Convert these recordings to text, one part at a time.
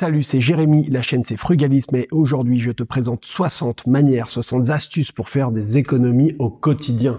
Salut, c'est Jérémy, la chaîne c'est Frugalisme et aujourd'hui je te présente 60 manières, 60 astuces pour faire des économies au quotidien.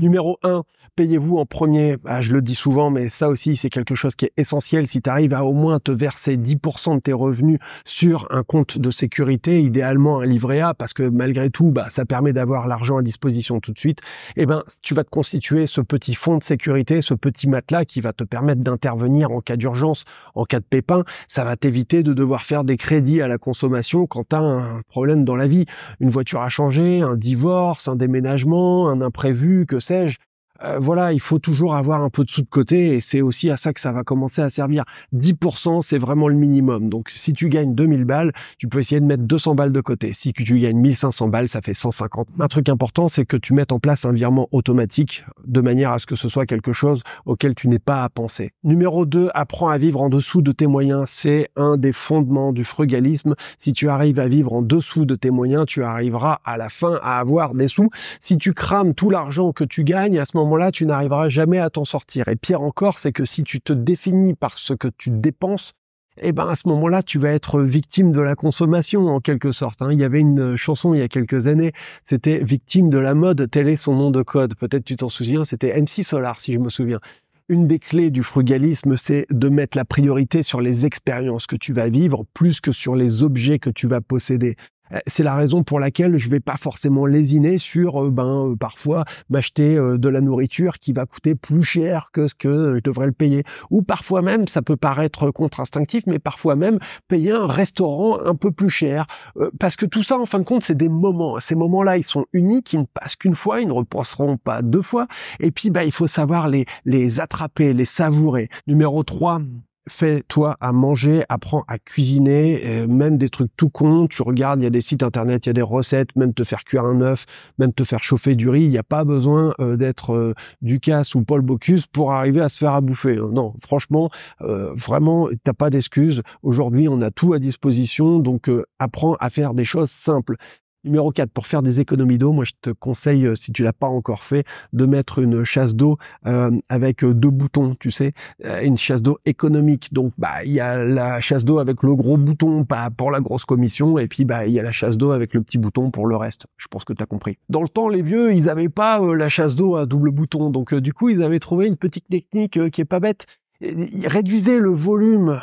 Numéro 1, payez-vous en premier ah, Je le dis souvent, mais ça aussi, c'est quelque chose qui est essentiel. Si tu arrives à au moins te verser 10% de tes revenus sur un compte de sécurité, idéalement un livret A, parce que malgré tout, bah, ça permet d'avoir l'argent à disposition tout de suite, eh ben, tu vas te constituer ce petit fonds de sécurité, ce petit matelas qui va te permettre d'intervenir en cas d'urgence, en cas de pépin. Ça va t'éviter de devoir faire des crédits à la consommation quand tu as un problème dans la vie. Une voiture à changer, un divorce, un déménagement, un imprévu, que sais-je. Euh, voilà, il faut toujours avoir un peu de sous de côté et c'est aussi à ça que ça va commencer à servir. 10%, c'est vraiment le minimum. Donc, si tu gagnes 2000 balles, tu peux essayer de mettre 200 balles de côté. Si tu gagnes 1500 balles, ça fait 150. Un truc important, c'est que tu mettes en place un virement automatique de manière à ce que ce soit quelque chose auquel tu n'es pas à penser. Numéro 2, apprends à vivre en dessous de tes moyens. C'est un des fondements du frugalisme. Si tu arrives à vivre en dessous de tes moyens, tu arriveras à la fin à avoir des sous. Si tu crames tout l'argent que tu gagnes, à ce moment là tu n'arriveras jamais à t'en sortir. Et pire encore, c'est que si tu te définis par ce que tu dépenses, eh ben à ce moment-là, tu vas être victime de la consommation en quelque sorte. Hein. Il y avait une euh, chanson il y a quelques années, c'était victime de la mode, tel est son nom de code. Peut-être tu t'en souviens, c'était MC Solar si je me souviens. Une des clés du frugalisme, c'est de mettre la priorité sur les expériences que tu vas vivre plus que sur les objets que tu vas posséder. Euh, c'est la raison pour laquelle je vais pas forcément lésiner sur, euh, ben, euh, parfois, m'acheter de la nourriture qui va coûter plus cher que ce que je devrais le payer. Ou parfois même, ça peut paraître contre-instinctif, mais parfois même, payer un restaurant un peu plus cher. Parce que tout ça, en fin de compte, c'est des moments. Ces moments-là, ils sont uniques, ils ne passent qu'une fois, ils ne repenseront pas deux fois. Et puis, ben, il faut savoir les, les attraper, les savourer. Numéro 3, fais-toi à manger, apprends à cuisiner, euh, même des trucs tout cons. Tu regardes, il y a des sites internet, il y a des recettes, même te faire cuire un œuf, même te faire chauffer du riz. Il n'y a pas besoin euh, d'être euh, Ducasse ou Paul Bocuse pour arriver à se faire à bouffer. Hein. Non, franchement, vraiment, vraiment, t'as pas d'excuses. Aujourd'hui, on a tout à disposition, donc apprends à faire des choses simples. Numéro 4, pour faire des économies d'eau, moi je te conseille, euh, si tu l'as pas encore fait, de mettre une chasse d'eau euh, avec euh, deux boutons, tu sais, une chasse d'eau économique. Donc bah il y a la chasse d'eau avec le gros bouton pas pour la grosse commission, et puis bah il y a la chasse d'eau avec le petit bouton pour le reste. Je pense que tu as compris. Dans le temps, les vieux, ils n'avaient pas la chasse d'eau à double bouton, donc du coup ils avaient trouvé une petite technique qui est pas bête ils réduisaient le volume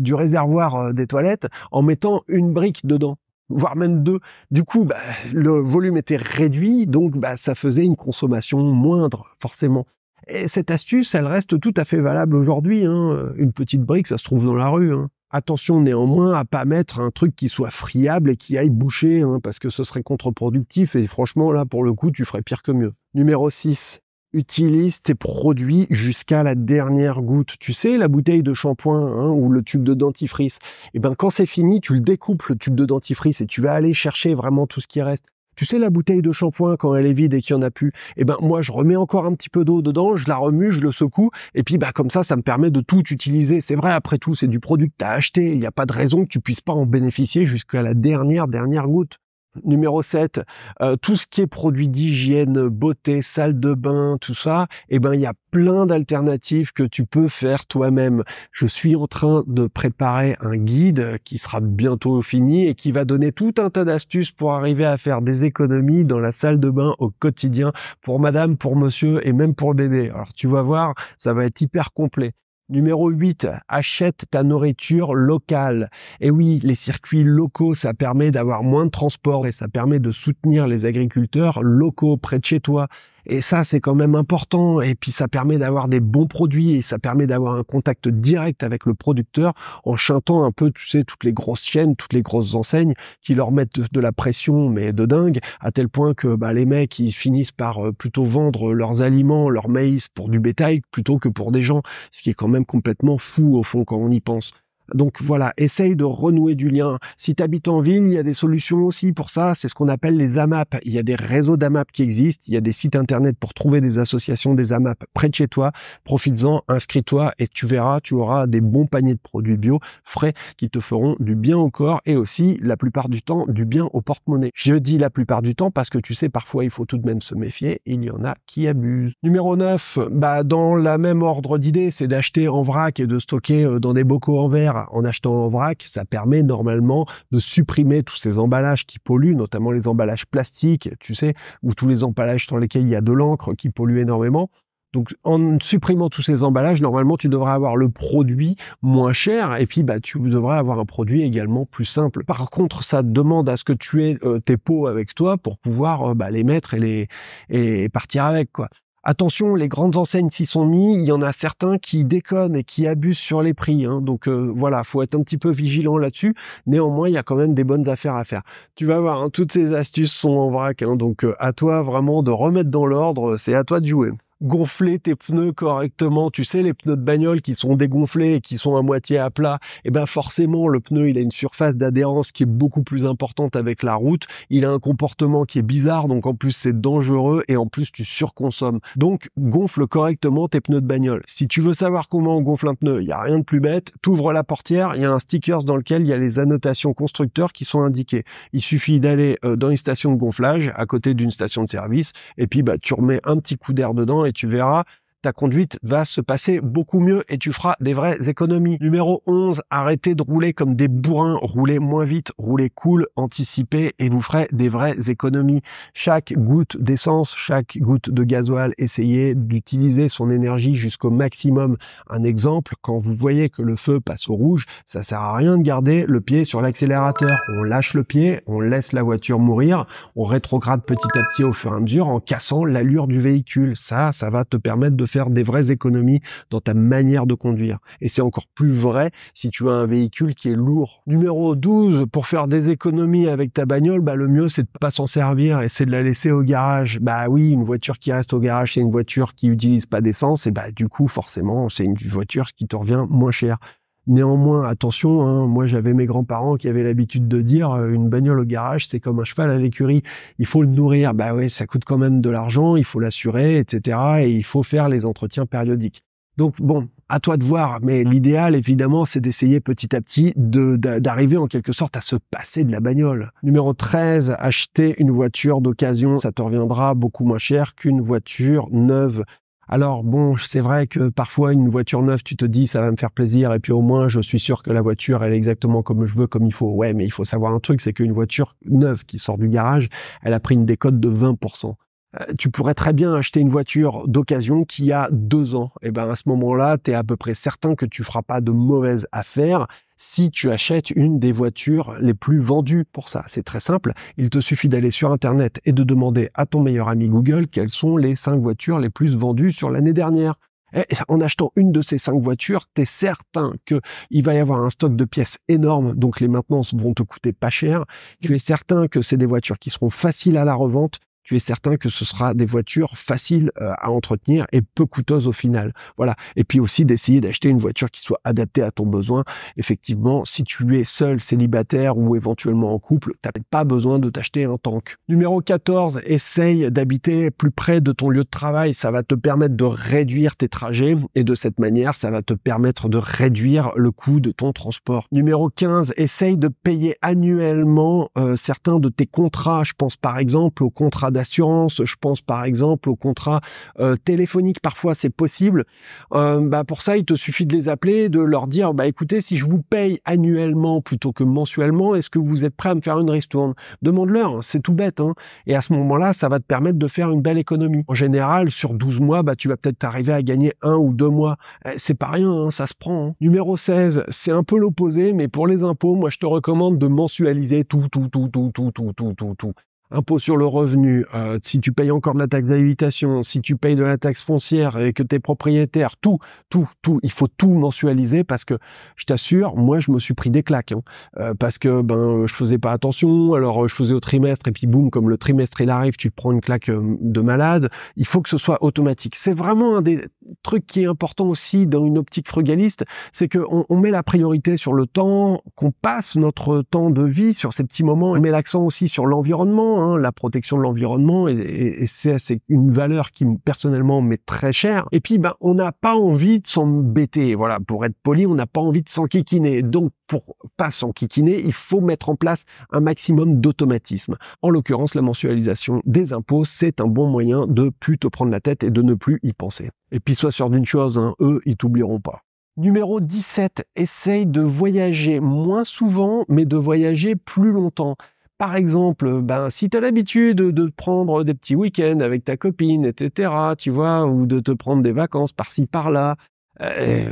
du réservoir des toilettes en mettant une brique dedans voire même deux. Du coup, bah, le volume était réduit, donc bah, ça faisait une consommation moindre, forcément. Et cette astuce, elle reste tout à fait valable aujourd'hui. Hein. Une petite brique, ça se trouve dans la rue. Hein. Attention néanmoins à pas mettre un truc qui soit friable et qui aille boucher, hein, parce que ce serait contre-productif. Et franchement, là, pour le coup, tu ferais pire que mieux. Numéro 6 utilise tes produits jusqu'à la dernière goutte. Tu sais, la bouteille de shampoing hein, ou le tube de dentifrice. Et eh ben quand c'est fini, tu le découpes le tube de dentifrice et tu vas aller chercher vraiment tout ce qui reste. Tu sais, la bouteille de shampoing, quand elle est vide et qu'il n'y en a plus, Et eh ben, moi, je remets encore un petit peu d'eau dedans, je la remue, je le secoue, et puis, bah, comme ça, ça me permet de tout utiliser. C'est vrai, après tout, c'est du produit que tu as acheté, il n'y a pas de raison que tu puisses pas en bénéficier jusqu'à la dernière, dernière goutte. Numéro 7, euh, tout ce qui est produit d'hygiène, beauté, salle de bain, tout ça, eh ben il y a plein d'alternatives que tu peux faire toi-même. Je suis en train de préparer un guide qui sera bientôt fini et qui va donner tout un tas d'astuces pour arriver à faire des économies dans la salle de bain au quotidien pour madame, pour monsieur et même pour le bébé. Alors tu vas voir, ça va être hyper complet. Numéro 8, achète ta nourriture locale. Et eh oui, les circuits locaux, ça permet d'avoir moins de transport et ça permet de soutenir les agriculteurs locaux près de chez toi. Et ça, c'est quand même important. Et puis, ça permet d'avoir des bons produits et ça permet d'avoir un contact direct avec le producteur en chantant un peu, tu sais, toutes les grosses chaînes, toutes les grosses enseignes qui leur mettent de, la pression, mais de dingue, à tel point que bah, les mecs, ils finissent par euh, plutôt vendre leurs aliments, leur maïs pour du bétail plutôt que pour des gens, ce qui est quand même complètement fou au fond quand on y pense. Donc voilà, essaye de renouer du lien. Si tu habites en ville, il y a des solutions aussi pour ça. C'est ce qu'on appelle les AMAP. Il y a des réseaux d'AMAP qui existent. Il y a des sites internet pour trouver des associations des AMAP près de chez toi. Profites-en, inscris-toi et tu verras, tu auras des bons paniers de produits bio frais qui te feront du bien au corps et aussi la plupart du temps du bien au porte-monnaie. Je dis la plupart du temps parce que tu sais, parfois il faut tout de même se méfier. Il y en a qui abusent. Numéro 9, bah, dans la même ordre d'idée, c'est d'acheter en vrac et de stocker euh, dans des bocaux en verre en achetant en vrac, ça permet normalement de supprimer tous ces emballages qui polluent, notamment les emballages plastiques, tu sais, ou tous les emballages dans lesquels il y a de l'encre qui pollue énormément. Donc, en supprimant tous ces emballages, normalement, tu devrais avoir le produit moins cher et puis bah, tu devrais avoir un produit également plus simple. Par contre, ça demande à ce que tu aies euh, tes pots avec toi pour pouvoir euh, bah, les mettre et et partir avec. quoi. Attention, les grandes enseignes s'y sont mis. Il y en a certains qui déconnent et qui abusent sur les prix. Hein. Donc euh, voilà, faut être un petit peu vigilant là-dessus. Néanmoins, il y a quand même des bonnes affaires à faire. Tu vas voir, hein, toutes ces astuces sont en vrac. Hein. donc euh, à toi vraiment de remettre dans l'ordre. C'est à toi de jouer gonfler tes pneus correctement. Tu sais, les pneus de bagnole qui sont dégonflés et qui sont à moitié à plat, eh ben forcément, le pneu, il a une surface d'adhérence qui est beaucoup plus importante avec la route. Il a un comportement qui est bizarre, donc en plus, c'est dangereux et en plus, tu surconsommes. Donc, gonfle correctement tes pneus de bagnole. Si tu veux savoir comment on gonfle un pneu, il n'y a rien de plus bête. tu ouvres la portière, il y a un sticker dans lequel il y a les annotations constructeurs qui sont indiquées. Il suffit d'aller euh, dans une station de gonflage à côté d'une station de service et puis bah, tu remets un petit coup d'air dedans tu verras, ta conduite va se passer beaucoup mieux et tu feras des vraies économies. Numéro 11, arrêtez de rouler comme des bourrins, roulez moins vite, roulez cool, anticipez et vous ferez des vraies économies. Chaque goutte d'essence, chaque goutte de gasoil, essayez d'utiliser son énergie jusqu'au maximum. Un exemple, quand vous voyez que le feu passe au rouge, ça sert à rien de garder le pied sur l'accélérateur. On lâche le pied, on laisse la voiture mourir, on rétrograde petit à petit au fur et à mesure en cassant l'allure du véhicule. Ça, ça va te permettre de faire faire des vraies économies dans ta manière de conduire. Et c'est encore plus vrai si tu as un véhicule qui est lourd. Numéro 12, pour faire des économies avec ta bagnole, bah, le mieux c'est de pas s'en servir et c'est de la laisser au garage. Bah oui, une voiture qui reste au garage, c'est une voiture qui n'utilise pas d'essence et bah du coup forcément c'est une voiture qui te revient moins cher. Néanmoins, attention, hein, moi j'avais mes grands-parents qui avaient l'habitude de dire euh, une bagnole au garage, c'est comme un cheval à l'écurie, il faut le nourrir. Bah ouais, ça coûte quand même de l'argent, il faut l'assurer, etc. Et il faut faire les entretiens périodiques. Donc bon, à toi de voir, mais l'idéal évidemment, c'est d'essayer petit à petit d'arriver en quelque sorte à se passer de la bagnole. Numéro 13, acheter une voiture d'occasion, ça te reviendra beaucoup moins cher qu'une voiture neuve. Alors bon, c'est vrai que parfois une voiture neuve, tu te dis ça va me faire plaisir et puis au moins je suis sûr que la voiture elle est exactement comme je veux, comme il faut. Ouais, mais il faut savoir un truc, c'est qu'une voiture neuve qui sort du garage, elle a pris une décote de 20%. Euh, tu pourrais très bien acheter une voiture d'occasion qui a deux ans. Et eh ben à ce moment-là, tu es à peu près certain que tu feras pas de mauvaise affaire si tu achètes une des voitures les plus vendues pour ça. C'est très simple, il te suffit d'aller sur Internet et de demander à ton meilleur ami Google quelles sont les 5 voitures les plus vendues sur l'année dernière. Eh, en achetant une de ces cinq voitures, tu es certain qu'il va y avoir un stock de pièces énorme, donc les maintenances vont te coûter pas cher. Tu es certain que c'est des voitures qui seront faciles à la revente tu es certain que ce sera des voitures faciles euh, à entretenir et peu coûteuses au final. Voilà. Et puis aussi d'essayer d'acheter une voiture qui soit adaptée à ton besoin. Effectivement, si tu es seul, célibataire ou éventuellement en couple, n'as peut-être pas besoin de t'acheter un tank. Numéro 14, essaye d'habiter plus près de ton lieu de travail. Ça va te permettre de réduire tes trajets et de cette manière, ça va te permettre de réduire le coût de ton transport. Numéro 15, essaye de payer annuellement euh, certains de tes contrats. Je pense par exemple au contrat d'assurance, je pense par exemple aux contrats euh, téléphoniques, parfois c'est possible. Euh, bah pour ça, il te suffit de les appeler, de leur dire, bah écoutez, si je vous paye annuellement plutôt que mensuellement, est-ce que vous êtes prêt à me faire une ristourne Demande-leur, hein, c'est tout bête. Hein. Et à ce moment-là, ça va te permettre de faire une belle économie. En général, sur 12 mois, bah, tu vas peut-être arriver à gagner un ou deux mois. Eh, c'est pas rien, hein, ça se prend. Numéro 16, c'est un peu l'opposé, mais pour les impôts, moi je te recommande de mensualiser tout, tout, tout, tout, tout, tout, tout, tout, tout impôt sur le revenu, euh, si tu payes encore de la taxe d'habitation, si tu payes de la taxe foncière et que tu es propriétaire, tout, tout, tout, il faut tout mensualiser parce que je t'assure, moi je me suis pris des claques hein. euh, parce que ben je faisais pas attention, alors euh, je faisais au trimestre et puis boum, comme le trimestre il arrive, tu prends une claque de malade. Il faut que ce soit automatique. C'est vraiment un des trucs qui est important aussi dans une optique frugaliste, c'est qu'on on met la priorité sur le temps, qu'on passe notre temps de vie sur ces petits moments, on met l'accent aussi sur l'environnement Hein, la protection de l'environnement, et, c'est une valeur qui personnellement m'est très chère. Et puis, ben, on n'a pas envie de s'embêter. Voilà, pour être poli, on n'a pas envie de s'enquiquiner. Donc, pour pas s'enquiquiner, il faut mettre en place un maximum d'automatisme. En l'occurrence, la mensualisation des impôts, c'est un bon moyen de plus te prendre la tête et de ne plus y penser. Et puis, sois sûr d'une chose, hein, eux, ils t'oublieront pas. Numéro 17, essaye de voyager moins souvent, mais de voyager plus longtemps par exemple, euh, ben, si tu as l'habitude de prendre des petits week-ends avec ta copine, etc., tu vois, ou de te prendre des vacances par-ci, par-là, euh,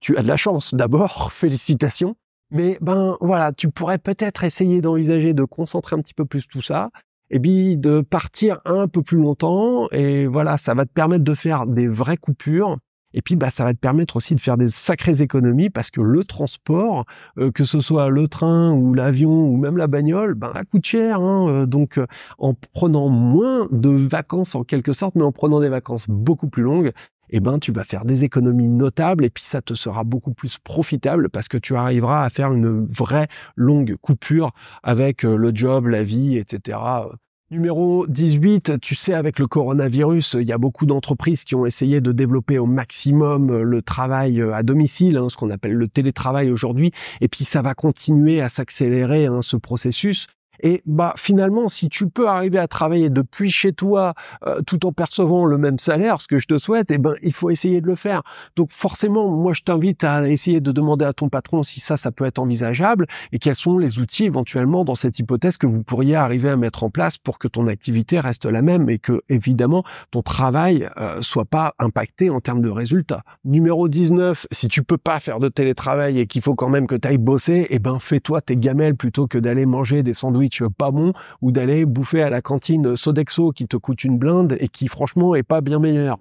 tu as de la chance d'abord, félicitations. Mais ben voilà, tu pourrais peut-être essayer d'envisager de concentrer un petit peu plus tout ça, et puis de partir un peu plus longtemps, et voilà, ça va te permettre de faire des vraies coupures et puis, bah, ça va te permettre aussi de faire des sacrées économies parce que le transport, euh, que ce soit le train ou l'avion ou même la bagnole, bah, ça coûte cher. Hein, euh, donc, euh, en prenant moins de vacances en quelque sorte, mais en prenant des vacances beaucoup plus longues, eh ben, tu vas faire des économies notables et puis ça te sera beaucoup plus profitable parce que tu arriveras à faire une vraie longue coupure avec le job, la vie, etc. Numéro 18, tu sais, avec le coronavirus, il y a beaucoup d'entreprises qui ont essayé de développer au maximum euh, le travail euh, à domicile, hein, ce qu'on appelle le télétravail aujourd'hui, et puis ça va continuer à s'accélérer, hein, ce processus. Et bah finalement, si tu peux arriver à travailler depuis chez toi euh, tout en percevant le même salaire, ce que je te souhaite, eh ben il faut essayer de le faire. Donc forcément, moi je t'invite à essayer de demander à ton patron si ça, ça peut être envisageable et quels sont les outils éventuellement dans cette hypothèse que vous pourriez arriver à mettre en place pour que ton activité reste la même et que évidemment ton travail euh, soit pas impacté en termes de résultats. Numéro 19, si tu peux pas faire de télétravail et qu'il faut quand même que tu ailles bosser, eh ben fais-toi tes gamelles plutôt que d'aller manger des sandwichs pas bon ou d'aller bouffer à la cantine Sodexo qui te coûte une blinde et qui franchement est pas bien meilleur.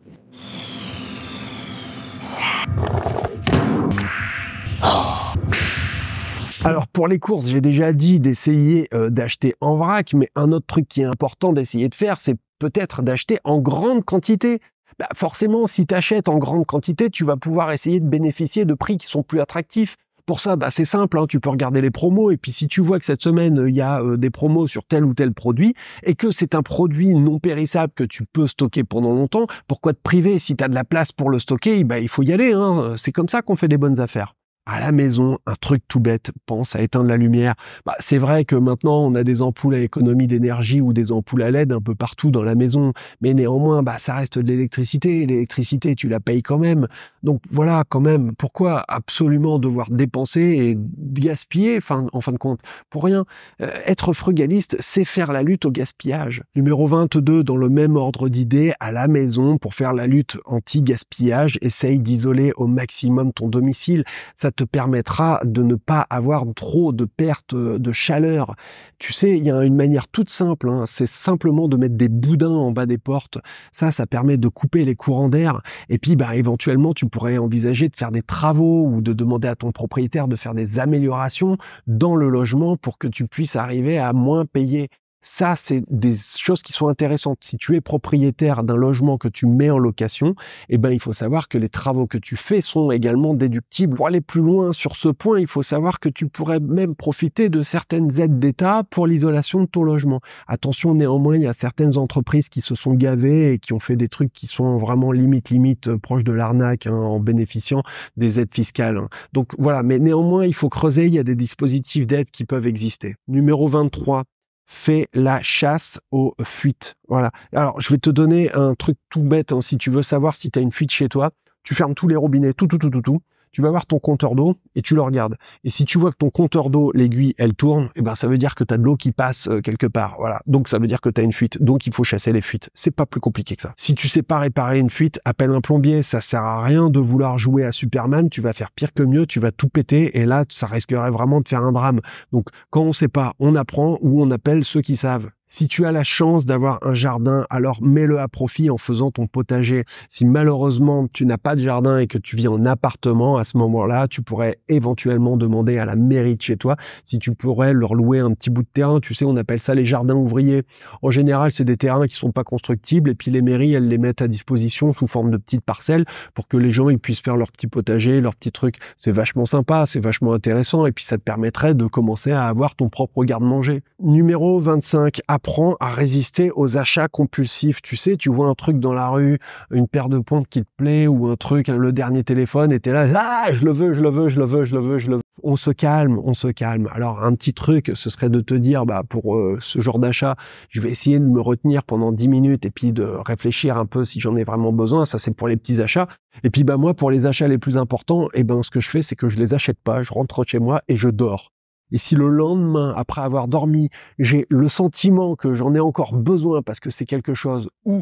Alors pour les courses, j'ai déjà dit d'essayer euh, d'acheter en vrac, mais un autre truc qui est important d'essayer de faire, c'est peut-être d'acheter en grande quantité. Bah, forcément, si tu achètes en grande quantité, tu vas pouvoir essayer de bénéficier de prix qui sont plus attractifs. Pour ça, bah, c'est simple, hein, tu peux regarder les promos, et puis si tu vois que cette semaine, euh, il y a euh, des promos sur tel ou tel produit, et que c'est un produit non périssable que tu peux stocker pendant longtemps, pourquoi te priver Si tu as de la place pour le stocker, bah, il faut y aller, hein. c'est comme ça qu'on fait des bonnes affaires à la maison, un truc tout bête, pense à éteindre la lumière. Bah, c'est vrai que maintenant, on a des ampoules à économie d'énergie ou des ampoules à LED un peu partout dans la maison, mais néanmoins, bah, ça reste de l'électricité. L'électricité, tu la payes quand même. Donc voilà, quand même, pourquoi absolument devoir dépenser et gaspiller en fin de compte Pour rien. Euh, être frugaliste, c'est faire la lutte au gaspillage. Numéro 22, dans le même ordre d'idées, à la maison, pour faire la lutte anti-gaspillage, essaye d'isoler au maximum ton domicile. Ça te permettra de ne pas avoir trop de pertes euh, de chaleur. Tu sais, il y a une manière toute simple, hein, c'est simplement de mettre des boudins en bas des portes. Ça, ça permet de couper les courants d'air. Et puis, bah, éventuellement, tu pourrais envisager de faire des travaux ou de demander à ton propriétaire de faire des améliorations dans le logement pour que tu puisses arriver à moins payer. Ça, c'est des choses qui sont intéressantes. Si tu es propriétaire d'un logement que tu mets en location, eh ben, il faut savoir que les travaux que tu fais sont également déductibles. Pour aller plus loin sur ce point, il faut savoir que tu pourrais même profiter de certaines aides d'État pour l'isolation de ton logement. Attention, néanmoins, il y a certaines entreprises qui se sont gavées et qui ont fait des trucs qui sont vraiment limite, limite, euh, proche de l'arnaque hein, en bénéficiant des aides fiscales. Hein. Donc voilà, mais néanmoins, il faut creuser, il y a des dispositifs d'aide qui peuvent exister. Numéro 23, Fais la chasse aux fuites. Voilà. Alors, je vais te donner un truc tout bête. Hein, si tu veux savoir si tu as une fuite chez toi, tu fermes tous les robinets, tout, tout, tout, tout, tout tu vas voir ton compteur d'eau et tu le regardes. Et si tu vois que ton compteur d'eau, l'aiguille, elle tourne, eh ben, ça veut dire que tu as de l'eau qui passe euh, quelque part. Voilà. Donc, ça veut dire que tu as une fuite. Donc, il faut chasser les fuites. C'est pas plus compliqué que ça. Si tu sais pas réparer une fuite, appelle un plombier. Ça sert à rien de vouloir jouer à Superman. Tu vas faire pire que mieux. Tu vas tout péter. Et là, ça risquerait vraiment de faire un drame. Donc, quand on sait pas, on apprend ou on appelle ceux qui savent. Si tu as la chance d'avoir un jardin, alors mets-le à profit en faisant ton potager. Si malheureusement tu n'as pas de jardin et que tu vis en appartement, à ce moment-là, tu pourrais éventuellement demander à la mairie de chez toi si tu pourrais leur louer un petit bout de terrain. Tu sais, on appelle ça les jardins ouvriers. En général, c'est des terrains qui sont pas constructibles et puis les mairies, elles les mettent à disposition sous forme de petites parcelles pour que les gens ils puissent faire leur petit potager, leur petit truc. C'est vachement sympa, c'est vachement intéressant et puis ça te permettrait de commencer à avoir ton propre garde-manger. Numéro 25, apprends à résister aux achats compulsifs. Tu sais, tu vois un truc dans la rue, une paire de pompes qui te plaît ou un truc, hein, le dernier téléphone, et t'es là, ah, je le veux, je le veux, je le veux, je le veux, je le On se calme, on se calme. Alors un petit truc, ce serait de te dire, bah pour euh, ce genre d'achat, je vais essayer de me retenir pendant 10 minutes et puis de réfléchir un peu si j'en ai vraiment besoin. Ça c'est pour les petits achats. Et puis bah moi pour les achats les plus importants, eh ben ce que je fais c'est que je les achète pas, je rentre chez moi et je dors. Et si le lendemain, après avoir dormi, j'ai le sentiment que j'en ai encore besoin parce que c'est quelque chose ou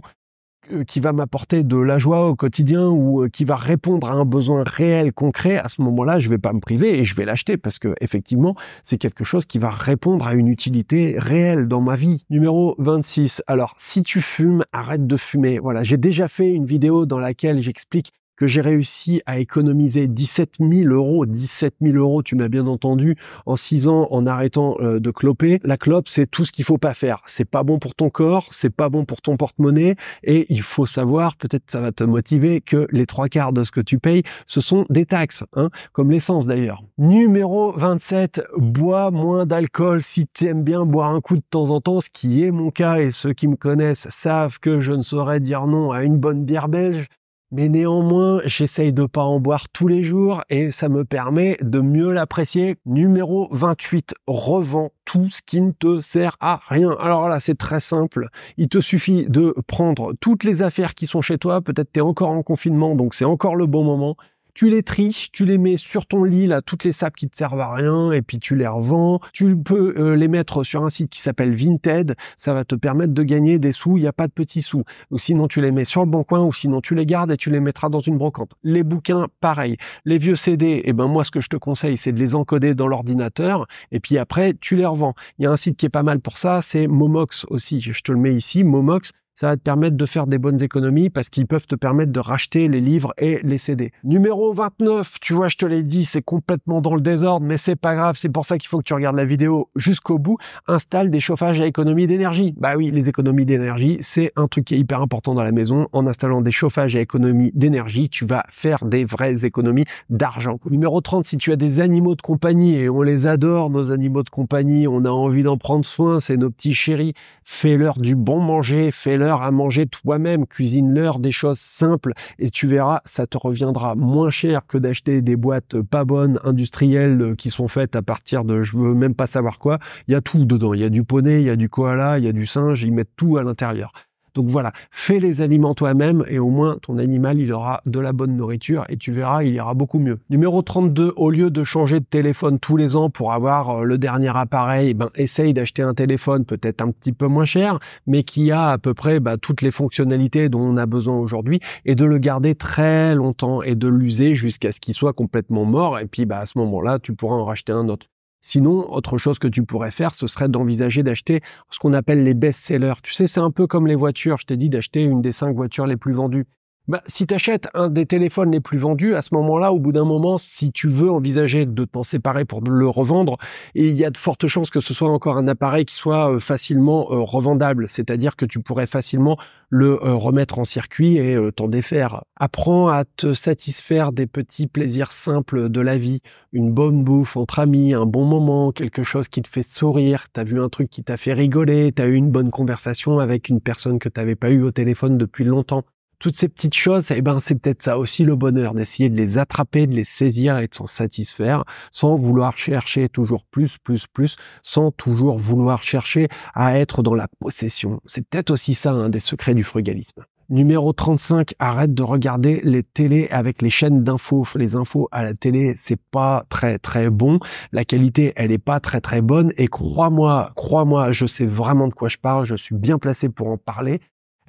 euh, qui va m'apporter de la joie au quotidien ou euh, qui va répondre à un besoin réel, concret, à ce moment-là, je ne vais pas me priver et je vais l'acheter parce que effectivement, c'est quelque chose qui va répondre à une utilité réelle dans ma vie. Numéro 26. Alors, si tu fumes, arrête de fumer. Voilà, j'ai déjà fait une vidéo dans laquelle j'explique que j'ai réussi à économiser 17 000 euros, 17 000 euros, tu m'as bien entendu, en 6 ans en arrêtant euh, de cloper. La clope, c'est tout ce qu'il faut pas faire. C'est pas bon pour ton corps, c'est pas bon pour ton porte-monnaie et il faut savoir, peut-être ça va te motiver, que les trois quarts de ce que tu payes, ce sont des taxes, hein, comme l'essence d'ailleurs. Numéro 27, bois moins d'alcool si tu aimes bien boire un coup de temps en temps, ce qui est mon cas et ceux qui me connaissent savent que je ne saurais dire non à une bonne bière belge mais néanmoins, j'essaye de pas en boire tous les jours et ça me permet de mieux l'apprécier. Numéro 28, revends tout ce qui ne te sert à rien. Alors là, c'est très simple. Il te suffit de prendre toutes les affaires qui sont chez toi. Peut-être tu es encore en confinement, donc c'est encore le bon moment tu les tries, tu les mets sur ton lit, là, toutes les sapes qui te servent à rien, et puis tu les revends. Tu peux euh, les mettre sur un site qui s'appelle Vinted, ça va te permettre de gagner des sous, il n'y a pas de petits sous. Ou sinon, tu les mets sur le bon coin, ou sinon, tu les gardes et tu les mettras dans une brocante. Les bouquins, pareil. Les vieux CD, eh ben, moi, ce que je te conseille, c'est de les encoder dans l'ordinateur, et puis après, tu les revends. Il y a un site qui est pas mal pour ça, c'est Momox aussi. Je te le mets ici, Momox ça va te permettre de faire des bonnes économies parce qu'ils peuvent te permettre de racheter les livres et les CD. Numéro 29, tu vois, je te l'ai dit, c'est complètement dans le désordre, mais c'est pas grave, c'est pour ça qu'il faut que tu regardes la vidéo jusqu'au bout. Installe des chauffages à économie d'énergie. Bah oui, les économies d'énergie, c'est un truc qui est hyper important dans la maison. En installant des chauffages à économie d'énergie, tu vas faire des vraies économies d'argent. Numéro 30, si tu as des animaux de compagnie et on les adore, nos animaux de compagnie, on a envie d'en prendre soin, c'est nos petits chéris, fais-leur du bon manger, fais-leur à manger toi-même, cuisine-leur des choses simples et tu verras, ça te reviendra moins cher que d'acheter des boîtes pas bonnes, industrielles, euh, qui sont faites à partir de je veux même pas savoir quoi. Il y a tout dedans. Il y a du poney, il y a du koala, il y a du singe, ils mettent tout à l'intérieur. Donc voilà, fais les aliments toi-même et au moins ton animal, il aura de la bonne nourriture et tu verras, il ira beaucoup mieux. Numéro 32, au lieu de changer de téléphone tous les ans pour avoir euh, le dernier appareil, eh ben, essaye d'acheter un téléphone peut-être un petit peu moins cher, mais qui a à peu près bah, toutes les fonctionnalités dont on a besoin aujourd'hui et de le garder très longtemps et de l'user jusqu'à ce qu'il soit complètement mort. Et puis bah, à ce moment-là, tu pourras en racheter un autre. Sinon, autre chose que tu pourrais faire, ce serait d'envisager d'acheter ce qu'on appelle les best-sellers. Tu sais, c'est un peu comme les voitures. Je t'ai dit d'acheter une des cinq voitures les plus vendues. Bah, si tu achètes un des téléphones les plus vendus, à ce moment-là, au bout d'un moment, si tu veux envisager de t'en séparer pour le revendre, il y a de fortes chances que ce soit encore un appareil qui soit euh, facilement euh, revendable, c'est-à-dire que tu pourrais facilement le euh, remettre en circuit et t'en défaire. Apprends à te satisfaire des petits plaisirs simples de la vie, une bonne bouffe entre amis, un bon moment, quelque chose qui te fait sourire, t'as vu un truc qui t'a fait rigoler, t'as eu une bonne conversation avec une personne que t'avais pas eu au téléphone depuis longtemps toutes ces petites choses, eh ben, c'est peut-être ça aussi le bonheur, d'essayer de les attraper, de les saisir et de s'en satisfaire, sans vouloir chercher toujours plus, plus, plus, sans toujours vouloir chercher à être dans la possession. C'est peut-être aussi ça un hein, des secrets du frugalisme. Numéro 35, arrête de regarder les télés avec les chaînes d'infos. Les infos à la télé, c'est pas très très bon. La qualité, elle est pas très très bonne. Et crois-moi, crois-moi, je sais vraiment de quoi je parle. Je suis bien placé pour en parler.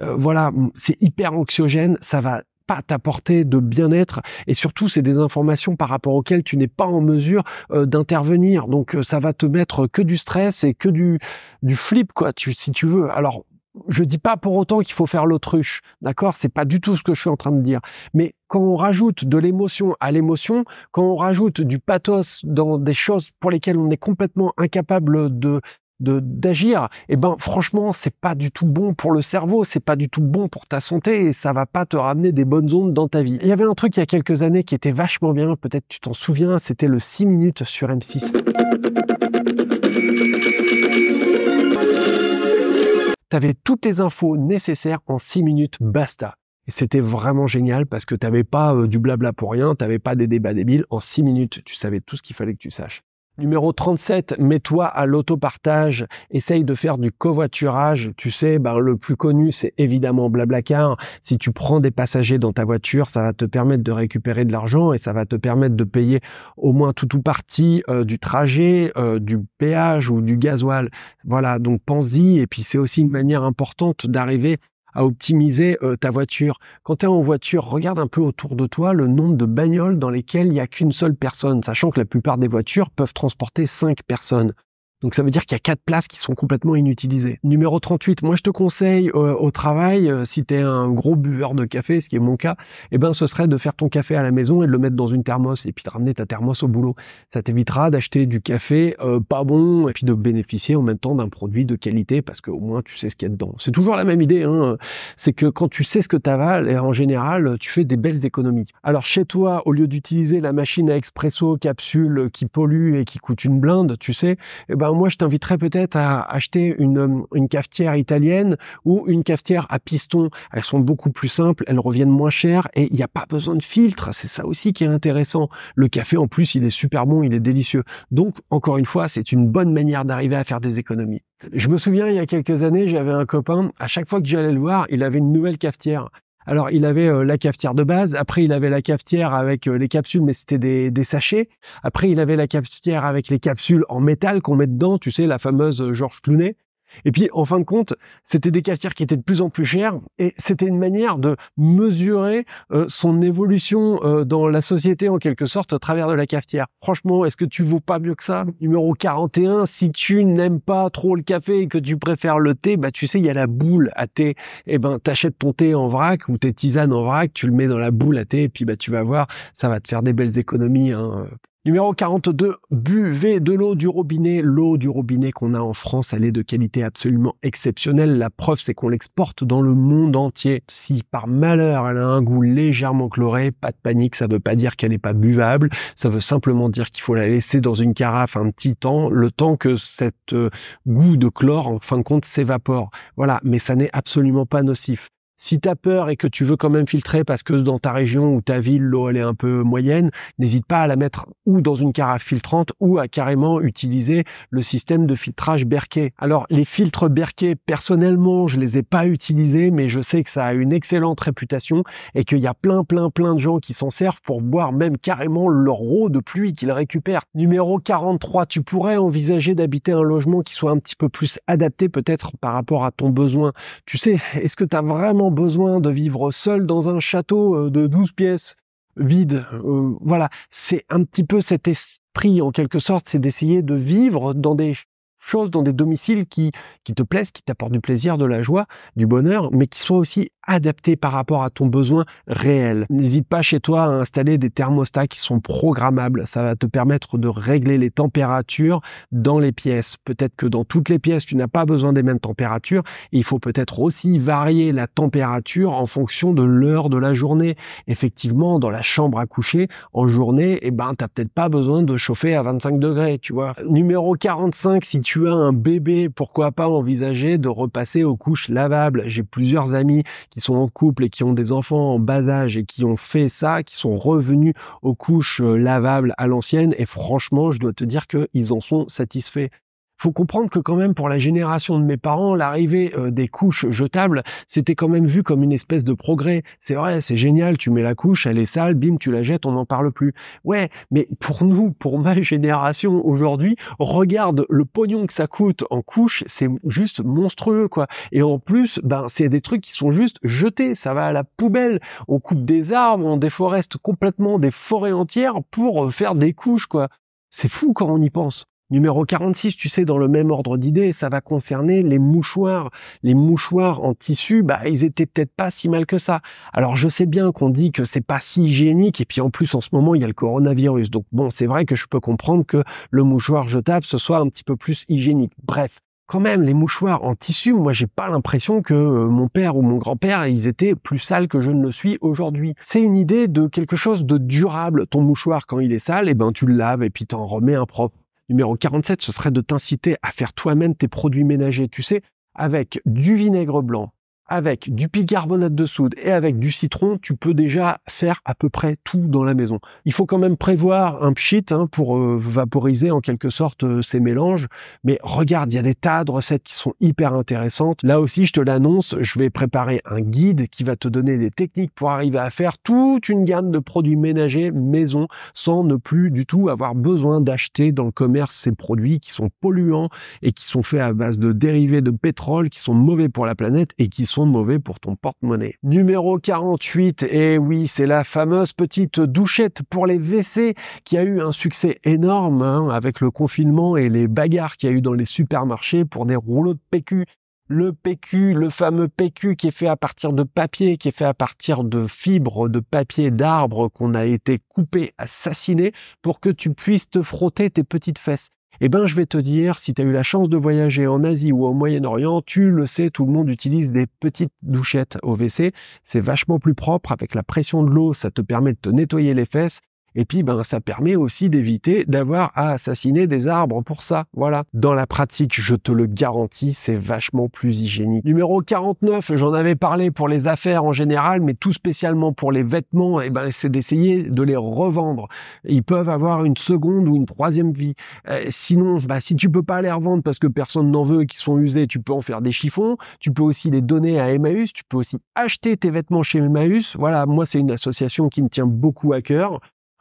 Euh, voilà, c'est hyper anxiogène, ça va pas t'apporter de bien-être et surtout c'est des informations par rapport auxquelles tu n'es pas en mesure euh, d'intervenir donc euh, ça va te mettre que du stress et que du du flip quoi si tu veux alors je dis pas pour autant qu'il faut faire l'autruche, d'accord C'est pas du tout ce que je suis en train de dire. Mais quand on rajoute de l'émotion à l'émotion, quand on rajoute du pathos dans des choses pour lesquelles on est complètement incapable de d'agir, et eh ben franchement, c'est pas du tout bon pour le cerveau, c'est pas du tout bon pour ta santé et ça va pas te ramener des bonnes ondes dans ta vie. Il y avait un truc il y a quelques années qui était vachement bien, peut-être tu t'en souviens, c'était le 6 minutes sur M6. T'avais toutes les infos nécessaires en 6 minutes, basta. Et c'était vraiment génial parce que t'avais pas euh, du blabla pour rien, t'avais pas des débats débiles. En 6 minutes, tu savais tout ce qu'il fallait que tu saches. Numéro 37, mets-toi à l'autopartage, essaye de faire du covoiturage. Tu sais, bah, le plus connu, c'est évidemment Blablacar. Si tu prends des passagers dans ta voiture, ça va te permettre de récupérer de l'argent et ça va te permettre de payer au moins tout ou partie euh, du trajet, euh, du péage ou du gasoil. Voilà, donc pense-y. Et puis c'est aussi une manière importante d'arriver à optimiser euh, ta voiture. Quand tu es en voiture, regarde un peu autour de toi le nombre de bagnoles dans lesquelles il n'y a qu'une seule personne, sachant que la plupart des voitures peuvent transporter 5 personnes. Donc ça veut dire qu'il y a quatre places qui sont complètement inutilisées. Numéro 38, moi je te conseille euh, au travail, euh, si tu es un gros buveur de café, ce qui est mon cas, eh ben ce serait de faire ton café à la maison et de le mettre dans une thermos et puis de ramener ta thermos au boulot. Ça t'évitera d'acheter du café euh, pas bon et puis de bénéficier en même temps d'un produit de qualité parce qu'au moins tu sais ce qu'il y a dedans. C'est toujours la même idée, hein, c'est que quand tu sais ce que tu et en général, tu fais des belles économies. Alors chez toi, au lieu d'utiliser la machine à expresso capsule qui pollue et qui coûte une blinde, tu sais, eh ben bah, moi je t'inviterais peut-être à acheter une, euh, une cafetière italienne ou une cafetière à piston. Elles sont beaucoup plus simples, elles reviennent moins chères et il n'y a pas besoin de filtre. C'est ça aussi qui est intéressant. Le café en plus, il est super bon, il est délicieux. Donc encore une fois, c'est une bonne manière d'arriver à faire des économies. Je me souviens, il y a quelques années, j'avais un copain, à chaque fois que j'allais le voir, il avait une nouvelle cafetière. Alors, il avait euh, la cafetière de base. Après, il avait la cafetière avec euh, les capsules, mais c'était des, des, sachets. Après, il avait la cafetière avec les capsules en métal qu'on met dedans, tu sais, la fameuse euh, Georges Clooney. Et puis, en fin de compte, c'était des cafetières qui étaient de plus en plus chères et c'était une manière de mesurer euh, son évolution euh, dans la société en quelque sorte à travers de la cafetière. Franchement, est-ce que tu vaux pas mieux que ça Numéro 41, si tu n'aimes pas trop le café et que tu préfères le thé, bah tu sais, il y a la boule à thé. Et eh ben, t'achètes ton thé en vrac ou tes tisanes en vrac, tu le mets dans la boule à thé et puis bah tu vas voir, ça va te faire des belles économies. Hein, Numéro 42, buvez de l'eau du robinet. L'eau du robinet qu'on a en France, elle est de qualité absolument exceptionnelle. La preuve, c'est qu'on l'exporte dans le monde entier. Si par malheur elle a un goût légèrement chloré, pas de panique, ça ne veut pas dire qu'elle n'est pas buvable. Ça veut simplement dire qu'il faut la laisser dans une carafe un petit temps, le temps que cette euh, goût de chlore, en fin de compte, s'évapore. Voilà, mais ça n'est absolument pas nocif. Si tu as peur et que tu veux quand même filtrer parce que dans ta région ou ta ville, l'eau elle est un peu moyenne, n'hésite pas à la mettre ou dans une carafe filtrante ou à carrément utiliser le système de filtrage Berquet. Alors les filtres Berquet, personnellement, je les ai pas utilisés, mais je sais que ça a une excellente réputation et qu'il y a plein plein plein de gens qui s'en servent pour boire même carrément leur eau de pluie qu'ils récupèrent. Numéro 43, tu pourrais envisager d'habiter un logement qui soit un petit peu plus adapté peut-être par rapport à ton besoin. Tu sais, est-ce que tu as vraiment besoin de vivre seul dans un château euh, de 12 pièces vide. Euh, voilà, c'est un petit peu cet esprit en quelque sorte, c'est d'essayer de vivre dans des choses dans des domiciles qui, qui te plaisent, qui t'apportent du plaisir, de la joie, du bonheur, mais qui soient aussi adaptés par rapport à ton besoin réel. N'hésite pas chez toi à installer des thermostats qui sont programmables. Ça va te permettre de régler les températures dans les pièces. Peut-être que dans toutes les pièces, tu n'as pas besoin des mêmes températures. Il faut peut-être aussi varier la température en fonction de l'heure de la journée. Effectivement, dans la chambre à coucher, en journée, eh ben, tu n'as peut-être pas besoin de chauffer à 25 degrés, tu vois. Numéro 45, si tu as un bébé, pourquoi pas envisager de repasser aux couches lavables J'ai plusieurs amis qui sont en couple et qui ont des enfants en bas âge et qui ont fait ça, qui sont revenus aux couches euh, lavables à l'ancienne. Et franchement, je dois te dire qu'ils en sont satisfaits faut comprendre que quand même pour la génération de mes parents, l'arrivée euh, des couches jetables, c'était quand même vu comme une espèce de progrès. C'est vrai, c'est génial, tu mets la couche, elle est sale, bim, tu la jettes, on n'en parle plus. Ouais, mais pour nous, pour ma génération aujourd'hui, regarde le pognon que ça coûte en couches, c'est juste monstrueux quoi. Et en plus, ben c'est des trucs qui sont juste jetés, ça va à la poubelle. On coupe des arbres, on déforeste complètement des forêts entières pour euh, faire des couches quoi. C'est fou quand on y pense. Numéro 46, tu sais, dans le même ordre d'idées, ça va concerner les mouchoirs. Les mouchoirs en tissu, bah, ils étaient peut-être pas si mal que ça. Alors, je sais bien qu'on dit que c'est pas si hygiénique, et puis en plus, en ce moment, il y a le coronavirus. Donc, bon, c'est vrai que je peux comprendre que le mouchoir jetable, ce soit un petit peu plus hygiénique. Bref. Quand même, les mouchoirs en tissu, moi, j'ai pas l'impression que euh, mon père ou mon grand-père, ils étaient plus sales que je ne le suis aujourd'hui. C'est une idée de quelque chose de durable. Ton mouchoir, quand il est sale, eh ben, tu le laves et puis t'en remets un propre numéro 47, ce serait de t'inciter à faire toi-même tes produits ménagers, tu sais, avec du vinaigre blanc, avec du bicarbonate de soude et avec du citron, tu peux déjà faire à peu près tout dans la maison. Il faut quand même prévoir un pchit hein, pour euh, vaporiser en quelque sorte euh, ces mélanges. Mais regarde, il y a des tas de recettes qui sont hyper intéressantes. Là aussi, je te l'annonce, je vais préparer un guide qui va te donner des techniques pour arriver à faire toute une gamme de produits ménagers maison sans ne plus du tout avoir besoin d'acheter dans le commerce ces produits qui sont polluants et qui sont faits à base de dérivés de pétrole, qui sont mauvais pour la planète et qui sont mauvais pour ton porte-monnaie. Numéro 48, et eh oui, c'est la fameuse petite douchette pour les WC qui a eu un succès énorme hein, avec le confinement et les bagarres qu'il y a eu dans les supermarchés pour des rouleaux de PQ le PQ, le fameux PQ qui est fait à partir de papier, qui est fait à partir de fibres de papier d'arbres qu'on a été coupé, assassiné, pour que tu puisses te frotter tes petites fesses eh bien, je vais te dire, si tu as eu la chance de voyager en Asie ou au Moyen-Orient, tu le sais, tout le monde utilise des petites douchettes au WC. C'est vachement plus propre, avec la pression de l'eau, ça te permet de te nettoyer les fesses. Et puis, ben, ça permet aussi d'éviter d'avoir à assassiner des arbres pour ça. Voilà. Dans la pratique, je te le garantis, c'est vachement plus hygiénique. Numéro 49, j'en avais parlé pour les affaires en général, mais tout spécialement pour les vêtements, et eh ben, c'est d'essayer de les revendre. Ils peuvent avoir une seconde ou une troisième vie. Euh, sinon, bah, si tu peux pas les revendre parce que personne n'en veut et qu'ils sont usés, tu peux en faire des chiffons. Tu peux aussi les donner à Emmaüs. Tu peux aussi acheter tes vêtements chez Emmaüs. Voilà, moi, c'est une association qui me tient beaucoup à cœur.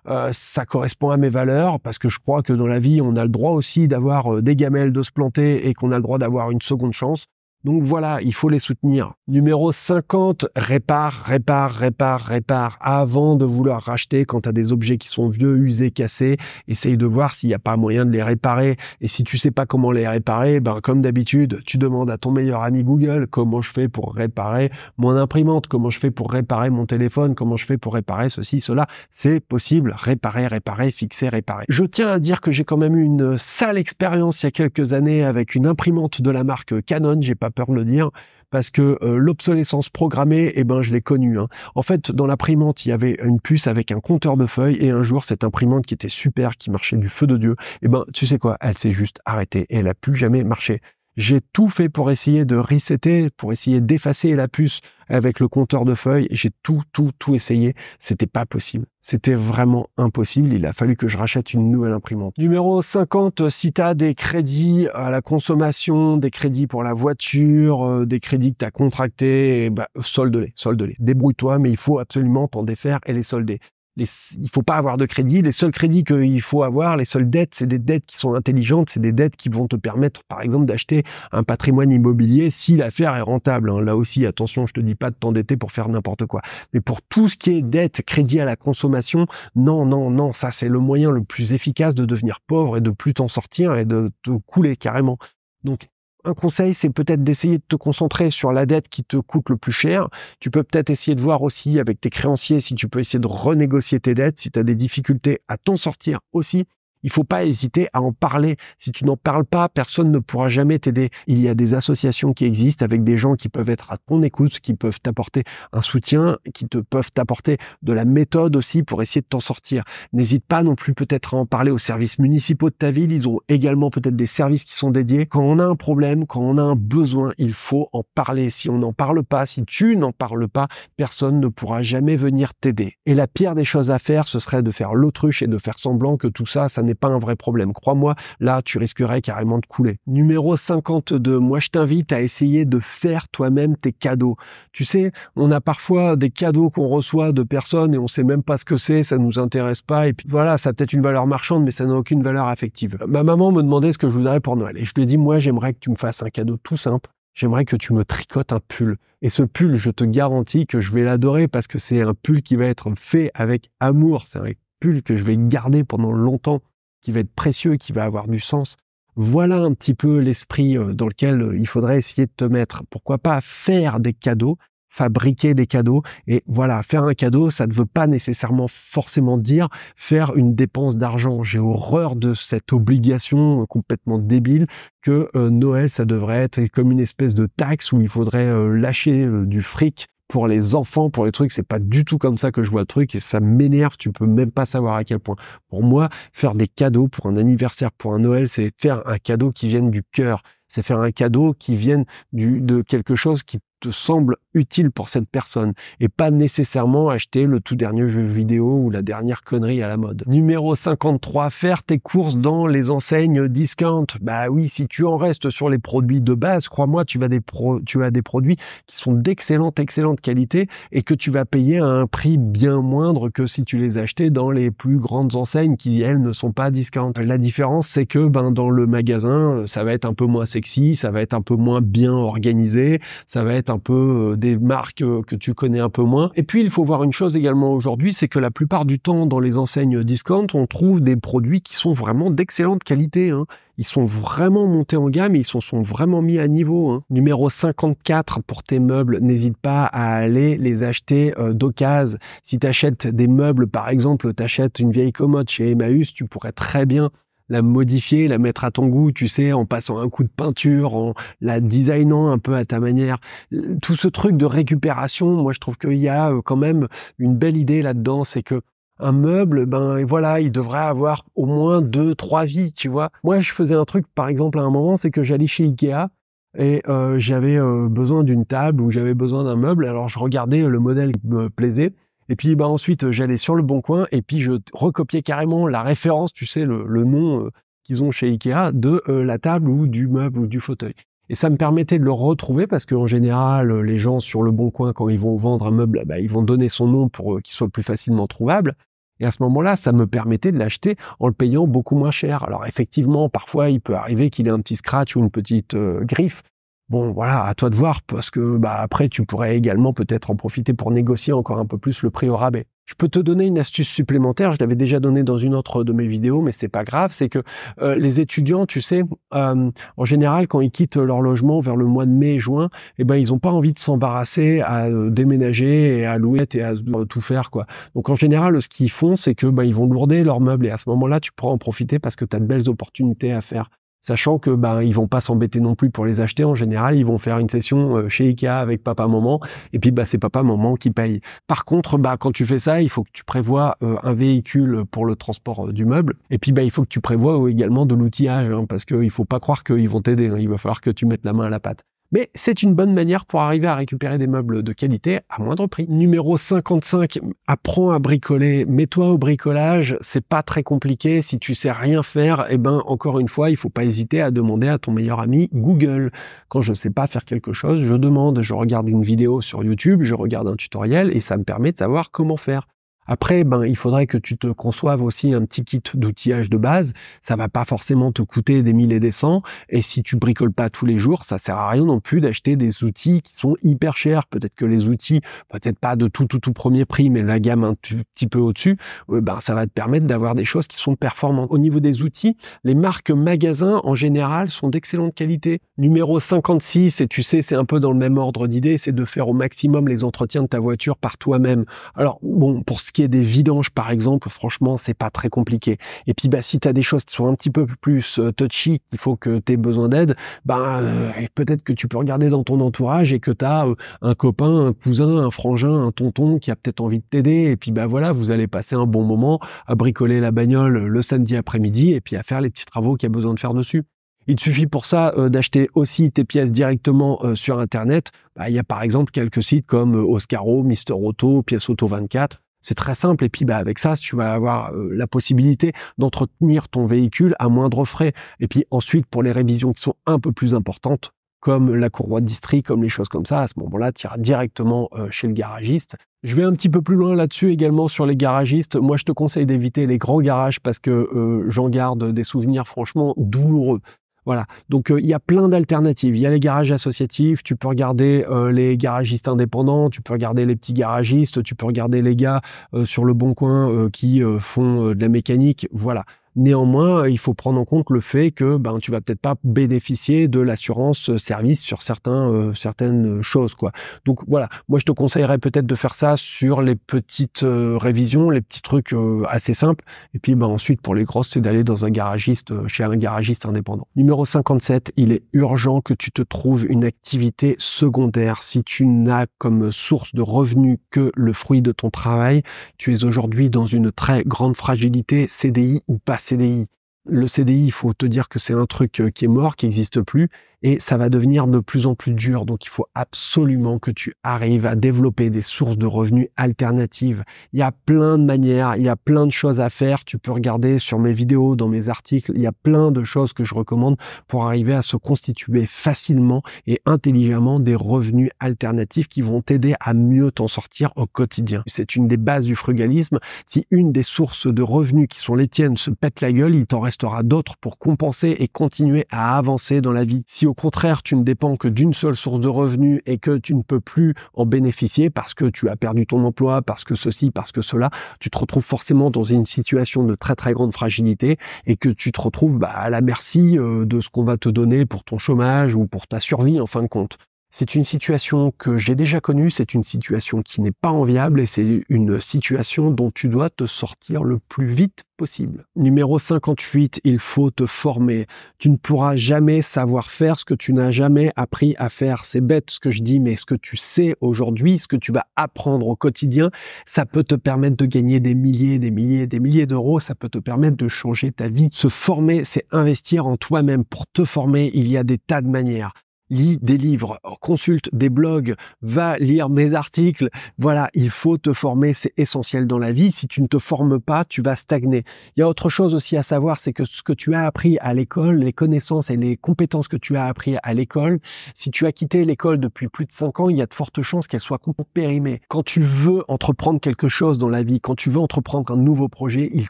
Euh, ça correspond à mes valeurs, parce que je crois que dans la vie, on a le droit aussi d'avoir euh, des gamelles, de se planter et qu'on a le droit d'avoir une seconde chance. Donc voilà, il faut les soutenir. Numéro 50, répare, répare, répare, répare. Avant de vouloir racheter, quand tu as des objets qui sont vieux, usés, cassés, essaye de voir s'il n'y a pas moyen de les réparer. Et si tu sais pas comment les réparer, ben comme d'habitude, tu demandes à ton meilleur ami Google comment je fais pour réparer mon imprimante, comment je fais pour réparer mon téléphone, comment je fais pour réparer ceci, cela. C'est possible, réparer, réparer, fixer, réparer. Je tiens à dire que j'ai quand même eu une sale expérience il y a quelques années avec une imprimante de la marque Canon. J'ai pas peur de le dire, parce que euh, l'obsolescence programmée, et eh ben, je l'ai connue. Hein. En fait, dans l'imprimante, il y avait une puce avec un compteur de feuilles, et un jour, cette imprimante qui était super, qui marchait du feu de Dieu, et eh ben, tu sais quoi, elle s'est juste arrêtée, et elle n'a plus jamais marché. J'ai tout fait pour essayer de resetter, pour essayer d'effacer la puce avec le compteur de feuilles. J'ai tout, tout, tout essayé. C'était pas possible. C'était vraiment impossible. Il a fallu que je rachète une nouvelle imprimante. Numéro 50, si tu as des crédits à la consommation, des crédits pour la voiture, euh, des crédits que tu as contractés, bah, solde-les, solde-les. Débrouille-toi, mais il faut absolument t'en défaire et les solder il faut pas avoir de crédit. Les seuls crédits qu'il faut avoir, les seules dettes, c'est des dettes qui sont intelligentes, c'est des dettes qui vont te permettre, par exemple, d'acheter un patrimoine immobilier si l'affaire est rentable. Hein. Là aussi, attention, je te dis pas de t'endetter pour faire n'importe quoi. Mais pour tout ce qui est dette, crédit à la consommation, non, non, non, ça c'est le moyen le plus efficace de devenir pauvre et de plus t'en sortir et de te couler carrément. Donc conseil, c'est peut-être d'essayer de te concentrer sur la dette qui te coûte le plus cher. Tu peux peut-être essayer de voir aussi avec tes créanciers si tu peux essayer de renégocier tes dettes, si tu as des difficultés à t'en sortir aussi. Il ne faut pas hésiter à en parler. Si tu n'en parles pas, personne ne pourra jamais t'aider. Il y a des associations qui existent avec des gens qui peuvent être à ton écoute, qui peuvent t'apporter un soutien, qui te peuvent t'apporter de la méthode aussi pour essayer de t'en sortir. N'hésite pas non plus peut-être à en parler aux services municipaux de ta ville. Ils ont également peut-être des services qui sont dédiés. Quand on a un problème, quand on a un besoin, il faut en parler. Si on n'en parle pas, si tu n'en parles pas, personne ne pourra jamais venir t'aider. Et la pire des choses à faire, ce serait de faire l'autruche et de faire semblant que tout ça, ça n'est pas un vrai problème. Crois-moi, là, tu risquerais carrément de couler. Numéro 52, moi je t'invite à essayer de faire toi-même tes cadeaux. Tu sais, on a parfois des cadeaux qu'on reçoit de personnes et on sait même pas ce que c'est, ça nous intéresse pas, et puis voilà, ça a peut-être une valeur marchande, mais ça n'a aucune valeur affective. Ma maman me demandait ce que je voudrais pour Noël, et je lui ai dit, moi j'aimerais que tu me fasses un cadeau tout simple, j'aimerais que tu me tricotes un pull. Et ce pull, je te garantis que je vais l'adorer parce que c'est un pull qui va être fait avec amour, c'est un pull que je vais garder pendant longtemps qui va être précieux, qui va avoir du sens. Voilà un petit peu l'esprit euh, dans lequel euh, il faudrait essayer de te mettre. Pourquoi pas faire des cadeaux, fabriquer des cadeaux. Et voilà, faire un cadeau, ça ne veut pas nécessairement forcément dire faire une dépense d'argent. J'ai horreur de cette obligation euh, complètement débile que Noël, ça devrait être comme une espèce de taxe où il faudrait lâcher du fric pour les enfants, pour les trucs, c'est pas du tout comme ça que je vois le truc et ça m'énerve, tu peux même pas savoir à quel point. Pour moi, faire des cadeaux pour un anniversaire, pour un Noël, c'est faire un cadeau qui vienne du cœur, c'est faire un cadeau qui vienne du, de quelque chose qui te semble utile pour cette personne et pas nécessairement acheter le tout dernier jeu vidéo ou la dernière connerie à la mode. Numéro 53, faire tes courses dans les enseignes discount. Bah oui, si tu en restes sur les produits de base, crois-moi, tu, vas des pro tu as des produits qui sont d'excellente, excellente qualité et que tu vas payer à un prix bien moindre que si tu les achetais dans les plus grandes enseignes qui, elles, ne sont pas discount. La différence, c'est que ben, dans le magasin, euh, ça va être un peu moins sexy, ça va être un peu moins bien organisé, ça va être un peu euh, des marques euh, que tu connais un peu moins. Et puis, il faut voir une chose également aujourd'hui, c'est que la plupart du temps, dans les enseignes discount, on trouve des produits qui sont vraiment d'excellente qualité. Hein. Ils sont vraiment montés en gamme, ils sont, sont vraiment mis à niveau. Hein. Numéro 54 pour tes meubles, n'hésite pas à aller les acheter euh, d'occasion. Si tu achètes des meubles, par exemple, tu achètes une vieille commode chez Emmaüs, tu pourrais très bien la modifier, la mettre à ton goût, tu sais, en passant un coup de peinture, en la designant un peu à ta manière. Euh, tout ce truc de récupération, moi je trouve qu'il y a euh, quand même une belle idée là-dedans, c'est que un meuble, ben voilà, il devrait avoir au moins deux, trois vies, tu vois. Moi, je faisais un truc, par exemple, à un moment, c'est que j'allais chez Ikea et euh, j'avais besoin d'une table ou j'avais besoin d'un meuble. Alors, je regardais le modèle qui me plaisait et puis bah, ensuite, euh, j'allais sur le Bon Coin et puis je recopiais carrément la référence, tu sais, le, nom euh, qu'ils ont chez Ikea de euh, la table ou du meuble ou du fauteuil. Et ça me permettait de le retrouver parce qu'en général, les gens sur le Bon Coin, quand ils vont vendre un meuble, bah, ils vont donner son nom pour qu'il soit plus facilement trouvable. Et à ce moment-là, ça me permettait de l'acheter en le payant beaucoup moins cher. Alors effectivement, parfois, il peut arriver qu'il ait un petit scratch ou une petite griffe Bon, voilà, à toi de voir, parce que bah, après, tu pourrais également peut-être en profiter pour négocier encore un peu plus le prix au rabais. Je peux te donner une astuce supplémentaire, je l'avais déjà donnée dans une autre de mes vidéos, mais c'est pas grave, c'est que euh, les étudiants, tu sais, euh, en général, quand ils quittent leur logement vers le mois de mai, juin, eh ben, ils n'ont pas envie de s'embarrasser à euh, déménager et à louer et à tout faire, quoi. Donc, en général, ce qu'ils font, c'est que, ben, ils vont lourder leurs meubles et à ce moment-là, tu pourras en profiter parce que tu as de belles opportunités à faire sachant que ben ils vont pas s'embêter non plus pour les acheter en général ils vont faire une session euh, chez Ikea avec papa maman et puis ben, c'est papa maman qui paye par contre ben, quand tu fais ça il faut que tu prévois euh, un véhicule pour le transport euh, du meuble et puis ben, il faut que tu prévois également de l'outillage hein, parce qu'il faut pas croire qu'ils vont t'aider hein. il va falloir que tu mettes la main à la pâte mais c'est une bonne manière pour arriver à récupérer des meubles de qualité à moindre prix. Numéro 55, apprends à bricoler, mets-toi au bricolage, c'est pas très compliqué. Si tu sais rien faire, eh ben encore une fois, il faut pas hésiter à demander à ton meilleur ami Google. Quand je sais pas faire quelque chose, je demande, je regarde une vidéo sur YouTube, je regarde un tutoriel et ça me permet de savoir comment faire. Après, ben, il faudrait que tu te conçoives aussi un petit kit d'outillage de base. Ça va pas forcément te coûter des mille et des cents. Et si tu bricoles pas tous les jours, ça sert à rien non plus d'acheter des outils qui sont hyper chers. Peut-être que les outils, peut-être pas de tout, tout, tout premier prix, mais la gamme un petit peu au-dessus, euh, ben, ça va te permettre d'avoir des choses qui sont performantes. Au niveau des outils, les marques magasins, en général, sont d'excellente qualité. Numéro 56, et tu sais, c'est un peu dans le même ordre d'idée, c'est de faire au maximum les entretiens de ta voiture par toi-même. Alors, bon, pour ce qui des vidanges, par exemple, franchement, c'est pas très compliqué. Et puis, bah, si tu as des choses qui sont un petit peu plus euh, touchy, il faut que tu aies besoin d'aide, ben, peut-être que tu peux regarder dans ton entourage et que tu as euh, un copain, un cousin, un frangin, un tonton qui a peut-être envie de t'aider. Et puis, bah voilà, vous allez passer un bon moment à bricoler la bagnole le samedi après-midi et puis à faire les petits travaux qu'il y a besoin de faire dessus. Il te suffit pour ça d'acheter aussi tes pièces directement sur Internet. Bah, il y a par exemple quelques sites comme Oscaro, Mister Auto, Pièces Auto 24 c'est très simple. Et puis, bah, avec ça, tu vas avoir euh, la possibilité d'entretenir ton véhicule à moindre frais. Et puis ensuite, pour les révisions qui sont un peu plus importantes, comme la courroie de distri, comme les choses comme ça, à ce moment-là, tu iras directement euh, chez le garagiste. Je vais un petit peu plus loin là-dessus également sur les garagistes. Moi, je te conseille d'éviter les grands garages parce que euh, j'en garde des souvenirs franchement douloureux. Voilà. Donc euh, il y a plein d'alternatives. Il y a les garages associatifs, tu peux regarder euh, les garagistes indépendants, tu peux regarder les petits garagistes, tu peux regarder les gars euh, sur le bon coin qui font de la mécanique. Voilà. Néanmoins, euh, il faut prendre en compte le fait que ben, tu vas peut-être pas bénéficier de l'assurance euh, service sur certains, euh, certaines choses. Quoi. Donc voilà, moi je te conseillerais peut-être de faire ça sur les petites révisions, les petits trucs assez simples. Et puis ben, ensuite, pour les grosses, c'est d'aller dans un garagiste, chez un garagiste indépendant. Numéro 57, il est urgent que tu te trouves une activité secondaire. Si tu n'as comme source de revenus que le fruit de ton travail, tu es aujourd'hui dans une très grande fragilité CDI ou pas CDI. Le CDI, il faut te dire que c'est un truc euh, qui est mort, qui n'existe plus, et ça va devenir de plus en plus dur. Donc il faut absolument que tu arrives à développer des sources de revenus alternatives. Il y a plein de manières, il y a plein de choses à faire. Tu peux regarder sur mes vidéos, dans mes articles, il y a plein de choses que je recommande pour arriver à se constituer facilement et intelligemment des revenus alternatifs qui vont t'aider à mieux t'en sortir au quotidien. C'est une des bases du frugalisme. Si une des sources de revenus qui sont les tiennes se pète la gueule, il t'en restera d'autres pour compenser et continuer à avancer dans la vie au contraire tu ne dépends que d'une seule source de revenus et que tu ne peux plus en bénéficier parce que tu as perdu ton emploi, parce que ceci, parce que cela, tu te retrouves forcément dans une situation de très très grande fragilité et que tu te retrouves bah, à la merci euh, de ce qu'on va te donner pour ton chômage ou pour ta survie en fin de compte. C'est une situation que j'ai déjà connue, c'est une situation qui n'est pas enviable et c'est une situation dont tu dois te sortir le plus vite possible. Numéro 58, il faut te former. Tu ne pourras jamais savoir faire ce que tu n'as jamais appris à faire. C'est bête ce que je dis, mais ce que tu sais aujourd'hui, ce que tu vas apprendre au quotidien, ça peut te permettre de gagner des milliers, des milliers, des milliers d'euros, ça peut te permettre de changer ta vie. Se former, c'est investir en toi-même. Pour te former, il y a des tas de manières lis des livres, consulte des blogs, va lire mes articles. Voilà, il faut te former, c'est essentiel dans la vie. Si tu ne te formes pas, tu vas stagner. Il y a autre chose aussi à savoir, c'est que ce que tu as appris à l'école, les connaissances et les compétences que tu as appris à l'école, si tu as quitté l'école depuis plus de 5 ans, il y a de fortes chances qu'elles soient complètement périmées. Quand tu veux entreprendre quelque chose dans la vie, quand tu veux entreprendre un nouveau projet, il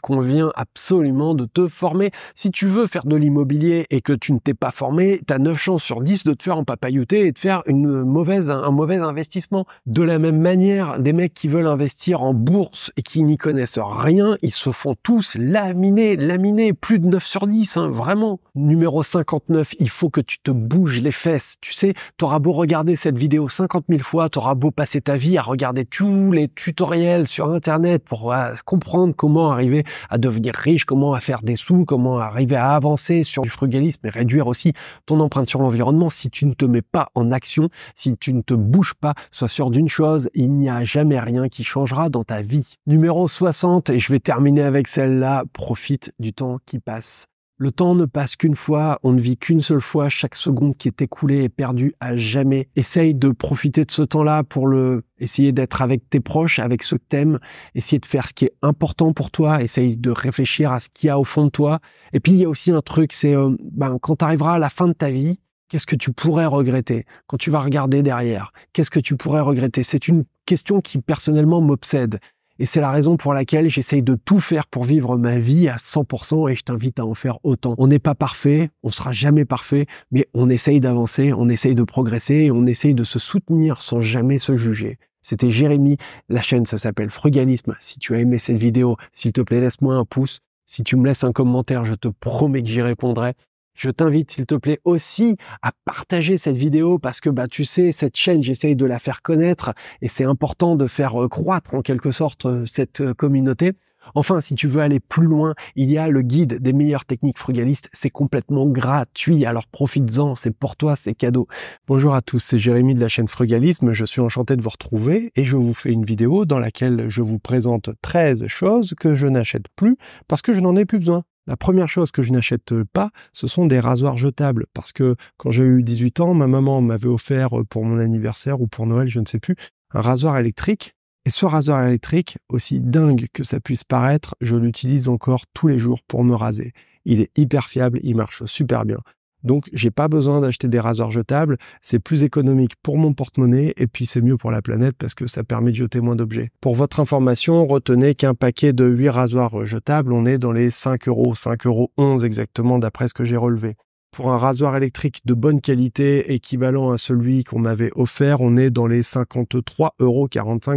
convient absolument de te former. Si tu veux faire de l'immobilier et que tu ne t'es pas formé, tu as 9 chances sur 10 de te faire en papayouté et de faire une mauvaise, un mauvais investissement. De la même manière, des mecs qui veulent investir en bourse et qui n'y connaissent rien, ils se font tous laminer, laminer, plus de 9 sur 10, hein, vraiment. Numéro 59, il faut que tu te bouges les fesses. Tu sais, tu auras beau regarder cette vidéo 50 000 fois, tu auras beau passer ta vie à regarder tous les tutoriels sur Internet pour euh, comprendre comment arriver à devenir riche, comment à faire des sous, comment arriver à avancer sur du frugalisme et réduire aussi ton empreinte sur l'environnement si tu tu ne te mets pas en action, si tu ne te bouges pas, sois sûr d'une chose, il n'y a jamais rien qui changera dans ta vie. Numéro 60, et je vais terminer avec celle-là, profite du temps qui passe. Le temps ne passe qu'une fois, on ne vit qu'une seule fois, chaque seconde qui est écoulée est perdue à jamais. Essaye de profiter de ce temps-là pour le essayer d'être avec tes proches, avec ce que t'aimes, essayer de faire ce qui est important pour toi, essaye de réfléchir à ce qu'il y a au fond de toi. Et puis il y a aussi un truc, c'est euh, ben, quand tu arriveras à la fin de ta vie, Qu'est-ce que tu pourrais regretter quand tu vas regarder derrière Qu'est-ce que tu pourrais regretter C'est une question qui personnellement m'obsède. Et c'est la raison pour laquelle j'essaye de tout faire pour vivre ma vie à 100% et je t'invite à en faire autant. On n'est pas parfait, on sera jamais parfait, mais on essaye d'avancer, on essaye de progresser et on essaye de se soutenir sans jamais se juger. C'était Jérémy, la chaîne ça s'appelle Frugalisme. Si tu as aimé cette vidéo, s'il te plaît laisse-moi un pouce. Si tu me laisses un commentaire, je te promets que j'y répondrai je t'invite s'il te plaît aussi à partager cette vidéo parce que bah tu sais cette chaîne j'essaye de la faire connaître et c'est important de faire euh, croître en quelque sorte euh, cette euh, communauté. Enfin, si tu veux aller plus loin, il y a le guide des meilleures techniques frugalistes. C'est complètement gratuit, alors profites-en, c'est pour toi, c'est cadeau. Bonjour à tous, c'est Jérémy de la chaîne Frugalisme. Je suis enchanté de vous retrouver et je vous fais une vidéo dans laquelle je vous présente 13 choses que je n'achète plus parce que je n'en ai plus besoin. La première chose que je n'achète pas, ce sont des rasoirs jetables. Parce que quand j'ai eu 18 ans, ma maman m'avait offert euh, pour mon anniversaire ou pour Noël, je ne sais plus, un rasoir électrique. Et ce rasoir électrique, aussi dingue que ça puisse paraître, je l'utilise encore tous les jours pour me raser. Il est hyper fiable, il marche super bien. Donc, j'ai pas besoin d'acheter des rasoirs jetables. C'est plus économique pour mon porte-monnaie et puis c'est mieux pour la planète parce que ça permet de jeter moins d'objets. Pour votre information, retenez qu'un paquet de 8 rasoirs jetables, on est dans les 5 euros, 5 euros exactement d'après ce que j'ai relevé pour un rasoir électrique de bonne qualité équivalent à celui qu'on m'avait offert, on est dans les 53,45 euros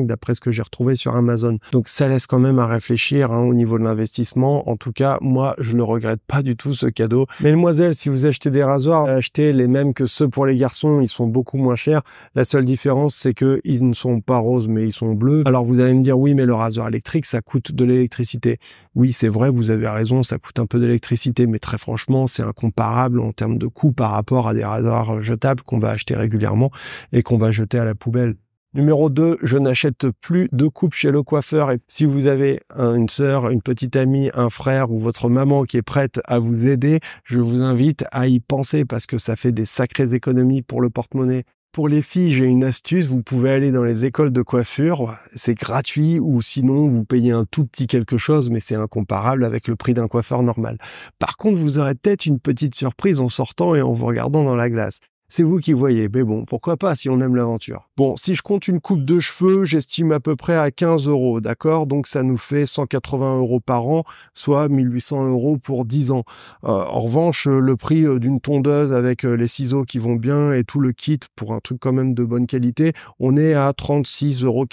d'après ce que j'ai retrouvé sur Amazon. Donc ça laisse quand même à réfléchir hein, au niveau de l'investissement. En tout cas, moi, je ne regrette pas du tout ce cadeau. Mesdemoiselles, si vous achetez des rasoirs, achetez les mêmes que ceux pour les garçons. Ils sont beaucoup moins chers. La seule différence, c'est qu'ils ne sont pas roses, mais ils sont bleus. Alors vous allez me dire, oui, mais le rasoir électrique, ça coûte de l'électricité. Oui, c'est vrai, vous avez raison, ça coûte un peu d'électricité, mais très franchement, c'est incomparable en termes de coût par rapport à des rasoirs jetables qu'on va acheter régulièrement et qu'on va jeter à la poubelle. Numéro 2, je n'achète plus de coupe chez le coiffeur. Et si vous avez une sœur, une petite amie, un frère ou votre maman qui est prête à vous aider, je vous invite à y penser parce que ça fait des sacrées économies pour le porte-monnaie. Pour les filles, j'ai une astuce, vous pouvez aller dans les écoles de coiffure, c'est gratuit ou sinon vous payez un tout petit quelque chose, mais c'est incomparable avec le prix d'un coiffeur normal. Par contre, vous aurez peut-être une petite surprise en sortant et en vous regardant dans la glace c'est vous qui voyez. Mais bon, pourquoi pas si on aime l'aventure. Bon, si je compte une coupe de cheveux, j'estime à peu près à 15 euros, d'accord Donc ça nous fait 180 euros par an, soit 1800 euros pour 10 ans. Euh, en revanche, euh, le prix euh, d'une tondeuse avec les ciseaux qui vont bien et tout le kit pour un truc quand même de bonne qualité, on est à 36,99 euros.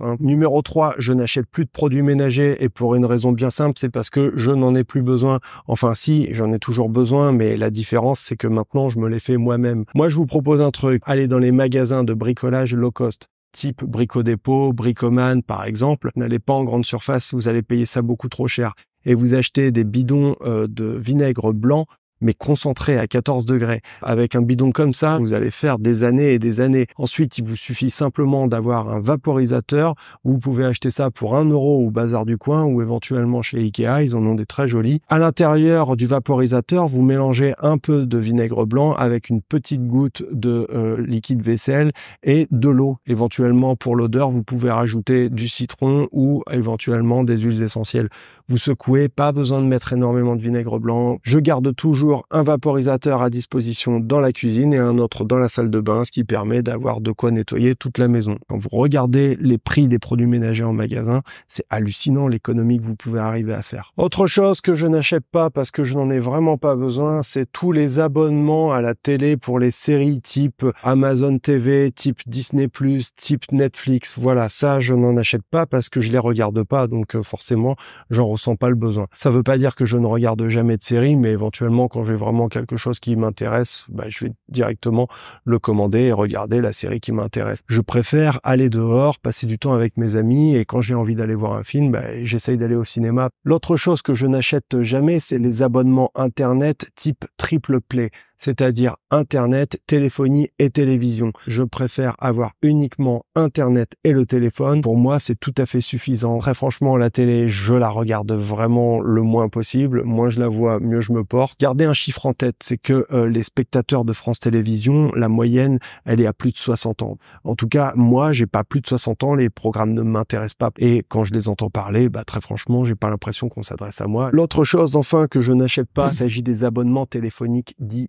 Hein. Numéro 3, je n'achète plus de produits ménagers et pour une raison bien simple, c'est parce que je n'en ai plus besoin. Enfin si, j'en ai toujours besoin, mais la différence, c'est que maintenant, je me les fais moi-même moi, je vous propose un truc. Allez dans les magasins de bricolage low cost type Bricodépôt, Bricoman par exemple, n'allez pas en grande surface, vous allez payer ça beaucoup trop cher. Et vous achetez des bidons euh, de vinaigre blanc mais concentré à 14 degrés. Avec un bidon comme ça, vous allez faire des années et des années. Ensuite, il vous suffit simplement d'avoir un vaporisateur. Vous pouvez acheter ça pour 1 euro au bazar du coin ou éventuellement chez Ikea. Ils en ont des très jolis. À l'intérieur du vaporisateur, vous mélangez un peu de vinaigre blanc avec une petite goutte de euh, liquide vaisselle et de l'eau. Éventuellement, pour l'odeur, vous pouvez rajouter du citron ou éventuellement des huiles essentielles vous secouez, pas besoin de mettre énormément de vinaigre blanc. Je garde toujours un vaporisateur à disposition dans la cuisine et un autre dans la salle de bain, ce qui permet d'avoir de quoi nettoyer toute la maison. Quand vous regardez les prix des produits ménagers en magasin, c'est hallucinant l'économie que vous pouvez arriver à faire. Autre chose que je n'achète pas parce que je n'en ai vraiment pas besoin, c'est tous les abonnements à la télé pour les séries type Amazon TV, type Disney+, type Netflix. Voilà, ça, je n'en achète pas parce que je les regarde pas, donc euh, forcément, j'en sens pas le besoin. Ça veut pas dire que je ne regarde jamais de série, mais éventuellement, quand j'ai vraiment quelque chose qui m'intéresse, bah, je vais directement le commander et regarder la série qui m'intéresse. Je préfère aller dehors, passer du temps avec mes amis, et quand j'ai envie d'aller voir un film, bah, j'essaye d'aller au cinéma. L'autre chose que je n'achète jamais, c'est les abonnements Internet type triple play c'est-à-dire Internet, téléphonie et télévision. Je préfère avoir uniquement Internet et le téléphone. Pour moi, c'est tout à fait suffisant. Très franchement, la télé, je la regarde vraiment le moins possible. Moins je la vois, mieux je me porte. Gardez un chiffre en tête, c'est que euh, les spectateurs de France Télévisions, la moyenne, elle est à plus de 60 ans. En tout cas, moi, j'ai pas plus de 60 ans, les programmes ne m'intéressent pas. Et quand je les entends parler, bah, très franchement, j'ai pas l'impression qu'on s'adresse à moi. L'autre chose, enfin, que je n'achète pas, s'agit des abonnements téléphoniques dits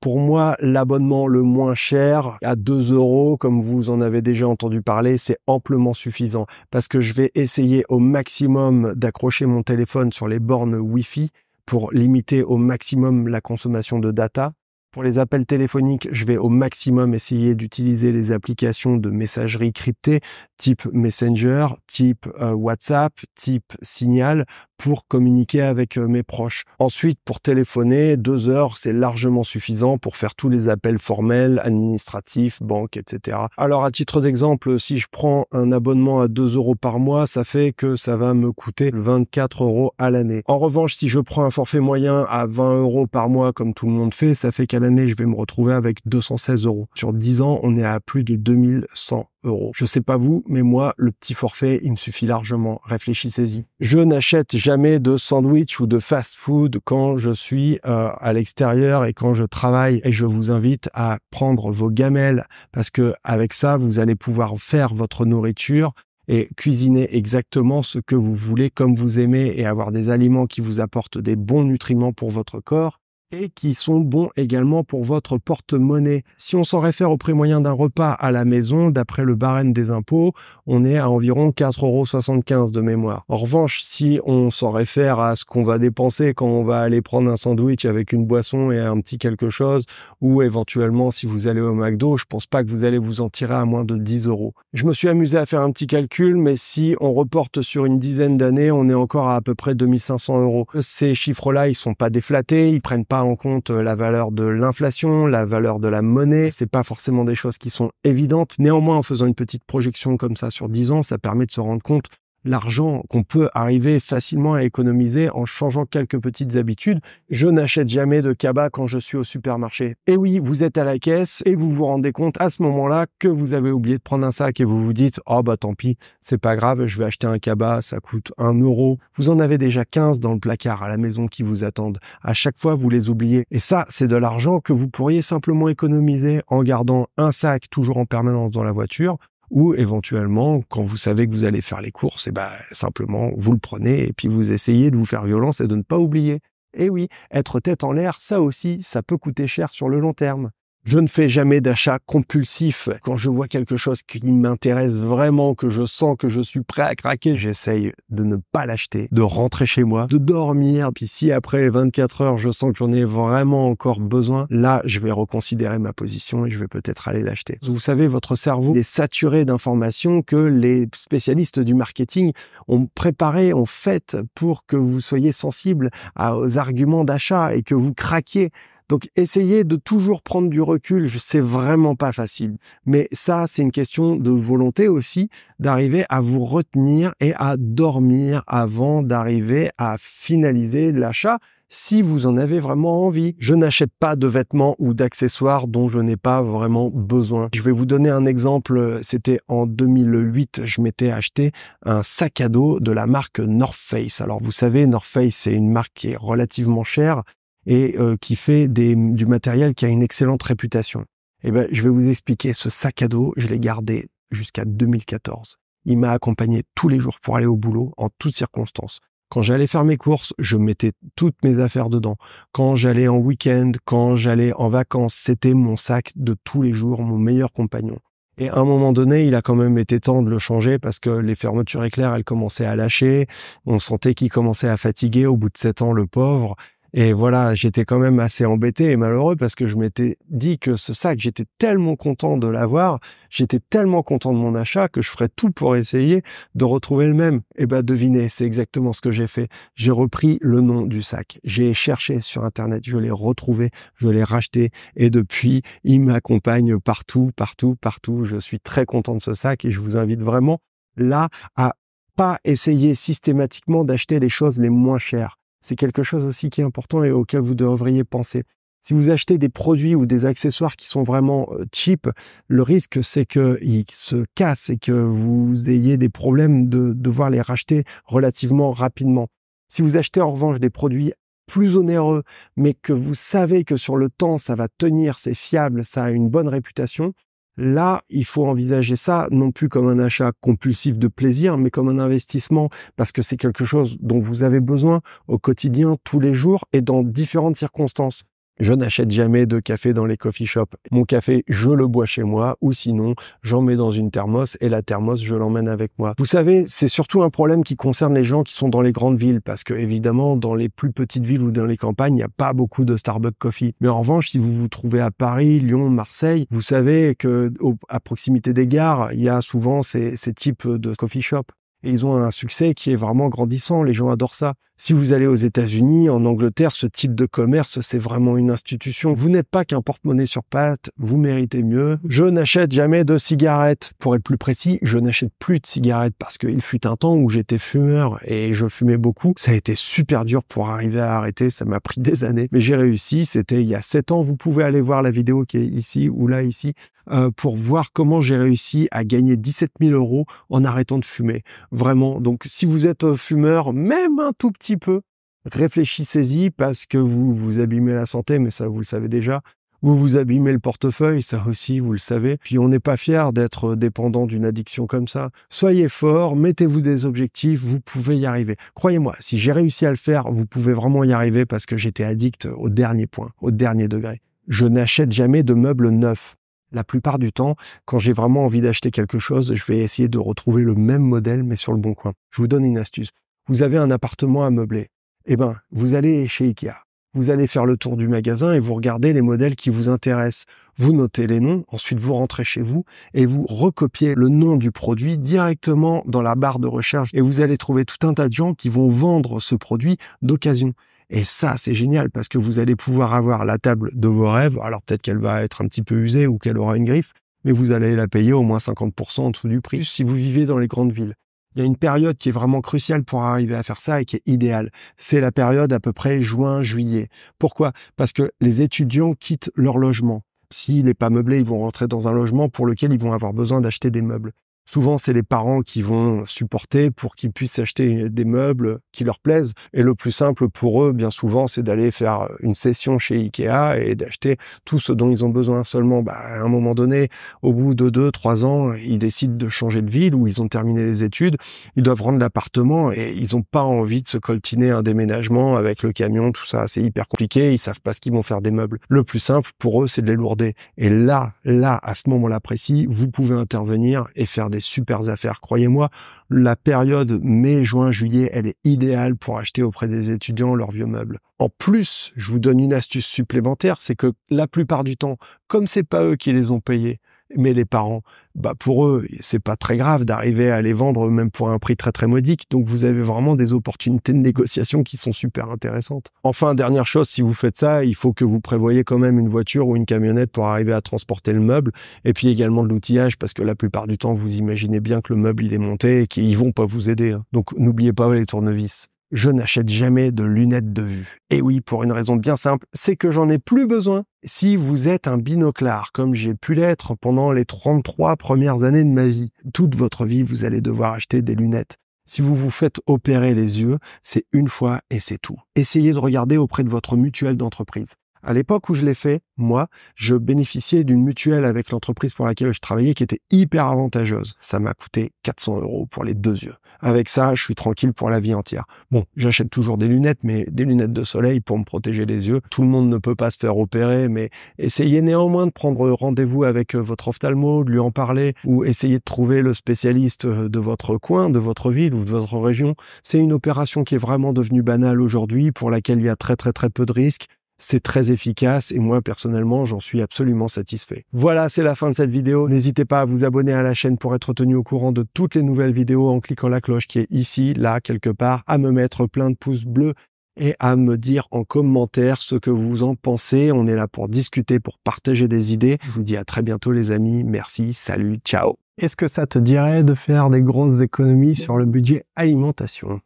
pour moi, l'abonnement le moins cher, à 2 euros, comme vous en avez déjà entendu parler, c'est amplement suffisant parce que je vais essayer au maximum d'accrocher mon téléphone sur les bornes Wi-Fi pour limiter au maximum la consommation de data. Pour les appels téléphoniques, je vais au maximum essayer d'utiliser les applications de messagerie cryptée type Messenger, type euh, WhatsApp, type Signal pour communiquer avec euh, mes proches. Ensuite, pour téléphoner, deux heures, c'est largement suffisant pour faire tous les appels formels, administratifs, banques, etc. Alors, à titre d'exemple, si je prends un abonnement à 2 euros par mois, ça fait que ça va me coûter 24 euros à l'année. En revanche, si je prends un forfait moyen à 20 euros par mois, comme tout le monde fait, ça fait qu'à l'année, je vais me retrouver avec 216 euros. Sur 10 ans, on est à plus de 2100 je sais pas vous, mais moi, le petit forfait, il me suffit largement. Réfléchissez-y. Je n'achète jamais de sandwich ou de fast-food quand je suis euh, à l'extérieur et quand je travaille. Et je vous invite à prendre vos gamelles parce que avec ça, vous allez pouvoir faire votre nourriture et cuisiner exactement ce que vous voulez, comme vous aimez, et avoir des aliments qui vous apportent des bons nutriments pour votre corps et qui sont bons également pour votre porte-monnaie. Si on s'en réfère au prix moyen d'un repas à la maison, d'après le barème des impôts, on est à environ 4,75€ de mémoire. En revanche, si on s'en réfère à ce qu'on va dépenser quand on va aller prendre un sandwich avec une boisson et un petit quelque chose, ou éventuellement si vous allez au McDo, je pense pas que vous allez vous en tirer à moins de 10 euros. Je me suis amusé à faire un petit calcul, mais si on reporte sur une dizaine d'années, on est encore à à peu près 2500 euros. Ces chiffres-là, ils sont pas déflatés, ils prennent pas en compte euh, la valeur de l'inflation, la valeur de la monnaie. C'est pas forcément des choses qui sont évidentes. Néanmoins, en faisant une petite projection comme ça sur 10 ans, ça permet de se rendre compte l'argent qu'on peut arriver facilement à économiser en changeant quelques petites habitudes. Je n'achète jamais de cabas quand je suis au supermarché. Et eh oui, vous êtes à la caisse et vous vous rendez compte à ce moment-là que vous avez oublié de prendre un sac et vous vous dites "Oh bah tant pis, c'est pas grave, je vais acheter un cabas, ça coûte 1 euro." Vous en avez déjà 15 dans le placard à la maison qui vous attendent. À chaque fois, vous les oubliez. Et ça, c'est de l'argent que vous pourriez simplement économiser en gardant un sac toujours en permanence dans la voiture, ou éventuellement, quand vous savez que vous allez faire les courses, et eh bah ben, simplement, vous le prenez et puis vous essayez de vous faire violence et de ne pas oublier. Eh oui, être tête en l'air, ça aussi, ça peut coûter cher sur le long terme. Je ne fais jamais d'achat compulsif. Quand je vois quelque chose qui m'intéresse vraiment, que je sens que je suis prêt à craquer, j'essaye de ne pas l'acheter, de rentrer chez moi, de dormir. Puis si après 24 heures, je sens que j'en ai vraiment encore besoin, là, je vais reconsidérer ma position et je vais peut-être aller l'acheter. Vous savez, votre cerveau est saturé d'informations que les spécialistes du marketing ont préparées, ont faites pour que vous soyez sensible aux arguments d'achat et que vous craquiez. Donc, essayez de toujours prendre du recul, c'est vraiment pas facile. Mais ça, c'est une question de volonté aussi, d'arriver à vous retenir et à dormir avant d'arriver à finaliser l'achat si vous en avez vraiment envie. Je n'achète pas de vêtements ou d'accessoires dont je n'ai pas vraiment besoin. Je vais vous donner un exemple. C'était en 2008, je m'étais acheté un sac à dos de la marque North Face. Alors vous savez, North Face, c'est une marque qui est relativement chère et euh, qui fait du matériel qui a une excellente réputation. Eh ben, je vais vous expliquer, ce sac à dos, je l'ai gardé jusqu'à 2014. Il m'a accompagné tous les jours pour aller au boulot, en toutes circonstances. Quand j'allais faire mes courses, je mettais toutes mes affaires dedans. Quand j'allais en week-end, quand j'allais en vacances, c'était mon sac de tous les jours, mon meilleur compagnon. Et à un moment donné, il a quand même été temps de le changer parce que les fermetures éclairs, elles commençaient à lâcher. On sentait qu'il commençait à fatiguer au bout de sept ans, le pauvre. Et voilà, j'étais quand même assez embêté et malheureux parce que je m'étais dit que ce sac, j'étais tellement content de l'avoir, j'étais tellement content de mon achat que je ferais tout pour essayer de retrouver le même. Et eh ben devinez, c'est exactement ce que j'ai fait. J'ai repris le nom du sac. J'ai cherché sur internet, je l'ai retrouvé, je l'ai racheté et depuis, il m'accompagne partout, partout, partout. Je suis très content de ce sac et je vous invite vraiment là à pas essayer systématiquement d'acheter les choses les moins chères c'est quelque chose aussi qui est important et auquel vous devriez penser. Si vous achetez des produits ou des accessoires qui sont vraiment euh, cheap, le risque c'est qu'ils se cassent et que vous ayez des problèmes de devoir les racheter relativement rapidement. Si vous achetez en revanche des produits plus onéreux, mais que vous savez que sur le temps ça va tenir, c'est fiable, ça a une bonne réputation, Là, il faut envisager ça non plus comme un achat compulsif de plaisir, mais comme un investissement, parce que c'est quelque chose dont vous avez besoin au quotidien, tous les jours et dans différentes circonstances. Je n'achète jamais de café dans les coffee shops. Mon café, je le bois chez moi ou sinon, j'en mets dans une thermos et la thermos, je l'emmène avec moi. Vous savez, c'est surtout un problème qui concerne les gens qui sont dans les grandes villes parce que évidemment, dans les plus petites villes ou dans les campagnes, il n'y a pas beaucoup de Starbucks Coffee. Mais en revanche, si vous vous trouvez à Paris, Lyon, Marseille, vous savez que à proximité des gares, il y a souvent ces, ces types de coffee shops. Et ils ont un succès qui est vraiment grandissant. Les gens adorent ça. Si vous allez aux États-Unis, en Angleterre, ce type de commerce, c'est vraiment une institution. Vous n'êtes pas qu'un porte-monnaie sur pattes, vous méritez mieux. Je n'achète jamais de cigarettes. Pour être plus précis, je n'achète plus de cigarettes parce qu'il fut un temps où j'étais fumeur et je fumais beaucoup. Ça a été super dur pour arriver à arrêter, ça m'a pris des années. Mais j'ai réussi, c'était il y a 7 ans. Vous pouvez aller voir la vidéo qui est ici ou là, ici, euh, pour voir comment j'ai réussi à gagner 17 000 euros en arrêtant de fumer. Vraiment, donc si vous êtes euh, fumeur, même un tout petit peu, réfléchissez-y parce que vous vous abîmez la santé, mais ça vous le savez déjà. Vous vous abîmez le portefeuille, ça aussi vous le savez. Puis on n'est pas fier d'être dépendant d'une addiction comme ça. Soyez fort, mettez-vous des objectifs, vous pouvez y arriver. Croyez-moi, si j'ai réussi à le faire, vous pouvez vraiment y arriver parce que j'étais addict au dernier point, au dernier degré. Je n'achète jamais de meubles neufs. La plupart du temps, quand j'ai vraiment envie d'acheter quelque chose, je vais essayer de retrouver le même modèle mais sur le bon coin. Je vous donne une astuce vous avez un appartement à meubler, eh ben, vous allez chez Ikea. Vous allez faire le tour du magasin et vous regardez les modèles qui vous intéressent. Vous notez les noms, ensuite vous rentrez chez vous et vous recopiez le nom du produit directement dans la barre de recherche et vous allez trouver tout un tas de gens qui vont vendre ce produit d'occasion. Et ça, c'est génial parce que vous allez pouvoir avoir la table de vos rêves. Alors peut-être qu'elle va être un petit peu usée ou qu'elle aura une griffe, mais vous allez la payer au moins 50% en dessous du prix si vous vivez dans les grandes villes il y a une période qui est vraiment cruciale pour arriver à faire ça et qui est idéale. C'est la période à peu près juin-juillet. Pourquoi Parce que les étudiants quittent leur logement. S'il n'est pas meublé, ils vont rentrer dans un logement pour lequel ils vont avoir besoin d'acheter des meubles. Souvent, c'est les parents qui vont supporter pour qu'ils puissent acheter des meubles qui leur plaisent. Et le plus simple pour eux, bien souvent, c'est d'aller faire une session chez Ikea et d'acheter tout ce dont ils ont besoin. Seulement, bah, à un moment donné, au bout de deux, trois ans, ils décident de changer de ville ou ils ont terminé les études. Ils doivent rendre l'appartement et ils n'ont pas envie de se coltiner un déménagement avec le camion, tout ça. C'est hyper compliqué. Ils savent pas ce qu'ils vont faire des meubles. Le plus simple pour eux, c'est de les lourder. Et là, là, à ce moment-là précis, vous pouvez intervenir et faire des super affaires. Croyez-moi, la période mai, juin, juillet, elle est idéale pour acheter auprès des étudiants leurs vieux meubles. En plus, je vous donne une astuce supplémentaire, c'est que la plupart du temps, comme c'est pas eux qui les ont payés, mais les parents, bah pour eux, c'est pas très grave d'arriver à les vendre même pour un prix très très modique. Donc vous avez vraiment des opportunités de négociation qui sont super intéressantes. Enfin, dernière chose, si vous faites ça, il faut que vous prévoyez quand même une voiture ou une camionnette pour arriver à transporter le meuble et puis également de l'outillage parce que la plupart du temps, vous imaginez bien que le meuble il est monté et qu'ils vont pas vous aider. Hein. Donc n'oubliez pas les tournevis je n'achète jamais de lunettes de vue. Et oui, pour une raison bien simple, c'est que j'en ai plus besoin. Si vous êtes un binoclard, comme j'ai pu l'être pendant les 33 premières années de ma vie, toute votre vie, vous allez devoir acheter des lunettes. Si vous vous faites opérer les yeux, c'est une fois et c'est tout. Essayez de regarder auprès de votre mutuelle d'entreprise. À l'époque où je l'ai fait, moi, je bénéficiais d'une mutuelle avec l'entreprise pour laquelle je travaillais qui était hyper avantageuse. Ça m'a coûté 400 euros pour les deux yeux. Avec ça, je suis tranquille pour la vie entière. Bon, j'achète toujours des lunettes, mais des lunettes de soleil pour me protéger les yeux. Tout le monde ne peut pas se faire opérer, mais essayez néanmoins de prendre rendez-vous avec euh, votre ophtalmo, de lui en parler, ou essayez de trouver le spécialiste euh, de votre coin, de votre ville ou de votre région. C'est une opération qui est vraiment devenue banale aujourd'hui, pour laquelle il y a très très très peu de risques c'est très efficace et moi personnellement j'en suis absolument satisfait. Voilà, c'est la fin de cette vidéo. N'hésitez pas à vous abonner à la chaîne pour être tenu au courant de toutes les nouvelles vidéos en cliquant la cloche qui est ici, là, quelque part, à me mettre plein de pouces bleus et à me dire en commentaire ce que vous en pensez. On est là pour discuter, pour partager des idées. Je vous dis à très bientôt les amis. Merci, salut, ciao. Est-ce que ça te dirait de faire des grosses économies sur le budget alimentation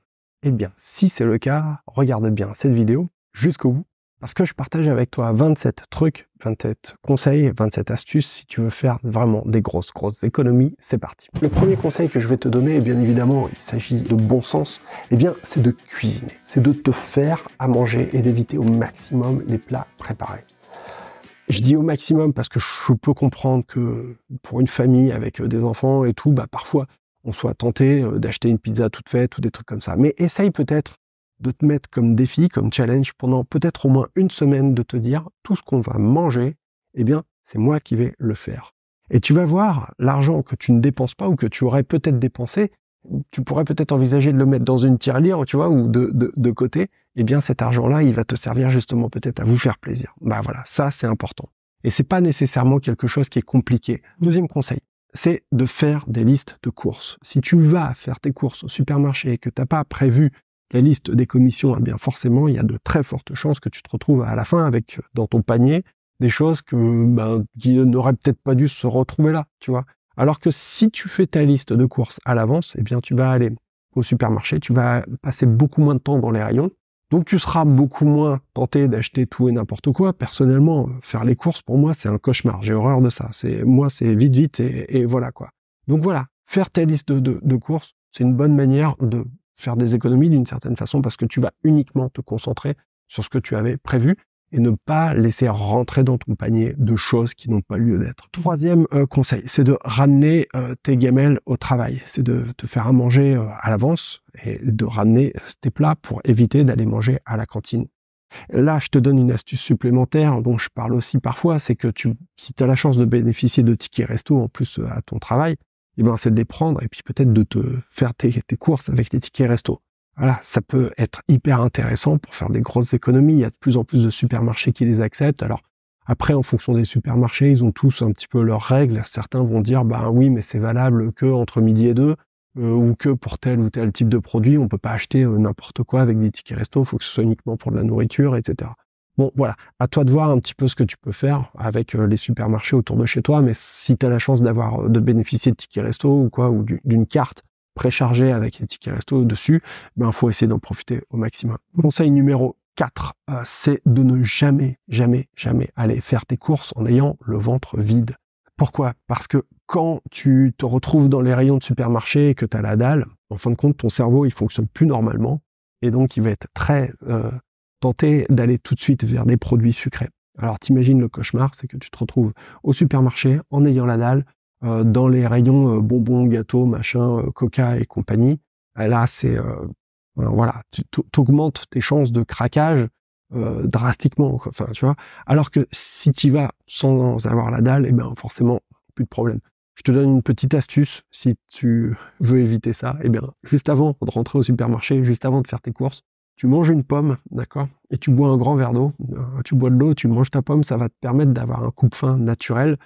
Eh bien, si c'est le cas, regarde bien cette vidéo jusqu'au bout parce que je partage avec toi 27 trucs, 27 conseils, 27 astuces si tu veux faire vraiment des grosses, grosses économies. C'est parti. Le premier conseil que je vais te donner, et eh bien évidemment, il s'agit de bon sens, et eh bien c'est de cuisiner. C'est de te faire à manger et d'éviter au maximum les plats préparés. Je dis au maximum parce que je peux comprendre que pour une famille avec euh, des enfants et tout, bah parfois on soit tenté euh, d'acheter une pizza toute faite ou des trucs comme ça. Mais essaye peut-être de te mettre comme défi, comme challenge pendant peut-être au moins une semaine de te dire tout ce qu'on va manger, eh bien, c'est moi qui vais le faire. Et tu vas voir l'argent que tu ne dépenses pas ou que tu aurais peut-être dépensé, tu pourrais peut-être envisager de le mettre dans une tirelire, tu vois, ou de, côté, eh bien, cet argent-là, il va te servir justement peut-être à vous faire plaisir. Bah voilà, ça, c'est important. Et c'est pas nécessairement quelque chose qui est compliqué. Deuxième conseil, c'est de faire des listes de courses. Si tu vas faire tes courses au supermarché et que tu n'as pas prévu la liste des commissions, eh bien forcément, il y a de très fortes chances que tu te retrouves à la fin avec euh, dans ton panier des choses que ben, qui n'auraient peut-être pas dû se retrouver là, tu vois. Alors que si tu fais ta liste de courses à l'avance, eh bien tu vas aller au supermarché, tu vas passer beaucoup moins de temps dans les rayons, donc tu seras beaucoup moins tenté d'acheter tout et n'importe quoi. Personnellement, euh, faire les courses pour moi c'est un cauchemar, j'ai horreur de ça. C'est moi c'est vite vite et, voilà quoi. Donc voilà, faire ta liste de courses, c'est une bonne manière de faire des économies d'une certaine façon parce que tu vas uniquement te concentrer sur ce que tu avais prévu et ne pas laisser rentrer dans ton panier de choses qui n'ont pas lieu d'être. Troisième euh, conseil, c'est de ramener euh, tes gamelles au travail. C'est de te faire à manger euh, à l'avance et de ramener tes plats pour éviter d'aller manger à la cantine. Là, je te donne une astuce supplémentaire dont je parle aussi parfois, c'est que si tu as la chance de bénéficier de tickets resto en plus à ton travail, eh ben, c'est de les prendre et puis peut-être de te faire tes, courses avec les tickets resto. Voilà, ça peut être hyper intéressant pour faire des grosses économies. Il y a de plus en plus de supermarchés qui les acceptent. Alors après, en fonction des supermarchés, ils ont tous un petit peu leurs règles. Certains vont dire, bah oui, mais c'est valable que entre midi et deux, euh, ou que pour tel ou tel type de produit, on peut pas acheter euh, n'importe quoi avec des tickets resto. Il faut que ce soit uniquement pour de la nourriture, etc. Bon, voilà, à toi de voir un petit peu ce que tu peux faire avec euh, les supermarchés autour de chez toi, mais si tu as la chance d'avoir euh, de bénéficier de tickets resto ou quoi, ou d'une carte préchargée avec les tickets resto dessus, ben faut essayer d'en profiter au maximum. Conseil numéro 4, euh, c'est de ne jamais, jamais, jamais aller faire tes courses en ayant le ventre vide. Pourquoi Parce que quand tu te retrouves dans les rayons de supermarché et que tu as la dalle, en fin de compte, ton cerveau, il fonctionne plus normalement. Et donc, il va être très tenter d'aller tout de suite vers des produits sucrés. Alors t'imagines le cauchemar, c'est que tu te retrouves au supermarché en ayant la dalle, euh, dans les rayons euh, bonbons, gâteaux, machin, euh, coca et compagnie. Là, c'est voilà, tu augmentes tes chances de craquage drastiquement. Enfin, tu vois. Alors que si tu vas sans avoir la dalle, eh ben forcément plus de problème. Je te donne une petite astuce si tu veux éviter ça. Eh bien, juste avant de rentrer au supermarché, juste avant de faire tes courses, tu manges une pomme, d'accord Et tu bois un grand verre d'eau. Euh, tu bois de l'eau, tu manges ta pomme, ça va te permettre d'avoir un coupe fin naturel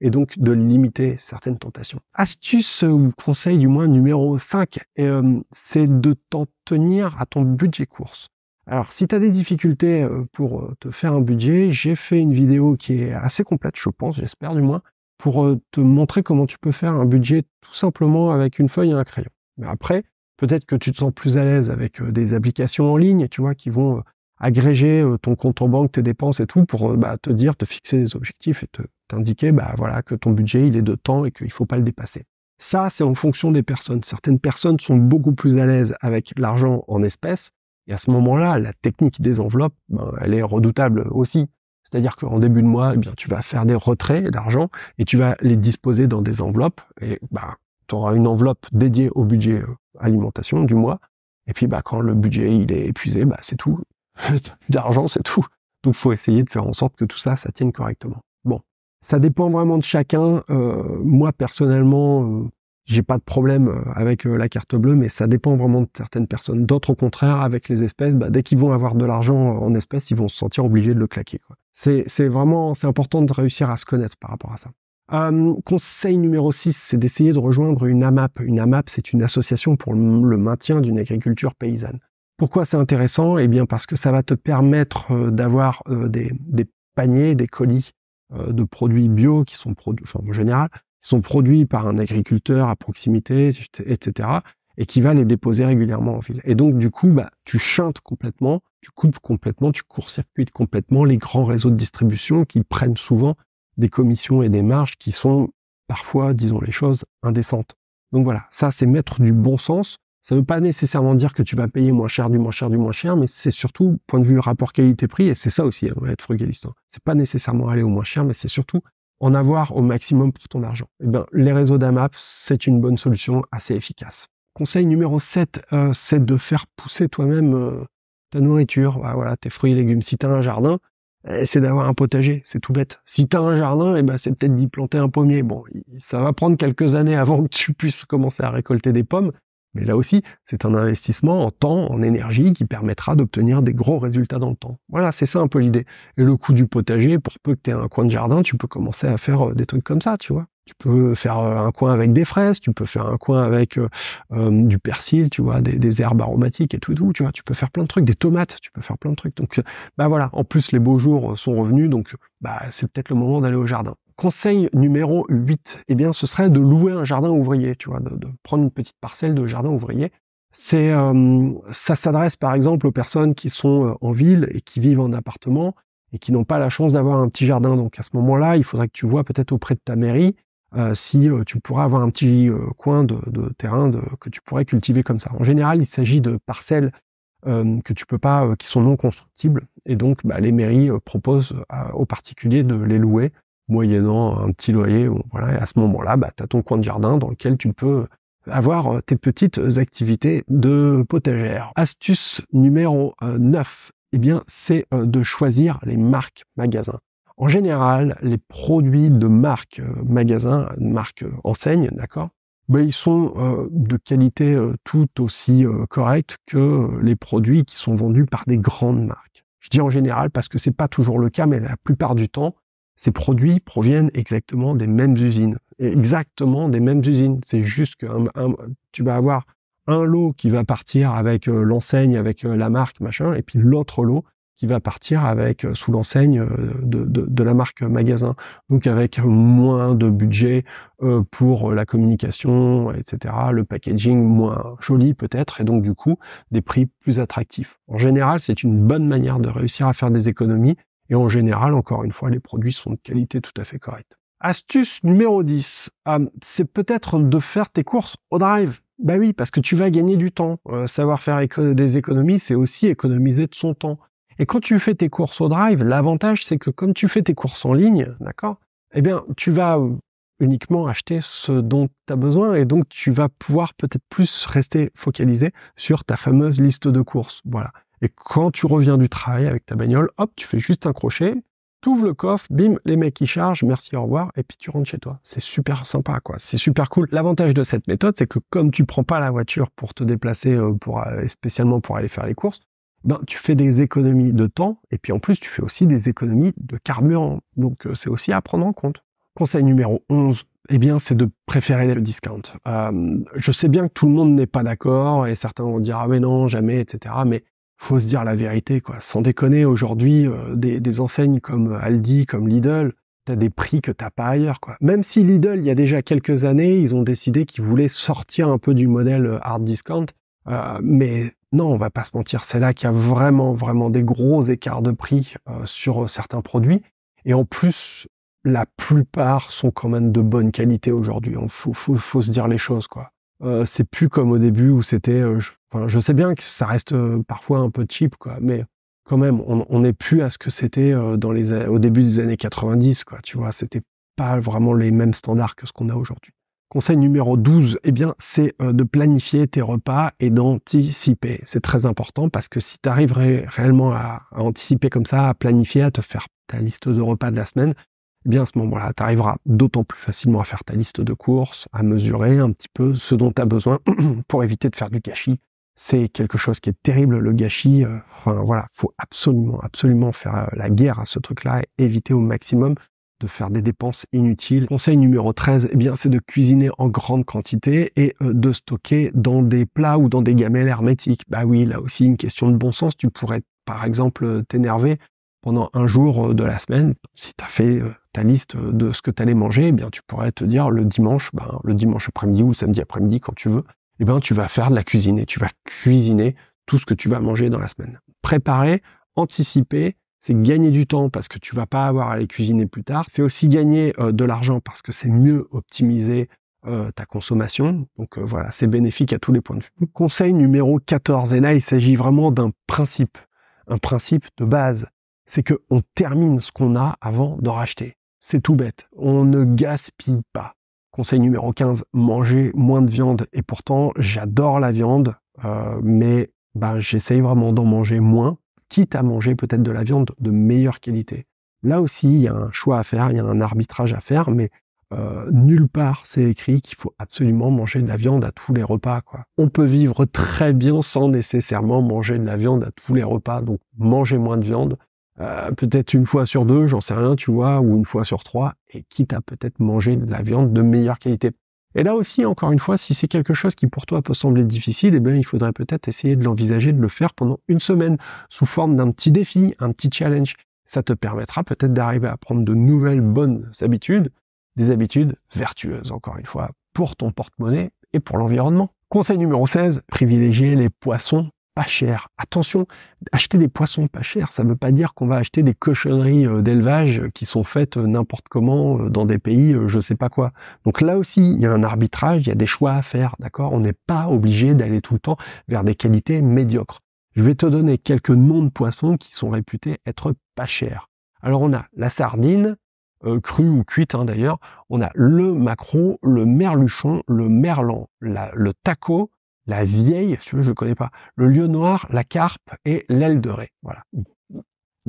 et donc de limiter certaines tentations. Astuce ou conseil du moins numéro 5, euh, c'est de t'en tenir à ton budget course. Alors si tu as des difficultés euh, pour te faire un budget, j'ai fait une vidéo qui est assez complète, je pense, j'espère du moins, pour te montrer comment tu peux faire un budget tout simplement avec une feuille et un crayon. Mais après, Peut-être que tu te sens plus à l'aise avec euh, des applications en ligne, tu vois, qui vont euh, agréger euh, ton compte en banque, tes dépenses et tout pour bah, te dire, te fixer des objectifs et te t'indiquer bah, voilà, que ton budget, il est de temps et qu'il ne faut pas le dépasser. Ça, c'est en fonction des personnes. Certaines personnes sont beaucoup plus à l'aise avec l'argent en espèces. Et à ce moment-là, la technique des enveloppes, ben, elle est redoutable aussi. C'est-à-dire qu'en début de mois, eh bien, tu vas faire des retraits d'argent et tu vas les disposer dans des enveloppes. Et bah, tu auras une enveloppe dédiée au budget euh, alimentation du mois. Et puis, bah, quand le budget il est épuisé, bah, c'est tout. D'argent, c'est tout. Donc, il faut essayer de faire en sorte que tout ça, ça tienne correctement. Bon, ça dépend vraiment de chacun. Euh, moi, personnellement, je euh, j'ai pas de problème avec la carte bleue, mais ça dépend vraiment de certaines personnes. D'autres, au contraire, avec les espèces, bah, dès qu'ils vont avoir de l'argent en espèces, ils vont se sentir obligés de le claquer. C'est vraiment, c'est important de réussir à se connaître par rapport à ça. Hum, conseil numéro 6, c'est d'essayer de rejoindre une AMAP. Une AMAP, c'est une association pour le maintien d'une agriculture paysanne. Pourquoi c'est intéressant Eh bien parce que ça va te permettre euh, d'avoir euh, des, paniers, des colis euh, de produits bio qui sont produits, enfin, en général, qui sont produits par un agriculteur à proximité, etc. Et qui va les déposer régulièrement en ville. Et donc du coup, bah, tu chantes complètement, tu coupes complètement, tu court-circuites complètement les grands réseaux de distribution qui prennent souvent des commissions et des marges qui sont parfois, disons les choses, indécentes. Donc voilà, ça c'est mettre du bon sens. Ça ne veut pas nécessairement dire que tu vas payer moins cher, du moins cher, du moins cher, mais c'est surtout point de vue rapport qualité-prix, et c'est ça aussi, hein, être frugaliste. Hein. C'est pas nécessairement aller au moins cher, mais c'est surtout en avoir au maximum pour ton argent. Et eh bien, les réseaux d'AMAP, c'est une bonne solution assez efficace. Conseil numéro 7, euh, c'est de faire pousser toi-même euh, ta nourriture, bah voilà, tes fruits et légumes. Si tu as un jardin, c'est d'avoir un potager, c'est tout bête. Si tu un jardin, et eh ben c'est peut-être d'y planter un pommier. Bon, ça va prendre quelques années avant que tu puisses commencer à récolter des pommes, mais là aussi, c'est un investissement en temps, en énergie qui permettra d'obtenir des gros résultats dans le temps. Voilà, c'est ça un peu l'idée. Et le coût du potager, pour peu que tu un coin de jardin, tu peux commencer à faire euh, des trucs comme ça, tu vois. Tu peux faire euh, un coin avec des fraises, tu peux faire un coin avec euh, euh, du persil, tu vois, des, herbes aromatiques et tout, tout, tu vois. Tu peux faire plein de trucs, des tomates, tu peux faire plein de trucs. Donc, bah voilà. En plus, les beaux jours sont revenus, donc bah c'est peut-être le moment d'aller au jardin. Conseil numéro 8, eh bien, ce serait de louer un jardin ouvrier, tu vois, de, prendre une petite parcelle de jardin ouvrier c'est ça s'adresse par exemple aux personnes qui sont en ville et qui vivent en appartement et qui n'ont pas la chance d'avoir un petit jardin. Donc à ce moment-là, il faudrait que tu vois peut-être auprès de ta mairie euh, si euh, tu pourrais avoir un petit euh, coin de, terrain que tu pourrais cultiver comme ça. En général, il s'agit de parcelles qui sont non constructibles, et donc bah, les mairies proposent aux particuliers de les louer moyennant un petit loyer. et à ce moment-là, bah, tu as ton coin de jardin dans lequel tu peux avoir tes petites activités de potagère. Astuce numéro 9, eh c'est de choisir les marques magasins. En général, les produits de marque euh, magasin, marque euh, enseigne, d'accord, ben, ils sont euh, de qualité tout aussi correcte que les produits qui sont vendus par des grandes marques. Je dis en général parce que ce n'est pas toujours le cas, mais la plupart du temps, ces produits proviennent exactement des mêmes usines, exactement des mêmes usines. C'est juste que tu vas avoir un lot qui va partir avec l'enseigne, avec la marque, machin, et puis l'autre lot qui va partir avec euh, sous l'enseigne euh, de, la marque magasin, donc avec moins de budget euh, pour la communication, etc. Le packaging moins joli peut-être, et donc du coup des prix plus attractifs. En général, c'est une bonne manière de réussir à faire des économies, et en général, encore une fois, les produits sont de qualité tout à fait correcte. Astuce numéro 10, ah, c'est peut-être de faire tes courses au drive. Bah oui, parce que tu vas gagner du temps. savoir faire des économies, c'est aussi économiser de son temps. Et quand tu fais tes courses au drive, l'avantage, c'est que comme tu fais tes courses en ligne, d'accord, eh bien, tu vas euh, uniquement acheter ce dont tu as besoin et donc tu vas pouvoir peut-être plus rester focalisé sur ta fameuse liste de courses. Voilà. Et quand tu reviens du travail avec ta bagnole, hop, tu fais juste un crochet, tu ouvres le coffre, bim, les mecs ils chargent, merci, au revoir, et puis tu rentres chez toi. C'est super sympa, quoi. C'est super cool. L'avantage de cette méthode, c'est que comme tu prends pas la voiture pour te déplacer, euh, pour, euh, spécialement pour aller faire les courses, ben, tu fais des économies de temps et puis en plus, tu fais aussi des économies de carburant. Donc, euh, c'est aussi à prendre en compte. Conseil numéro 11, eh bien, c'est de préférer le discount. Euh, je sais bien que tout le monde n'est pas d'accord et certains vont dire ah mais non jamais etc. Mais faut se dire la vérité quoi. Sans déconner, aujourd'hui, euh, des, enseignes comme Aldi, comme Lidl, tu as des prix que tu n'as pas ailleurs quoi. Même si Lidl, il y a déjà quelques années, ils ont décidé qu'ils voulaient sortir un peu du modèle hard discount, mais non, on va pas se mentir, c'est là qu'il y a vraiment, vraiment des gros écarts de prix euh, sur euh, certains produits. Et en plus, la plupart sont quand même de bonne qualité aujourd'hui. Il hein. faut, se dire les choses, quoi. Euh, c'est plus comme au début où c'était. Euh, je, sais bien que ça reste parfois un peu cheap, quoi, mais quand même, on n'est plus à ce que c'était dans les, au début des années 90, quoi. Tu vois, c'était pas vraiment les mêmes standards que ce qu'on a aujourd'hui. Conseil numéro 12, eh bien, c'est euh, de planifier tes repas et d'anticiper. C'est très important parce que si tu arriverais réellement à, anticiper comme ça, à planifier, à te faire ta liste de repas de la semaine, eh bien, à ce moment-là, tu arriveras d'autant plus facilement à faire ta liste de courses, à mesurer un petit peu ce dont tu as besoin pour éviter de faire du gâchis. C'est quelque chose qui est terrible, le gâchis. Euh, Il voilà, faut absolument, absolument faire euh, la guerre à ce truc-là, et éviter au maximum de faire des dépenses inutiles. Conseil numéro 13, eh bien, c'est de cuisiner en grande quantité et euh, de stocker dans des plats ou dans des gamelles hermétiques. Bah oui, là aussi, une question de bon sens. Tu pourrais, par exemple, euh, t'énerver pendant un jour euh, de la semaine. Si tu as fait ta liste de ce que tu allais manger, eh bien, tu pourrais te dire le dimanche, ben, le dimanche après-midi ou le samedi après-midi, quand tu veux, eh bien, tu vas faire de la cuisine et tu vas cuisiner tout ce que tu vas manger dans la semaine. Préparer, anticiper c'est gagner du temps parce que tu vas pas avoir à les cuisiner plus tard. C'est aussi gagner euh, de l'argent parce que c'est mieux optimiser euh, ta consommation. Donc euh, voilà, c'est bénéfique à tous les points de vue. Conseil numéro 14, et là il s'agit vraiment d'un principe, un principe de base, c'est qu'on termine ce qu'on a avant d'en racheter. C'est tout bête, on ne gaspille pas. Conseil numéro 15, manger moins de viande. Et pourtant, j'adore la viande, mais ben, j'essaye vraiment d'en manger moins quitte à manger peut-être de la viande de meilleure qualité. Là aussi, il y a un choix à faire, il y a un arbitrage à faire, mais euh, nulle part c'est écrit qu'il faut absolument manger de la viande à tous les repas. On peut vivre très bien sans nécessairement manger de la viande à tous les repas, donc manger moins de viande, euh, peut-être une fois sur deux, j'en sais rien, tu vois, ou une fois sur trois, et quitte à peut-être manger de la viande de meilleure qualité. Et là aussi, encore une fois, si c'est quelque chose qui pour toi peut sembler difficile, eh bien, il faudrait peut-être essayer de l'envisager, de le faire pendant une semaine, sous forme d'un petit défi, un petit challenge. Ça te permettra peut-être d'arriver à prendre de nouvelles bonnes habitudes, des habitudes vertueuses, encore une fois, pour ton porte-monnaie et pour l'environnement. Conseil numéro 16, privilégier les poissons pas cher. Attention, acheter des poissons pas chers, ça ne veut pas dire qu'on va acheter des cochonneries euh, d'élevage qui sont faites euh, n'importe comment euh, dans des pays je ne sais pas quoi. Donc là aussi, il y a un arbitrage, il y a des choix à faire, d'accord On n'est pas obligé d'aller tout le temps vers des qualités médiocres. Je vais te donner quelques noms de poissons qui sont réputés être pas chers. Alors on a la sardine, crue ou cuite hein, d'ailleurs, on a le maquereau, le merluchon, le merlan, le taco, la vieille, celui je ne connais pas, le lieu noir, la carpe et l'aile de raie. Voilà.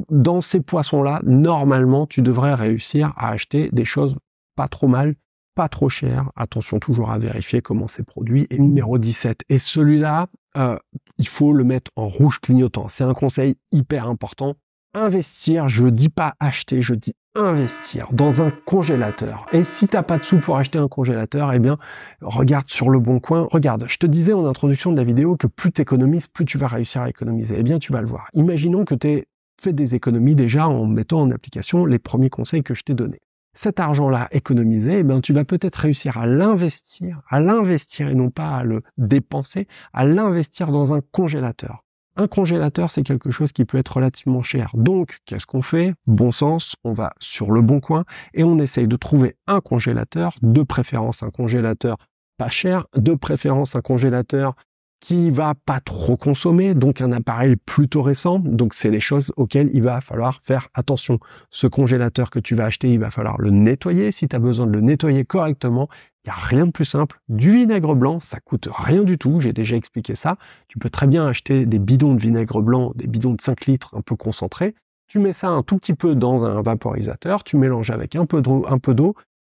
Dans ces poissons-là, normalement, tu devrais réussir à acheter des choses pas trop mal, pas trop chères. Attention toujours à vérifier comment c'est produit. Et mmh. numéro 17. Et celui-là, euh, il faut le mettre en rouge clignotant. C'est un conseil hyper important investir, je dis pas acheter, je dis investir dans un congélateur. Et si t'as pas de sous pour acheter un congélateur, eh bien, regarde sur le bon coin. Regarde, je te disais en introduction de la vidéo que plus économises, plus tu vas réussir à économiser. Eh bien, tu vas le voir. Imaginons que t'aies fait des économies déjà en mettant en application les premiers conseils que je t'ai donnés. Cet argent-là économisé, eh tu vas peut-être réussir à l'investir, à l'investir et non pas à le dépenser, à l'investir dans un congélateur. Un congélateur, c'est quelque chose qui peut être relativement cher. Donc, qu'est-ce qu'on fait Bon sens, on va sur le bon coin et on essaye de trouver un congélateur, de préférence un congélateur pas cher, de préférence un congélateur qui va pas trop consommer, donc un appareil plutôt récent. Donc c'est les choses auxquelles il va falloir faire attention. Ce congélateur que tu vas acheter, il va falloir le nettoyer. Si tu as besoin de le nettoyer correctement, il n'y a rien de plus simple. Du vinaigre blanc, ça coûte rien du tout. J'ai déjà expliqué ça. Tu peux très bien acheter des bidons de vinaigre blanc, des bidons de 5 litres un peu concentrés. Tu mets ça un tout petit peu dans un vaporisateur, tu mélanges avec un peu d'eau,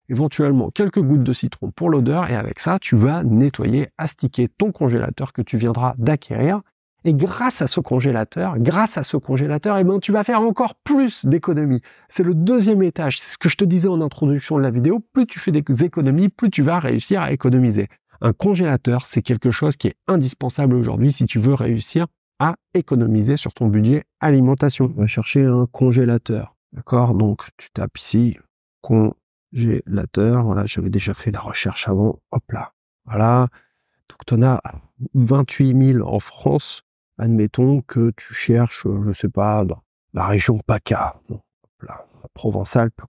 éventuellement quelques gouttes de citron pour l'odeur, et avec ça, tu vas nettoyer, astiquer ton congélateur que tu viendras d'acquérir. Et grâce à ce congélateur, grâce à ce congélateur, eh ben, tu vas faire encore plus d'économies. C'est le deuxième étage, c'est ce que je te disais en introduction de la vidéo, plus tu fais des économies, plus tu vas réussir à économiser. Un congélateur, c'est quelque chose qui est indispensable aujourd'hui si tu veux réussir à économiser sur ton budget alimentation. On va chercher un congélateur. D'accord Donc, tu tapes ici con j'ai Voilà, j'avais déjà fait la recherche avant. Hop là. Voilà. Donc, tu en as 28 000 en France. Admettons que tu cherches, euh, je sais pas, dans la région PACA, hop là,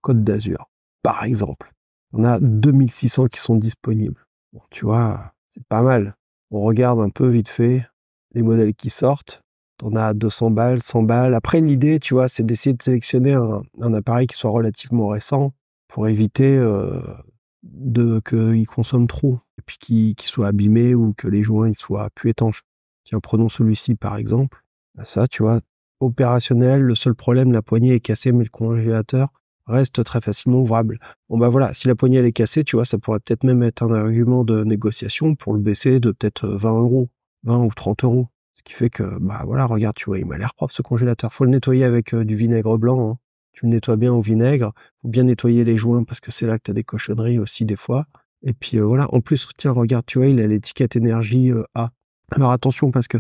Côte d'Azur, par exemple. On a 2600 qui sont disponibles. Bon, tu vois, c'est pas mal. On regarde un peu vite fait les modèles qui sortent. en as 200 balles, 100 balles. Après, l'idée, tu vois, c'est d'essayer de sélectionner un appareil qui soit relativement récent pour éviter euh, de qu'ils consomme trop et puis qu'ils soit abîmé ou que les joints ils soient plus étanches. Tiens, prenons celui-ci par exemple. Ça, tu vois, opérationnel. Le seul problème, la poignée est cassée, mais le congélateur reste très facilement ouvrable. Bon bah voilà, si la poignée est cassée, tu vois, ça pourrait peut-être même être un argument de négociation pour le baisser de peut-être 20 euh, euros, 20 ou 30 euros. Ce qui fait que, bah voilà, regarde, tu vois, il m'a l'air propre ce congélateur. Faut le nettoyer avec euh, du vinaigre blanc. Hein tu le nettoies bien au vinaigre, faut bien nettoyer les joints parce que c'est là que tu as des cochonneries aussi des fois. Et puis euh, voilà, en plus, tiens, regarde, tu vois, il a l'étiquette énergie euh, A. Alors attention parce que,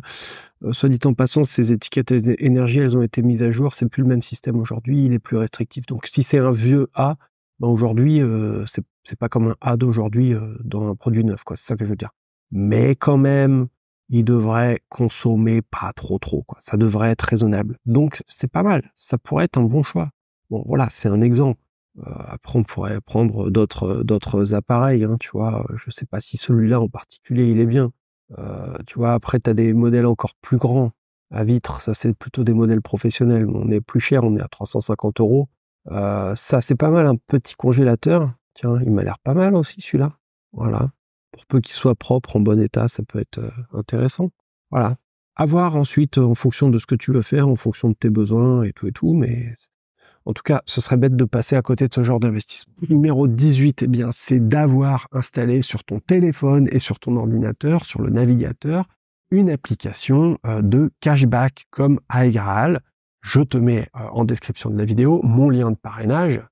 euh, soit dit en passant, ces étiquettes énergie, elles ont été mises à jour, c'est plus le même système aujourd'hui, il est plus restrictif. Donc si c'est un vieux A, ben aujourd'hui, c'est, c'est pas comme un A d'aujourd'hui dans un produit neuf, quoi. C'est ça que je veux dire. Mais quand même, il devrait consommer pas trop trop quoi. Ça devrait être raisonnable. Donc c'est pas mal, ça pourrait être un bon choix. Bon, voilà, c'est un exemple. Euh, après, on pourrait prendre d'autres, d'autres appareils, hein, tu vois. Euh, je ne sais pas si celui-là en particulier, il est bien. Euh, tu vois, après, tu as des modèles encore plus grands à vitre. Ça, c'est plutôt des modèles professionnels. On est plus cher, on est à 350 euros. ça, c'est pas mal, un petit congélateur. Tiens, il m'a l'air pas mal aussi, celui-là. Voilà. Pour peu qu'il soit propre, en bon état, ça peut être intéressant. Voilà. À voir ensuite en fonction de ce que tu veux faire, en fonction de tes besoins et tout et tout, mais en tout cas, ce serait bête de passer à côté de ce genre d'investissement. Numéro 18, eh bien, c'est d'avoir installé sur ton téléphone et sur ton ordinateur, sur le navigateur, une application euh, de cashback comme iGraal. Je te mets euh, en description de la vidéo mon lien de parrainage.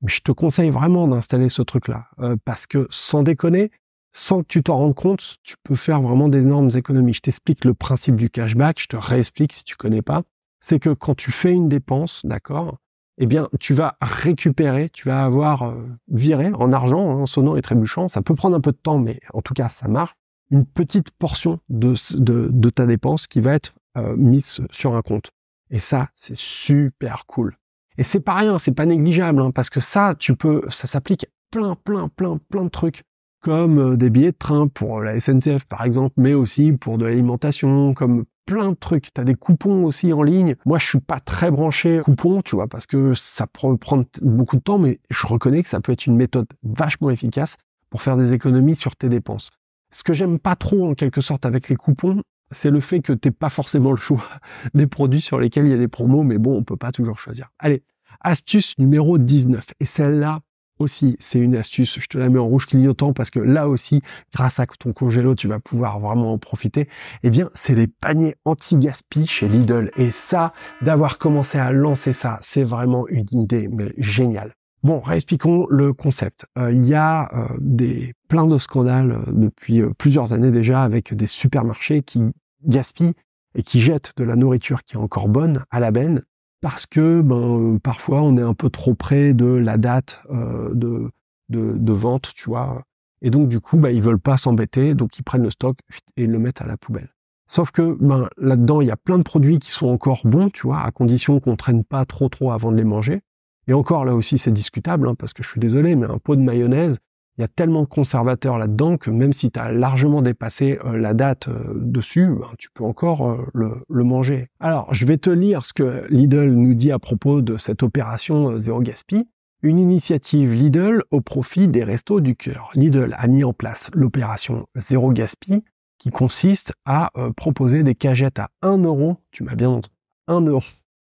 Mais je te conseille vraiment d'installer ce truc-là. Euh, parce que sans déconner, sans que tu t'en rendes compte, tu peux faire vraiment d'énormes économies. Je t'explique le principe du cashback, je te réexplique si tu connais pas. C'est que quand tu fais une dépense, d'accord, eh bien, tu vas récupérer, tu vas avoir euh, viré en argent, en sonnant et trébuchant. Ça peut prendre un peu de temps, mais en tout cas, ça marche. Une petite portion de, ta dépense qui va être euh, mise sur un compte. Et ça, c'est super cool. Et c'est pas rien, c'est pas négligeable, hein, parce que ça, tu peux, ça s'applique plein, plein, plein, plein de trucs, comme euh, des billets de train pour la SNCF par exemple, mais aussi pour de l'alimentation, comme plein de trucs. T'as des coupons aussi en ligne. Moi, je suis pas très branché coupons, tu vois, parce que ça prend, beaucoup de temps, mais je reconnais que ça peut être une méthode vachement efficace pour faire des économies sur tes dépenses. Ce que j'aime pas trop, en quelque sorte, avec les coupons, c'est le fait que t'es pas forcément le choix des produits sur lesquels il y a des promos, mais bon, on peut pas toujours choisir. Allez, astuce numéro 19. Et celle-là, aussi, c'est une astuce, je te la mets en rouge clignotant parce que là aussi, grâce à ton congélo, tu vas pouvoir vraiment en profiter, eh bien, c'est les paniers anti-gaspi chez Lidl. Et ça, d'avoir commencé à lancer ça, c'est vraiment une idée géniale. Bon, réexpliquons le concept. Euh, il y a euh, des, plein de scandales euh, depuis plusieurs années déjà avec des supermarchés qui gaspillent et qui jettent de la nourriture qui est encore bonne à la benne parce que ben, euh, parfois on est un peu trop près de la date euh, de, vente, tu vois. Et donc du coup, ben, ils veulent pas s'embêter, donc ils prennent le stock et le mettent à la poubelle. Sauf que ben, là-dedans, il y a plein de produits qui sont encore bons, tu vois, à condition qu'on ne traîne pas trop trop avant de les manger. Et encore là aussi, c'est discutable, hein, parce que je suis désolé, mais un pot de mayonnaise, il y a tellement de conservateurs là-dedans que même si tu as largement dépassé euh, la date euh, dessus, ben, tu peux encore euh, le, manger. Alors, je vais te lire ce que Lidl nous dit à propos de cette opération Zéro Gaspi. Une initiative Lidl au profit des restos du cœur. Lidl a mis en place l'opération Zéro Gaspi qui consiste à proposer des cagettes à 1 euro, tu m'as bien entendu, 1 euro,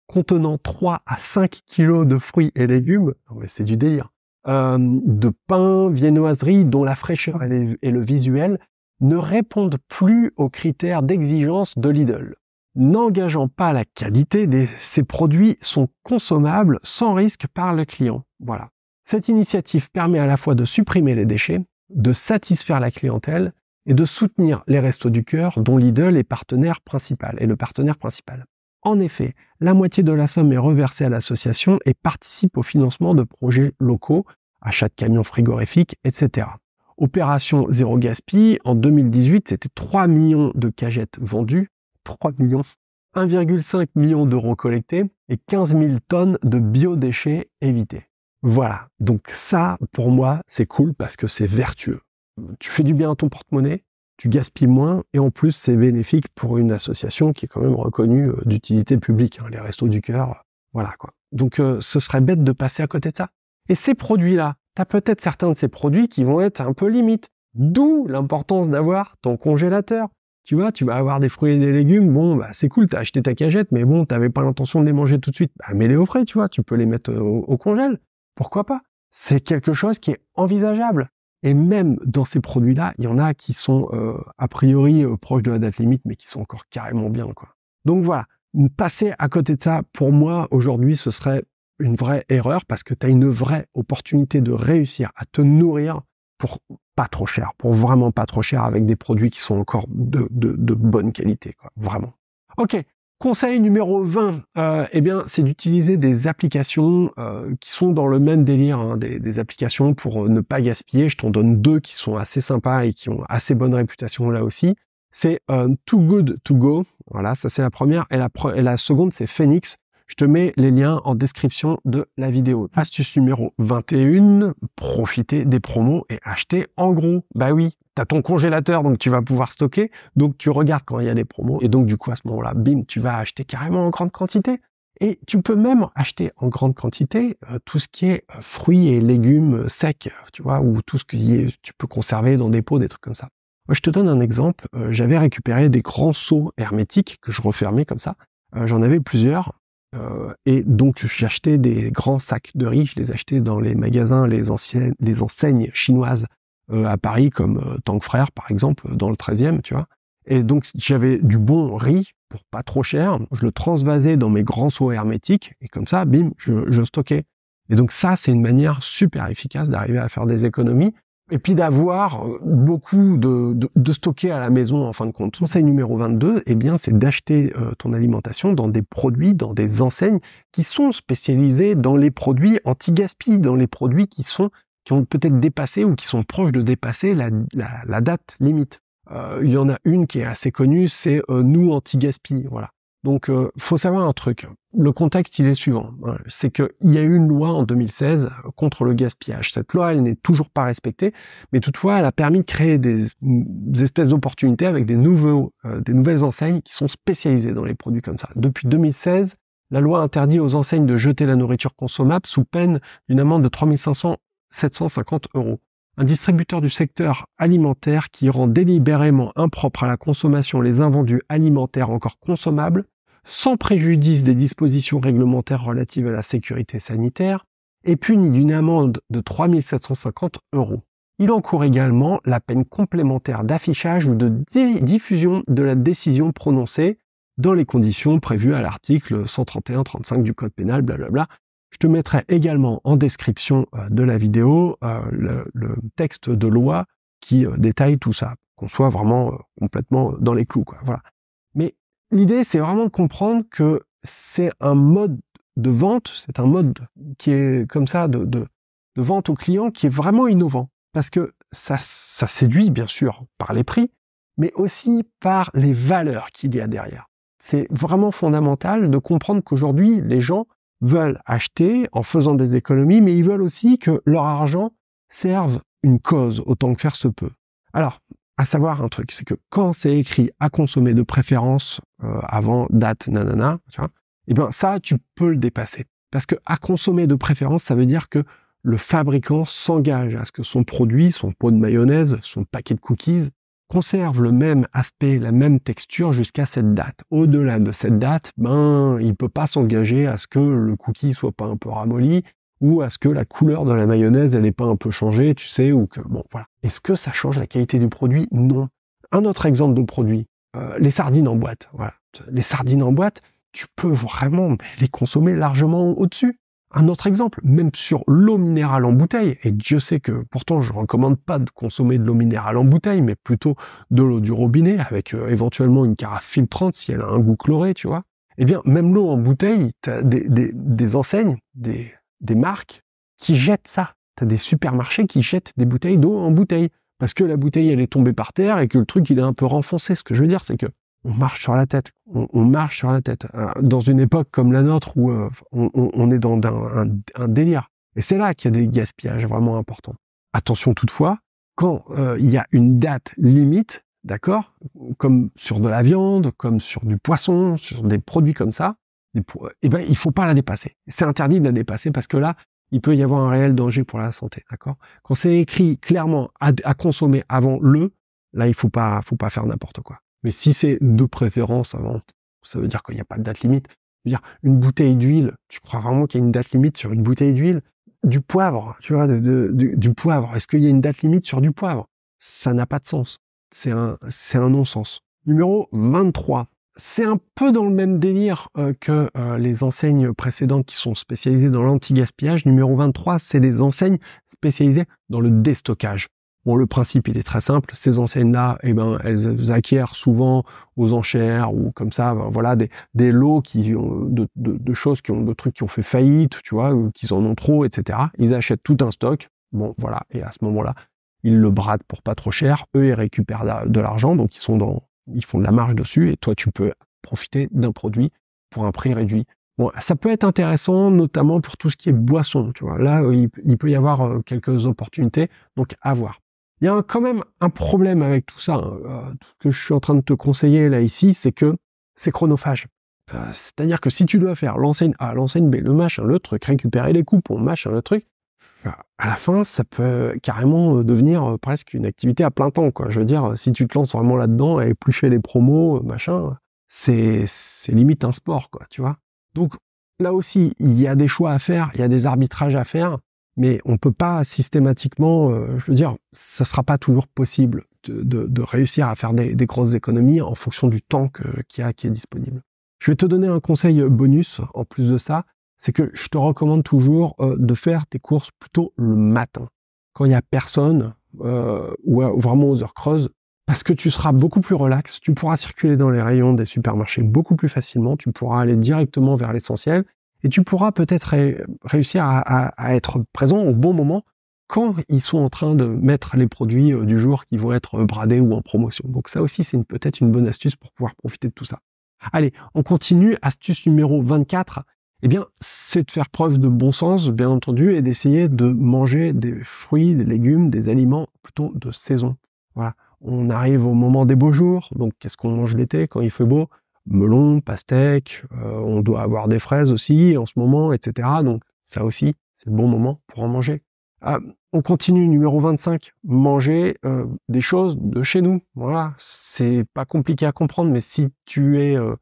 contenant 3 à 5 kilos de fruits et légumes. Non, mais c'est du délire euh, de pain, viennoiserie, dont la fraîcheur et, le visuel ne répondent plus aux critères d'exigence de Lidl. N'engageant pas la qualité, ces produits sont consommables sans risque par le client. Voilà. Cette initiative permet à la fois de supprimer les déchets, de satisfaire la clientèle et de soutenir les restos du cœur dont Lidl est partenaire principal, et le partenaire principal. En effet, la moitié de la somme est reversée à l'association et participe au financement de projets locaux, achats de camions frigorifiques, etc. Opération Zéro Gaspi, en 2018, c'était 3 millions de cagettes vendues, 3 millions, 1,5 million d'euros collectés et 15 000 tonnes de biodéchets évités. Voilà, donc ça, pour moi, c'est cool parce que c'est vertueux. Tu fais du bien à ton porte-monnaie, tu gaspilles moins et en plus c'est bénéfique pour une association qui est quand même reconnue euh, d'utilité publique, hein, les Restos du Cœur, voilà quoi. Donc euh, ce serait bête de passer à côté de ça. Et ces produits-là, tu as peut-être certains de ces produits qui vont être un peu limites, d'où l'importance d'avoir ton congélateur. Tu vois, tu vas avoir des fruits et des légumes, bon, bah, c'est cool, t'as acheté ta cagette, mais bon, t'avais pas l'intention de les manger tout de suite. Bah, mets-les au frais, tu vois, tu peux les mettre euh, au, au Pourquoi pas C'est quelque chose qui est envisageable. Et même dans ces produits-là, il y en a qui sont euh, a priori euh, proches de la date limite, mais qui sont encore carrément bien. Quoi. Donc voilà, passer à côté de ça, pour moi, aujourd'hui, ce serait une vraie erreur parce que tu as une vraie opportunité de réussir à te nourrir pour pas trop cher, pour vraiment pas trop cher avec des produits qui sont encore de, bonne qualité, vraiment. Ok, Conseil numéro 20, euh, eh bien, c'est d'utiliser des applications euh, qui sont dans le même délire, hein, des, applications pour euh, ne pas gaspiller. Je t'en donne deux qui sont assez sympas et qui ont assez bonne réputation là aussi. C'est Too Good To Go, voilà, ça c'est la première. Et la, et la seconde, c'est Phoenix. Je te mets les liens en description de la vidéo. Astuce numéro 21, profiter des promos et acheter en gros. Bah oui, tu as ton congélateur, donc tu vas pouvoir stocker. Donc tu regardes quand il y a des promos. Et donc du coup, à ce moment-là, bim, tu vas acheter carrément en grande quantité. Et tu peux même acheter en grande quantité euh, tout ce qui est euh, fruits et légumes secs, euh, tu vois, ou tout ce que tu peux conserver dans des pots, des trucs comme ça. Moi, je te donne un exemple. J'avais récupéré des grands seaux hermétiques que je refermais comme ça. J'en avais plusieurs euh, et donc j'achetais des grands sacs de riz, je les achetais dans les magasins, les, enseignes chinoises euh, à Paris, comme euh, Tang Frère par exemple, dans le 13e, tu vois. Et donc j'avais du bon riz pour pas trop cher, je le transvasais dans mes grands seaux hermétiques, et comme ça, bim, je, je stockais. Et donc ça, c'est une manière super efficace d'arriver à faire des économies et puis d'avoir euh, beaucoup de, de, stocker à la maison en fin de compte. Conseil numéro 22, eh bien, c'est d'acheter euh, ton alimentation dans des produits, dans des enseignes qui sont spécialisées dans les produits anti-gaspi, dans les produits qui sont qui ont peut-être dépassé ou qui sont proches de dépasser la, date limite. Euh, il y en a une qui est assez connue, c'est Nous Anti-Gaspi. Voilà. Donc, il euh, faut savoir un truc. Le contexte, il est suivant. C'est qu'il y a eu une loi en 2016 contre le gaspillage. Cette loi, elle n'est toujours pas respectée, mais toutefois, elle a permis de créer des, espèces d'opportunités avec des, euh, des nouvelles enseignes qui sont spécialisées dans les produits comme ça. Depuis 2016, la loi interdit aux enseignes de jeter la nourriture consommable sous peine d'une amende de 500 750 euros un distributeur du secteur alimentaire qui rend délibérément impropre à la consommation les invendus alimentaires encore consommables, sans préjudice des dispositions réglementaires relatives à la sécurité sanitaire, est puni d'une amende de 3 750 euros. Il encourt également la peine complémentaire d'affichage ou de diffusion de la décision prononcée dans les conditions prévues à l'article 131-35 du Code pénal, blablabla, je te mettrai également en description euh, de la vidéo euh, le, texte de loi qui euh, détaille tout ça, qu'on soit vraiment complètement dans les clous. Quoi, voilà. Mais l'idée, c'est vraiment de comprendre que c'est un mode de vente, c'est un mode qui est comme ça de, vente au client qui est vraiment innovant parce que ça, ça séduit bien sûr par les prix, mais aussi par les valeurs qu'il y a derrière. C'est vraiment fondamental de comprendre qu'aujourd'hui les gens veulent acheter en faisant des économies, mais ils veulent aussi que leur argent serve une cause autant que faire se peut. Alors, à savoir un truc, c'est que quand c'est écrit à consommer de préférence euh, avant date nanana, tu vois, eh bien ça, tu peux le dépasser. Parce que à consommer de préférence, ça veut dire que le fabricant s'engage à ce que son produit, son pot de mayonnaise, son paquet de cookies, conserve le même aspect, la même texture jusqu'à cette date. Au-delà de cette date, ben, il ne peut pas s'engager à ce que le cookie soit pas un peu ramolli ou à ce que la couleur de la mayonnaise elle pas un peu changée, tu sais, ou que bon voilà. Est-ce que ça change la qualité du produit Non. Un autre exemple de produit, euh, les sardines en boîte. les sardines en boîte, tu peux vraiment les consommer largement au-dessus. Un autre exemple, même sur l'eau minérale en bouteille, et Dieu sait que pourtant je ne recommande pas de consommer de l'eau minérale en bouteille, mais plutôt de l'eau du robinet avec euh, éventuellement une carafe filtrante si elle a un goût chloré, tu vois. Eh bien, même l'eau en bouteille, tu des, des, enseignes, des, marques qui jettent ça. Tu as des supermarchés qui jettent des bouteilles d'eau en bouteille parce que la bouteille elle est tombée par terre et que le truc il est un peu renfoncé. Ce que je veux dire, c'est que on marche sur la tête. On, marche sur la tête. Euh, dans une époque comme la nôtre où euh, on, est dans un, délire. Et c'est là qu'il y a des gaspillages vraiment importants. Attention toutefois, quand euh, il y a une date limite, d'accord, comme sur de la viande, comme sur du poisson, sur des produits comme ça, il eh ben, il faut pas la dépasser. C'est interdit de la dépasser parce que là, il peut y avoir un réel danger pour la santé, d'accord Quand c'est écrit clairement à, consommer avant le, là, il faut pas, faut pas faire n'importe quoi. Mais si c'est de préférence hein, avant, ça veut dire qu'il n'y a pas de date limite. une bouteille d'huile, tu crois vraiment qu'il y a une date limite sur une bouteille d'huile Du poivre, tu vois, du, poivre. Est-ce qu'il y a une date limite sur du poivre Ça n'a pas de sens. C'est un, non-sens. Numéro 23. C'est un peu dans le même délire euh, que euh, les enseignes précédentes qui sont spécialisées dans l'anti-gaspillage. Numéro 23, c'est les enseignes spécialisées dans le déstockage. Bon, le principe, il est très simple. Ces enseignes-là, eh ben, elles acquièrent souvent aux enchères ou comme ça, ben, voilà, des, lots qui de, choses, qui ont, de trucs qui ont fait faillite, tu vois, qu'ils en ont trop, etc. Ils achètent tout un stock. Bon, voilà. Et à ce moment-là, ils le bradent pour pas trop cher. Eux, ils récupèrent de l'argent, donc ils sont dans, ils font de la marge dessus. Et toi, tu peux profiter d'un produit pour un prix réduit. Bon, ça peut être intéressant, notamment pour tout ce qui est boisson. Tu vois. Là, il peut y avoir euh, quelques opportunités, donc à voir. Il y a quand même un problème avec tout ça. Hein. Euh, tout ce que je suis en train de te conseiller là ici, c'est que c'est chronophage. Euh, c'est-à-dire que si tu dois faire l'enseigne A, l'enseigne B, le machin, le truc, récupérer les coupons, machin, le truc, bah, à la fin, ça peut carrément euh, devenir presque une activité à plein temps. Quoi. Je veux dire, si tu te lances vraiment là-dedans à éplucher les promos, machin, c'est limite un sport, quoi, tu vois. Donc là aussi, il y a des choix à faire, il y a des arbitrages à faire mais on ne peut pas systématiquement, euh, je veux dire, ça ne sera pas toujours possible de, réussir à faire des, grosses économies en fonction du temps qui est disponible. Je vais te donner un conseil euh, bonus en plus de ça, c'est que je te recommande toujours euh, de faire tes courses plutôt le matin, quand il n'y a personne, ou vraiment aux heures creuses, parce que tu seras beaucoup plus relax, tu pourras circuler dans les rayons des supermarchés beaucoup plus facilement, tu pourras aller directement vers l'essentiel, et tu pourras peut-être réussir à, être présent au bon moment quand ils sont en train de mettre les produits euh, du jour qui vont être euh, bradés ou en promotion. Donc ça aussi, c'est peut-être une bonne astuce pour pouvoir profiter de tout ça. Allez, on continue. Astuce numéro 24. Eh bien, c'est de faire preuve de bon sens, bien entendu, et d'essayer de manger des fruits, des légumes, des aliments plutôt de saison. Voilà. On arrive au moment des beaux jours. Donc, qu'est-ce qu'on mange l'été quand il fait beau melon, pastèque, euh, on doit avoir des fraises aussi en ce moment, etc. Donc ça aussi, c'est le bon moment pour en manger. Ah, on continue, numéro 25, manger euh, des choses de chez nous. Voilà, c'est pas compliqué à comprendre, mais si tu euh,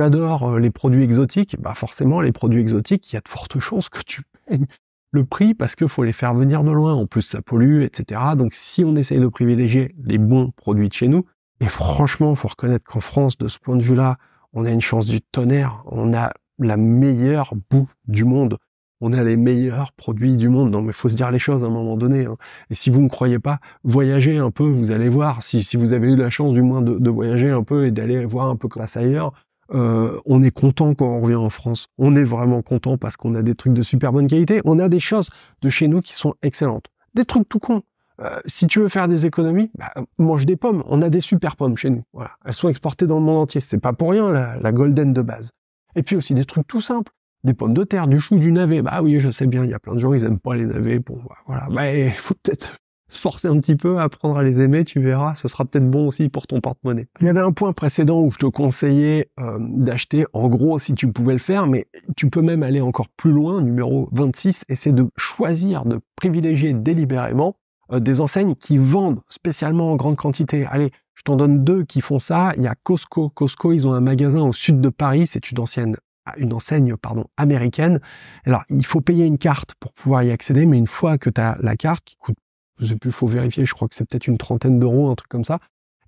adores les produits exotiques, bah forcément, les produits exotiques, il y a de fortes chances que tu payes le prix parce qu'il faut les faire venir de loin. En plus, ça pollue, etc. Donc, si on essaye de privilégier les bons produits de chez nous, et franchement, faut reconnaître qu'en France, de ce point de vue-là, on a une chance du tonnerre. On a la meilleure boue du monde. On a les meilleurs produits du monde. Non, mais faut se dire les choses à un moment donné. Hein. Et si vous ne croyez pas, voyagez un peu. Vous allez voir. Si, vous avez eu la chance, du moins, de, voyager un peu et d'aller voir un peu classe ailleurs, euh, on est content quand on revient en France. On est vraiment content parce qu'on a des trucs de super bonne qualité. On a des choses de chez nous qui sont excellentes. Des trucs tout cons. Euh, si tu veux faire des économies, bah, mange des pommes. On a des super pommes chez nous. Voilà. Elles sont exportées dans le monde entier. C'est pas pour rien la, golden de base. Et puis aussi des trucs tout simples. Des pommes de terre, du chou, du navet. Bah oui, je sais bien, il y a plein de gens, ils aiment pas les navets. Bon, bah, voilà. il faut peut-être se forcer un petit peu, à apprendre à les aimer, tu verras, ce sera peut-être bon aussi pour ton porte-monnaie. Il y avait un point précédent où je te conseillais euh, d'acheter, en gros, si tu pouvais le faire, mais tu peux même aller encore plus loin, numéro 26, et c'est de choisir, de privilégier délibérément euh, des enseignes qui vendent spécialement en grande quantité. Allez, je t'en donne deux qui font ça. Il y a Costco. Costco, ils ont un magasin au sud de Paris. C'est une ancienne ah, une enseigne pardon, américaine. Alors, il faut payer une carte pour pouvoir y accéder, mais une fois que tu as la carte, qui coûte, je sais plus, faut vérifier, je crois que c'est peut-être une trentaine d'euros, un truc comme ça,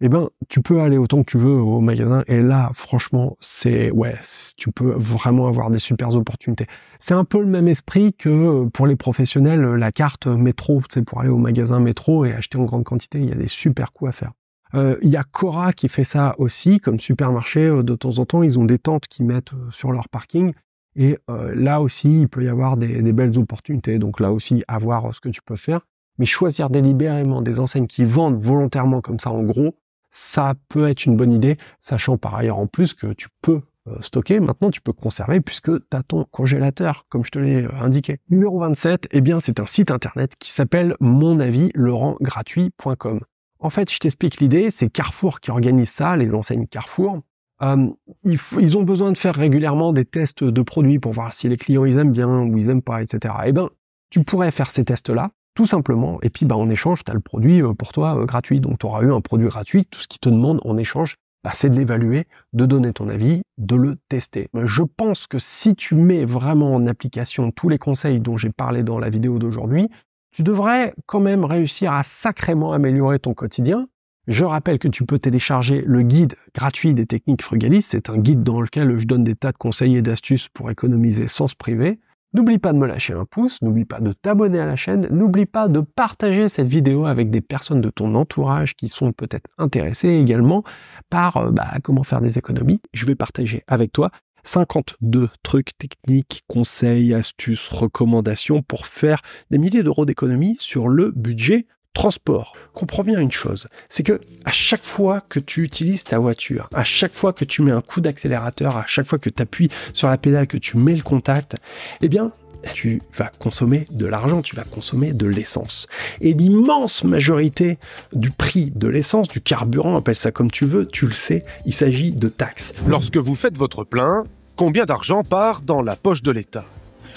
eh ben, tu peux aller autant que tu veux au magasin. Et là, franchement, c'est, ouais, tu peux vraiment avoir des super opportunités. C'est un peu le même esprit que pour les professionnels, la carte métro, c'est pour aller au magasin métro et acheter en grande quantité. Il y a des super coups à faire. Euh, il y a Cora qui fait ça aussi, comme supermarché, euh, de temps en temps, ils ont des tentes qu'ils mettent euh, sur leur parking. Et là aussi, il peut y avoir des, belles opportunités. Donc là aussi, avoir ce que tu peux faire. Mais choisir délibérément des enseignes qui vendent volontairement comme ça, en gros, ça peut être une bonne idée, sachant par ailleurs en plus que tu peux euh, stocker, maintenant tu peux conserver puisque tu as ton congélateur, comme je te l'ai euh, indiqué. Numéro 27, eh bien c'est un site internet qui s'appelle monavislaurentgratuit.com. En fait, je t'explique l'idée, c'est Carrefour qui organise ça, les enseignes Carrefour. Hum, ils, ont besoin de faire régulièrement des tests de produits pour voir si les clients ils aiment bien ou ils aiment pas, etc. Eh bien, tu pourrais faire ces tests-là tout simplement. Et puis, bah, en échange, tu as le produit euh, pour toi euh, gratuit. Donc, tu auras eu un produit gratuit. Tout ce qui te demande en échange, bah, c'est de l'évaluer, de donner ton avis, de le tester. Euh, je pense que si tu mets vraiment en application tous les conseils dont j'ai parlé dans la vidéo d'aujourd'hui, tu devrais quand même réussir à sacrément améliorer ton quotidien. Je rappelle que tu peux télécharger le guide gratuit des techniques frugalistes. C'est un guide dans lequel je donne des tas de conseils et d'astuces pour économiser sans se priver. N'oublie pas de me lâcher un pouce, n'oublie pas de t'abonner à la chaîne, n'oublie pas de partager cette vidéo avec des personnes de ton entourage qui sont peut-être intéressées également par euh, bah, comment faire des économies. Je vais partager avec toi 52 trucs techniques, conseils, astuces, recommandations pour faire des milliers d'euros d'économies sur le budget transport. Comprends bien une chose, c'est que à chaque fois que tu utilises ta voiture, à chaque fois que tu mets un coup d'accélérateur, à chaque fois que tu appuies sur la pédale, que tu mets le contact, eh bien, tu vas consommer de l'argent, tu vas consommer de l'essence. Et l'immense majorité du prix de l'essence, du carburant, appelle ça comme tu veux, tu le sais, il s'agit de taxes. Lorsque vous faites votre plein, combien d'argent part dans la poche de l'État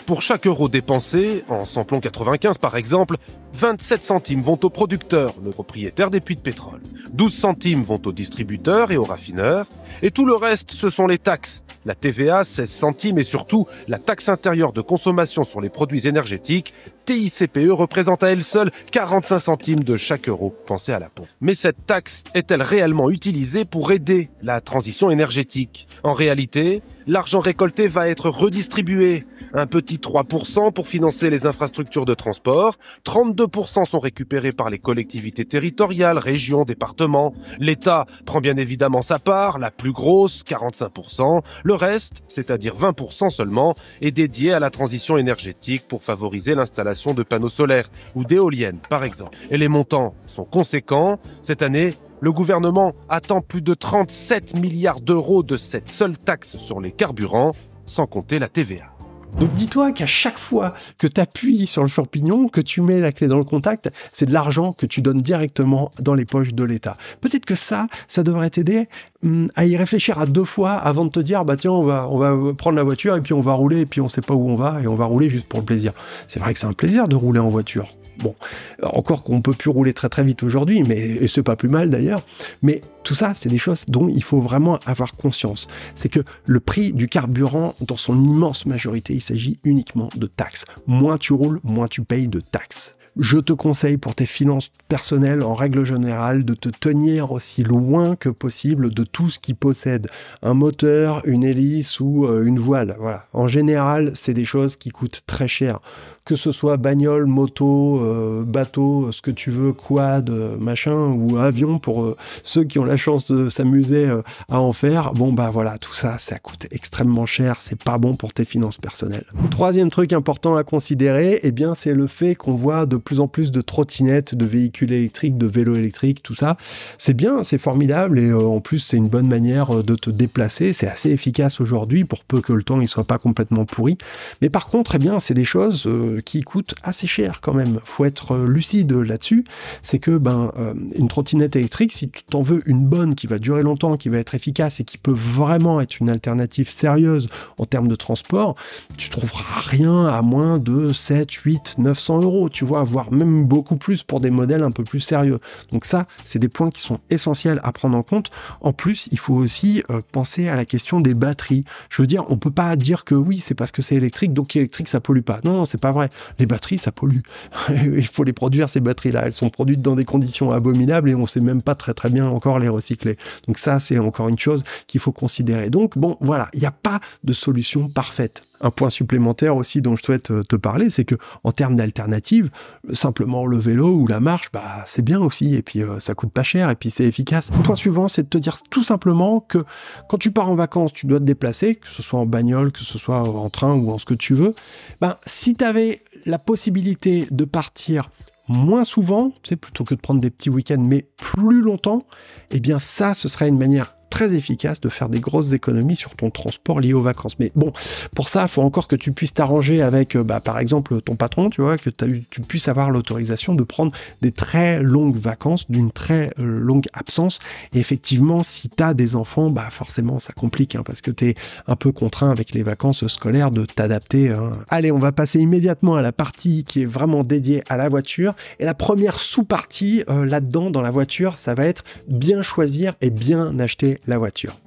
pour chaque euro dépensé, en samplon 95 par exemple, 27 centimes vont au producteur, le propriétaire des puits de pétrole. 12 centimes vont au distributeur et au raffineur. Et tout le reste, ce sont les taxes. La TVA, 16 centimes et surtout la taxe intérieure de consommation sur les produits énergétiques, TICPE, représente à elle seule 45 centimes de chaque euro pensé à la pompe. Mais cette taxe est-elle réellement utilisée pour aider la transition énergétique En réalité, l'argent récolté va être redistribué. Un petit 3% pour financer les infrastructures de transport, 32% sont récupérés par les collectivités territoriales, régions, départements. L'État prend bien évidemment sa part, la plus grosse, 45%. Le reste, c'est-à-dire 20% seulement, est dédié à la transition énergétique pour favoriser l'installation de panneaux solaires ou d'éoliennes, par exemple. Et les montants sont conséquents. Cette année, le gouvernement attend plus de 37 milliards d'euros de cette seule taxe sur les carburants, sans compter la TVA. Donc dis-toi qu'à chaque fois que tu appuies sur le champignon, que tu mets la clé dans le contact, c'est de l'argent que tu donnes directement dans les poches de l'État. Peut-être que ça, ça devrait t'aider hmm, à y réfléchir à deux fois avant de te dire bah tiens on va on va prendre la voiture et puis on va rouler et puis on sait pas où on va et on va rouler juste pour le plaisir. C'est vrai que c'est un plaisir de rouler en voiture Bon, encore qu'on peut plus rouler très très vite aujourd'hui, mais c'est pas plus mal d'ailleurs. Mais tout ça, c'est des choses dont il faut vraiment avoir conscience. C'est que le prix du carburant, dans son immense majorité, il s'agit uniquement de taxes. Moins tu roules, moins tu payes de taxes. Je te conseille pour tes finances personnelles en règle générale de te tenir aussi loin que possible de tout ce qui possède un moteur, une hélice ou euh, une voile. Voilà. En général, c'est des choses qui coûtent très cher que ce soit bagnole, moto, euh, bateau, ce que tu veux, quad, euh, machin, ou avion pour euh, ceux qui ont la chance de s'amuser à en faire. Bon, bah voilà, tout ça, ça coûte extrêmement cher, c'est pas bon pour tes finances personnelles. Troisième truc important à considérer, eh bien, c'est le fait qu'on voit de plus en plus de trottinettes, de véhicules électriques, de vélos électriques, tout ça. C'est bien, c'est formidable, et en plus, c'est une bonne manière de te déplacer. C'est assez efficace aujourd'hui pour peu que le temps il soit pas complètement pourri. Mais par contre, eh bien, c'est des choses euh, qui coûte assez cher quand même. Faut être euh, lucide là-dessus. C'est que ben euh, une trottinette électrique, si tu t'en veux une bonne qui va durer longtemps, qui va être efficace et qui peut vraiment être une alternative sérieuse en termes de transport, tu trouveras rien à moins de 7, 8, 900 euros. Tu vois, voire même beaucoup plus pour des modèles un peu plus sérieux. Donc ça, c'est des points qui sont essentiels à prendre en compte. En plus, il faut aussi penser à la question des batteries. Je veux dire, on peut pas dire que oui, c'est parce que c'est électrique, donc électrique, ça pollue pas. Non, non c'est pas vrai. Les batteries, ça pollue. Il faut les produire, ces batteries-là. Elles sont produites dans des conditions abominables et on ne sait même pas très très bien encore les recycler. Donc ça, c'est encore une chose qu'il faut considérer. Donc bon, voilà, il n'y a pas de solution parfaite un point supplémentaire aussi dont je souhaite euh, te parler, c'est que en termes d'alternatives, simplement le vélo ou la marche, bah, c'est bien aussi, et puis euh, ça coûte pas cher, et puis c'est efficace. Le point suivant, c'est de te dire tout simplement que quand tu pars en vacances, tu dois te déplacer, que ce soit en bagnole, que ce soit en train ou en ce que tu veux. Ben, si tu avais la possibilité de partir moins souvent, c'est plutôt que de prendre des petits week-ends, mais plus longtemps, eh bien ça, ce serait une manière très efficace de faire des grosses économies sur ton transport lié aux vacances. Mais bon, pour ça, il faut encore que tu puisses t'arranger avec, euh, bah, par exemple, ton patron, tu vois, que tu puisses avoir l'autorisation de prendre des très longues vacances, d'une très euh, longue absence. Et effectivement, si tu as des enfants, bah, forcément, ça complique, hein, parce que tu es un peu contraint avec les vacances scolaires de t'adapter. Hein. Allez, on va passer immédiatement à la partie qui est vraiment dédiée à la voiture. Et la première sous-partie euh, là-dedans, dans la voiture, ça va être bien choisir et bien acheter la voiture.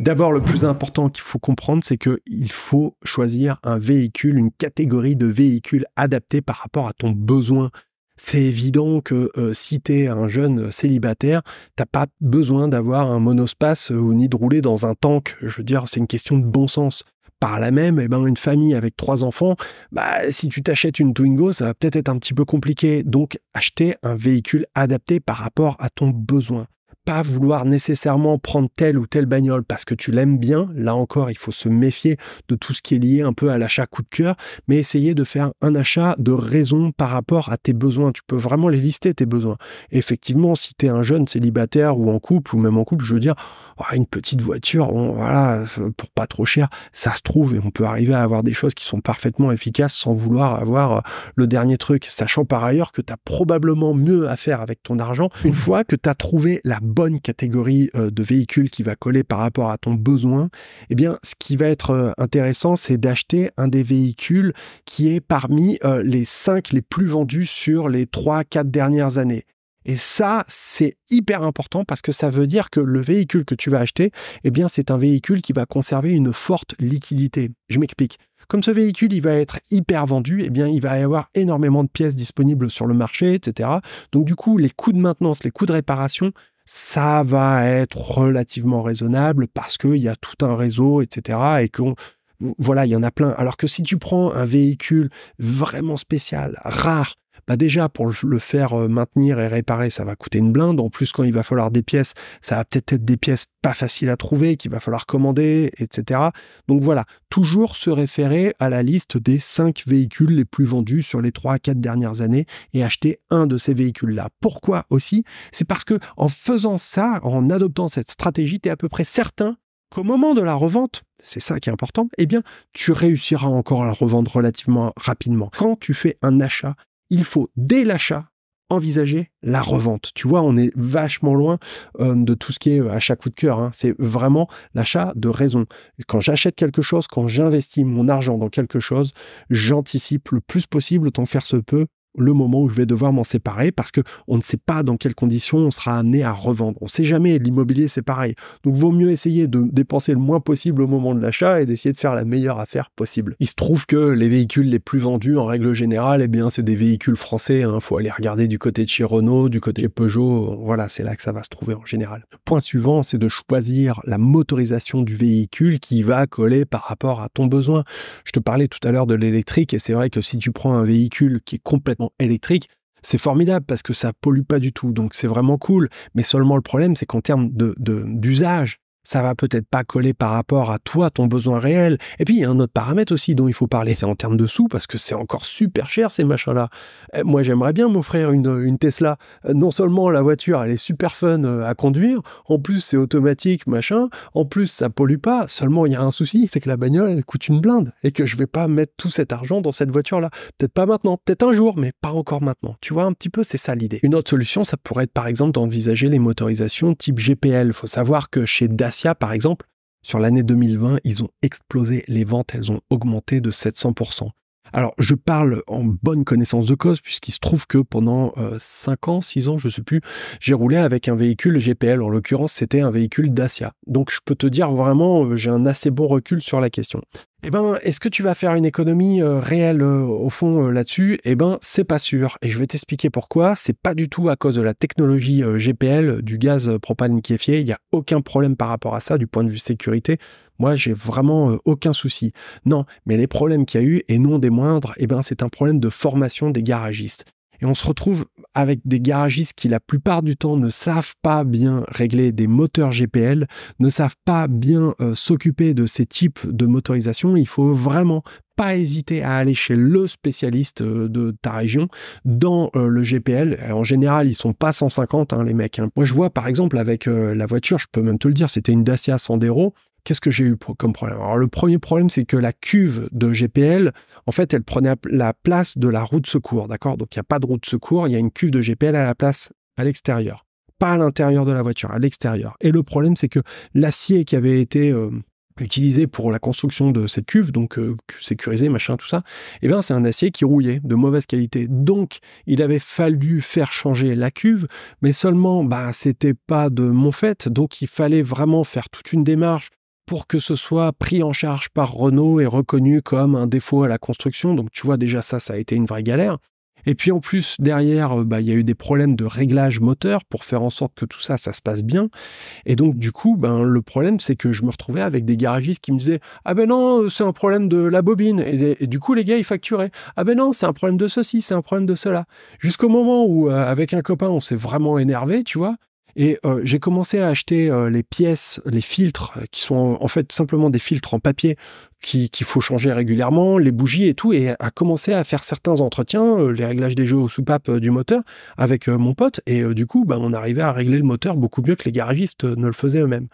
D'abord, le plus important qu'il faut comprendre, c'est qu'il faut choisir un véhicule, une catégorie de véhicules adaptée par rapport à ton besoin. C'est évident que euh, si tu es un jeune célibataire, t'as pas besoin d'avoir un monospace euh, ou ni de rouler dans un tank. Je veux dire, c'est une question de bon sens. Par la même, eh ben, une famille avec trois enfants, bah, si tu t'achètes une Twingo, ça va peut-être être un petit peu compliqué. Donc, acheter un véhicule adapté par rapport à ton besoin pas vouloir nécessairement prendre telle ou telle bagnole parce que tu l'aimes bien. Là encore, il faut se méfier de tout ce qui est lié un peu à l'achat coup de cœur, mais essayer de faire un achat de raison par rapport à tes besoins. Tu peux vraiment les lister, tes besoins. effectivement, si tu es un jeune célibataire ou en couple, ou même en couple, je veux dire, oh, une petite voiture, voilà, pour pas trop cher, ça se trouve et on peut arriver à avoir des choses qui sont parfaitement efficaces sans vouloir avoir euh, le dernier truc, sachant par ailleurs que tu as probablement mieux à faire avec ton argent une fois que tu as trouvé la bonne bonne catégorie euh, de véhicules qui va coller par rapport à ton besoin, et eh bien, ce qui va être euh, intéressant, c'est d'acheter un des véhicules qui est parmi euh, les cinq les plus vendus sur les trois, quatre dernières années. Et ça, c'est hyper important parce que ça veut dire que le véhicule que tu vas acheter, eh bien, c'est un véhicule qui va conserver une forte liquidité. Je m'explique. Comme ce véhicule, il va être hyper vendu, eh bien, il va y avoir énormément de pièces disponibles sur le marché, etc. Donc, du coup, les coûts de maintenance, les coûts de réparation ça va être relativement raisonnable parce qu'il y a tout un réseau, etc. Et qu'on voilà, il y en a plein. Alors que si tu prends un véhicule vraiment spécial, rare, bah déjà pour le faire euh, maintenir et réparer, ça va coûter une blinde. En plus, quand il va falloir des pièces, ça va peut-être être des pièces pas faciles à trouver, qu'il va falloir commander, etc. Donc voilà, toujours se référer à la liste des 5 véhicules les plus vendus sur les 3 à 4 dernières années et acheter un de ces véhicules-là. Pourquoi aussi C'est parce que en faisant ça, en adoptant cette stratégie, tu es à peu près certain qu'au moment de la revente, c'est ça qui est important, eh bien, tu réussiras encore à la revendre relativement rapidement. Quand tu fais un achat il faut dès l'achat envisager la revente. Tu vois, on est vachement loin euh, de tout ce qui est euh, achat coup de cœur. Hein. C'est vraiment l'achat de raison. Quand j'achète quelque chose, quand j'investis mon argent dans quelque chose, j'anticipe le plus possible, autant faire se peut, le moment où je vais devoir m'en séparer parce que on ne sait pas dans quelles conditions on sera amené à revendre. On ne sait jamais. L'immobilier, c'est pareil. Donc, vaut mieux essayer de dépenser le moins possible au moment de l'achat et d'essayer de faire la meilleure affaire possible. Il se trouve que les véhicules les plus vendus, en règle générale, et eh bien, c'est des véhicules français. Il hein. faut aller regarder du côté de chez Renault, du côté de Peugeot. Voilà, c'est là que ça va se trouver en général. Point suivant, c'est de choisir la motorisation du véhicule qui va coller par rapport à ton besoin. Je te parlais tout à l'heure de l'électrique et c'est vrai que si tu prends un véhicule qui est complètement électrique, c'est formidable parce que ça pollue pas du tout, donc c'est vraiment cool. Mais seulement le problème, c'est qu'en termes de, d'usage ça va peut-être pas coller par rapport à toi, ton besoin réel. Et puis, il y a un autre paramètre aussi dont il faut parler, c'est en termes de sous, parce que c'est encore super cher ces machins-là. Eh, moi, j'aimerais bien m'offrir une, une, Tesla. Euh, non seulement la voiture, elle est super fun euh, à conduire, en plus, c'est automatique, machin, en plus, ça pollue pas. Seulement, il y a un souci, c'est que la bagnole, elle coûte une blinde et que je vais pas mettre tout cet argent dans cette voiture-là. Peut-être pas maintenant, peut-être un jour, mais pas encore maintenant. Tu vois, un petit peu, c'est ça l'idée. Une autre solution, ça pourrait être par exemple d'envisager les motorisations type GPL. Faut savoir que chez Dacia, par exemple, sur l'année 2020, ils ont explosé les ventes, elles ont augmenté de 700%. Alors, je parle en bonne connaissance de cause, puisqu'il se trouve que pendant 5 euh, ans, 6 ans, je ne sais plus, j'ai roulé avec un véhicule GPL. En l'occurrence, c'était un véhicule Dacia. Donc, je peux te dire vraiment, euh, j'ai un assez bon recul sur la question eh ben, est-ce que tu vas faire une économie euh, réelle euh, au fond euh, là-dessus Eh ben, c'est pas sûr. Et je vais t'expliquer pourquoi. C'est pas du tout à cause de la technologie GPL, du gaz propane liquéfié. Il n'y a aucun problème par rapport à ça du point de vue sécurité. Moi, j'ai vraiment aucun souci. Non, mais les problèmes qu'il y a eu, et non des moindres, eh ben, c'est un problème de formation des garagistes. Et on se retrouve avec des garagistes qui la plupart du temps ne savent pas bien régler des moteurs GPL, ne savent pas bien euh, s'occuper de ces types de motorisation. Il faut vraiment pas hésiter à aller chez le spécialiste euh, de ta région dans euh, le GPL. En général, ils sont pas 150 hein, les mecs. Hein. Moi, je vois par exemple avec la voiture, je peux même te le dire, c'était une Dacia Sandero. Qu'est-ce que j'ai eu comme problème Alors, le premier problème, c'est que la cuve de GPL, en fait, elle prenait la place de la roue de secours, d'accord Donc, il n'y a pas de roue de secours, il y a une cuve de GPL à la place à l'extérieur. Pas à l'intérieur de la voiture, à l'extérieur. Et le problème, c'est que l'acier qui avait été euh, utilisé pour la construction de cette cuve, donc euh, sécurisé, machin, tout ça, eh bien c'est un acier qui rouillait, de mauvaise qualité. Donc il avait fallu faire changer la cuve, mais seulement, bah, c'était pas de mon fait, donc il fallait vraiment faire toute une démarche pour que ce soit pris en charge par Renault et reconnu comme un défaut à la construction. Donc tu vois déjà ça, ça a été une vraie galère. Et puis en plus, derrière, euh, bah, il y a eu des problèmes de réglage moteur pour faire en sorte que tout ça, ça se passe bien. Et donc du coup, ben, le problème, c'est que je me retrouvais avec des garagistes qui me disaient « Ah ben non, euh, c'est un problème de la bobine. Et, » du coup, les gars, ils facturaient. « Ah ben non, c'est un problème de ceci, c'est un problème de cela. » Jusqu'au moment où, euh, avec un copain, on s'est vraiment énervé, tu vois, et euh, j'ai commencé à acheter euh, les pièces, les filtres, euh, qui sont en fait simplement des filtres en papier qu'il faut changer régulièrement, les bougies et tout, et à commencer à faire certains entretiens, les réglages des jeux aux soupapes du moteur avec mon pote. Et du coup, bah, on arrivait à régler le moteur beaucoup mieux que les garagistes ne le faisaient eux-mêmes.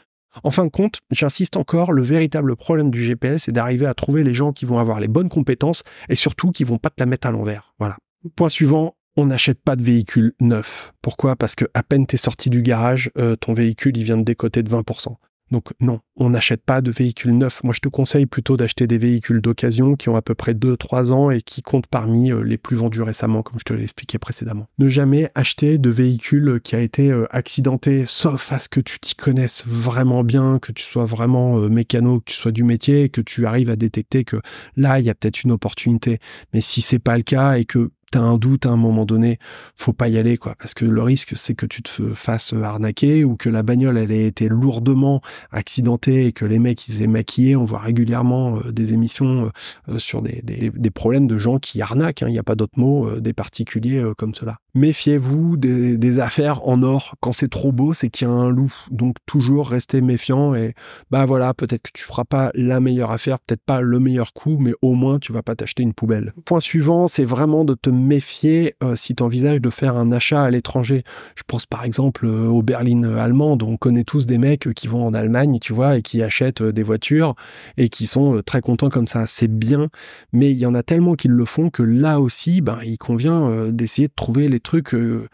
En fin de compte, j'insiste encore, le véritable problème du GPS, c'est d'arriver à trouver les gens qui vont avoir les bonnes compétences et surtout qui vont pas te la mettre à l'envers. Voilà. Point suivant, on n'achète pas de véhicule neuf. Pourquoi Parce que à peine t'es sorti du garage, euh, ton véhicule il vient de décoter de 20%. Donc non, on n'achète pas de véhicules neuf. Moi je te conseille plutôt d'acheter des véhicules d'occasion qui ont à peu près 2-3 ans et qui comptent parmi euh, les plus vendus récemment, comme je te l'ai expliqué précédemment. Ne jamais acheter de véhicule qui a été euh, accidenté, sauf à ce que tu t'y connaisses vraiment bien, que tu sois vraiment mécano, que tu sois du métier, que tu arrives à détecter que là il y a peut-être une opportunité. Mais si c'est pas le cas et que un doute à un moment donné, faut pas y aller, quoi. Parce que le risque, c'est que tu te fasses arnaquer ou que la bagnole, elle ait été lourdement accidentée et que les mecs, ils aient maquillé. On voit régulièrement euh, des émissions euh, euh, sur des, problèmes de gens qui arnaquent, hein. il n'y a pas d'autre mot, des particuliers comme cela. Méfiez-vous des, affaires en or. Quand c'est trop beau, c'est qu'il y a un loup. Donc toujours rester méfiant et bah voilà, peut-être que tu feras pas la meilleure affaire, peut-être pas le meilleur coup, mais au moins tu vas pas t'acheter une poubelle. Point suivant, c'est vraiment de te méfier euh, si tu envisages de faire un achat à l'étranger. Je pense par exemple euh, aux berlines allemandes. On connaît tous des mecs qui vont en Allemagne, tu vois, et qui achètent euh, des voitures et qui sont très contents comme ça. C'est bien, mais il y en a tellement qui le font que là aussi, ben, il convient d'essayer de trouver les trucs euh,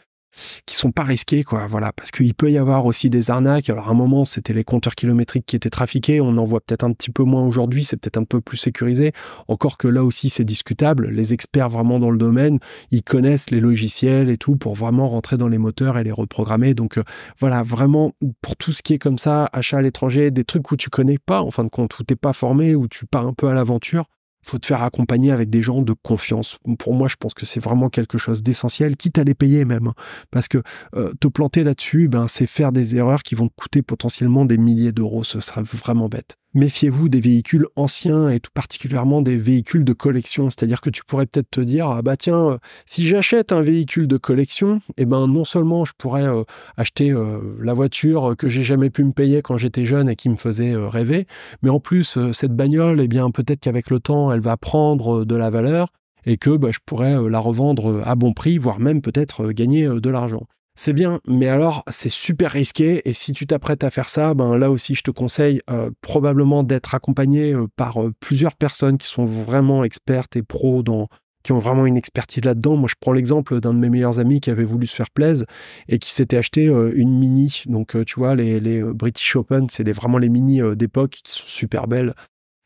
qui sont pas risqués, quoi. Voilà, parce qu'il peut y avoir aussi des arnaques. Alors, à un moment, c'était les compteurs kilométriques qui étaient trafiqués. On en voit peut-être un petit peu moins aujourd'hui. C'est peut-être un peu plus sécurisé. Encore que là aussi, c'est discutable. Les experts vraiment dans le domaine, ils connaissent les logiciels et tout pour vraiment rentrer dans les moteurs et les reprogrammer. Donc, euh, voilà, vraiment, pour tout ce qui est comme ça, achat à l'étranger, des trucs où tu connais pas, en fin de compte, où t'es pas formé, où tu pars un peu à l'aventure, faut te faire accompagner avec des gens de confiance. Pour moi, je pense que c'est vraiment quelque chose d'essentiel, quitte à les payer même. Hein. Parce que euh, te planter là-dessus, ben, c'est faire des erreurs qui vont coûter potentiellement des milliers d'euros. Ce sera vraiment bête méfiez-vous des véhicules anciens et tout particulièrement des véhicules de collection. C'est-à-dire que tu pourrais peut-être te dire, ah bah tiens, euh, si j'achète un véhicule de collection, eh ben non seulement je pourrais euh, acheter euh, la voiture que j'ai jamais pu me payer quand j'étais jeune et qui me faisait rêver, mais en plus cette bagnole, eh bien peut-être qu'avec le temps, elle va prendre de la valeur et que bah, je pourrais la revendre à bon prix, voire même peut-être gagner de l'argent c'est bien, mais alors c'est super risqué. Et si tu t'apprêtes à faire ça, ben là aussi, je te conseille euh, probablement d'être accompagné euh, par euh, plusieurs personnes qui sont vraiment expertes et pros dans qui ont vraiment une expertise là-dedans. Moi, je prends l'exemple d'un de mes meilleurs amis qui avait voulu se faire plaisir et qui s'était acheté une mini. Donc, tu vois, les, British Open, c'est vraiment les mini d'époque qui sont super belles.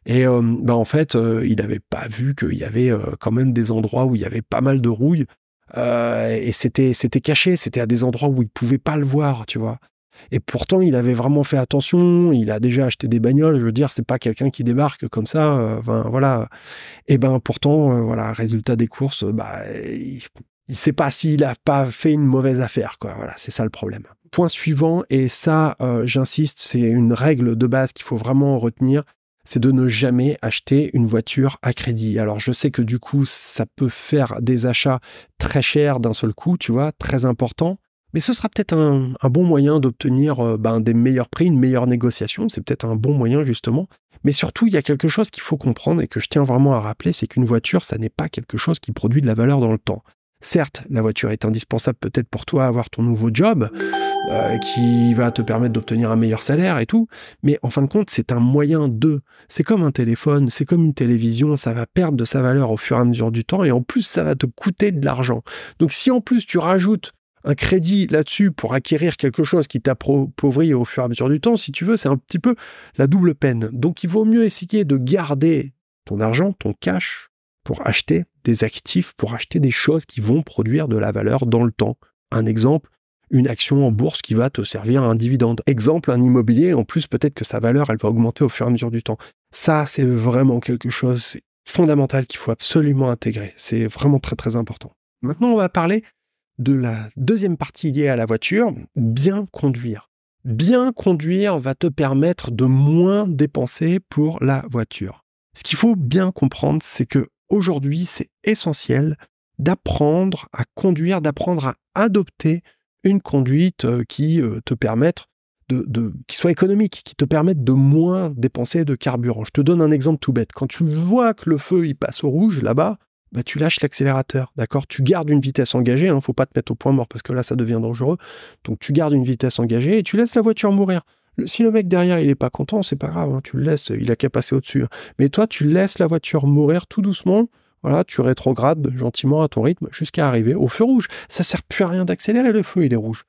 Et ben, en fait, il n'avait pas vu qu'il y avait quand même des endroits où il y avait pas mal de rouille euh, et c'était, caché, c'était à des endroits où il pouvait pas le voir, tu vois. Et pourtant, il avait vraiment fait attention, il a déjà acheté des bagnoles, je veux dire, c'est pas quelqu'un qui débarque comme ça, euh, voilà. Et ben pourtant, euh, voilà, résultat des courses, bah, il, il sait pas s'il a pas fait une mauvaise affaire, quoi, voilà, c'est ça le problème. Point suivant, et ça, j'insiste, c'est une règle de base qu'il faut vraiment retenir, c'est de ne jamais acheter une voiture à crédit. Alors je sais que du coup, ça peut faire des achats très chers d'un seul coup, tu vois, très importants. Mais ce sera peut-être un, bon moyen d'obtenir euh, ben, des meilleurs prix, une meilleure négociation. C'est peut-être un bon moyen justement. Mais surtout, il y a quelque chose qu'il faut comprendre et que je tiens vraiment à rappeler, c'est qu'une voiture, ça n'est pas quelque chose qui produit de la valeur dans le temps. Certes, la voiture est indispensable peut-être pour toi à avoir ton nouveau job. Euh, qui va te permettre d'obtenir un meilleur salaire et tout. Mais en fin de compte, c'est un moyen de. C'est comme un téléphone, c'est comme une télévision, ça va perdre de sa valeur au fur et à mesure du temps et en plus, ça va te coûter de l'argent. Donc si en plus tu rajoutes un crédit là-dessus pour acquérir quelque chose qui t'appauvrit au fur et à mesure du temps, si tu veux, c'est un petit peu la double peine. Donc il vaut mieux essayer de garder ton argent, ton cash, pour acheter des actifs, pour acheter des choses qui vont produire de la valeur dans le temps. Un exemple, une action en bourse qui va te servir à un dividende. Exemple, un immobilier, en plus peut-être que sa valeur, elle va augmenter au fur et à mesure du temps. Ça, c'est vraiment quelque chose fondamental qu'il faut absolument intégrer. C'est vraiment très très important. Maintenant, on va parler de la deuxième partie liée à la voiture, bien conduire. Bien conduire va te permettre de moins dépenser pour la voiture. Ce qu'il faut bien comprendre, c'est que aujourd'hui, c'est essentiel d'apprendre à conduire, d'apprendre à adopter une conduite euh, qui euh, te permette de, qui soit économique, qui te permette de moins dépenser de carburant. Je te donne un exemple tout bête. Quand tu vois que le feu il passe au rouge là-bas, bah, tu lâches l'accélérateur, d'accord Tu gardes une vitesse engagée, ne hein, faut pas te mettre au point mort parce que là ça devient dangereux. Donc tu gardes une vitesse engagée et tu laisses la voiture mourir. si le mec derrière il est pas content, c'est pas grave, hein, tu le laisses, il a qu'à passer au-dessus. Hein. Mais toi tu laisses la voiture mourir tout doucement voilà, tu rétrogrades gentiment à ton rythme jusqu'à arriver au feu rouge. Ça sert plus à rien d'accélérer, le feu, il est rouge.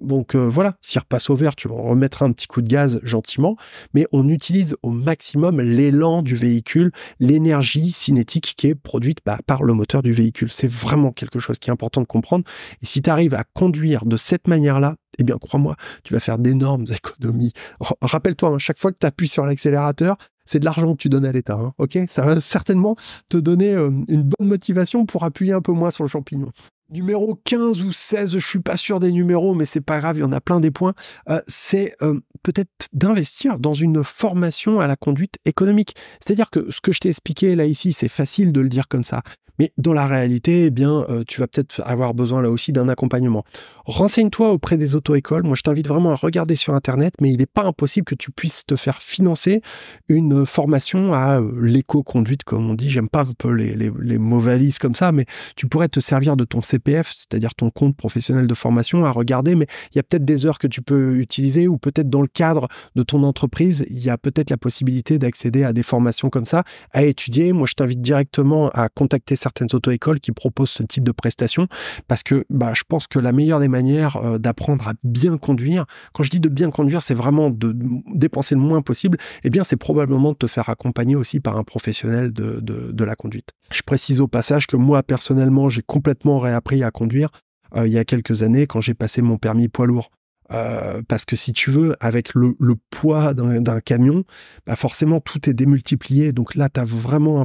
Donc euh, voilà, s'il repasse au vert, tu vas remettre un petit coup de gaz gentiment, mais on utilise au maximum l'élan du véhicule, l'énergie cinétique qui est produite bah, par le moteur du véhicule. C'est vraiment quelque chose qui est important de comprendre. Et si tu arrives à conduire de cette manière-là, eh bien crois-moi, tu vas faire d'énormes économies. Rappelle-toi, à hein, chaque fois que tu appuies sur l'accélérateur, c'est de l'argent que tu donnes à l'État. Hein, ok Ça va certainement te donner euh, une bonne motivation pour appuyer un peu moins sur le champignon. Numéro 15 ou 16, je suis pas sûr des numéros, mais c'est pas grave, il y en a plein des points. Euh, c'est euh, peut-être d'investir dans une formation à la conduite économique. C'est-à-dire que ce que je t'ai expliqué là ici, c'est facile de le dire comme ça. Mais dans la réalité, eh bien, euh, tu vas peut-être avoir besoin là aussi d'un accompagnement. Renseigne-toi auprès des auto-écoles. Moi, je t'invite vraiment à regarder sur Internet, mais il n'est pas impossible que tu puisses te faire financer une euh, formation à euh, l'éco-conduite, comme on dit. J'aime pas un peu les, les, mots valises comme ça, mais tu pourrais te servir de ton CPF, c'est-à-dire ton compte professionnel de formation, à regarder. Mais il y a peut-être des heures que tu peux utiliser ou peut-être dans le cadre de ton entreprise, il y a peut-être la possibilité d'accéder à des formations comme ça, à étudier. Moi, je t'invite directement à contacter ça certaines auto-écoles qui proposent ce type de prestations parce que bah, je pense que la meilleure des manières euh, d'apprendre à bien conduire, quand je dis de bien conduire, c'est vraiment de dépenser le moins possible, et eh bien c'est probablement de te faire accompagner aussi par un professionnel de, de, la conduite. Je précise au passage que moi personnellement, j'ai complètement réappris à conduire euh, il y a quelques années quand j'ai passé mon permis poids lourd. Euh, parce que si tu veux, avec le, poids d'un camion, bah, forcément tout est démultiplié. Donc là, tu as vraiment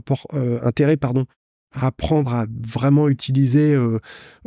intérêt pardon, apprendre à vraiment utiliser euh,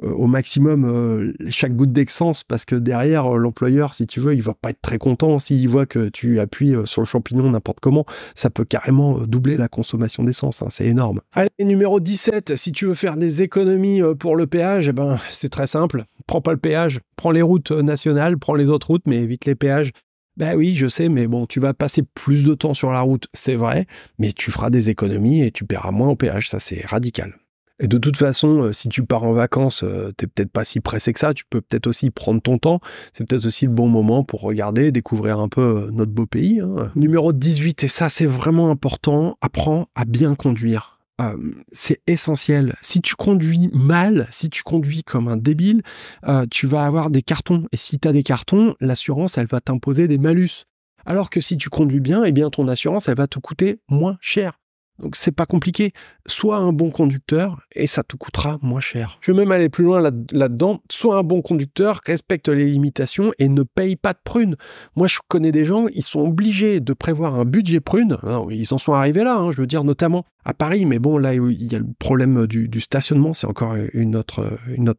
euh, au maximum euh, chaque goutte d'essence, parce que derrière l'employeur si tu veux il va pas être très content s'il voit que tu appuies sur le champignon n'importe comment ça peut carrément doubler la consommation d'essence hein, c'est énorme allez numéro 17 si tu veux faire des économies pour le péage eh ben c'est très simple prends pas le péage prends les routes nationales prends les autres routes mais évite les péages ben oui, je sais, mais bon, tu vas passer plus de temps sur la route, c'est vrai, mais tu feras des économies et tu paieras moins au péage, ça c'est radical. Et de toute façon, euh, si tu pars en vacances, euh, t'es peut-être pas si pressé que ça, tu peux peut-être aussi prendre ton temps. C'est peut-être aussi le bon moment pour regarder, découvrir un peu euh, notre beau pays. Hein. Numéro 18, et ça c'est vraiment important, apprends à bien conduire. Euh, c'est essentiel. Si tu conduis mal, si tu conduis comme un débile, euh, tu vas avoir des cartons. Et si tu as des cartons, l'assurance, elle va t'imposer des malus. Alors que si tu conduis bien, eh bien ton assurance, elle va te coûter moins cher. Donc c'est pas compliqué. Sois un bon conducteur et ça te coûtera moins cher. Je vais même aller plus loin là-dedans. Sois un bon conducteur, respecte les limitations et ne paye pas de prunes. Moi, je connais des gens, ils sont obligés de prévoir un budget prune. ils en sont arrivés là, hein, je veux dire notamment à Paris. Mais bon, là, il y a le problème euh, du, stationnement, c'est encore euh, euh, une autre,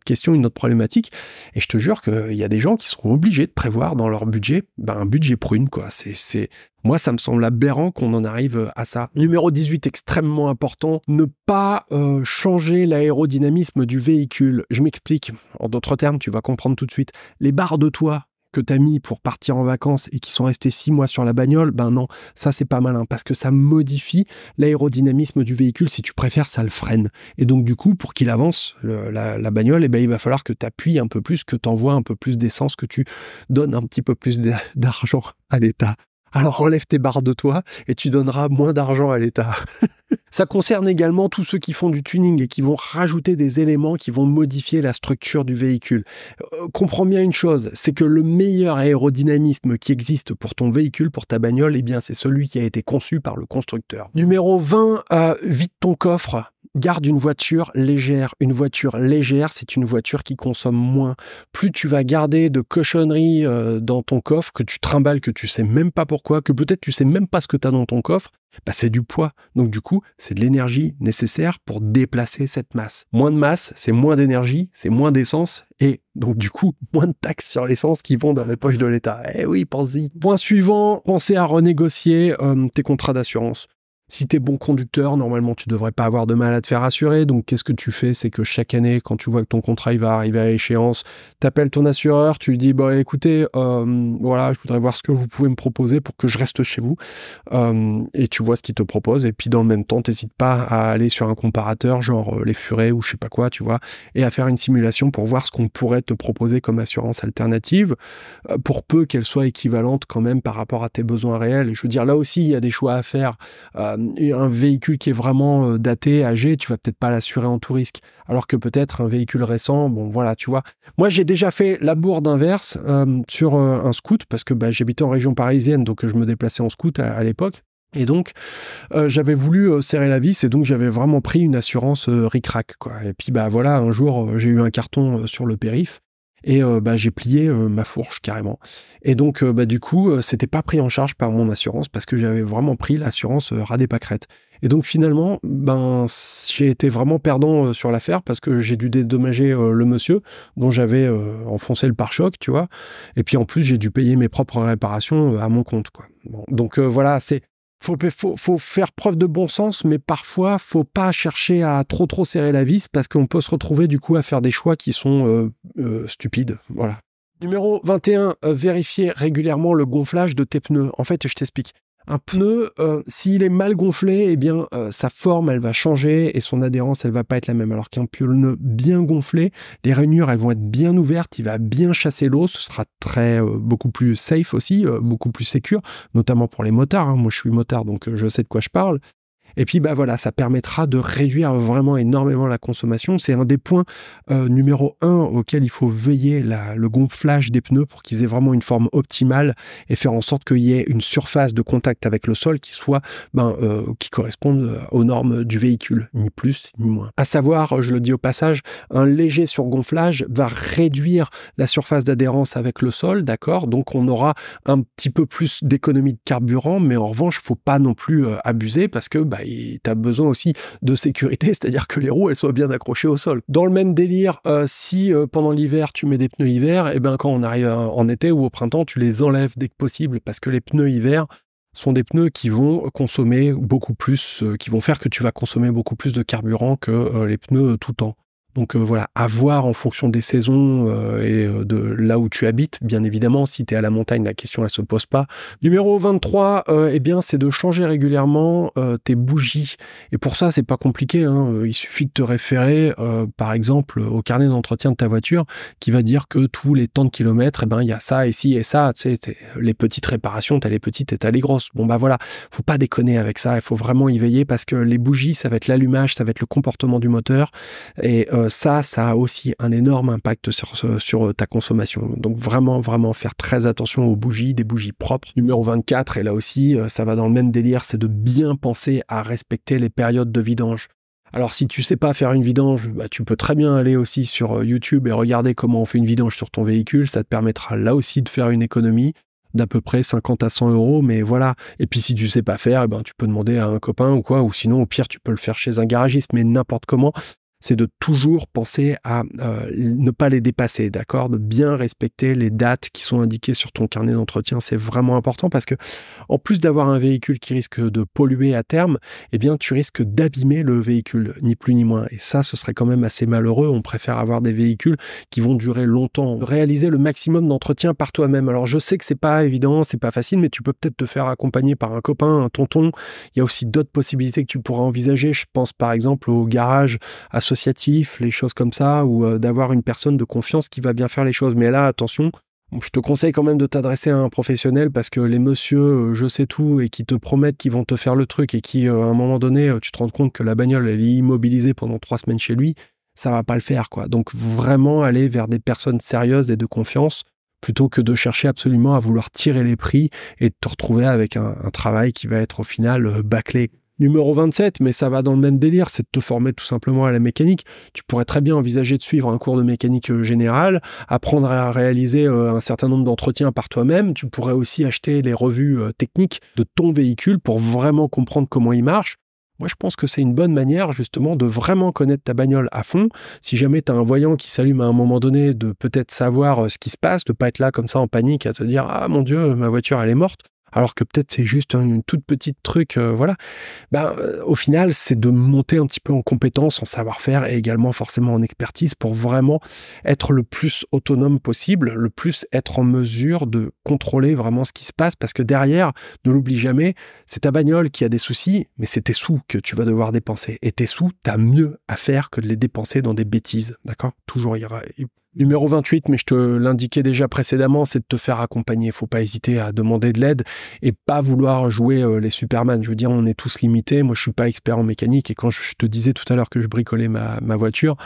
question, une autre problématique. Et je te jure qu'il y a des gens qui seront obligés de prévoir dans leur budget ben, un budget prune. quoi. C'est moi, ça me semble aberrant qu'on en arrive à ça. Numéro 18, extrêmement important, ne pas euh, changer l'aérodynamisme du véhicule. Je m'explique. En d'autres termes, tu vas comprendre tout de suite. Les barres de toit que tu as mis pour partir en vacances et qui sont restées six mois sur la bagnole, ben non, ça c'est pas malin parce que ça modifie l'aérodynamisme du véhicule. Si tu préfères, ça le freine. Et donc du coup, pour qu'il avance la, bagnole, eh ben il va falloir que tu appuies un peu plus, que tu envoies un peu plus d'essence, que tu donnes un petit peu plus d'argent à l'État alors relève tes barres de toi et tu donneras moins d'argent à l'État. Ça concerne également tous ceux qui font du tuning et qui vont rajouter des éléments qui vont modifier la structure du véhicule. Euh, comprends bien une chose, c'est que le meilleur aérodynamisme qui existe pour ton véhicule, pour ta bagnole, eh bien c'est celui qui a été conçu par le constructeur. Numéro 20, euh, vide ton coffre. Garde une voiture légère. Une voiture légère, c'est une voiture qui consomme moins. Plus tu vas garder de cochonneries euh, dans ton coffre que tu trimbales, que tu sais même pas pourquoi pourquoi, que peut-être tu sais même pas ce que tu as dans ton coffre, bah c'est du poids. Donc du coup, c'est de l'énergie nécessaire pour déplacer cette masse. Moins de masse, c'est moins d'énergie, c'est moins d'essence, et donc du coup, moins de taxes sur l'essence qui vont dans les poches de l'État. Eh oui, pense y Point suivant, pensez à renégocier euh, tes contrats d'assurance. Si tu es bon conducteur, normalement, tu devrais pas avoir de mal à te faire assurer. Donc, qu'est-ce que tu fais C'est que chaque année, quand tu vois que ton contrat il va arriver à échéance, tu appelles ton assureur, tu lui dis Bon, bah, écoutez, euh, voilà, je voudrais voir ce que vous pouvez me proposer pour que je reste chez vous. Euh, et tu vois ce qu'il te propose. Et puis, dans le même temps, n'hésites pas à aller sur un comparateur, genre euh, les furets ou je sais pas quoi, tu vois, et à faire une simulation pour voir ce qu'on pourrait te proposer comme assurance alternative, pour peu qu'elle soit équivalente quand même par rapport à tes besoins réels. Et je veux dire, là aussi, il y a des choix à faire un véhicule qui est vraiment euh, daté, âgé, tu vas peut-être pas l'assurer en tout risque. Alors que peut-être un véhicule récent, bon voilà, tu vois. Moi, j'ai déjà fait la bourre d'inverse euh, sur euh, un scout parce que bah, j'habitais en région parisienne, donc je me déplaçais en scout à, l'époque. Et donc, j'avais voulu serrer la vis et donc j'avais vraiment pris une assurance euh, ric Et puis, bah voilà, un jour, j'ai eu un carton sur le périph. Et euh, bah, j'ai plié euh, ma fourche carrément. Et donc, euh, bah, du coup, c'était pas pris en charge par mon assurance parce que j'avais vraiment pris l'assurance radépacrète. Et donc, finalement, ben, j'ai été vraiment perdant sur l'affaire parce que j'ai dû dédommager le monsieur dont j'avais enfoncé le pare-choc, tu vois. Et puis, en plus, j'ai dû payer mes propres réparations à mon compte, quoi. donc, voilà, c'est faut, faut, faire preuve de bon sens, mais parfois, faut pas chercher à trop trop serrer la vis parce qu'on peut se retrouver du coup à faire des choix qui sont euh, euh, stupides. Voilà. Numéro 21, euh, vérifier régulièrement le gonflage de tes pneus. En fait, je t'explique. Un pneu, euh, s'il est mal gonflé, eh bien, euh, sa forme, elle va changer et son adhérence, elle va pas être la même. Alors qu'un pneu bien gonflé, les rainures, elles vont être bien ouvertes, il va bien chasser l'eau, ce sera très, euh, beaucoup plus safe aussi, beaucoup plus secure, notamment pour les motards. Hein. Moi, je suis motard, donc je sais de quoi je parle. Et puis, bah voilà, ça permettra de réduire vraiment énormément la consommation. C'est un des points euh, numéro un auquel il faut veiller le gonflage des pneus pour qu'ils aient vraiment une forme optimale et faire en sorte qu'il y ait une surface de contact avec le sol qui soit, ben, euh, qui corresponde euh, aux normes du véhicule, ni plus ni moins. À savoir, je le dis au passage, un léger surgonflage va réduire la surface d'adhérence avec le sol, d'accord Donc on aura un petit peu plus d'économie de carburant, mais en revanche, il faut pas non plus abuser parce que bah, et tu as besoin aussi de sécurité, c'est-à-dire que les roues, elles soient bien accrochées au sol. Dans le même délire, euh, si euh, pendant l'hiver, tu mets des pneus hiver, et eh ben quand on arrive euh, en été ou au printemps, tu les enlèves dès que possible, parce que les pneus hiver, sont des pneus qui vont consommer beaucoup plus, qui vont faire que tu vas consommer beaucoup plus de carburant que les pneus tout temps. Donc euh, voilà, à voir en fonction des saisons euh, et euh, de là où tu habites, bien évidemment, si tu es à la montagne, la question ne se pose pas. Numéro 23, eh bien, c'est de changer régulièrement tes bougies. Et pour ça, c'est pas compliqué. Hein, il suffit de te référer, par exemple, au carnet d'entretien de ta voiture qui va dire que tous les temps de kilomètres, eh ben, il y a ça et ci et ça. les petites réparations, tu as les petites et tu as les grosses. Bon, bah voilà, faut pas déconner avec ça. Il faut vraiment y veiller parce que les bougies, ça va être l'allumage, ça va être le comportement du moteur. Et ça, ça a aussi un énorme impact sur, ta consommation. Donc vraiment, vraiment faire très attention aux bougies, des bougies propres. Numéro 24, et là aussi, euh, ça va dans le même délire, c'est de bien penser à respecter les périodes de vidange. Alors si tu sais pas faire une vidange, bah, tu peux très bien aller aussi sur euh, YouTube et regarder comment on fait une vidange sur ton véhicule. Ça te permettra là aussi de faire une économie d'à peu près 50 à 100 euros, mais voilà. Et puis si tu sais pas faire, eh ben, tu peux demander à un copain ou quoi, ou sinon au pire tu peux le faire chez un garagiste, mais n'importe comment c'est de toujours penser à euh, ne pas les dépasser, d'accord De bien respecter les dates qui sont indiquées sur ton carnet d'entretien. C'est vraiment important parce que, en plus d'avoir un véhicule qui risque de polluer à terme, eh bien, tu risques d'abîmer le véhicule, ni plus ni moins. Et ça, ce serait quand même assez malheureux. On préfère avoir des véhicules qui vont durer longtemps. Réaliser le maximum d'entretien par toi-même. Alors, je sais que c'est pas évident, c'est pas facile, mais tu peux peut-être te faire accompagner par un copain, un tonton. Il y a aussi d'autres possibilités que tu pourras envisager. Je pense par exemple au garage à associatif, les choses comme ça, ou euh, d'avoir une personne de confiance qui va bien faire les choses. Mais là, attention, je te conseille quand même de t'adresser à un professionnel parce que les messieurs, euh, je sais tout, et qui te promettent qu'ils vont te faire le truc et qui, euh, à un moment donné, tu te rends compte que la bagnole, elle est immobilisée pendant trois semaines chez lui, ça va pas le faire, quoi. Donc vraiment aller vers des personnes sérieuses et de confiance plutôt que de chercher absolument à vouloir tirer les prix et te retrouver avec un travail qui va être au final bâclé numéro 27, mais ça va dans le même délire, c'est de te former tout simplement à la mécanique. Tu pourrais très bien envisager de suivre un cours de mécanique euh, générale, apprendre à réaliser euh, un certain nombre d'entretiens par toi-même. Tu pourrais aussi acheter les revues euh, techniques de ton véhicule pour vraiment comprendre comment il marche. Moi, je pense que c'est une bonne manière justement de vraiment connaître ta bagnole à fond. Si jamais tu as un voyant qui s'allume à un moment donné, de peut-être savoir ce qui se passe, de pas être là comme ça en panique à te dire Ah mon Dieu, ma voiture elle est morte alors que peut-être c'est juste une toute petite truc, euh, voilà. Ben, euh, au final, c'est de monter un petit peu en compétence, en savoir-faire et également forcément en expertise pour vraiment être le plus autonome possible, le plus être en mesure de contrôler vraiment ce qui se passe parce que derrière, ne l'oublie jamais, c'est ta bagnole qui a des soucis, mais c'est tes sous que tu vas devoir dépenser. Et tes sous, tu as mieux à faire que de les dépenser dans des bêtises, d'accord Toujours il y Numéro 28, mais je te l'indiquais déjà précédemment, c'est de te faire accompagner. Faut pas hésiter à demander de l'aide et pas vouloir jouer euh, les Superman. Je veux dire, on est tous limités. Moi, je suis pas expert en mécanique et quand je te disais tout à l'heure que je bricolais ma, voiture,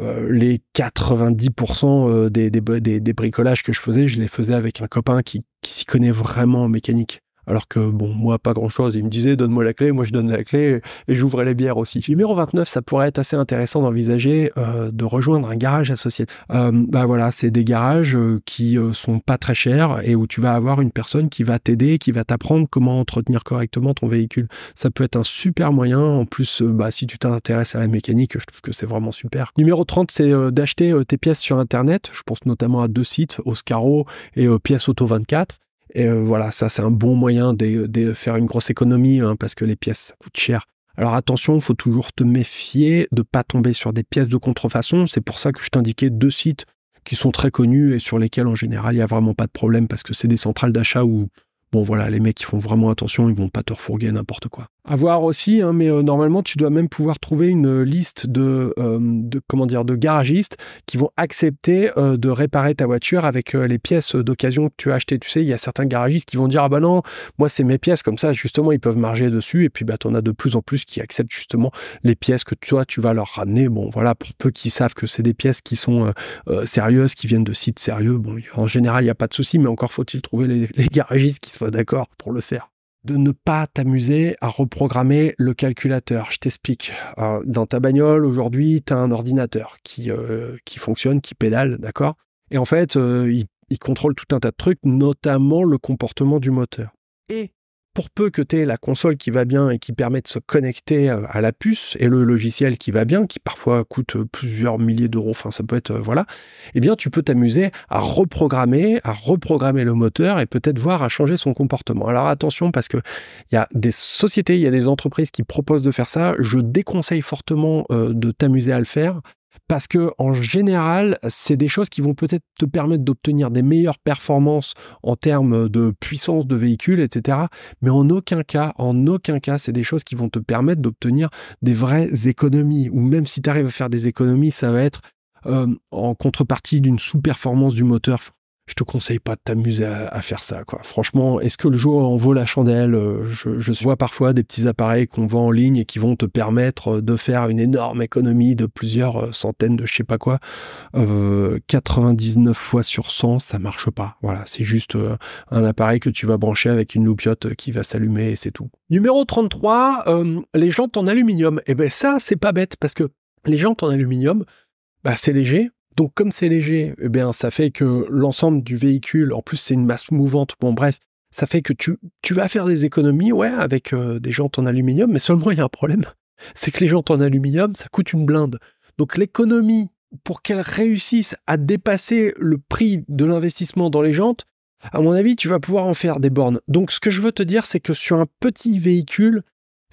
euh, les 90% euh, des, des, des, bricolages que je faisais, je les faisais avec un copain qui, qui s'y connaît vraiment en mécanique. Alors que, bon, moi, pas grand-chose. Il me disait, donne-moi la clé, moi je donne la clé et j'ouvrais les bières aussi. Numéro 29, ça pourrait être assez intéressant d'envisager euh, de rejoindre un garage associé. Euh, bah voilà, c'est des garages euh, qui euh, sont pas très chers et où tu vas avoir une personne qui va t'aider, qui va t'apprendre comment entretenir correctement ton véhicule. Ça peut être un super moyen. En plus, bah, si tu t'intéresses à la mécanique, je trouve que c'est vraiment super. Numéro 30, c'est d'acheter tes pièces sur Internet. Je pense notamment à deux sites, Oscaro et Pièces Auto 24. Et euh, voilà, ça, c'est un bon moyen de, faire une grosse économie hein, parce que les pièces, ça coûte cher. Alors attention, il faut toujours te méfier de ne pas tomber sur des pièces de contrefaçon. C'est pour ça que je t'indiquais deux sites qui sont très connus et sur lesquels en général il n'y a vraiment pas de problème parce que c'est des centrales d'achat où, bon voilà, les mecs qui font vraiment attention, ils vont pas te refourguer n'importe quoi. À voir aussi, hein, mais euh, normalement, tu dois même pouvoir trouver une liste de, euh, de comment dire, de garagistes qui vont accepter euh, de réparer ta voiture avec les pièces d'occasion que tu as achetées. Tu sais, il y a certains garagistes qui vont dire ah bah non, moi c'est mes pièces comme ça. Justement, ils peuvent marger dessus. Et puis bah en as de plus en plus qui acceptent justement les pièces que toi tu vas leur ramener. Bon voilà, pour peu qu'ils savent que c'est des pièces qui sont sérieuses, qui viennent de sites sérieux. Bon, en général, il n'y a pas de souci, mais encore faut-il trouver les garagistes qui soient d'accord pour le faire de ne pas t'amuser à reprogrammer le calculateur. Je t'explique. Hein, dans ta bagnole, aujourd'hui, tu as un ordinateur qui, euh, qui fonctionne, qui pédale, d'accord Et en fait, euh, il, il contrôle tout un tas de trucs, notamment le comportement du moteur. Et pour peu que tu aies la console qui va bien et qui permet de se connecter à la puce et le logiciel qui va bien, qui parfois coûte euh, plusieurs milliers d'euros, enfin ça peut être euh, voilà, eh bien tu peux t'amuser à reprogrammer, à reprogrammer le moteur et peut-être voir à changer son comportement. Alors attention parce que il y a des sociétés, il y a des entreprises qui proposent de faire ça. Je déconseille fortement euh, de t'amuser à le faire parce que en général, c'est des choses qui vont peut-être te permettre d'obtenir des meilleures performances en termes de puissance de véhicule, etc. Mais en aucun cas, en aucun cas, c'est des choses qui vont te permettre d'obtenir des vraies économies. Ou même si tu arrives à faire des économies, ça va être euh, en contrepartie d'une sous-performance du moteur je te conseille pas de t'amuser à, faire ça. Quoi. Franchement, est-ce que le jour en vaut la chandelle euh, je, vois parfois des petits appareils qu'on vend en ligne et qui vont te permettre euh, de faire une énorme économie de plusieurs euh, centaines de je sais pas quoi. 99 fois sur 100, ça marche pas. Voilà, c'est juste un appareil que tu vas brancher avec une loupiote qui va s'allumer et c'est tout. Numéro 33, les jantes en aluminium. Et eh ben ça, c'est pas bête parce que les jantes en aluminium, bah, c'est léger, donc comme c'est léger, eh bien, ça fait que l'ensemble du véhicule, en plus c'est une masse mouvante, bon bref, ça fait que tu, vas faire des économies, ouais, avec euh, des jantes en aluminium, mais seulement il y a un problème, c'est que les jantes en aluminium, ça coûte une blinde. Donc l'économie, pour qu'elle réussisse à dépasser le prix de l'investissement dans les jantes, à mon avis, tu vas pouvoir en faire des bornes. Donc ce que je veux te dire, c'est que sur un petit véhicule,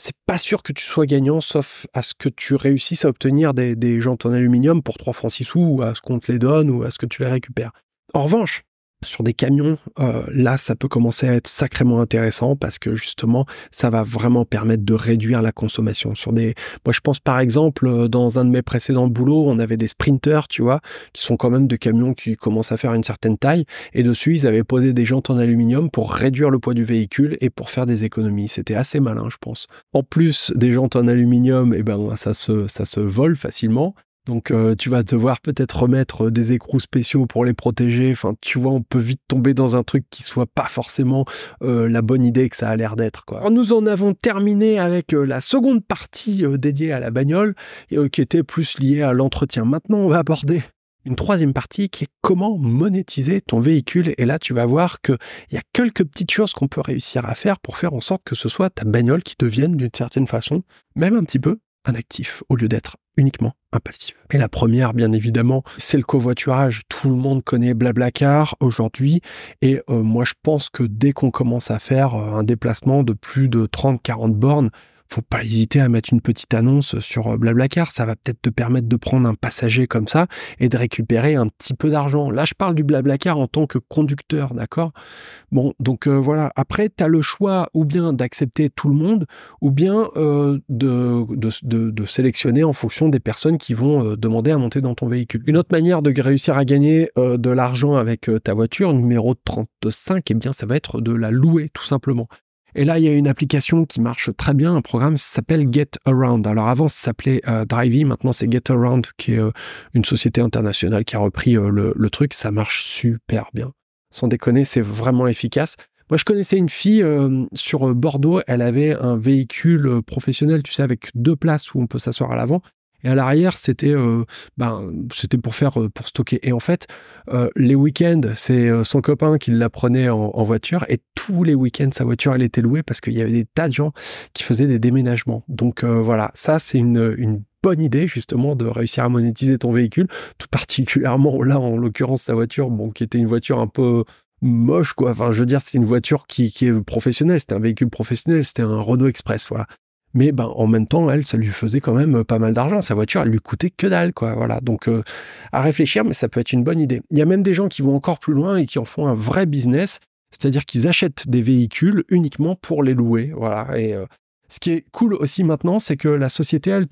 c'est pas sûr que tu sois gagnant, sauf à ce que tu réussisses à obtenir des, jantes en aluminium pour 3 francs 6 sous, ou à ce qu'on te les donne, ou à ce que tu les récupères. En revanche, sur des camions, euh, là, ça peut commencer à être sacrément intéressant parce que justement, ça va vraiment permettre de réduire la consommation. Sur des, moi, je pense par exemple euh, dans un de mes précédents boulots, on avait des sprinters, tu vois, qui sont quand même des camions qui commencent à faire une certaine taille, et dessus, ils avaient posé des jantes en aluminium pour réduire le poids du véhicule et pour faire des économies. C'était assez malin, je pense. En plus des jantes en aluminium, et eh ben ça se ça se vole facilement. Donc euh, tu vas devoir peut-être remettre euh, des écrous spéciaux pour les protéger. Enfin, tu vois, on peut vite tomber dans un truc qui soit pas forcément euh, la bonne idée que ça a l'air d'être. nous en avons terminé avec la seconde partie dédiée à la bagnole, qui était plus liée à l'entretien. Maintenant, on va aborder une troisième partie qui est comment monétiser ton véhicule. Et là, tu vas voir qu'il y a quelques petites choses qu'on peut réussir à faire pour faire en sorte que ce soit ta bagnole qui devienne d'une certaine façon, même un petit peu, un actif au lieu d'être uniquement un passif. Et la première, bien évidemment, c'est le covoiturage. Tout le monde connaît Blablacar aujourd'hui. Et euh, moi, je pense que dès qu'on commence à faire euh, un déplacement de plus de 30-40 bornes, faut pas hésiter à mettre une petite annonce sur euh, Blablacar. Ça va peut-être te permettre de prendre un passager comme ça et de récupérer un petit peu d'argent. Là, je parle du Blablacar en tant que conducteur, d'accord Bon, donc euh, voilà. Après, tu as le choix ou bien d'accepter tout le monde ou bien euh, de, de, sélectionner en fonction des personnes qui vont demander à monter dans ton véhicule. Une autre manière de réussir à gagner de l'argent avec ta voiture, numéro 35, et eh bien, ça va être de la louer, tout simplement. Et là, il y a une application qui marche très bien, un programme qui s'appelle Get Around. Alors avant, ça s'appelait euh, Drivey, maintenant c'est Get Around, qui est euh, une société internationale qui a repris euh, le, le, truc. Ça marche super bien. Sans déconner, c'est vraiment efficace. Moi, je connaissais une fille euh, sur Bordeaux, elle avait un véhicule professionnel, tu sais, avec deux places où on peut s'asseoir à l'avant. Et à l'arrière, c'était euh, ben, c'était pour faire euh, pour stocker. Et en fait, euh, les week-ends, c'est son copain qui la prenait en, voiture. Et tous les week-ends, sa voiture, elle était louée parce qu'il y avait des tas de gens qui faisaient des déménagements. Donc voilà, ça, c'est une, une bonne idée justement de réussir à monétiser ton véhicule, tout particulièrement là en l'occurrence sa voiture, bon qui était une voiture un peu moche quoi. Enfin, je veux dire, c'est une voiture qui, qui est professionnelle, c'était un véhicule professionnel, c'était un Renault Express, voilà mais ben, en même temps, elle, ça lui faisait quand même euh, pas mal d'argent. Sa voiture, elle lui coûtait que dalle, Voilà. Donc, euh, à réfléchir, mais ça peut être une bonne idée. Il y a même des gens qui vont encore plus loin et qui en font un vrai business, c'est-à-dire qu'ils achètent des véhicules uniquement pour les louer. Voilà. Et euh, ce qui est cool aussi maintenant, c'est que la société, elle,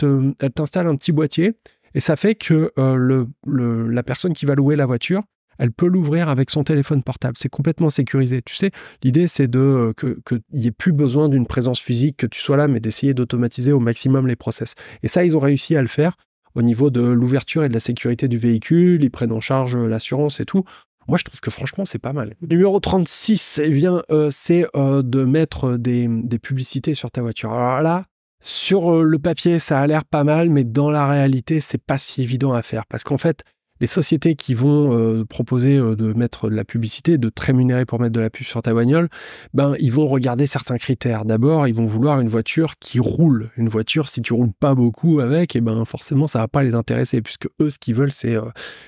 t'installe un petit boîtier et ça fait que la personne qui va louer la voiture, elle peut l'ouvrir avec son téléphone portable. C'est complètement sécurisé. Tu sais, l'idée, c'est de euh, qu'il n'y ait plus besoin d'une présence physique, que tu sois là, mais d'essayer d'automatiser au maximum les process. Et ça, ils ont réussi à le faire au niveau de l'ouverture et de la sécurité du véhicule. Ils prennent en charge euh, l'assurance et tout. Moi, je trouve que franchement, c'est pas mal. Numéro 36, eh bien, euh, c'est de mettre des, des, publicités sur ta voiture. Alors là, sur le papier, ça a l'air pas mal, mais dans la réalité, c'est pas si évident à faire. Parce qu'en fait, les sociétés qui vont euh, proposer euh, de mettre de la publicité, de te rémunérer pour mettre de la pub sur ta bagnole, ben, ils vont regarder certains critères. D'abord, ils vont vouloir une voiture qui roule. Une voiture, si tu roules pas beaucoup avec, et eh ben, forcément, ça va pas les intéresser, puisque eux, ce qu'ils veulent, c'est euh,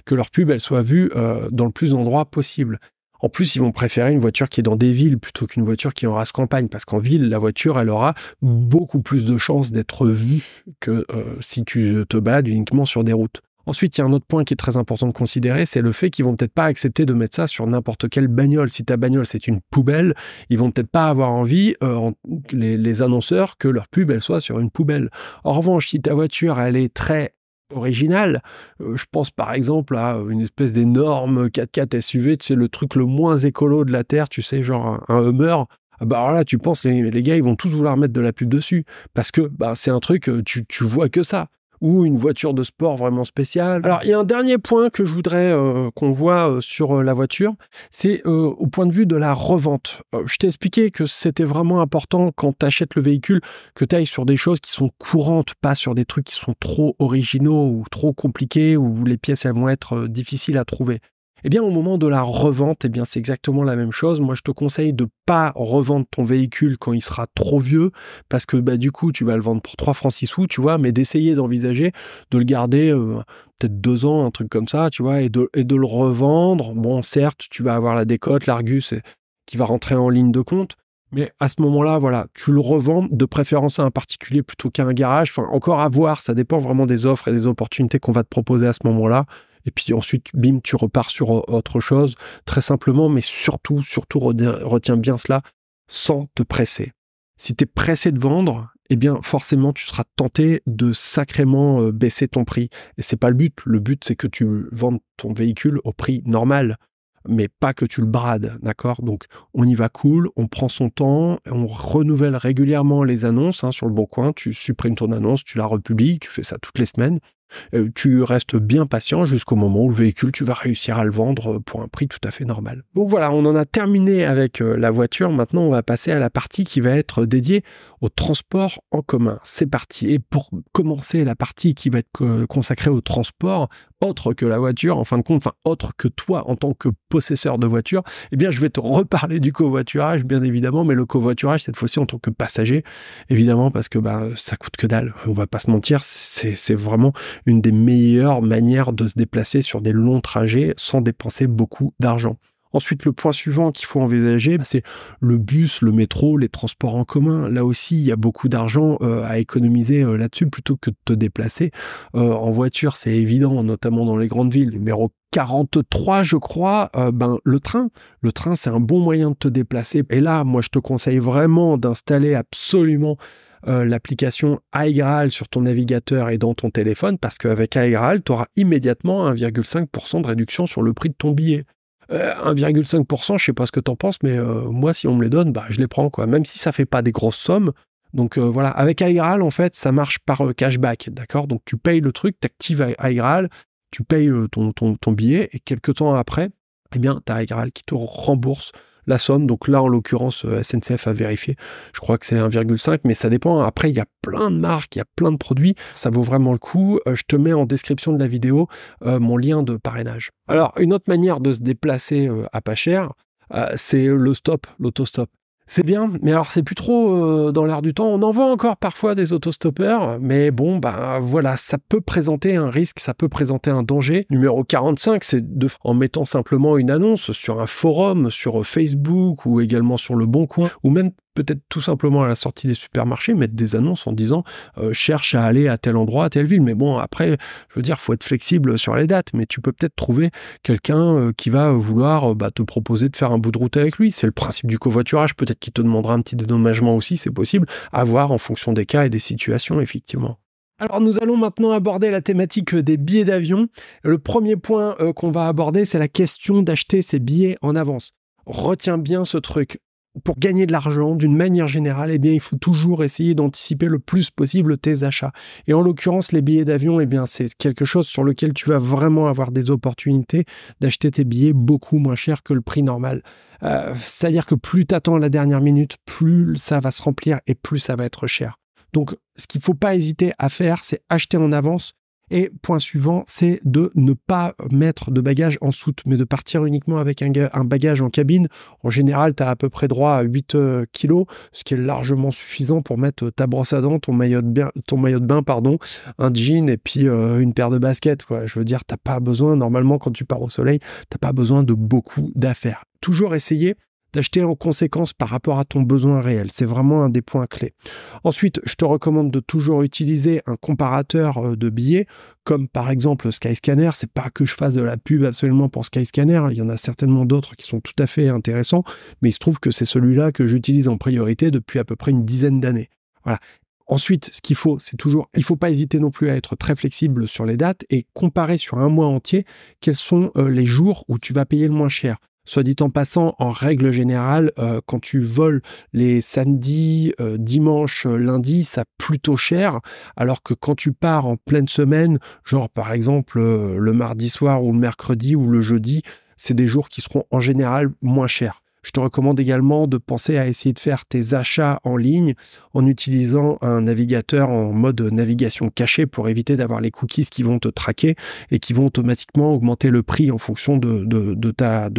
que leur pub, elle soit vue dans le plus d'endroits possible. En plus, ils vont préférer une voiture qui est dans des villes plutôt qu'une voiture qui est en race campagne, parce qu'en ville, la voiture, elle aura beaucoup plus de chances d'être vue que si tu te balades uniquement sur des routes. Ensuite, il y a un autre point qui est très important de considérer, c'est le fait qu'ils vont peut-être pas accepter de mettre ça sur n'importe quelle bagnole. Si ta bagnole c'est une poubelle, ils vont peut-être pas avoir envie, euh, les, annonceurs, que leur pub elle soit sur une poubelle. En revanche, si ta voiture elle est très originale, euh, je pense par exemple à une espèce d'énorme 4x4 SUV, tu sais le truc le moins écolo de la terre, tu sais genre un, un Hummer, ah bah alors là, tu penses, les, les, gars, ils vont tous vouloir mettre de la pub dessus. Parce que bah, c'est un truc, euh, tu, tu vois que ça ou une voiture de sport vraiment spéciale. Alors, il y a un dernier point que je voudrais euh, qu'on voit euh, sur euh, la voiture, c'est au point de vue de la revente. je t'ai expliqué que c'était vraiment important quand tu achètes le véhicule que tu ailles sur des choses qui sont courantes, pas sur des trucs qui sont trop originaux ou trop compliqués où les pièces elles vont être difficiles à trouver. Eh bien, au moment de la revente, eh bien, c'est exactement la même chose. Moi, je te conseille de pas revendre ton véhicule quand il sera trop vieux, parce que bah, du coup, tu vas le vendre pour 3 francs 6 sous, tu vois, mais d'essayer d'envisager de le garder euh, peut-être 2 ans, un truc comme ça, tu vois, et de, et de le revendre. Bon, certes, tu vas avoir la décote, l'Argus euh, qui va rentrer en ligne de compte, mais à ce moment-là, voilà, tu le revends de préférence à un particulier plutôt qu'à un garage. Enfin, encore à voir, ça dépend vraiment des offres et des opportunités qu'on va te proposer à ce moment-là. Et puis ensuite, bim, tu repars sur autre chose, très simplement, mais surtout, surtout, retiens bien cela sans te presser. Si tu es pressé de vendre, eh bien forcément tu seras tenté de sacrément euh, baisser ton prix. Et c'est pas le but. Le but c'est que tu vendes ton véhicule au prix normal, mais pas que tu le brades, d'accord Donc on y va cool, on prend son temps, on renouvelle régulièrement les annonces hein, sur le bon coin. Tu supprimes ton annonce, tu la republies, tu fais ça toutes les semaines. Euh, tu restes bien patient jusqu'au moment où le véhicule, tu vas réussir à le vendre euh, pour un prix tout à fait normal. Bon voilà, on en a terminé avec euh, la voiture. Maintenant, on va passer à la partie qui va être dédiée au transport en commun. C'est parti. Et pour commencer la partie qui va être consacrée au transport, autre que la voiture, en fin de compte, enfin autre que toi en tant que possesseur de voiture, eh bien je vais te reparler du covoiturage, bien évidemment, mais le covoiturage cette fois-ci en tant que passager, évidemment parce que bah, ça coûte que dalle, on va pas se mentir, c'est vraiment une des meilleures manières de se déplacer sur des longs trajets sans dépenser beaucoup d'argent. Ensuite, le point suivant qu'il faut envisager, bah, c'est le bus, le métro, les transports en commun. Là aussi, il y a beaucoup d'argent euh, à économiser euh, là-dessus plutôt que de te déplacer. Euh, en voiture, c'est évident, notamment dans les grandes villes. Numéro 43, je crois, ben, le train. Le train, c'est un bon moyen de te déplacer. Et là, moi, je te conseille vraiment d'installer absolument euh, l'application iGraal sur ton navigateur et dans ton téléphone, parce qu'avec Aigral tu auras immédiatement 1,5% de réduction sur le prix de ton billet. 1,5%, euh, je sais pas ce que t'en penses, mais euh, moi, si on me les donne, bah, je les prends, quoi. Même si ça ne fait pas des grosses sommes. Donc voilà, avec iGraal, en fait, ça marche par cashback, d'accord Donc tu payes le truc, actives iGraal, tu payes ton, billet, et quelques temps après, eh bien, as iGraal qui te rembourse la somme. Donc là, en l'occurrence, euh, SNCF a vérifié. Je crois que c'est 1,5, mais ça dépend. Après, il y a plein de marques, il y a plein de produits. Ça vaut vraiment le coup. Euh, je te mets en description de la vidéo euh, mon lien de parrainage. Alors, une autre manière de se déplacer à pas cher, c'est le stop, l'autostop. C'est bien, mais alors c'est plus trop euh, dans l'air du temps. On en voit encore parfois des autostoppeurs, mais bon, ben voilà, ça peut présenter un risque, ça peut présenter un danger. Numéro 45, c'est de, en mettant simplement une annonce sur un forum, sur Facebook ou également sur le Bon Coin, ou même peut-être tout simplement à la sortie des supermarchés mettre des annonces en disant euh, cherche à aller à tel endroit, à telle ville. Mais bon, après, je veux dire, faut être flexible sur les dates, mais tu peux peut-être trouver quelqu'un euh, qui va vouloir euh, bah, te proposer de faire un bout de route avec lui. C'est le principe du covoiturage. Peut-être qu'il te demandera un petit dédommagement aussi, c'est possible. À voir en fonction des cas et des situations, effectivement. Alors nous allons maintenant aborder la thématique des billets d'avion. Le premier point qu'on va aborder, c'est la question d'acheter ses billets en avance. Retiens bien ce truc pour gagner de l'argent, d'une manière générale, eh bien, il faut toujours essayer d'anticiper le plus possible tes achats. Et en l'occurrence, les billets d'avion, eh bien, c'est quelque chose sur lequel tu vas vraiment avoir des opportunités d'acheter tes billets beaucoup moins cher que le prix normal. Euh, c'est-à-dire que plus tu attends la dernière minute, plus ça va se remplir et plus ça va être cher. Donc, ce qu'il ne faut pas hésiter à faire, c'est acheter en avance et point suivant, c'est de ne pas mettre de bagages en soute, mais de partir uniquement avec un, bagage en cabine. En général, tu as à peu près droit à 8 euh, kilos, ce qui est largement suffisant pour mettre ta brosse à dents, ton maillot de bain, ton maillot de bain pardon, un jean et puis euh, une paire de baskets. Je veux dire, t'as pas besoin, normalement, quand tu pars au soleil, t'as pas besoin de beaucoup d'affaires. Toujours essayer d'acheter en conséquence par rapport à ton besoin réel. C'est vraiment un des points clés. Ensuite, je te recommande de toujours utiliser un comparateur euh, de billets, comme par exemple Skyscanner. C'est pas que je fasse de la pub absolument pour Skyscanner. Hein. Il y en a certainement d'autres qui sont tout à fait intéressants, mais il se trouve que c'est celui-là que j'utilise en priorité depuis à peu près une dizaine d'années. Voilà. Ensuite, ce qu'il faut, c'est toujours, il ne faut pas hésiter non plus à être très flexible sur les dates et comparer sur un mois entier quels sont euh, les jours où tu vas payer le moins cher. Soit dit en passant, en règle générale, euh, quand tu voles les samedis, euh, dimanche, euh, lundi, ça plutôt cher, alors que quand tu pars en pleine semaine, genre par exemple le mardi soir ou le mercredi ou le jeudi, c'est des jours qui seront en général moins chers. Je te recommande également de penser à essayer de faire tes achats en ligne en utilisant un navigateur en mode navigation cachée pour éviter d'avoir les cookies qui vont te traquer et qui vont automatiquement augmenter le prix en fonction de, ta,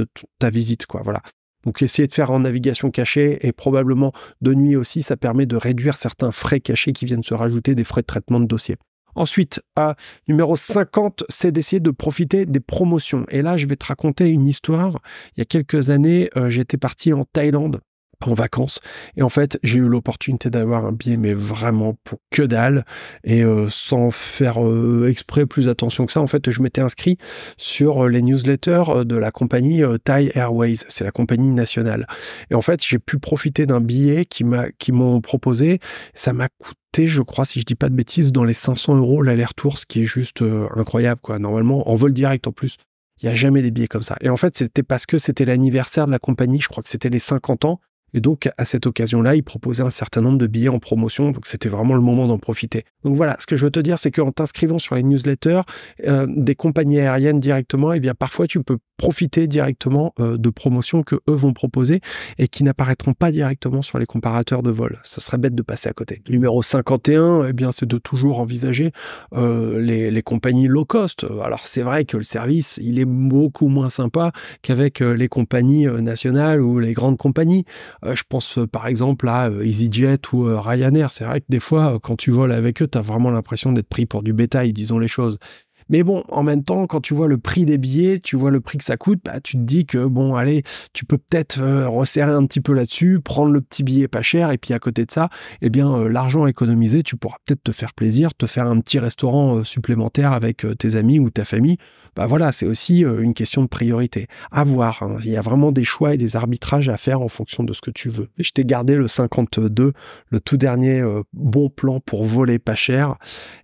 visite. Quoi, voilà. Donc essayer de faire en navigation cachée et probablement de nuit aussi, ça permet de réduire certains frais cachés qui viennent se rajouter des frais de traitement de dossier. Ensuite, à numéro 50, c'est d'essayer de profiter des promotions. Et là, je vais te raconter une histoire. Il y a quelques années, euh, j'étais parti en Thaïlande en vacances. Et en fait, j'ai eu l'opportunité d'avoir un billet, mais vraiment pour que dalle. Et euh, sans faire euh, exprès plus attention que ça, en fait, je m'étais inscrit sur euh, les newsletters de la compagnie Thai Airways. C'est la compagnie nationale. Et en fait, j'ai pu profiter d'un billet qui m'a, qui m'ont proposé. Ça m'a coûté je crois, si je dis pas de bêtises, dans les 500 euros l'aller-retour, ce qui est juste incroyable, quoi. Normalement, en vol direct en plus, il n'y a jamais des billets comme ça. Et en fait, c'était parce que c'était l'anniversaire de la compagnie, je crois que c'était les 50 ans, et donc, à cette occasion-là, il proposait un certain nombre de billets en promotion. Donc, c'était vraiment le moment d'en profiter. Donc, voilà, ce que je veux te dire, c'est qu'en t'inscrivant sur les newsletters euh, des compagnies aériennes directement, eh bien, parfois, tu peux profiter directement euh, de promotions que eux vont proposer et qui n'apparaîtront pas directement sur les comparateurs de vol. Ça serait bête de passer à côté. Numéro 51, eh bien, c'est de toujours envisager euh, les, compagnies low cost. Alors, c'est vrai que le service, il est beaucoup moins sympa qu'avec les compagnies nationales ou les grandes compagnies. Euh, je pense euh, par exemple à euh, EasyJet ou Ryanair. C'est vrai que des fois, quand tu voles avec eux, tu as vraiment l'impression d'être pris pour du bétail, disons les choses. Mais bon, en même temps, quand tu vois le prix des billets, tu vois le prix que ça coûte, bah, tu te dis que bon, allez, tu peux peut-être euh, resserrer un petit peu là-dessus, prendre le petit billet pas cher, et puis à côté de ça, eh bien, euh, l'argent économisé, tu pourras peut-être te faire plaisir, te faire un petit restaurant euh, supplémentaire avec tes amis ou ta famille. Bah voilà, c'est aussi une question de priorité. À voir. Hein. Il y a vraiment des choix et des arbitrages à faire en fonction de ce que tu veux. je t'ai gardé le 52, le tout dernier bon plan pour voler pas cher.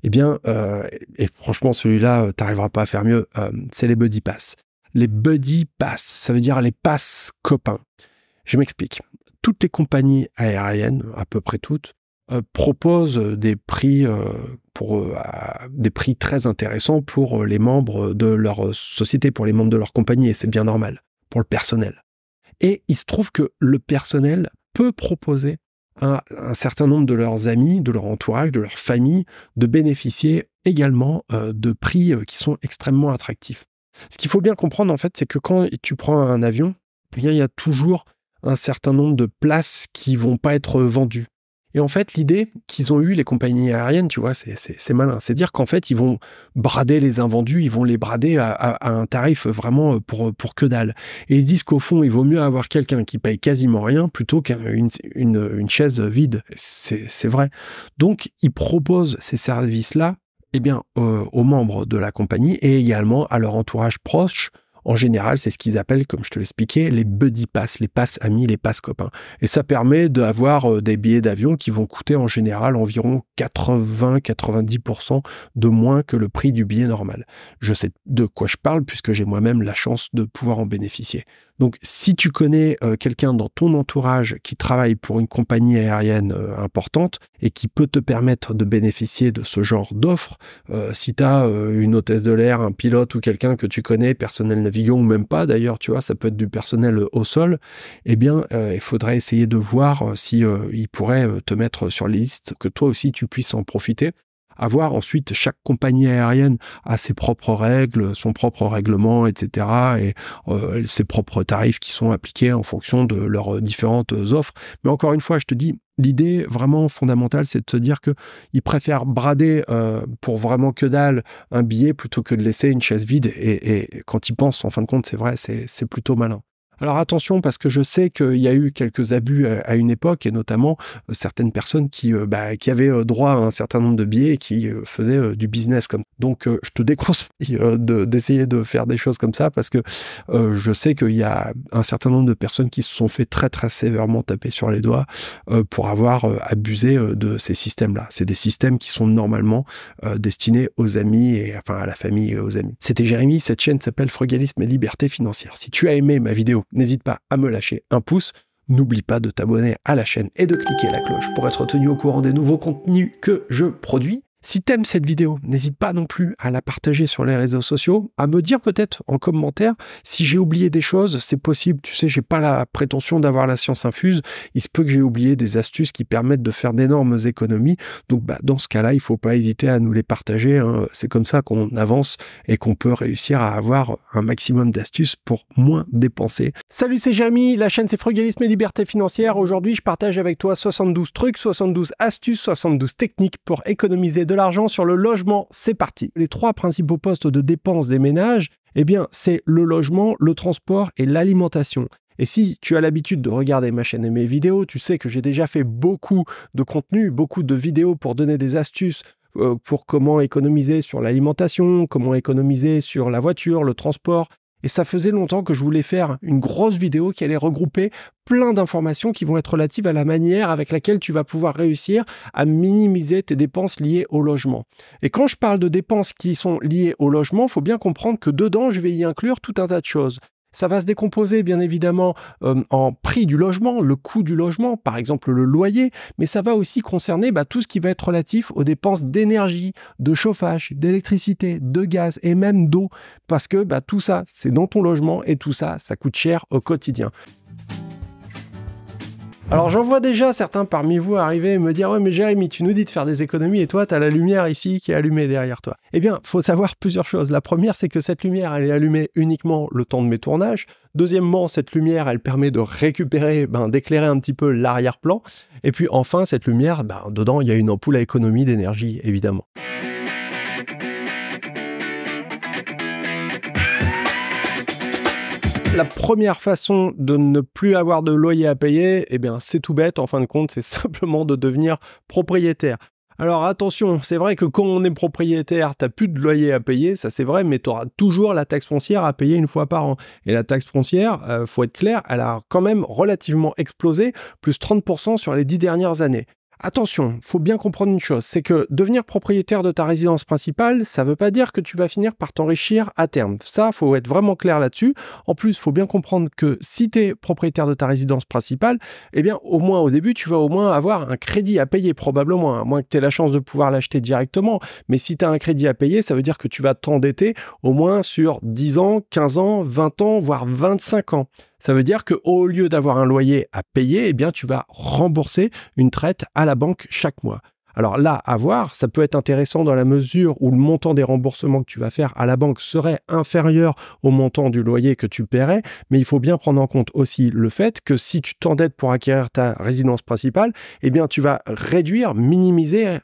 et eh bien, et franchement, celui-là, euh, t'arriveras pas à faire mieux, euh, c'est les buddy pass. Les buddy pass, ça veut dire les passes copains. Je m'explique. Toutes les compagnies aériennes, à peu près toutes, euh, proposent des prix, des prix très intéressants pour les membres de leur société, pour les membres de leur compagnie, et c'est bien normal, pour le personnel. Et il se trouve que le personnel peut proposer un certain nombre de leurs amis, de leur entourage, de leur famille, de bénéficier également euh, de prix euh, qui sont extrêmement attractifs. Ce qu'il faut bien comprendre, en fait, c'est que quand tu prends un avion, eh il y a toujours un certain nombre de places qui vont pas être vendues. Et en fait, l'idée qu'ils ont eue, les compagnies aériennes, tu vois, c'est malin. C'est dire qu'en fait, ils vont brader les invendus, ils vont les brader à, un tarif vraiment pour, pour que dalle. Et ils se disent qu'au fond, il vaut mieux avoir quelqu'un qui paye quasiment rien plutôt qu'une une, chaise vide. C'est vrai. Donc, ils proposent ces services-là eh bien, euh, aux membres de la compagnie et également à leur entourage proche en général, c'est ce qu'ils appellent, comme je te l'expliquais, les buddy pass, les passes amis, les passes copains. Et ça permet d'avoir euh, des billets d'avion qui vont coûter en général environ 80-90% de moins que le prix du billet normal. Je sais de quoi je parle puisque j'ai moi-même la chance de pouvoir en bénéficier. Donc, si tu connais euh, quelqu'un dans ton entourage qui travaille pour une compagnie aérienne euh, importante et qui peut te permettre de bénéficier de ce genre d'offres, euh, si tu as une hôtesse de l'air, un pilote ou quelqu'un que tu connais, personnel navigant ou même pas, d'ailleurs, tu vois, ça peut être du personnel au sol, eh bien, il faudrait essayer de voir si il pourrait te mettre sur les listes, que toi aussi tu puisses en profiter avoir ensuite chaque compagnie aérienne a ses propres règles, son propre règlement, etc. et euh, ses propres tarifs qui sont appliqués en fonction de leurs différentes offres. Mais encore une fois, je te dis, L'idée vraiment fondamentale, c'est de se dire que ils préfèrent brader euh, pour vraiment que dalle un billet plutôt que de laisser une chaise vide. Et, et quand ils pensent, en fin de compte, c'est vrai, c'est plutôt malin. Alors attention, parce que je sais qu'il y a eu quelques abus euh, à, une époque, et notamment euh, certaines personnes qui, euh, bah, qui avaient droit à un certain nombre de billets et qui faisaient du business comme. Donc je te déconseille d'essayer de, faire des choses comme ça, parce que je sais qu'il y a un certain nombre de personnes qui se sont fait très très sévèrement taper sur les doigts pour avoir abusé de ces systèmes-là. C'est des systèmes qui sont normalement destinés aux amis, et enfin à la famille et aux amis. C'était Jérémy, cette chaîne s'appelle Frugalisme et Liberté Financière. Si tu as aimé ma vidéo, n'hésite pas à me lâcher un pouce. N'oublie pas de t'abonner à la chaîne et de cliquer la cloche pour être tenu au courant des nouveaux contenus que je produis. Si t'aimes cette vidéo, n'hésite pas non plus à la partager sur les réseaux sociaux, à me dire peut-être en commentaire si j'ai oublié des choses, c'est possible, tu sais, j'ai pas la prétention d'avoir la science infuse, il se peut que j'ai oublié des astuces qui permettent de faire d'énormes économies. Donc bah, dans ce cas-là, il faut pas hésiter à nous les partager, hein. c'est comme ça qu'on avance et qu'on peut réussir à avoir un maximum d'astuces pour moins dépenser. Salut, c'est Jérémy, la chaîne c'est Frugalisme et Liberté Financière. Aujourd'hui, je partage avec toi 72 trucs, 72 astuces, 72 techniques pour économiser de l'argent sur le logement, c'est parti. Les trois principaux postes de dépenses des ménages, eh bien, c'est le logement, le transport et l'alimentation. Et si tu as l'habitude de regarder ma chaîne et mes vidéos, tu sais que j'ai déjà fait beaucoup de contenu, beaucoup de vidéos pour donner des astuces euh, pour comment économiser sur l'alimentation, comment économiser sur la voiture, le transport, et ça faisait longtemps que je voulais faire une grosse vidéo qui allait regrouper plein d'informations qui vont être relatives à la manière avec laquelle tu vas pouvoir réussir à minimiser tes dépenses liées au logement. Et quand je parle de dépenses qui sont liées au logement, il faut bien comprendre que dedans, je vais y inclure tout un tas de choses. Ça va se décomposer, bien évidemment, euh, en prix du logement, le coût du logement, par exemple le loyer, mais ça va aussi concerner bah, tout ce qui va être relatif aux dépenses d'énergie, de chauffage, d'électricité, de gaz et même d'eau, parce que bah, tout ça, c'est dans ton logement et tout ça, ça coûte cher au quotidien. Alors j'en vois déjà certains parmi vous arriver et me dire ouais mais Jérémy tu nous dis de faire des économies et toi t'as la lumière ici qui est allumée derrière toi. Eh bien faut savoir plusieurs choses. La première c'est que cette lumière elle est allumée uniquement le temps de mes tournages. Deuxièmement cette lumière elle permet de récupérer, ben, d'éclairer un petit peu l'arrière-plan. Et puis enfin cette lumière, ben, dedans il y a une ampoule à économie d'énergie évidemment. la première façon de ne plus avoir de loyer à payer, eh bien, c'est tout bête. En fin de compte, c'est simplement de devenir propriétaire. Alors attention, c'est vrai que quand on est propriétaire, t'as plus de loyer à payer, ça c'est vrai, mais tu auras toujours la taxe foncière à payer une fois par an. Et la taxe foncière, euh, faut être clair, elle a quand même relativement explosé, plus 30% sur les dix dernières années. Attention, faut bien comprendre une chose, c'est que devenir propriétaire de ta résidence principale, ça ne veut pas dire que tu vas finir par t'enrichir à terme. Ça, faut être vraiment clair là-dessus. En plus, faut bien comprendre que si tu es propriétaire de ta résidence principale, eh bien au moins au début, tu vas au moins avoir un crédit à payer probablement, à moins que tu aies la chance de pouvoir l'acheter directement, mais si tu as un crédit à payer, ça veut dire que tu vas t'endetter au moins sur 10 ans, 15 ans, 20 ans, voire 25 ans. Ça veut dire qu'au lieu d'avoir un loyer à payer, eh bien, tu vas rembourser une traite à la banque chaque mois. Alors là, à voir, ça peut être intéressant dans la mesure où le montant des remboursements que tu vas faire à la banque serait inférieur au montant du loyer que tu paierais, mais il faut bien prendre en compte aussi le fait que si tu t'endettes pour acquérir ta résidence principale, eh bien tu vas réduire, minimiser,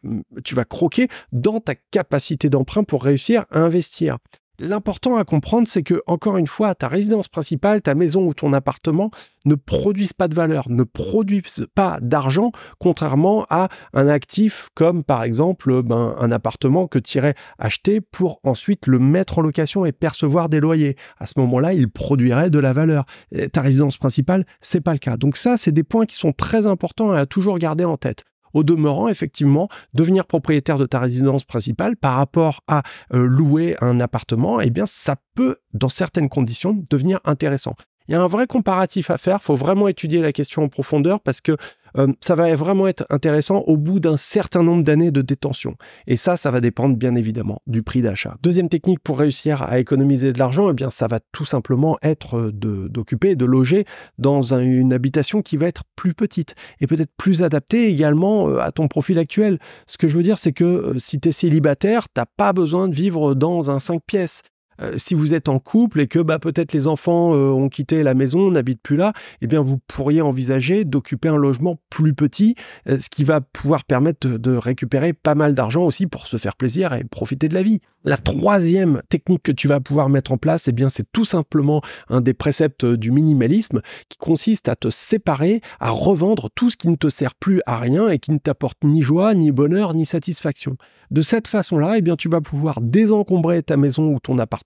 tu vas croquer dans ta capacité d'emprunt pour réussir à investir. L'important à comprendre, c'est que, encore une fois, ta résidence principale, ta maison ou ton appartement ne produisent pas de valeur, ne produisent pas d'argent, contrairement à un actif comme, par exemple, ben, un appartement que tu irais acheter pour ensuite le mettre en location et percevoir des loyers. À ce moment-là, il produirait de la valeur. ta résidence principale, c'est pas le cas. Donc ça, c'est des points qui sont très importants à toujours garder en tête au demeurant, effectivement, devenir propriétaire de ta résidence principale par rapport à euh, louer un appartement, eh bien, ça peut, dans certaines conditions, devenir intéressant il y a un vrai comparatif à faire. Faut vraiment étudier la question en profondeur parce que euh, ça va vraiment être intéressant au bout d'un certain nombre d'années de détention. Et ça, ça va dépendre bien évidemment du prix d'achat. Deuxième technique pour réussir à économiser de l'argent, eh bien, ça va tout simplement être euh, d'occuper, de, loger dans une habitation qui va être plus petite et peut-être plus adaptée également euh, à ton profil actuel. Ce que je veux dire, c'est que si tu es célibataire, t'as pas besoin de vivre dans un 5 pièces. Euh, si vous êtes en couple et que bah, peut-être les enfants euh, ont quitté la maison, n'habitent plus là, eh bien vous pourriez envisager d'occuper un logement plus petit, euh, ce qui va pouvoir permettre de, récupérer pas mal d'argent aussi pour se faire plaisir et profiter de la vie. La troisième technique que tu vas pouvoir mettre en place, eh bien c'est tout simplement un des préceptes du minimalisme qui consiste à te séparer, à revendre tout ce qui ne te sert plus à rien et qui ne t'apporte ni joie, ni bonheur, ni satisfaction. De cette façon-là, eh bien tu vas pouvoir désencombrer ta maison ou ton appartement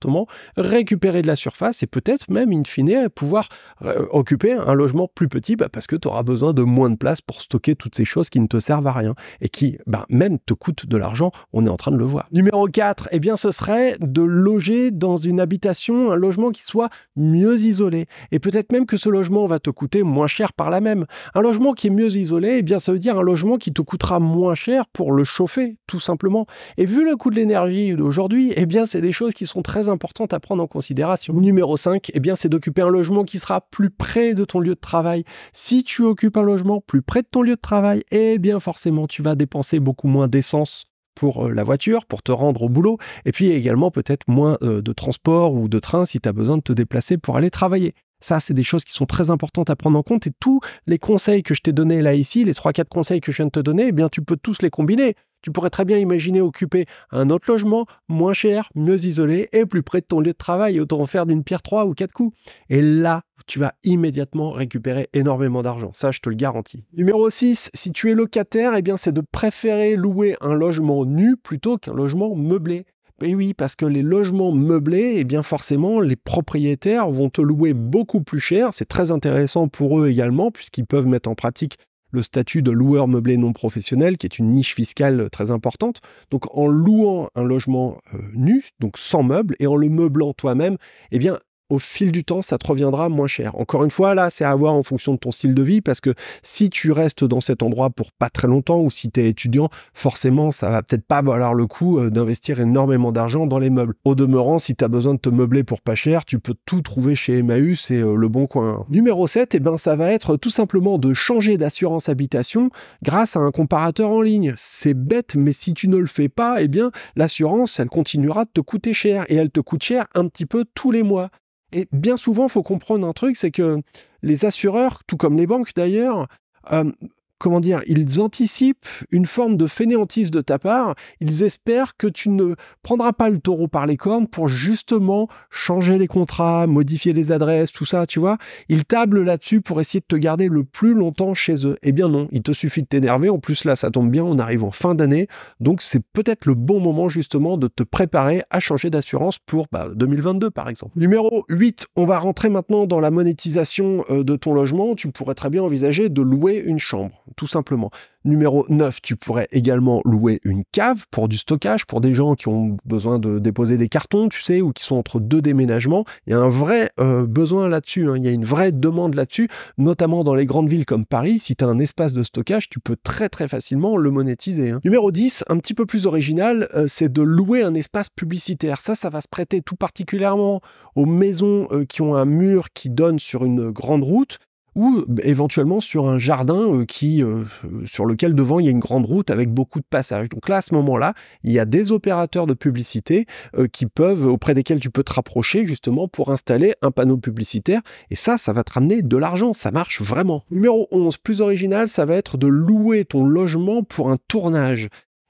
récupérer de la surface et peut-être même, in fine, pouvoir euh, occuper un logement plus petit bah, parce que tu auras besoin de moins de place pour stocker toutes ces choses qui ne te servent à rien et qui bah, même te coûtent de l'argent. On est en train de le voir. Numéro 4, et eh bien, ce serait de loger dans une habitation, un logement qui soit mieux isolé. Et peut-être même que ce logement va te coûter moins cher par la même. Un logement qui est mieux isolé, et eh bien, ça veut dire un logement qui te coûtera moins cher pour le chauffer, tout simplement. Et vu le coût de l'énergie d'aujourd'hui, et eh bien, c'est des choses qui sont très importante à prendre en considération. Numéro 5, et eh bien, c'est d'occuper un logement qui sera plus près de ton lieu de travail. Si tu occupes un logement plus près de ton lieu de travail, et eh bien, forcément, tu vas dépenser beaucoup moins d'essence pour euh, la voiture, pour te rendre au boulot, et puis également peut-être moins euh, de transport ou de train si tu as besoin de te déplacer pour aller travailler. Ça, c'est des choses qui sont très importantes à prendre en compte et tous les conseils que je t'ai donnés là ici, les 3-4 conseils que je viens de te donner, eh bien tu peux tous les combiner. Tu pourrais très bien imaginer occuper un autre logement, moins cher, mieux isolé et plus près de ton lieu de travail, autant en faire d'une pierre trois ou quatre coups. Et là, tu vas immédiatement récupérer énormément d'argent, ça je te le garantis. Numéro 6, si tu es locataire, eh bien c'est de préférer louer un logement nu plutôt qu'un logement meublé. Et eh oui, parce que les logements meublés, et eh bien forcément, les propriétaires vont te louer beaucoup plus cher. C'est très intéressant pour eux également, puisqu'ils peuvent mettre en pratique le statut de loueur meublé non professionnel, qui est une niche fiscale très importante. Donc en louant un logement euh, nu, donc sans meuble, et en le meublant toi-même, eh bien au fil du temps, ça te reviendra moins cher. Encore une fois, là, c'est à voir en fonction de ton style de vie, parce que si tu restes dans cet endroit pour pas très longtemps, ou si tu es étudiant, forcément, ça va peut-être pas valoir le coup euh, d'investir énormément d'argent dans les meubles. Au demeurant, si tu as besoin de te meubler pour pas cher, tu peux tout trouver chez Emmaüs et euh, Le Bon Coin. Numéro 7, et eh ben, ça va être tout simplement de changer d'assurance habitation grâce à un comparateur en ligne. C'est bête, mais si tu ne le fais pas, eh bien, l'assurance, elle continuera de te coûter cher, et elle te coûte cher un petit peu tous les mois. Et bien souvent, il faut comprendre un truc, c'est que les assureurs, tout comme les banques d'ailleurs, euh, comment dire, ils anticipent une forme de fainéantise de ta part. Ils espèrent que tu ne prendras pas le taureau par les cornes pour justement changer les contrats, modifier les adresses, tout ça, tu vois. Ils tablent là-dessus pour essayer de te garder le plus longtemps chez eux. Eh bien non, il te suffit de t'énerver. En plus, là, ça tombe bien, on arrive en fin d'année. Donc, c'est peut-être le bon moment justement de te préparer à changer d'assurance pour 2022, bah, par exemple. Numéro 8, on va rentrer maintenant dans la monétisation euh, de ton logement. Tu pourrais très bien envisager de louer une chambre tout simplement. Numéro 9, tu pourrais également louer une cave pour du stockage, pour des gens qui ont besoin de déposer des cartons, tu sais, ou qui sont entre deux déménagements. Il y a un vrai euh, besoin là-dessus, hein. il y a une vraie demande là-dessus, notamment dans les grandes villes comme Paris. Si tu as un espace de stockage, tu peux très très facilement le monétiser. Hein. Numéro 10, un petit peu plus original, euh, c'est de louer un espace publicitaire. Ça, ça va se prêter tout particulièrement aux maisons euh, qui ont un mur qui donne sur une grande route ou bah, éventuellement sur un jardin euh, qui, euh, euh, sur lequel devant il y a une grande route avec beaucoup de passages. Donc là, à ce moment-là, il y a des opérateurs de publicité qui peuvent, auprès desquels tu peux te rapprocher justement pour installer un panneau publicitaire. Et ça, ça va te ramener de l'argent, ça marche vraiment. Numéro 11, plus original, ça va être de louer ton logement pour un tournage.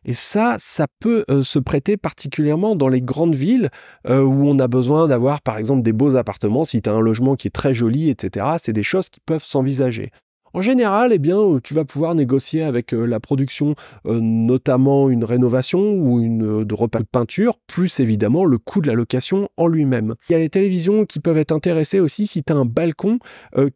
Et ça, ça peut euh, se prêter particulièrement dans les grandes villes euh, où on a besoin d'avoir par exemple des beaux appartements, si tu as un logement qui est très joli, etc. C'est des choses qui peuvent s'envisager. En général, eh bien, euh, tu vas pouvoir négocier avec euh, la production euh, notamment une rénovation ou une de repas de peinture, plus évidemment le coût de la location en lui-même. Il y a les télévisions qui peuvent être intéressées aussi si tu as un balcon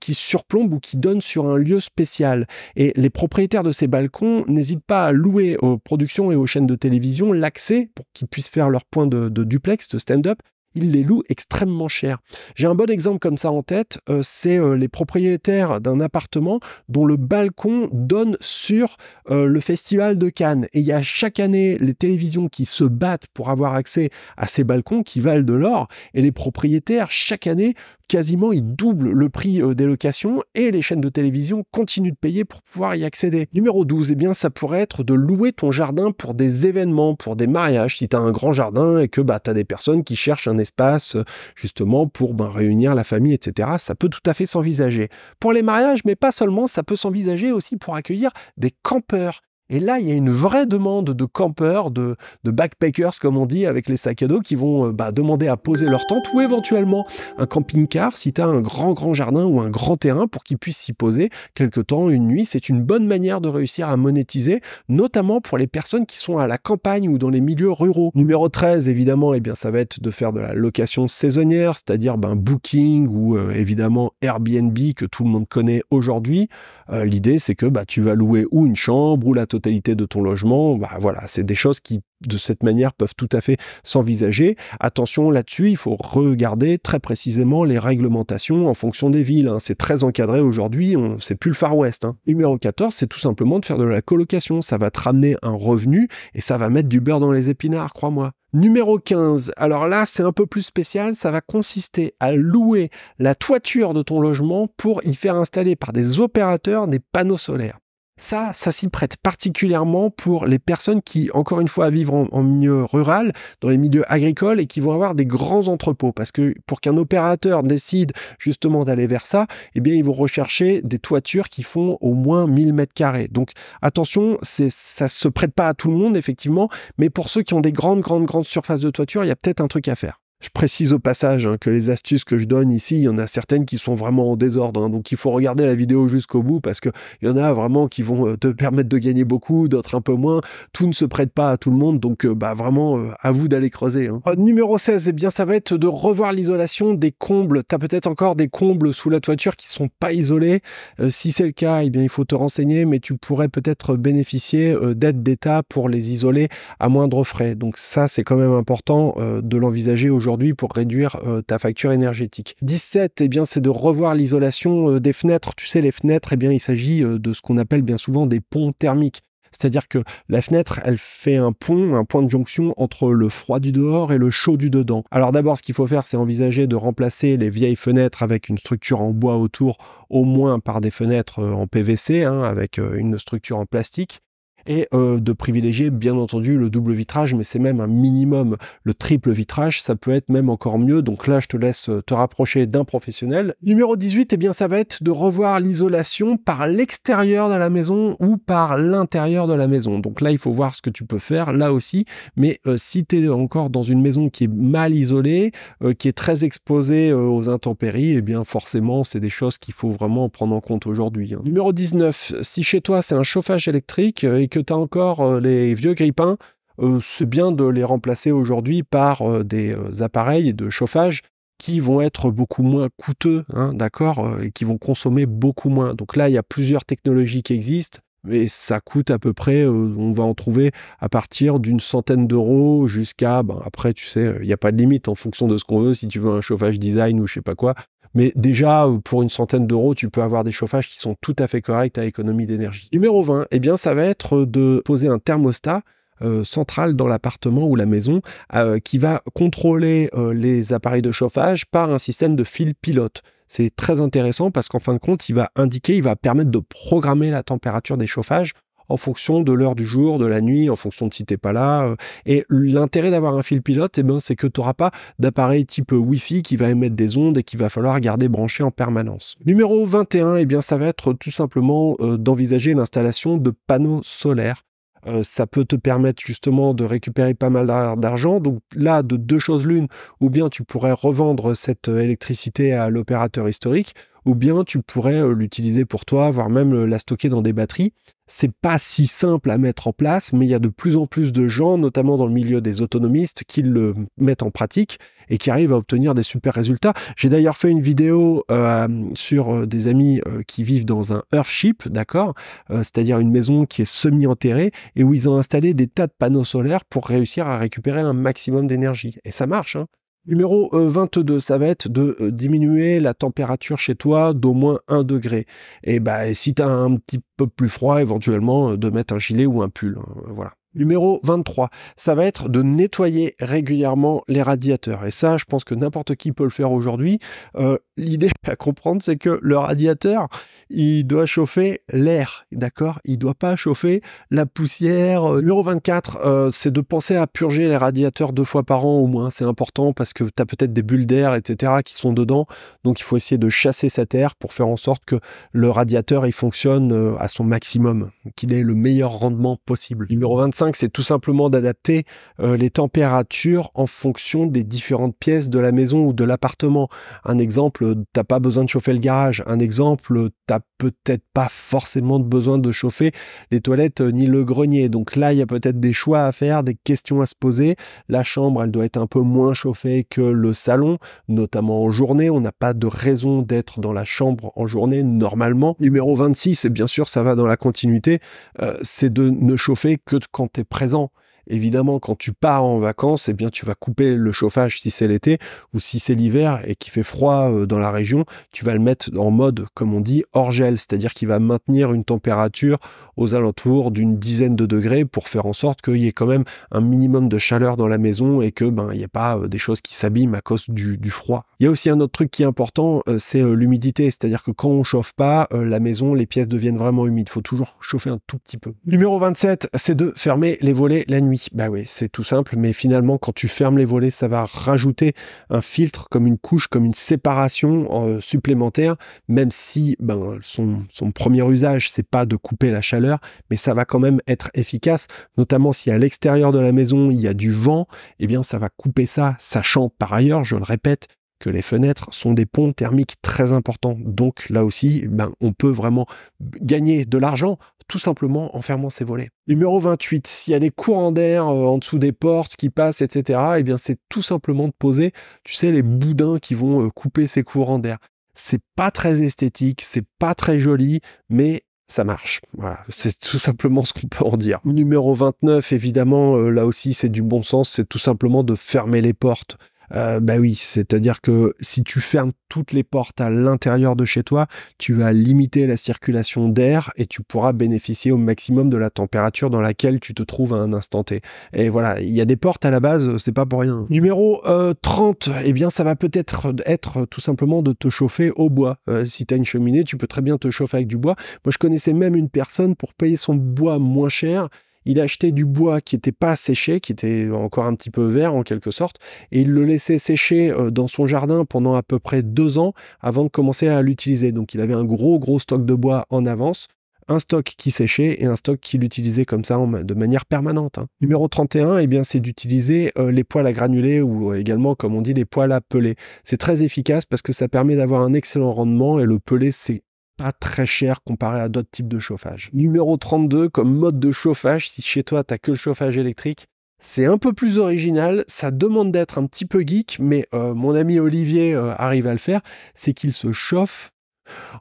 qui surplombe ou qui donne sur un lieu spécial. Et les propriétaires de ces balcons n'hésitent pas à louer aux productions et aux chaînes de télévision l'accès pour qu'ils puissent faire leur point de duplex, de stand-up, il les loue extrêmement cher. J'ai un bon exemple comme ça en tête, euh, c'est euh, les propriétaires d'un appartement dont le balcon donne sur euh, le festival de Cannes. Et il y a chaque année les télévisions qui se battent pour avoir accès à ces balcons qui valent de l'or. Et les propriétaires, chaque année, quasiment, ils doublent le prix des locations et les chaînes de télévision continuent de payer pour pouvoir y accéder. Numéro 12, et eh bien, ça pourrait être de louer ton jardin pour des événements, pour des mariages. Si tu as un grand jardin et que bah, tu as des personnes qui cherchent un espace justement pour ben, réunir la famille, etc. Ça peut tout à fait s'envisager. Pour les mariages, mais pas seulement, ça peut s'envisager aussi pour accueillir des campeurs. Et là, il y a une vraie demande de campeurs, de, backpackers, comme on dit, avec les sacs à dos, qui vont euh, bah, demander à poser leur tente ou éventuellement un camping-car si tu as un grand, grand jardin ou un grand terrain pour qu'ils puissent s'y poser quelque temps, une nuit. C'est une bonne manière de réussir à monétiser, notamment pour les personnes qui sont à la campagne ou dans les milieux ruraux. Numéro 13, évidemment, eh bien, ça va être de faire de la location saisonnière, c'est-à-dire ben, Booking ou euh, évidemment Airbnb que tout le monde connaît aujourd'hui. Euh, l'idée, c'est que bah, tu vas louer ou une chambre ou la totale de ton logement, bah, voilà, c'est des choses qui de cette manière peuvent tout à fait s'envisager. Attention là-dessus, il faut regarder très précisément les réglementations en fonction des villes. Hein. C'est très encadré aujourd'hui, on, c'est plus le Far West. Hein. Numéro 14, c'est tout simplement de faire de la colocation. Ça va te ramener un revenu et ça va mettre du beurre dans les épinards, crois-moi. Numéro 15, alors là c'est un peu plus spécial, ça va consister à louer la toiture de ton logement pour y faire installer par des opérateurs des panneaux solaires. Ça, ça s'y prête particulièrement pour les personnes qui, encore une fois, vivent en, milieu rural, dans les milieux agricoles et qui vont avoir des grands entrepôts. Parce que pour qu'un opérateur décide justement d'aller vers ça, eh bien, ils vont rechercher des toitures qui font au moins 1000 mètres carrés. Donc, attention, ça se prête pas à tout le monde, effectivement, mais pour ceux qui ont des grandes, grandes, grandes surfaces de toiture, il y a peut-être un truc à faire. Je précise au passage hein, que les astuces que je donne ici, il y en a certaines qui sont vraiment en désordre. Hein. donc il faut regarder la vidéo jusqu'au bout parce que il y en a vraiment qui vont euh, te permettre de gagner beaucoup, d'autres un peu moins. Tout ne se prête pas à tout le monde. Donc euh, bah, vraiment, euh, à vous d'aller creuser. Hein. numéro 16, et eh bien, ça va être de revoir l'isolation des combles. Tu as peut-être encore des combles sous la toiture qui sont pas isolés. si c'est le cas, eh bien, il faut te renseigner, mais tu pourrais peut-être bénéficier d'aide d'État pour les isoler à moindre frais. Donc ça, c'est quand même important de l'envisager aujourd'hui pour réduire euh, ta facture énergétique. 17, et eh bien, c'est de revoir l'isolation euh, des fenêtres. Tu sais, les fenêtres, et eh bien, il s'agit euh, de ce qu'on appelle bien souvent des ponts thermiques. C'est-à-dire que la fenêtre, elle fait un pont, un point de jonction entre le froid du dehors et le chaud du dedans. Alors d'abord, ce qu'il faut faire, c'est envisager de remplacer les vieilles fenêtres avec une structure en bois autour, au moins par des fenêtres en PVC, hein, avec une structure en plastique et euh, de privilégier bien entendu le double vitrage, mais c'est même un minimum. Le triple vitrage, ça peut être même encore mieux. Donc là, je te laisse euh, te rapprocher d'un professionnel. Numéro 18, eh bien ça va être de revoir l'isolation par l'extérieur de la maison ou par l'intérieur de la maison. Donc là, il faut voir ce que tu peux faire là aussi, mais euh, si tu es encore dans une maison qui est mal isolée, qui est très exposée aux intempéries, eh bien forcément, c'est des choses qu'il faut vraiment prendre en compte aujourd'hui. Hein. Numéro 19, si chez toi c'est un chauffage électrique et que tu as encore euh, les vieux grippins, euh, c'est bien de les remplacer aujourd'hui par euh, des appareils de chauffage qui vont être beaucoup moins coûteux, hein, d'accord, et qui vont consommer beaucoup moins. Donc là, il y a plusieurs technologies qui existent. Mais ça coûte à peu près, on va en trouver à partir d'une centaine d'euros jusqu'à, ben, après, tu sais, il n'y a pas de limite en fonction de ce qu'on veut. Si tu veux un chauffage design ou je sais pas quoi, mais déjà, pour une centaine d'euros, tu peux avoir des chauffages qui sont tout à fait corrects à économie d'énergie. Numéro 20, eh bien, ça va être de poser un thermostat euh, central dans l'appartement ou la maison euh, qui va contrôler euh, les appareils de chauffage par un système de fil pilote. C'est très intéressant parce qu'en fin de compte, il va indiquer, il va permettre de programmer la température des chauffages en fonction de l'heure du jour, de la nuit, en fonction de si t'es pas là. Euh. Et l'intérêt d'avoir un fil pilote, eh ben, c'est que tu n'auras pas d'appareil type Wi-Fi qui va émettre des ondes et qu'il va falloir garder branché en permanence. Numéro 21, eh bien, ça va être tout simplement euh, d'envisager l'installation de panneaux solaires. Euh, ça peut te permettre justement de récupérer pas mal d'argent. Donc là, de deux choses l'une, ou bien tu pourrais revendre cette électricité à l'opérateur historique, ou bien tu pourrais euh, l'utiliser pour toi, voire même euh, la stocker dans des batteries. C'est pas si simple à mettre en place, mais il y a de plus en plus de gens, notamment dans le milieu des autonomistes, qui le mettent en pratique et qui arrivent à obtenir des super résultats. J'ai d'ailleurs fait une vidéo euh, sur des amis qui vivent dans un Earthship, d'accord, c'est-à-dire une maison qui est semi-enterrée et où ils ont installé des tas de panneaux solaires pour réussir à récupérer un maximum d'énergie. Et ça marche. Hein. Numéro 22, euh, ça va être de euh, diminuer la température chez toi d'au moins 1 degré. Et bah, si tu as un petit peu plus froid, éventuellement, euh, de mettre un gilet ou un pull. Hein, voilà. Numéro 23, ça va être de nettoyer régulièrement les radiateurs. Et ça, je pense que n'importe qui peut le faire aujourd'hui. Euh, l'idée à comprendre, c'est que le radiateur, il doit chauffer l'air, d'accord Il ne doit pas chauffer la poussière. Euh, numéro 24, euh, c'est de penser à purger les radiateurs deux fois par an au moins. C'est important parce que tu as peut-être des bulles d'air, etc., qui sont dedans. Donc, il faut essayer de chasser cet air pour faire en sorte que le radiateur, il fonctionne à son maximum, qu'il ait le meilleur rendement possible. Numéro 25, c'est tout simplement d'adapter euh, les températures en fonction des différentes pièces de la maison ou de l'appartement. Un exemple, t'as pas besoin de chauffer le garage. Un exemple, t'as peut-être pas forcément besoin de chauffer les toilettes euh, ni le grenier. Donc là, il y a peut-être des choix à faire, des questions à se poser. La chambre, elle doit être un peu moins chauffée que le salon, notamment en journée. On n'a pas de raison d'être dans la chambre en journée normalement. Numéro 26, et bien sûr, ça va dans la continuité, euh, c'est de ne chauffer que quand T'es présent Évidemment, quand tu pars en vacances, eh bien, tu vas couper le chauffage si c'est l'été ou si c'est l'hiver et qu'il fait froid euh, dans la région, tu vas le mettre en mode, comme on dit, hors gel, c'est-à-dire qu'il va maintenir une température aux alentours d'une dizaine de degrés pour faire en sorte qu'il y ait quand même un minimum de chaleur dans la maison et que ben il n'y ait pas euh, des choses qui s'abîment à cause du, froid. Il y a aussi un autre truc qui est important, euh, c'est l'humidité, c'est-à-dire que quand on chauffe pas la maison, les pièces deviennent vraiment humides. Il Faut toujours chauffer un tout petit peu. Numéro 27, c'est de fermer les volets la nuit. Bah oui, c'est tout simple, mais finalement, quand tu fermes les volets, ça va rajouter un filtre comme une couche, comme une séparation euh, supplémentaire, même si ben, son, premier usage, c'est pas de couper la chaleur, mais ça va quand même être efficace, notamment si à l'extérieur de la maison, il y a du vent, et eh bien, ça va couper ça, sachant par ailleurs, je le répète, que les fenêtres sont des ponts thermiques très importants. Donc là aussi, ben, on peut vraiment gagner de l'argent tout simplement en fermant ses volets. Numéro 28, s'il y a des courants d'air euh, en dessous des portes qui passent, etc., et eh bien c'est tout simplement de poser, tu sais, les boudins qui vont euh, couper ces courants d'air. C'est pas très esthétique, c'est pas très joli, mais ça marche. Voilà, c'est tout simplement ce qu'on peut en dire. Numéro 29, évidemment, euh, là aussi c'est du bon sens, c'est tout simplement de fermer les portes. Euh, bah oui, c'est-à-dire que si tu fermes toutes les portes à l'intérieur de chez toi, tu vas limiter la circulation d'air et tu pourras bénéficier au maximum de la température dans laquelle tu te trouves à un instant T. Et voilà, il y a des portes à la base, c'est pas pour rien. Numéro 30, euh, eh bien ça va peut-être être tout simplement de te chauffer au bois. Euh, si tu as une cheminée, tu peux très bien te chauffer avec du bois. Moi je connaissais même une personne pour payer son bois moins cher il achetait du bois qui n'était pas séché, qui était encore un petit peu vert en quelque sorte, et il le laissait sécher euh, dans son jardin pendant à peu près deux ans avant de commencer à l'utiliser. Donc il avait un gros gros stock de bois en avance, un stock qui séchait et un stock qui l'utilisait comme ça de manière permanente. Hein. Numéro 31, et eh bien, c'est d'utiliser euh, les poils à granuler ou euh, également, comme on dit, les poils à peler. C'est très efficace parce que ça permet d'avoir un excellent rendement et le peler, c'est pas très cher comparé à d'autres types de chauffage. Numéro 32, comme mode de chauffage, si chez toi t'as que le chauffage électrique, c'est un peu plus original, ça demande d'être un petit peu geek, mais euh, mon ami Olivier euh, arrive à le faire, c'est qu'il se chauffe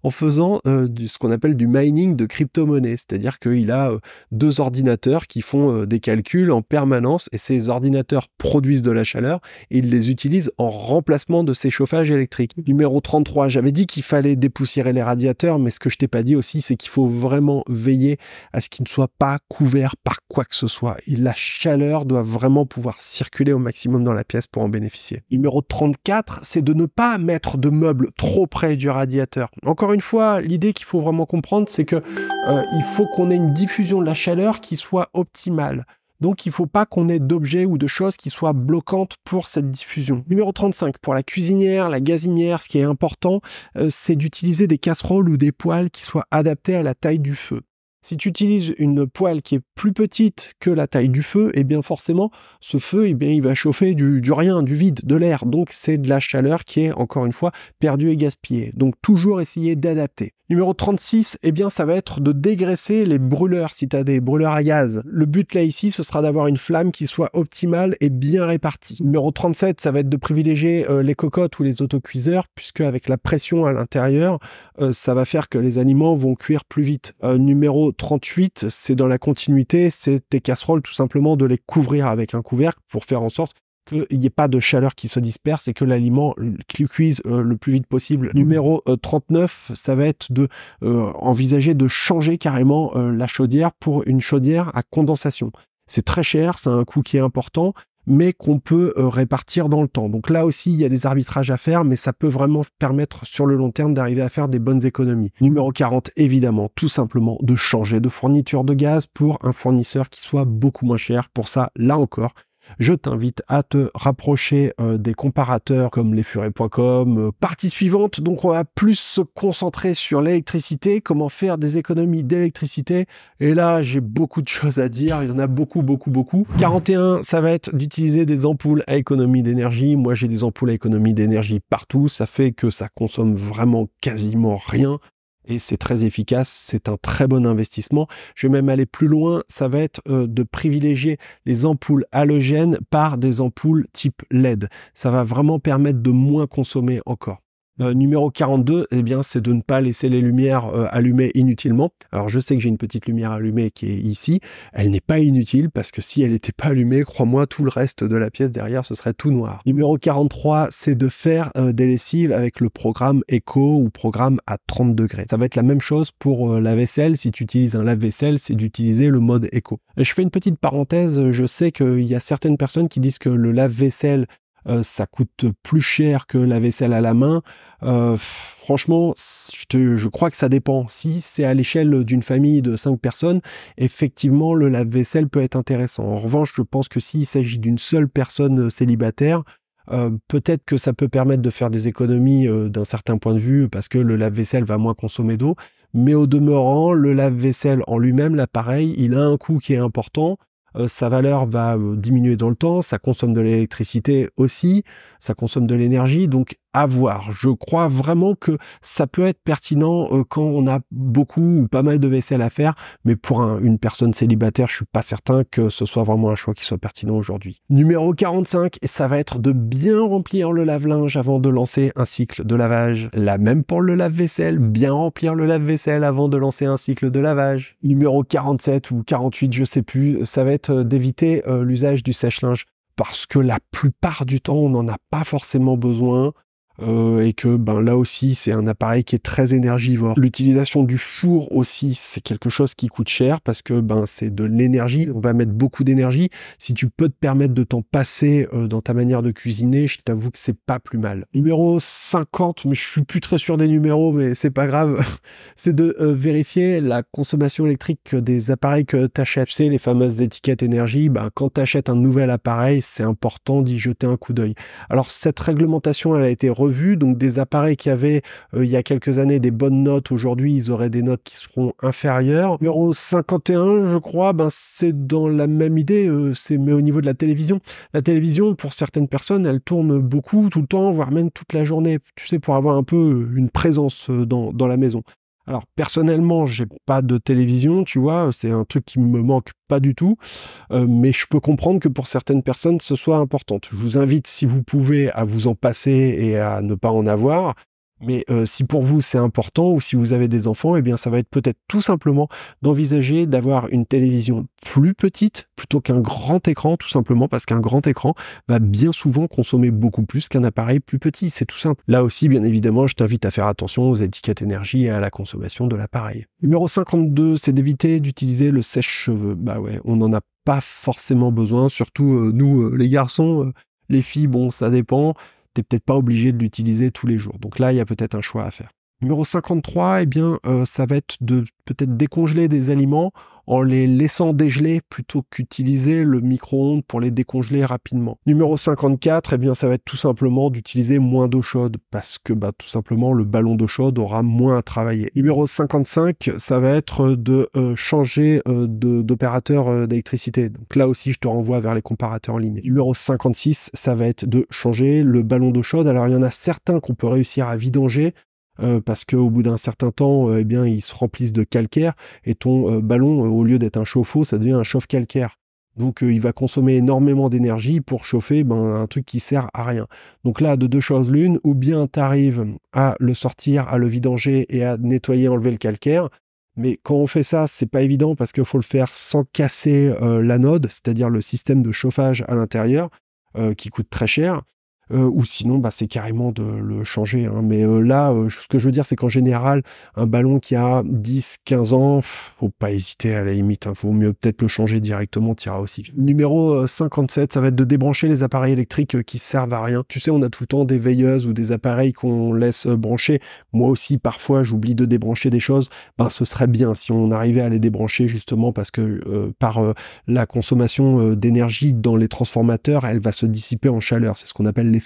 en faisant euh, ce qu'on appelle du mining de crypto-monnaie. C'est-à-dire qu'il a euh, deux ordinateurs qui font euh, des calculs en permanence et ces ordinateurs produisent de la chaleur et il les utilise en remplacement de ses chauffages électriques. Numéro 33, j'avais dit qu'il fallait dépoussiérer les radiateurs, mais ce que je t'ai pas dit aussi, c'est qu'il faut vraiment veiller à ce qu'ils ne soient pas couverts par quoi que ce soit. la chaleur doit vraiment pouvoir circuler au maximum dans la pièce pour en bénéficier. Numéro 34, c'est de ne pas mettre de meubles trop près du radiateur. Encore une fois, l'idée qu'il faut vraiment comprendre, c'est que euh, il faut qu'on ait une diffusion de la chaleur qui soit optimale. Donc il ne faut pas qu'on ait d'objets ou de choses qui soient bloquantes pour cette diffusion. Numéro 35, pour la cuisinière, la gazinière, ce qui est important, euh, c'est d'utiliser des casseroles ou des poêles qui soient adaptés à la taille du feu. Si tu utilises une poêle qui est plus petite que la taille du feu, et eh bien forcément, ce feu, eh bien, il va chauffer du, rien, du vide, de l'air. Donc c'est de la chaleur qui est, encore une fois, perdue et gaspillée. Donc toujours essayer d'adapter. Numéro 36, et eh bien, ça va être de dégraisser les brûleurs si tu as des brûleurs à gaz. Le but là ici, ce sera d'avoir une flamme qui soit optimale et bien répartie. Numéro 37, ça va être de privilégier euh, les cocottes ou les autocuiseurs, puisque avec la pression à l'intérieur, euh, ça va faire que les aliments vont cuire plus vite. Euh, numéro 38, c'est dans la continuité, c'est tes casseroles tout simplement de les couvrir avec un couvercle pour faire en sorte qu'il n'y ait pas de chaleur qui se disperse et que l'aliment euh, cuise euh, le plus vite possible. Mmh. Numéro 39, euh, ça va être de envisager de changer carrément la chaudière pour une chaudière à condensation. C'est très cher, c'est un coût qui est important, mais qu'on peut euh, répartir dans le temps. Donc là aussi, il y a des arbitrages à faire, mais ça peut vraiment permettre sur le long terme d'arriver à faire des bonnes économies. Numéro 40, évidemment, tout simplement de changer de fourniture de gaz pour un fournisseur qui soit beaucoup moins cher. Pour ça, là encore, je t'invite à te rapprocher euh, des comparateurs comme lesfurets.com. Euh, partie suivante, donc on va plus se concentrer sur l'électricité, comment faire des économies d'électricité. Et là, j'ai beaucoup de choses à dire, il y en a beaucoup, beaucoup, beaucoup. 41, ça va être d'utiliser des ampoules à économie d'énergie. Moi, j'ai des ampoules à économie d'énergie partout, ça fait que ça consomme vraiment quasiment rien et c'est très efficace, c'est un très bon investissement. Je vais même aller plus loin, ça va être euh, de privilégier les ampoules halogènes par des ampoules type LED. Ça va vraiment permettre de moins consommer encore. Euh, numéro 42, eh bien, c'est de ne pas laisser les lumières euh, allumées inutilement. Alors, je sais que j'ai une petite lumière allumée qui est ici. Elle n'est pas inutile parce que si elle n'était pas allumée, crois-moi, tout le reste de la pièce derrière, ce serait tout noir. Numéro 43, c'est de faire euh, des lessives avec le programme Echo ou programme à 30 degrés. Ça va être la même chose pour la vaisselle. Si tu utilises un lave-vaisselle, c'est d'utiliser le mode éco. Je fais une petite parenthèse. Je sais qu'il y a certaines personnes qui disent que le lave-vaisselle, euh, ça coûte plus cher que la vaisselle à la main. Euh, franchement, je, crois que ça dépend. Si c'est à l'échelle d'une famille de 5 personnes, effectivement, le lave-vaisselle peut être intéressant. En revanche, je pense que s'il s'agit d'une seule personne euh, célibataire, peut-être que ça peut permettre de faire des économies d'un certain point de vue parce que le lave-vaisselle va moins consommer d'eau. Mais au demeurant, le lave-vaisselle en lui-même, l'appareil, il a un coût qui est important. Euh, sa valeur va euh, diminuer dans le temps, ça consomme de l'électricité aussi, ça consomme de l'énergie, donc avoir. voir. Je crois vraiment que ça peut être pertinent euh, quand on a beaucoup ou pas mal de vaisselle à faire, mais pour une personne célibataire, je suis pas certain que ce soit vraiment un choix qui soit pertinent aujourd'hui. Numéro 45, ça va être de bien remplir le lave-linge avant de lancer un cycle de lavage. La même pour le lave-vaisselle, bien remplir le lave-vaisselle avant de lancer un cycle de lavage. Numéro 47 ou 48, je sais plus, ça va être euh, d'éviter euh, l'usage du sèche-linge parce que la plupart du temps, on n'en a pas forcément besoin. Euh, et que ben là aussi c'est un appareil qui est très énergivore. L'utilisation du four aussi c'est quelque chose qui coûte cher parce que ben c'est de l'énergie, on va mettre beaucoup d'énergie. Si tu peux te permettre de t'en passer euh, dans ta manière de cuisiner, je t'avoue que c'est pas plus mal. Numéro 50, mais je suis plus très sûr des numéros, mais c'est pas grave. c'est de euh, vérifier la consommation électrique des appareils que tu Tu c'est les fameuses étiquettes énergie, ben quand achètes un nouvel appareil, c'est important d'y jeter un coup d'œil. Alors cette réglementation elle a été revue. Donc des appareils qui avaient euh, il y a quelques années des bonnes notes, aujourd'hui ils auraient des notes qui seront inférieures. Numéro 51, je crois, ben, c'est dans la même idée, euh, c'est mais au niveau de la télévision. La télévision, pour certaines personnes, elle tourne beaucoup, tout le temps, voire même toute la journée, tu sais, pour avoir un peu euh, une présence dans la maison. Alors personnellement, j'ai pas de télévision, tu vois, c'est un truc qui me manque pas du tout, euh, mais je peux comprendre que pour certaines personnes, ce soit important. Je vous invite, si vous pouvez, à vous en passer et à ne pas en avoir. Mais euh, si pour vous c'est important ou si vous avez des enfants, eh bien ça va être peut-être tout simplement d'envisager d'avoir une télévision plus petite plutôt qu'un grand écran, tout simplement parce qu'un grand écran va bien souvent consommer beaucoup plus qu'un appareil plus petit. C'est tout simple. Là aussi, bien évidemment, je t'invite à faire attention aux étiquettes énergie et à la consommation de l'appareil. Numéro 52, c'est d'éviter d'utiliser le sèche-cheveux. Bah ouais, on n'en a pas forcément besoin, surtout euh, nous euh, les garçons. les filles, bon, ça dépend t'es peut-être pas obligé de l'utiliser tous les jours. Donc là, il y a peut-être un choix à faire. Numéro 53, eh bien, euh, ça va être de peut-être décongeler des aliments en les laissant dégeler plutôt qu'utiliser le micro-ondes pour les décongeler rapidement. Numéro 54, eh bien, ça va être tout simplement d'utiliser moins d'eau chaude parce que bah, tout simplement le ballon d'eau chaude aura moins à travailler. Numéro 55, ça va être de euh, changer euh, d'opérateur d'électricité. Donc là aussi, je te renvoie vers les comparateurs en ligne. Numéro 56, ça va être de changer le ballon d'eau chaude. Alors il y en a certains qu'on peut réussir à vidanger, euh, parce qu'au bout d'un certain temps, euh, eh ils se remplissent de calcaire et ton euh, ballon, au lieu d'être un chauffe-eau, ça devient un chauffe-calcaire. Donc il va consommer énormément d'énergie pour chauffer ben, un truc qui sert à rien. Donc là, de deux choses l'une, ou bien tu arrives à le sortir, à le vidanger et à nettoyer, enlever le calcaire. Mais quand on fait ça, c'est pas évident parce qu'il faut le faire sans casser l'anode, c'est-à-dire le système de chauffage à l'intérieur, qui coûte très cher. Euh, ou sinon, bah, c'est carrément de le changer. Hein. Mais euh, là, euh, ce que je veux dire, c'est qu'en général, un ballon qui a 10, 15 ans, faut pas hésiter à la limite. il hein. Faut mieux peut-être le changer directement, tira aussi Numéro 57, ça va être de débrancher les appareils électriques qui servent à rien. Tu sais, on a tout le temps des veilleuses ou des appareils qu'on laisse brancher. Moi aussi, parfois, j'oublie de débrancher des choses. Ben, ce serait bien si on arrivait à les débrancher justement parce que par la consommation d'énergie dans les transformateurs, elle va se dissiper en chaleur. C'est ce qu'on appelle les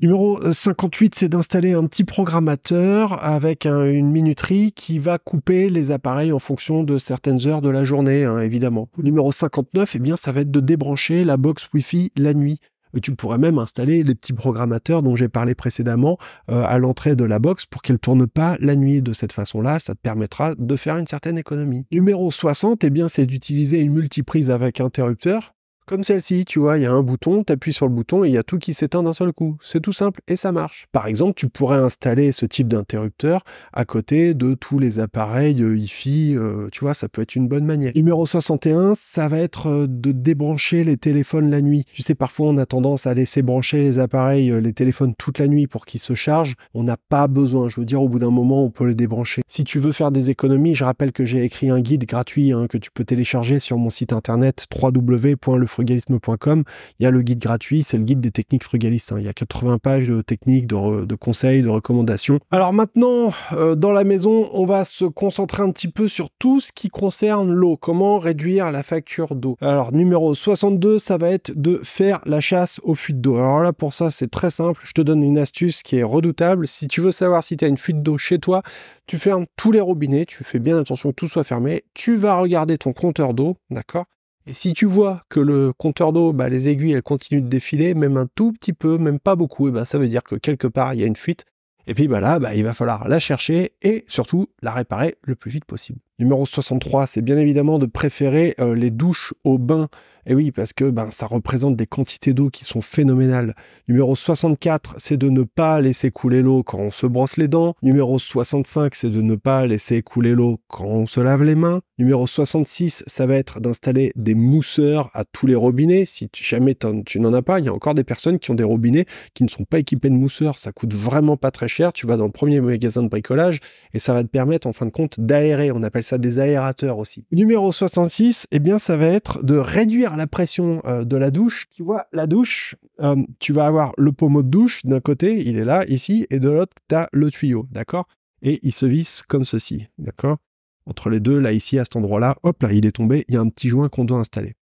Numéro 58, euh, c'est d'installer un petit programmateur avec une minuterie qui va couper les appareils en fonction de certaines heures de la journée, hein, évidemment. Numéro 59, eh bien, ça va être de débrancher la box Wi-Fi la nuit. Euh, tu pourrais même installer les petits programmateurs dont j'ai parlé précédemment euh, à l'entrée de la box pour qu'elle tourne pas la nuit. De cette façon-là, ça te permettra de faire une certaine économie. Numéro 60, eh bien, c'est d'utiliser une multiprise avec interrupteur comme celle-ci, tu vois, il y a un bouton, tu appuies sur le bouton et il y a tout qui s'éteint d'un seul coup. C'est tout simple et ça marche. Par exemple, tu pourrais installer ce type d'interrupteur à côté de tous les appareils euh, hi-fi, euh, tu vois, ça peut être une bonne manière. Numéro 61, ça va être euh, de débrancher les téléphones la nuit. Tu sais, parfois on a tendance à laisser brancher les appareils, les téléphones toute la nuit pour qu'ils se chargent. On n'a pas besoin, je veux dire, au bout d'un moment, on peut les débrancher. Si tu veux faire des économies, je rappelle que j'ai écrit un guide gratuit hein, que tu peux télécharger sur mon site internet www.le frugalisme.com, il y a le guide gratuit, c'est le guide des techniques frugalistes. Hein. Il y a 80 pages de techniques, de, conseils, de recommandations. Alors maintenant, euh, dans la maison, on va se concentrer un petit peu sur tout ce qui concerne l'eau. Comment réduire la facture d'eau Alors numéro 62, ça va être de faire la chasse aux fuites d'eau. Alors là, pour ça, c'est très simple. Je te donne une astuce qui est redoutable. Si tu veux savoir si tu as une fuite d'eau chez toi, tu fermes tous les robinets, tu fais bien attention que tout soit fermé. Tu vas regarder ton compteur d'eau, d'accord et si tu vois que le compteur d'eau, bah, les aiguilles, elles continuent de défiler, même un tout petit peu, même pas beaucoup, et eh ben, ça veut dire que quelque part, il y a une fuite. Et puis bah, là, bah, il va falloir la chercher et surtout la réparer le plus vite possible. Numéro 63, c'est bien évidemment de préférer euh, les douches au bain. Et oui, parce que ben, ça représente des quantités d'eau qui sont phénoménales. Numéro 64, c'est de ne pas laisser couler l'eau quand on se brosse les dents. Numéro 65, c'est de ne pas laisser couler l'eau quand on se lave les mains. Numéro 66, ça va être d'installer des mousseurs à tous les robinets. Si tu, jamais tu n'en as pas, il y a encore des personnes qui ont des robinets qui ne sont pas équipés de mousseurs. Ça coûte vraiment pas très cher. Tu vas dans le premier magasin de bricolage et ça va te permettre en fin de compte d'aérer. On appelle ça des aérateurs aussi. Numéro 66, eh bien, ça va être de réduire la pression euh, de la douche. Tu vois, la douche, euh, tu vas avoir le pommeau de douche d'un côté, il est là, ici, et de l'autre, tu as le tuyau, d'accord Et il se visse comme ceci, d'accord Entre les deux, là, ici, à cet endroit-là, hop là, il est tombé, il y a un petit joint qu'on doit installer.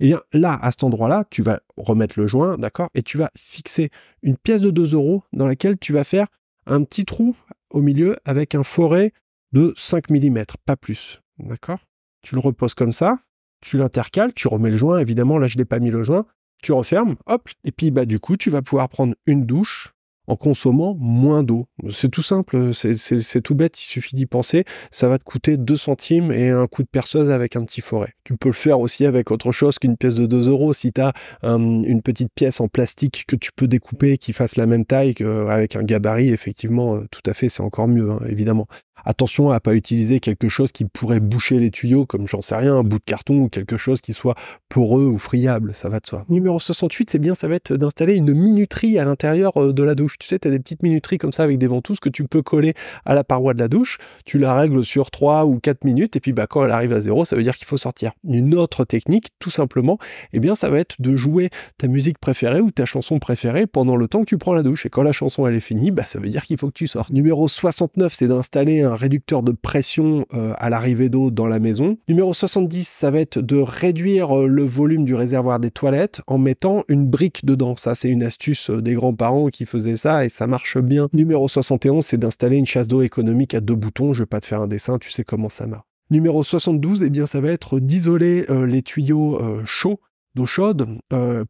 eh bien là, à cet endroit-là, tu vas remettre le joint, d'accord Et tu vas fixer une pièce de 2 euros dans laquelle tu vas faire un petit trou au milieu avec un forêt de 5 mm, pas plus. D'accord Tu le reposes comme ça, tu l'intercales, tu remets le joint, évidemment, là je n'ai pas mis le joint, tu refermes, hop, et puis bah, du coup tu vas pouvoir prendre une douche en consommant moins d'eau. C'est tout simple, c'est tout bête, il suffit d'y penser. Ça va te coûter 2 centimes et un coup de perceuse avec un petit forêt. Tu peux le faire aussi avec autre chose qu'une pièce de 2 euros. Si tu as une petite pièce en plastique que tu peux découper, qui fasse la même taille avec un gabarit, effectivement, euh, tout à fait, c'est encore mieux, hein, évidemment. Attention à pas utiliser quelque chose qui pourrait boucher les tuyaux, comme j'en sais rien, un bout de carton ou quelque chose qui soit poreux ou friable, ça va de soi. Numéro 68, c'est bien, ça va être d'installer une minuterie à l'intérieur euh, de la douche. Tu sais, tu as des petites minuteries comme ça avec des ventouses que tu peux coller à la paroi de la douche, tu la règles sur 3 ou 4 minutes, et puis bah, quand elle arrive à zéro, ça veut dire qu'il faut sortir. Une autre technique, tout simplement, eh bien, ça va être de jouer ta musique préférée ou ta chanson préférée pendant le temps que tu prends la douche. Et quand la chanson elle est finie, bah, ça veut dire qu'il faut que tu sors. Numéro 69, c'est d'installer réducteur de pression euh, à l'arrivée d'eau dans la maison. Numéro 70, ça va être de réduire euh, le volume du réservoir des toilettes en mettant une brique dedans. Ça, c'est une astuce euh, des grands-parents qui faisaient ça et ça marche bien. Numéro 71, c'est d'installer une chasse d'eau économique à deux boutons. Je vais pas te faire un dessin, tu sais comment ça marche. Numéro 72, et eh bien, ça va être d'isoler les tuyaux chauds d'eau chaude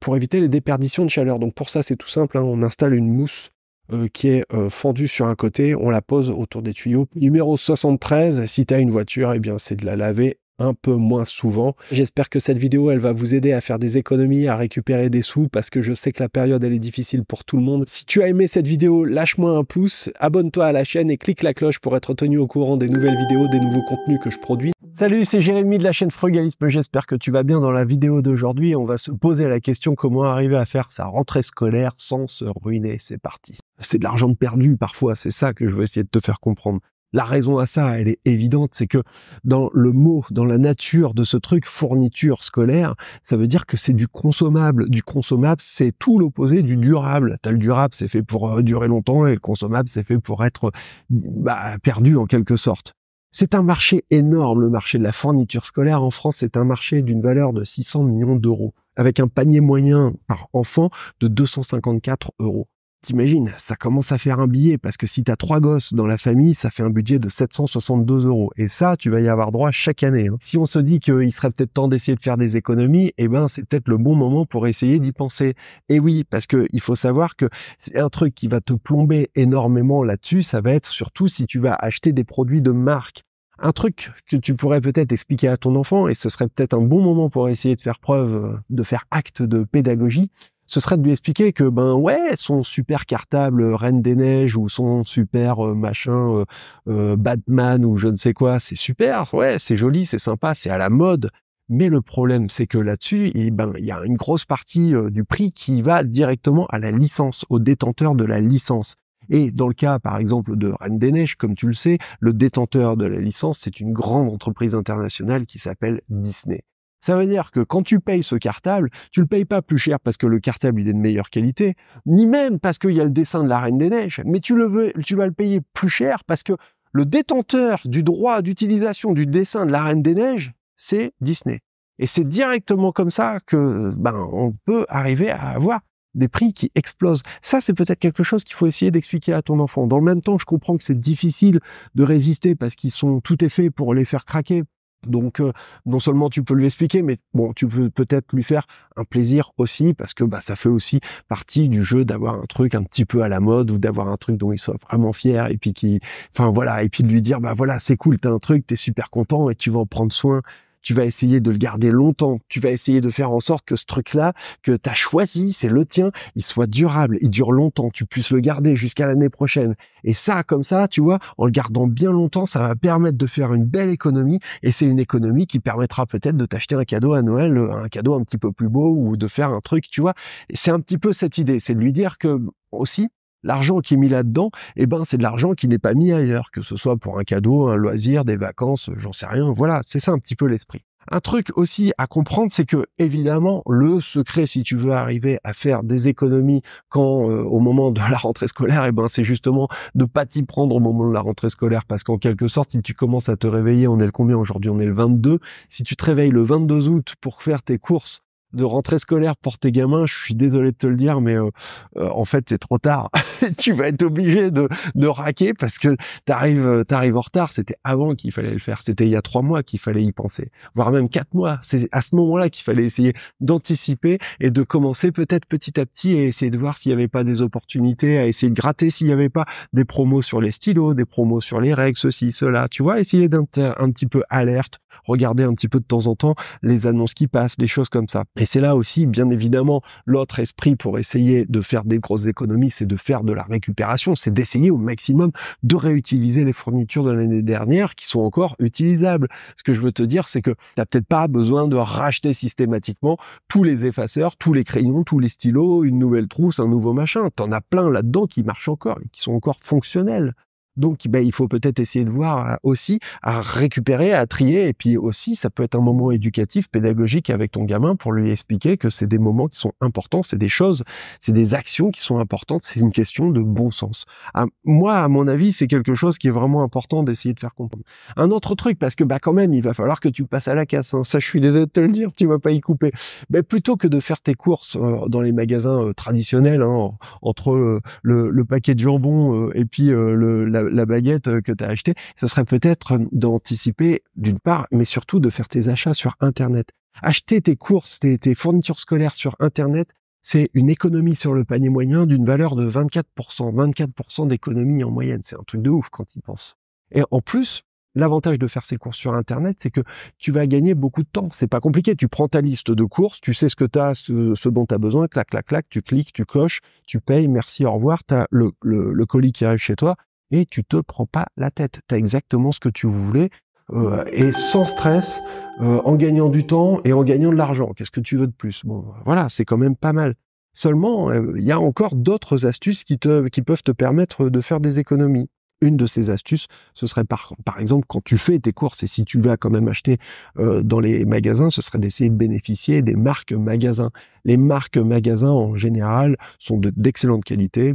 pour éviter les déperditions de chaleur. Donc pour ça, c'est tout simple, hein. on installe une mousse euh, qui est euh, fendue sur un côté, on la pose autour des tuyaux. Numéro 73, si tu as une voiture, eh bien c'est de la laver un peu moins souvent. J'espère que cette vidéo, elle va vous aider à faire des économies, à récupérer des sous, parce que je sais que la période, elle est difficile pour tout le monde. Si tu as aimé cette vidéo, lâche-moi un pouce, abonne-toi à la chaîne et clique la cloche pour être tenu au courant des nouvelles vidéos, des nouveaux contenus que je produis. Salut, c'est Jérémy de la chaîne Frugalisme, j'espère que tu vas bien dans la vidéo d'aujourd'hui. On va se poser la question comment arriver à faire sa rentrée scolaire sans se ruiner. C'est parti. C'est de l'argent perdu parfois, c'est ça que je veux essayer de te faire comprendre. La raison à ça, elle est évidente, c'est que dans le mot, dans la nature de ce truc, fourniture scolaire, ça veut dire que c'est du consommable. Du consommable, c'est tout l'opposé du durable. T'as le durable, c'est fait pour euh, durer longtemps, et le consommable, c'est fait pour être bah, perdu en quelque sorte. C'est un marché énorme, le marché de la fourniture scolaire en France, c'est un marché d'une valeur de 600 millions d'euros, avec un panier moyen par enfant de 254 euros. T'imagines, ça commence à faire un billet parce que si tu as trois gosses dans la famille, ça fait un budget de 762 euros. Et ça, tu vas y avoir droit chaque année. Hein. Si on se dit qu'il serait peut-être temps d'essayer de faire des économies, eh ben, c'est peut-être le bon moment pour essayer d'y penser. Et oui, parce que il faut savoir que un truc qui va te plomber énormément là-dessus, ça va être surtout si tu vas acheter des produits de marque. Un truc que tu pourrais peut-être expliquer à ton enfant, et ce serait peut-être un bon moment pour essayer de faire preuve, euh, de faire acte de pédagogie, ce serait de lui expliquer que ben ouais son super cartable euh, Reine des Neiges ou son super euh, machin euh, Batman ou je ne sais quoi c'est super ouais c'est joli c'est sympa c'est à la mode mais le problème c'est que là-dessus il ben il y a une grosse partie du prix qui va directement à la licence au détenteur de la licence et dans le cas, par exemple, de Reine des Neiges, comme tu le sais, le détenteur de la licence, c'est une grande entreprise internationale qui s'appelle Disney. Ça veut dire que quand tu payes ce cartable, tu le payes pas plus cher parce que le cartable est de meilleure qualité, ni même parce qu'il y a le dessin de la Reine des Neiges, mais tu, le veux, tu vas le payer plus cher parce que le détenteur du droit d'utilisation du dessin de la Reine des Neiges, c'est Disney. Et c'est directement comme ça que ben, on peut arriver à avoir des prix qui explosent. Ça, c'est peut-être quelque chose qu'il faut essayer d'expliquer à ton enfant. Dans le même temps, je comprends que c'est difficile de résister parce qu'ils sont tout est fait pour les faire craquer, donc, euh, non seulement tu peux lui expliquer, mais bon, tu peux peut-être lui faire un plaisir aussi, parce que bah, ça fait aussi partie du jeu d'avoir un truc un petit peu à la mode ou d'avoir un truc dont il soit vraiment fier et puis qui, enfin voilà, et puis de lui dire, bah voilà, c'est cool, t'as un truc, t'es super content et tu vas en prendre soin tu vas essayer de le garder longtemps, tu vas essayer de faire en sorte que ce truc-là que tu as choisi, c'est le tien, il soit durable, il dure longtemps, tu puisses le garder jusqu'à l'année prochaine. Et ça, comme ça, tu vois, en le gardant bien longtemps, ça va permettre de faire une belle économie et c'est une économie qui permettra peut-être de t'acheter un cadeau à Noël, euh, un cadeau un petit peu plus beau ou de faire un truc, tu vois. C'est un petit peu cette idée, c'est de lui dire que aussi, L'argent qui est mis là-dedans, eh ben, c'est de l'argent qui n'est pas mis ailleurs, que ce soit pour un cadeau, un loisir, des vacances, j'en sais rien. Voilà, c'est ça un petit peu l'esprit. Un truc aussi à comprendre, c'est que évidemment, le secret, si tu veux arriver à faire des économies quand euh, au moment de la rentrée scolaire, eh ben, c'est justement de pas t'y prendre au moment de la rentrée scolaire, parce qu'en quelque sorte, si tu commences à te réveiller, on est le combien aujourd'hui On est le 22. Si tu te réveilles le 22 août pour faire tes courses de rentrée scolaire pour tes gamins, je suis désolé de te le dire, mais euh, euh, en fait, c'est trop tard. tu vas être obligé de, raquer parce que t'arrives euh, arrives en retard. C'était avant qu'il fallait le faire. C'était il y a trois mois qu'il fallait y penser, voire même quatre mois. C'est à ce moment-là qu'il fallait essayer d'anticiper et de commencer peut-être petit à petit et essayer de voir s'il n'y avait pas des opportunités, à essayer de gratter s'il n'y avait pas des promos sur les stylos, des promos sur les règles, ceci, cela. Tu vois, essayer d'être un petit peu alerte, regarder un petit peu de temps en temps les annonces qui passent, les choses comme ça. Et c'est là aussi, bien évidemment, l'autre esprit pour essayer de faire des grosses économies, c'est de faire de la récupération, c'est d'essayer au maximum de réutiliser les fournitures de l'année dernière qui sont encore utilisables. Ce que je veux te dire, c'est que tu n'as peut-être pas besoin de racheter systématiquement tous les effaceurs, tous les crayons, tous les stylos, une nouvelle trousse, un nouveau machin. T'en as plein là-dedans qui marchent encore et qui sont encore fonctionnels. Donc, ben, il faut peut-être essayer de voir euh, aussi à récupérer, à trier. Et puis aussi, ça peut être un moment éducatif, pédagogique avec ton gamin pour lui expliquer que c'est des moments qui sont importants, c'est des choses, c'est des actions qui sont importantes, c'est une question de bon sens. Ah, moi, à mon avis, c'est quelque chose qui est vraiment important d'essayer de faire comprendre. Un autre truc, parce que ben, quand même, il va falloir que tu passes à la casse. Hein, ça, je suis désolé de te le dire, tu vas pas y couper. Mais ben, plutôt que de faire tes courses euh, dans les magasins euh, traditionnels, hein, entre le, paquet de jambon et puis le, la, la baguette euh, que tu as achetée, ce serait peut-être euh, d'anticiper d'une part, mais surtout de faire tes achats sur Internet. Acheter tes courses, tes, fournitures scolaires sur Internet, c'est une économie sur le panier moyen d'une valeur de 24%. 24% d'économie en moyenne, c'est un truc de ouf quand ils pensent. Et en plus, L'avantage de faire ses courses sur Internet, c'est que tu vas gagner beaucoup de temps. C'est pas compliqué. Tu prends ta liste de courses, tu sais ce que tu ce, dont tu as besoin, clac, clac, clac, tu cliques, tu coches, tu payes, merci, au revoir, tu as le, colis qui arrive chez toi et tu te prends pas la tête. Tu as exactement ce que tu voulais euh, et sans stress, euh, en gagnant du temps et en gagnant de l'argent. Qu'est-ce que tu veux de plus Bon, voilà, c'est quand même pas mal. Seulement, euh, il y a encore d'autres astuces qui, te, qui peuvent te permettre de faire des économies une de ces astuces, ce serait par, par exemple quand tu fais tes courses et si tu vas quand même acheter euh, dans les magasins, ce serait d'essayer de bénéficier des marques magasins. Les marques magasins en général sont d'excellente qualité.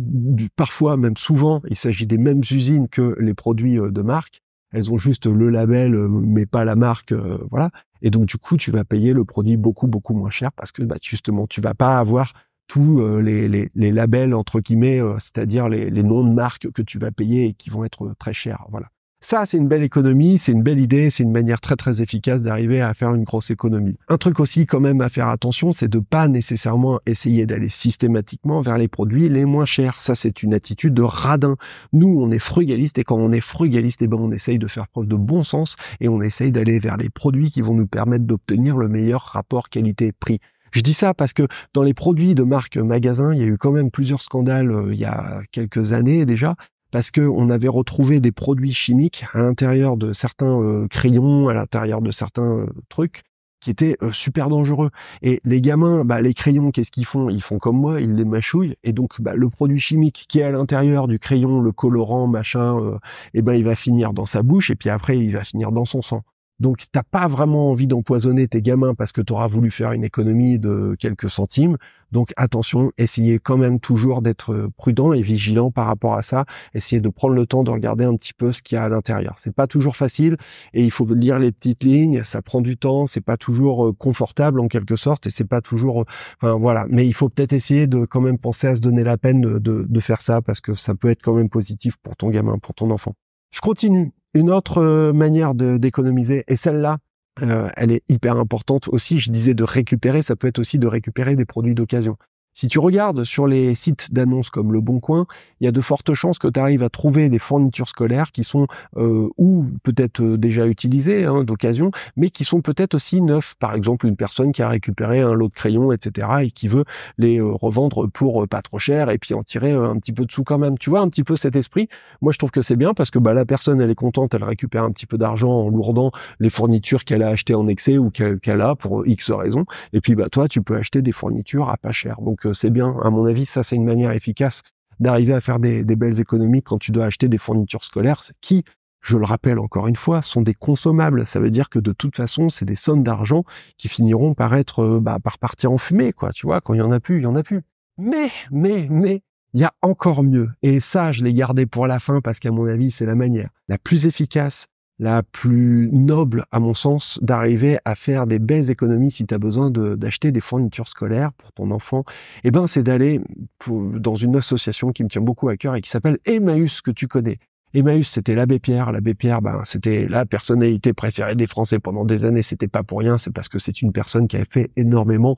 Parfois, même souvent, il s'agit des mêmes usines que les produits euh, de marque. Elles ont juste le label, euh, mais pas la marque, voilà. Et donc, du coup, tu vas payer le produit beaucoup, beaucoup moins cher parce que, bah, justement, tu vas pas avoir tous euh, les, labels, entre guillemets, euh, c'est-à-dire les, noms de marques que tu vas payer et qui vont être euh, très chers. Voilà. Ça, c'est une belle économie, c'est une belle idée, c'est une manière très très efficace d'arriver à faire une grosse économie. Un truc aussi quand même à faire attention, c'est de pas nécessairement essayer d'aller systématiquement vers les produits les moins chers. Ça, c'est une attitude de radin. Nous, on est frugaliste et quand on est frugaliste, eh ben, on essaye de faire preuve de bon sens et on essaye d'aller vers les produits qui vont nous permettre d'obtenir le meilleur rapport qualité-prix. Je dis ça parce que dans les produits de marque magasin, il y a eu quand même plusieurs scandales euh, il y a quelques années déjà parce qu'on avait retrouvé des produits chimiques à l'intérieur de certains euh, crayons, à l'intérieur de certains euh, trucs qui étaient super dangereux. Et les gamins, bah, les crayons, qu'est-ce qu'ils font Ils font comme moi, ils les mâchouillent. Et donc, bah, le produit chimique qui est à l'intérieur du crayon, le colorant, machin, et eh ben, il va finir dans sa bouche et puis après, il va finir dans son sang. Donc, t'as pas vraiment envie d'empoisonner tes gamins parce que tu auras voulu faire une économie de quelques centimes. Donc, attention, essayez quand même toujours d'être prudent et vigilant par rapport à ça. Essayez de prendre le temps de regarder un petit peu ce qu'il y a à l'intérieur. C'est pas toujours facile et il faut lire les petites lignes. Ça prend du temps. C'est pas toujours euh, confortable en quelque sorte et c'est pas toujours, euh, voilà. Mais il faut peut-être essayer de quand même penser à se donner la peine de faire ça parce que ça peut être quand même positif pour ton gamin, pour ton enfant. Je continue une autre euh, manière d'économiser, et celle-là, euh, elle est hyper importante aussi, je disais de récupérer, ça peut être aussi de récupérer des produits d'occasion. Si tu regardes sur les sites d'annonces comme Le Bon Coin, il y a de fortes chances que tu arrives à trouver des fournitures scolaires qui sont euh, ou peut-être euh, déjà utilisées hein, d'occasion, mais qui sont peut-être aussi neufs. Par exemple, une personne qui a récupéré un lot de crayons, etc., et qui veut les euh, revendre pour pas trop cher et puis en tirer un petit peu de sous quand même. Tu vois un petit peu cet esprit Moi, je trouve que c'est bien parce que bah, la personne, elle est contente, elle récupère un petit peu d'argent en lourdant les fournitures qu'elle a achetées en excès ou qu'elle a pour X raisons. Et puis, bah, toi, tu peux acheter des fournitures à pas cher. Donc, c'est bien, à mon avis, ça c'est une manière efficace d'arriver à faire des, belles économies quand tu dois acheter des fournitures scolaires qui, je le rappelle encore une fois, sont des consommables. Ça veut dire que de toute façon, c'est des sommes d'argent qui finiront par être, euh, bah, par partir en fumée, quoi. Tu vois, quand il y en a plus, il y en a plus. Mais, mais, mais, il y a encore mieux. Et ça, je l'ai gardé pour la fin parce qu'à mon avis, c'est la manière la plus efficace la plus noble, à mon sens, d'arriver à faire des belles économies si tu as besoin d'acheter des fournitures scolaires pour ton enfant, eh ben, c'est d'aller dans une association qui me tient beaucoup à cœur et qui s'appelle Emmaüs, que tu connais. Emmaüs, c'était l'abbé Pierre. L'abbé Pierre, ben, c'était la personnalité préférée des Français pendant des années. C'était pas pour rien, c'est parce que c'est une personne qui a fait énormément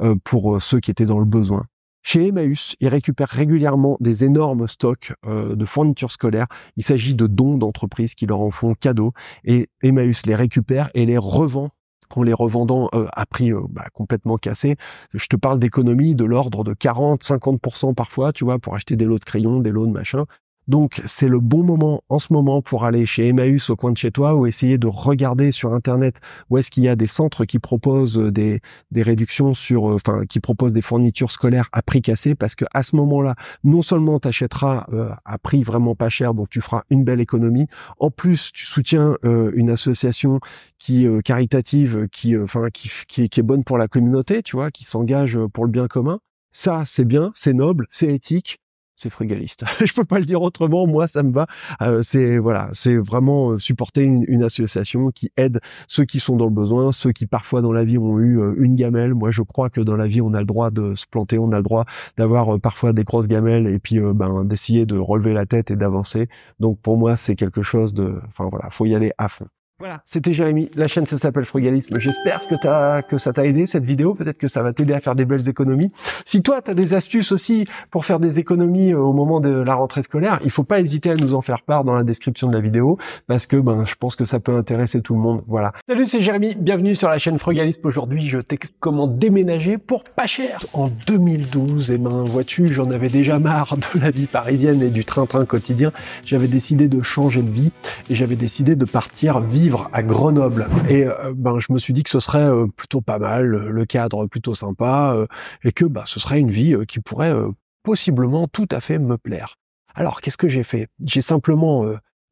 euh, pour euh, ceux qui étaient dans le besoin. Chez Emmaüs, ils récupèrent régulièrement des énormes stocks euh, de fournitures scolaires. Il s'agit de dons d'entreprises qui leur en font cadeau et Emmaüs les récupère et les revend en les revendant euh, à prix euh, bah, complètement cassé. Je te parle d'économies de l'ordre de 40, 50% parfois, tu vois, pour acheter des lots de crayons, des lots de machin. Donc c'est le bon moment en ce moment pour aller chez Emmaüs au coin de chez toi ou essayer de regarder sur Internet où est-ce qu'il y a des centres qui proposent euh, des, réductions sur, euh, enfin, qui proposent des fournitures scolaires à prix cassé parce que à ce moment-là, non seulement tu achèteras euh, à prix vraiment pas cher, donc tu feras une belle économie. En plus, tu soutiens une association qui caritative, qui, enfin, qui, qui est bonne pour la communauté, tu vois, qui s'engage pour le bien commun. Ça, c'est bien, c'est noble, c'est éthique c'est frugaliste. je peux pas le dire autrement. Moi, ça me va. Euh, c'est voilà, c'est vraiment euh, supporter une, association qui aide ceux qui sont dans le besoin, ceux qui parfois dans la vie ont eu euh, une gamelle. Moi, je crois que dans la vie, on a le droit de se planter, on a le droit d'avoir parfois des grosses gamelles et puis ben d'essayer de relever la tête et d'avancer. Donc pour moi, c'est quelque chose de, enfin voilà, faut y aller à fond. Voilà, c'était Jérémy, la chaîne ça s'appelle Frugalisme. J'espère que, que ça t'a aidé cette vidéo, peut-être que ça va t'aider à faire des belles économies. Si toi tu as des astuces aussi pour faire des économies euh, au moment de la rentrée scolaire, il faut pas hésiter à nous en faire part dans la description de la vidéo parce que ben je pense que ça peut intéresser tout le monde. Voilà. Salut, c'est Jérémy, bienvenue sur la chaîne Frugalisme. Aujourd'hui, je t'explique comment déménager pour pas cher. En 2012, et eh ben vois-tu, j'en avais déjà marre de la vie parisienne et du train-train quotidien. J'avais décidé de changer de vie et j'avais décidé de partir vivre à Grenoble. Et euh, ben, je me suis dit que ce serait euh, plutôt pas mal, euh, le cadre plutôt sympa, et que ben, ce serait une vie qui pourrait possiblement tout à fait me plaire. Alors, qu'est-ce que j'ai fait J'ai simplement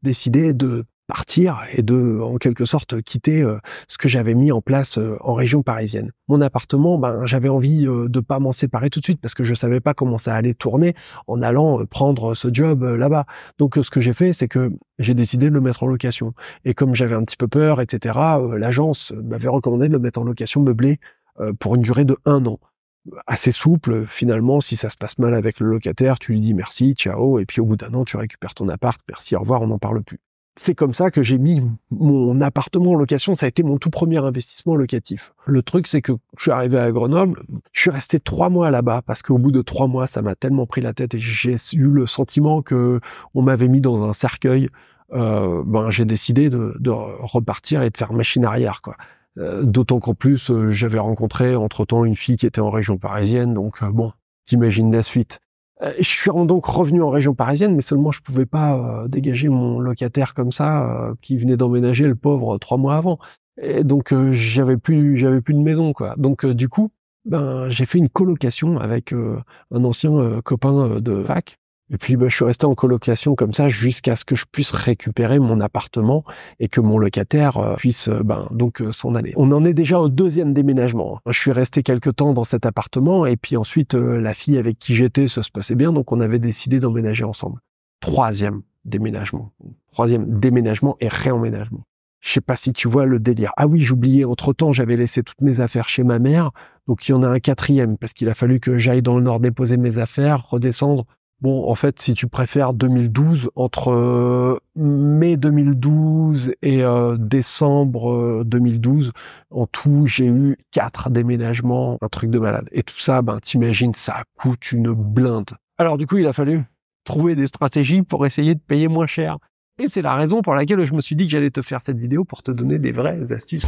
décidé de partir et de, en quelque sorte, quitter euh, ce que j'avais mis en place euh, en région parisienne. Mon appartement, ben, j'avais envie de euh, de pas m'en séparer tout de suite parce que je savais pas comment ça allait tourner en allant prendre ce job là-bas. Donc, ce que j'ai fait, c'est que j'ai décidé de le mettre en location. Et comme j'avais un petit peu peur, etc., l'agence m'avait recommandé de le mettre en location meublée pour une durée de un an assez souple finalement si ça se passe mal avec le locataire tu lui dis merci ciao et puis au bout d'un an tu récupères ton appart merci au revoir on n'en parle plus c'est comme ça que j'ai mis mon appartement en location. Ça a été mon tout premier investissement locatif. Le truc, c'est que je suis arrivé à Grenoble, je suis resté trois mois là-bas parce qu'au bout de trois mois, ça m'a tellement pris la tête et j'ai eu le sentiment que on m'avait mis dans un cercueil. Euh, ben, j'ai décidé de, repartir et de faire machine arrière, quoi. Euh, d'autant qu'en plus, euh, j'avais rencontré entre-temps une fille qui était en région parisienne, donc bon, t'imagines la suite. Euh, je suis donc revenu en région parisienne, mais seulement je pouvais pas euh, dégager mon locataire comme ça, euh, qui venait d'emménager le pauvre trois mois avant. Et donc j'avais plus, j'avais plus de maison quoi. Donc du coup, ben j'ai fait une colocation avec un ancien copain de fac et puis, bah, je suis resté en colocation comme ça jusqu'à ce que je puisse récupérer mon appartement et que mon locataire euh, puisse euh, ben, donc euh, s'en aller. On en est déjà au deuxième déménagement. Hein. Je suis resté quelques temps dans cet appartement et puis ensuite, la fille avec qui j'étais, ça se passait bien, donc on avait décidé d'emménager ensemble. Troisième déménagement. Troisième déménagement et réemménagement. Je sais pas si tu vois le délire. Ah oui, j'oubliais. Entre temps, j'avais laissé toutes mes affaires chez ma mère. Donc, il y en a un quatrième parce qu'il a fallu que j'aille dans le nord déposer mes affaires, redescendre Bon, en fait, si tu préfères 2012, entre euh, mai 2012 et euh, décembre 2012, euh, en tout, j'ai eu quatre déménagements, un truc de malade. Et tout ça, ben, t'imagines, ça coûte une blinde. Alors, du coup, il a fallu trouver des stratégies pour essayer de payer moins cher. Et c'est la raison pour laquelle je me suis dit que j'allais te faire cette vidéo pour te donner des vraies astuces.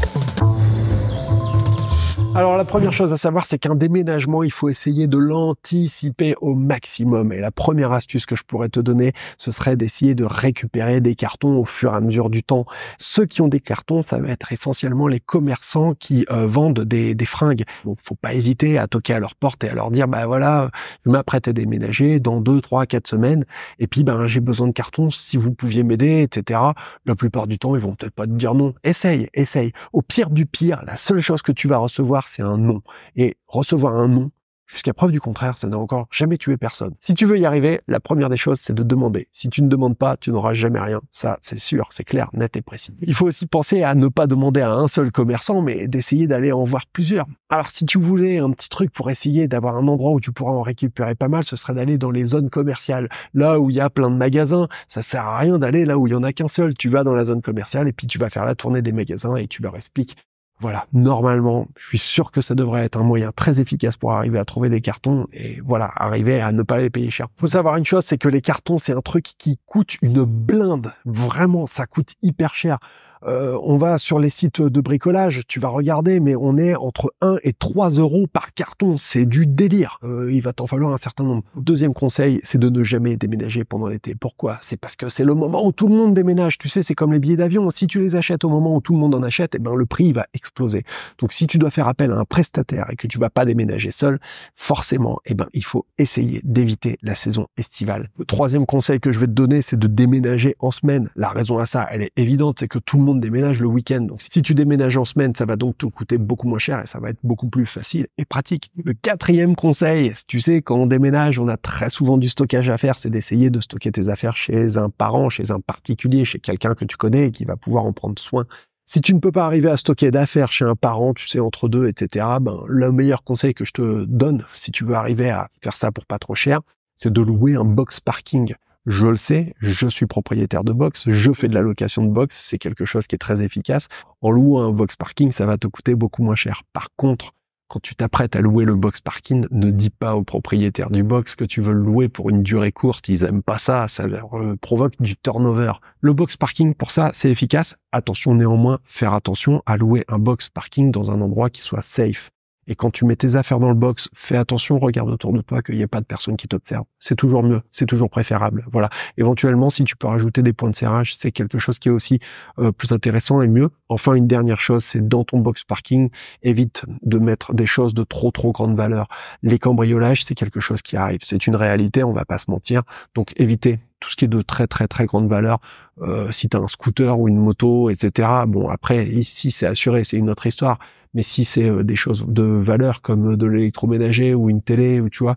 Alors la première chose à savoir, c'est qu'un déménagement, il faut essayer de l'anticiper au maximum. Et la première astuce que je pourrais te donner, ce serait d'essayer de récupérer des cartons au fur et à mesure du temps. Ceux qui ont des cartons, ça va être essentiellement les commerçants qui euh, vendent des, des fringues. Donc faut pas hésiter à toquer à leur porte et à leur dire, bah voilà, je m'apprête à déménager dans deux, trois, quatre semaines. Et puis ben j'ai besoin de cartons. Si vous pouviez m'aider, etc. La plupart du temps, ils vont peut-être pas te dire non. Essaye, essaye. Au pire du pire, la seule chose que tu vas recevoir c'est un nom Et recevoir un nom jusqu'à preuve du contraire, ça n'a encore jamais tué personne. Si tu veux y arriver, la première des choses, c'est de demander. Si tu ne demandes pas, tu n'auras jamais rien. Ça, c'est sûr, c'est clair, net et précis. Il faut aussi penser à ne pas demander à un seul commerçant, mais d'essayer d'aller en voir plusieurs. Alors, si tu voulais un petit truc pour essayer d'avoir un endroit où tu pourras en récupérer pas mal, ce serait d'aller dans les zones commerciales. Là où il y a plein de magasins, ça sert à rien d'aller là où il y en a qu'un seul. Tu vas dans la zone commerciale et puis tu vas faire la tournée des magasins et tu leur expliques voilà, normalement, je suis sûr que ça devrait être un moyen très efficace pour arriver à trouver des cartons et voilà, arriver à ne pas les payer cher. Faut savoir une chose, c'est que les cartons, c'est un truc qui coûte une blinde. Vraiment, ça coûte hyper cher. Euh, on va sur les sites de bricolage, tu vas regarder, mais on est entre 1 et 3 euros par carton. C'est du délire. Euh, il va t'en falloir un certain nombre. Deuxième conseil, c'est de ne jamais déménager pendant l'été. Pourquoi C'est parce que c'est le moment où tout le monde déménage. Tu sais, c'est comme les billets d'avion. Si tu les achètes au moment où tout le monde en achète, eh ben, le prix va exploser. Donc, si tu dois faire appel à un prestataire et que tu vas pas déménager seul, forcément, eh ben, il faut essayer d'éviter la saison estivale. Le troisième conseil que je vais te donner, c'est de déménager en semaine. La raison à ça, elle est évidente, c'est que tout le monde déménage le week-end. Donc, si tu déménages en semaine, ça va donc te coûter beaucoup moins cher et ça va être beaucoup plus facile et pratique. Le quatrième conseil, tu sais, quand on déménage, on a très souvent du stockage à faire, c'est d'essayer de stocker tes affaires chez un parent, chez un particulier, chez quelqu'un que tu connais et qui va pouvoir en prendre soin. Si tu ne peux pas arriver à stocker d'affaires chez un parent, tu sais, entre deux, etc., ben, le meilleur conseil que je te donne, si tu veux arriver à faire ça pour pas trop cher, c'est de louer un box parking je le sais, je suis propriétaire de box, je fais de la location de box, c'est quelque chose qui est très efficace. En louant un box parking, ça va te coûter beaucoup moins cher. Par contre, quand tu t'apprêtes à louer le box parking, ne dis pas au propriétaire du box que tu veux le louer pour une durée courte. Ils aiment pas ça. Ça leur euh, provoque du turnover. Le box parking, pour ça, c'est efficace. Attention néanmoins, faire attention à louer un box parking dans un endroit qui soit safe. Et quand tu mets tes affaires dans le box, fais attention, regarde autour de toi qu'il n'y ait pas de personne qui t'observe. C'est toujours mieux, c'est toujours préférable. Voilà. Éventuellement, si tu peux rajouter des points de serrage, c'est quelque chose qui est aussi euh, plus intéressant et mieux. Enfin, une dernière chose, c'est dans ton box parking, évite de mettre des choses de trop trop grande valeur. Les cambriolages, c'est quelque chose qui arrive. C'est une réalité, on va pas se mentir. Donc, évitez tout ce qui est de très très très grande valeur. Euh, si tu as un scooter ou une moto, etc. Bon, après, ici, c'est assuré, c'est une autre histoire. Mais si c'est euh, des choses de valeur comme euh, de l'électroménager ou une télé ou tu vois,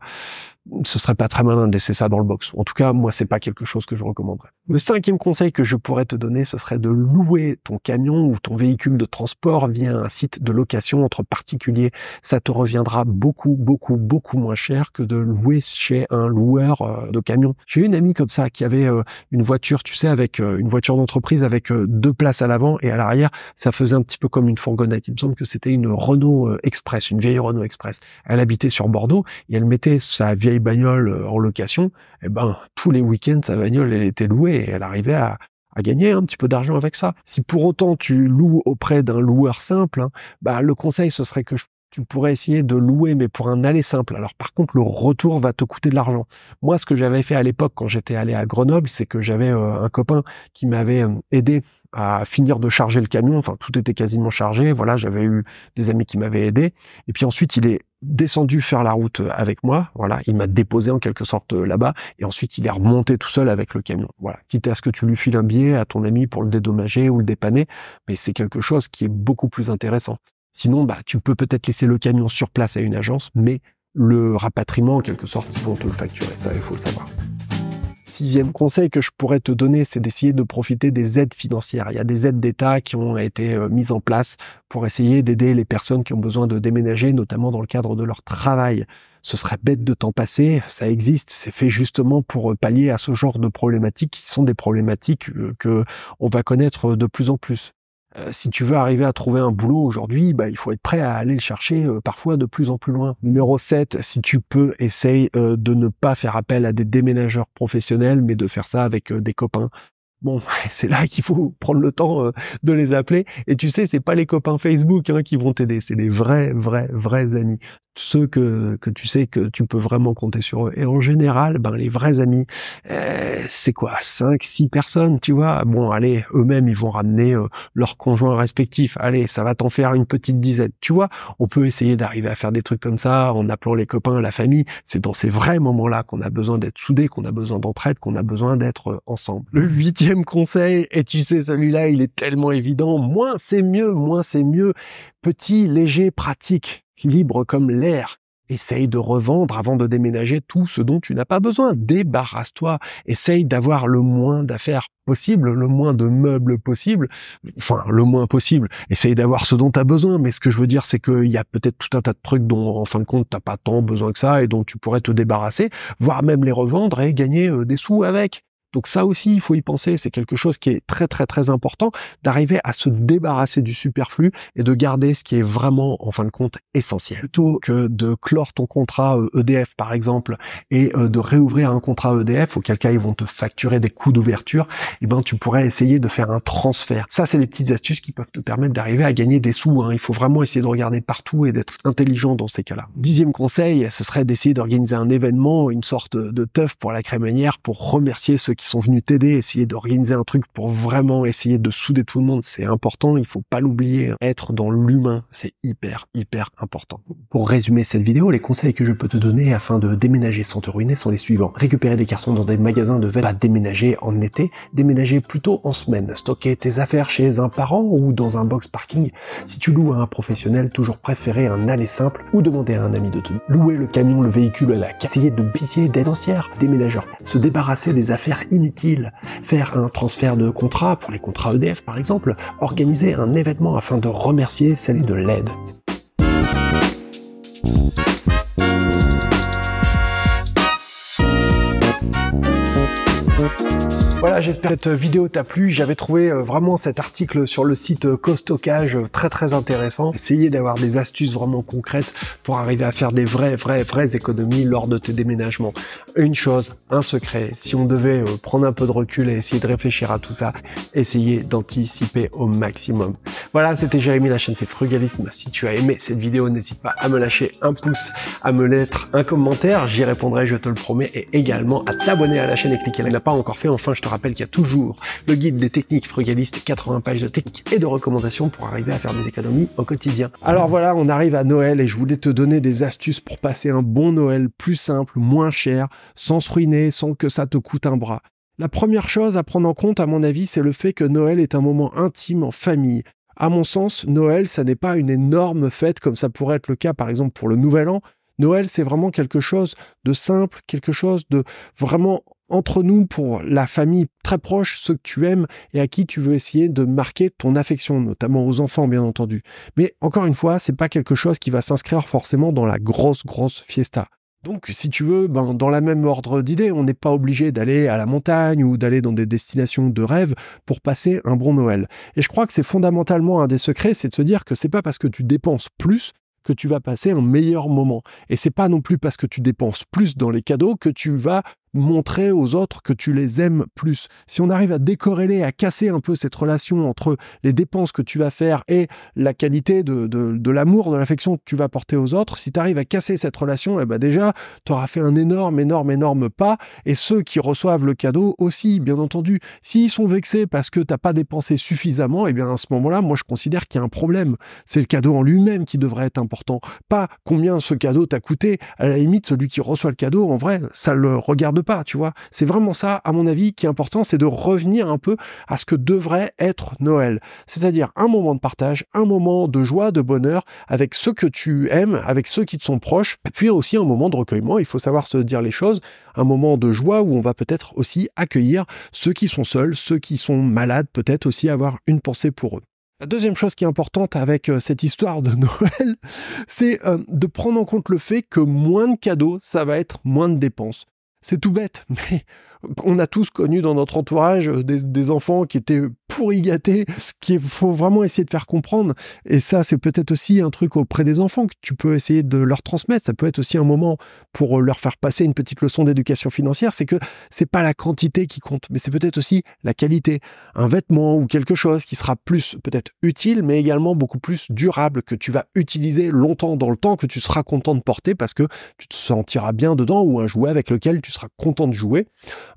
ce serait pas très malin de laisser ça dans le box. En tout cas, moi, c'est pas quelque chose que je recommanderais. Le cinquième conseil que je pourrais te donner, ce serait de louer ton camion ou ton véhicule de transport via un site de location entre particuliers. Ça te reviendra beaucoup, beaucoup, beaucoup moins cher que de louer chez un loueur euh, de camion. J'ai une amie comme ça qui avait euh, une voiture, tu sais, avec euh, une voiture d'entreprise avec deux places à l'avant et à l'arrière. Ça faisait un petit peu comme une fourgonnette. Il me semble que c'était une Renault Express, une vieille Renault Express. Elle habitait sur Bordeaux et elle mettait sa vieille bagnoles bagnole euh, en location, et eh ben, tous les week-ends, sa bagnole, elle était louée et elle arrivait à, gagner un petit peu d'argent avec ça. Si pour autant tu loues auprès d'un loueur simple, hein, bah, le conseil, ce serait que je tu pourrais essayer de louer, mais pour un aller simple. Alors par contre, le retour va te coûter de l'argent. Moi, ce que j'avais fait à l'époque quand j'étais allé à Grenoble, c'est que j'avais euh, un copain qui m'avait euh, aidé à finir de charger le camion. Enfin, tout était quasiment chargé. Voilà, j'avais eu des amis qui m'avaient aidé. Et puis ensuite, il est descendu faire la route euh, avec moi. Voilà, il m'a déposé en quelque sorte là-bas. Et ensuite, il est remonté tout seul avec le camion. Voilà, quitte à ce que tu lui files un billet à ton ami pour le dédommager ou le dépanner. Mais c'est quelque chose qui est beaucoup plus intéressant. Sinon, bah, tu peux peut-être laisser le camion sur place à une agence, mais le rapatriement, en quelque sorte, ils vont te le facturer. Ça, il faut le savoir. Sixième conseil que je pourrais te donner, c'est d'essayer de profiter des aides financières. Il y a des aides d'État qui ont été euh, mises en place pour essayer d'aider les personnes qui ont besoin de déménager, notamment dans le cadre de leur travail. Ce serait bête de t'en passer, ça existe, c'est fait justement pour euh, pallier à ce genre de problématiques qui sont des problématiques euh, que on va connaître de plus en plus. Euh, si tu veux arriver à trouver un boulot aujourd'hui, bah, il faut être prêt à aller le chercher euh, parfois de plus en plus loin. Numéro 7, si tu peux, essaye euh, de ne pas faire appel à des déménageurs professionnels, mais de faire ça avec des copains. Bon, c'est là qu'il faut prendre le temps de les appeler. Et tu sais, c'est pas les copains Facebook hein, qui vont t'aider, c'est les vrais, vrais, vrais amis ceux que, que tu sais que tu peux vraiment compter sur eux. Et en général, ben, les vrais amis, euh, c'est quoi 5, six personnes, tu vois Bon, allez, eux-mêmes, ils vont ramener euh, leurs conjoints respectifs. Allez, ça va t'en faire une petite dizaine. Tu vois, on peut essayer d'arriver à faire des trucs comme ça en appelant les copains, la famille. C'est dans ces vrais moments-là qu'on a besoin d'être soudés, qu'on a besoin d'entraide, qu'on a besoin d'être euh, ensemble. Le huitième conseil, et tu sais, celui-là, il est tellement évident. Moins c'est mieux, moins c'est mieux. Petit, léger, pratique libre comme l'air. Essaye de revendre avant de déménager tout ce dont tu n'as pas besoin. Débarrasse-toi. Essaye d'avoir le moins d'affaires possible, le moins de meubles possible. Enfin, le moins possible. Essaye d'avoir ce dont tu as besoin. Mais ce que je veux dire, c'est qu'il y a peut-être tout un tas de trucs dont, en fin de compte, tu n'as pas tant besoin que ça et dont tu pourrais te débarrasser, voire même les revendre et gagner euh, des sous avec. Donc ça aussi, il faut y penser. C'est quelque chose qui est très très très important d'arriver à se débarrasser du superflu et de garder ce qui est vraiment en fin de compte essentiel. Plutôt que de clore ton contrat EDF euh, e par exemple et euh, de réouvrir un contrat EDF, auquel cas ils vont te facturer des coûts d'ouverture, eh ben tu pourrais essayer de faire un transfert. Ça, c'est des petites astuces qui peuvent te permettre d'arriver à gagner des sous. Hein. Il faut vraiment essayer de regarder partout et d'être intelligent dans ces cas-là. Dixième conseil, ce serait d'essayer d'organiser un événement, une sorte de teuf pour la crémaillère pour remercier ceux qui sont venus t'aider, essayer d'organiser un truc pour vraiment essayer de souder tout le monde, c'est important, il faut pas l'oublier. Être dans l'humain, c'est hyper, hyper important. Pour résumer cette vidéo, les conseils que je peux te donner afin de déménager sans te ruiner sont les suivants. Récupérer des cartons dans des magasins de vêtements, pas déménager en été, déménager plutôt en semaine, stocker tes affaires chez un parent ou dans un box parking. Si tu loues à un professionnel, toujours préférer un aller simple ou demander à un ami de te louer le camion, le véhicule, à la essayer de pisser des ancière, déménageurs, se débarrasser des affaires inutile. Faire un transfert de contrat, pour les contrats EDF par exemple, organiser un événement afin de remercier celle de l'aide. Voilà, j'espère que cette vidéo t'a plu. J'avais trouvé euh, vraiment cet article sur le site euh, Costocage euh, très très intéressant. Essayez d'avoir des astuces vraiment concrètes pour arriver à faire des vraies, vraies, vraies économies lors de tes déménagements. Une chose, un secret, si on devait prendre un peu de recul et essayer de réfléchir à tout ça, essayez d'anticiper au maximum. Voilà, c'était Jérémy, la chaîne c'est Frugalisme. Si tu as aimé cette vidéo, n'hésite pas à me lâcher un pouce, à me mettre un commentaire, j'y répondrai, je te le promets, et également à t'abonner à la chaîne et cliquer là. Si tu pas encore fait, enfin je rappelle qu'il y a toujours le guide des techniques frugalistes, 80 pages de techniques et de recommandations pour arriver à faire des économies au quotidien. Alors voilà, on arrive à Noël et je voulais te donner des astuces pour passer un bon Noël plus simple, moins cher, sans se ruiner, sans que ça te coûte un bras. La première chose à prendre en compte, à mon avis, c'est le fait que Noël est un moment intime en famille. À mon sens, Noël, ça n'est pas une énorme fête comme ça pourrait être le cas, par exemple, pour le Nouvel An. Noël, c'est vraiment quelque chose de simple, quelque chose de vraiment entre nous pour la famille très proche, ceux que tu aimes et à qui tu veux essayer de marquer ton affection, notamment aux enfants bien entendu. Mais encore une fois, c'est pas quelque chose qui va s'inscrire forcément dans la grosse grosse fiesta. Donc, si tu veux, ben, dans la même ordre d'idée, on n'est pas obligé d'aller à la montagne ou d'aller dans des destinations de rêve pour passer un bon Noël. Et je crois que c'est fondamentalement un des secrets, c'est de se dire que c'est pas parce que tu dépenses plus que tu vas passer un meilleur moment. Et c'est pas non plus parce que tu dépenses plus dans les cadeaux que tu vas montrer aux autres que tu les aimes plus. Si on arrive à décorréler, à casser un peu cette relation entre les dépenses que tu vas faire et la qualité de, l'amour, de l'affection que tu vas porter aux autres, si tu arrives à casser cette relation, eh ben déjà, tu auras fait un énorme, énorme, énorme pas. Et ceux qui reçoivent le cadeau aussi, bien entendu, s'ils sont vexés parce que tu n'as pas dépensé suffisamment, eh bien à ce moment-là, moi je considère qu'il y a un problème. C'est le cadeau en lui-même qui devrait être important, pas combien ce cadeau t'a coûté. À la limite, celui qui reçoit le cadeau, en vrai, ça le regarde pas, tu vois. C'est vraiment ça, à mon avis, qui est important, c'est de revenir un peu à ce que devrait être Noël. C'est-à-dire un moment de partage, un moment de joie, de bonheur avec ceux que tu aimes, avec ceux qui te sont proches, puis aussi un moment de recueillement. Il faut savoir se dire les choses, un moment de joie où on va peut-être aussi accueillir ceux qui sont seuls, ceux qui sont malades, peut-être aussi avoir une pensée pour eux. La deuxième chose qui est importante avec euh, cette histoire de Noël, c'est euh, de prendre en compte le fait que moins de cadeaux, ça va être moins de dépenses. C'est tout bête, mais on a tous connu dans notre entourage euh, des, enfants qui étaient pourri gâtés, ce qu'il faut vraiment essayer de faire comprendre. Et ça, c'est peut-être aussi un truc auprès des enfants que tu peux essayer de leur transmettre. Ça peut être aussi un moment pour euh, leur faire passer une petite leçon d'éducation financière. C'est que c'est pas la quantité qui compte, mais c'est peut-être aussi la qualité. Un vêtement ou quelque chose qui sera plus peut-être utile, mais également beaucoup plus durable, que tu vas utiliser longtemps dans le temps, que tu seras content de porter parce que tu te sentiras bien dedans ou un jouet avec lequel tu seras content de jouer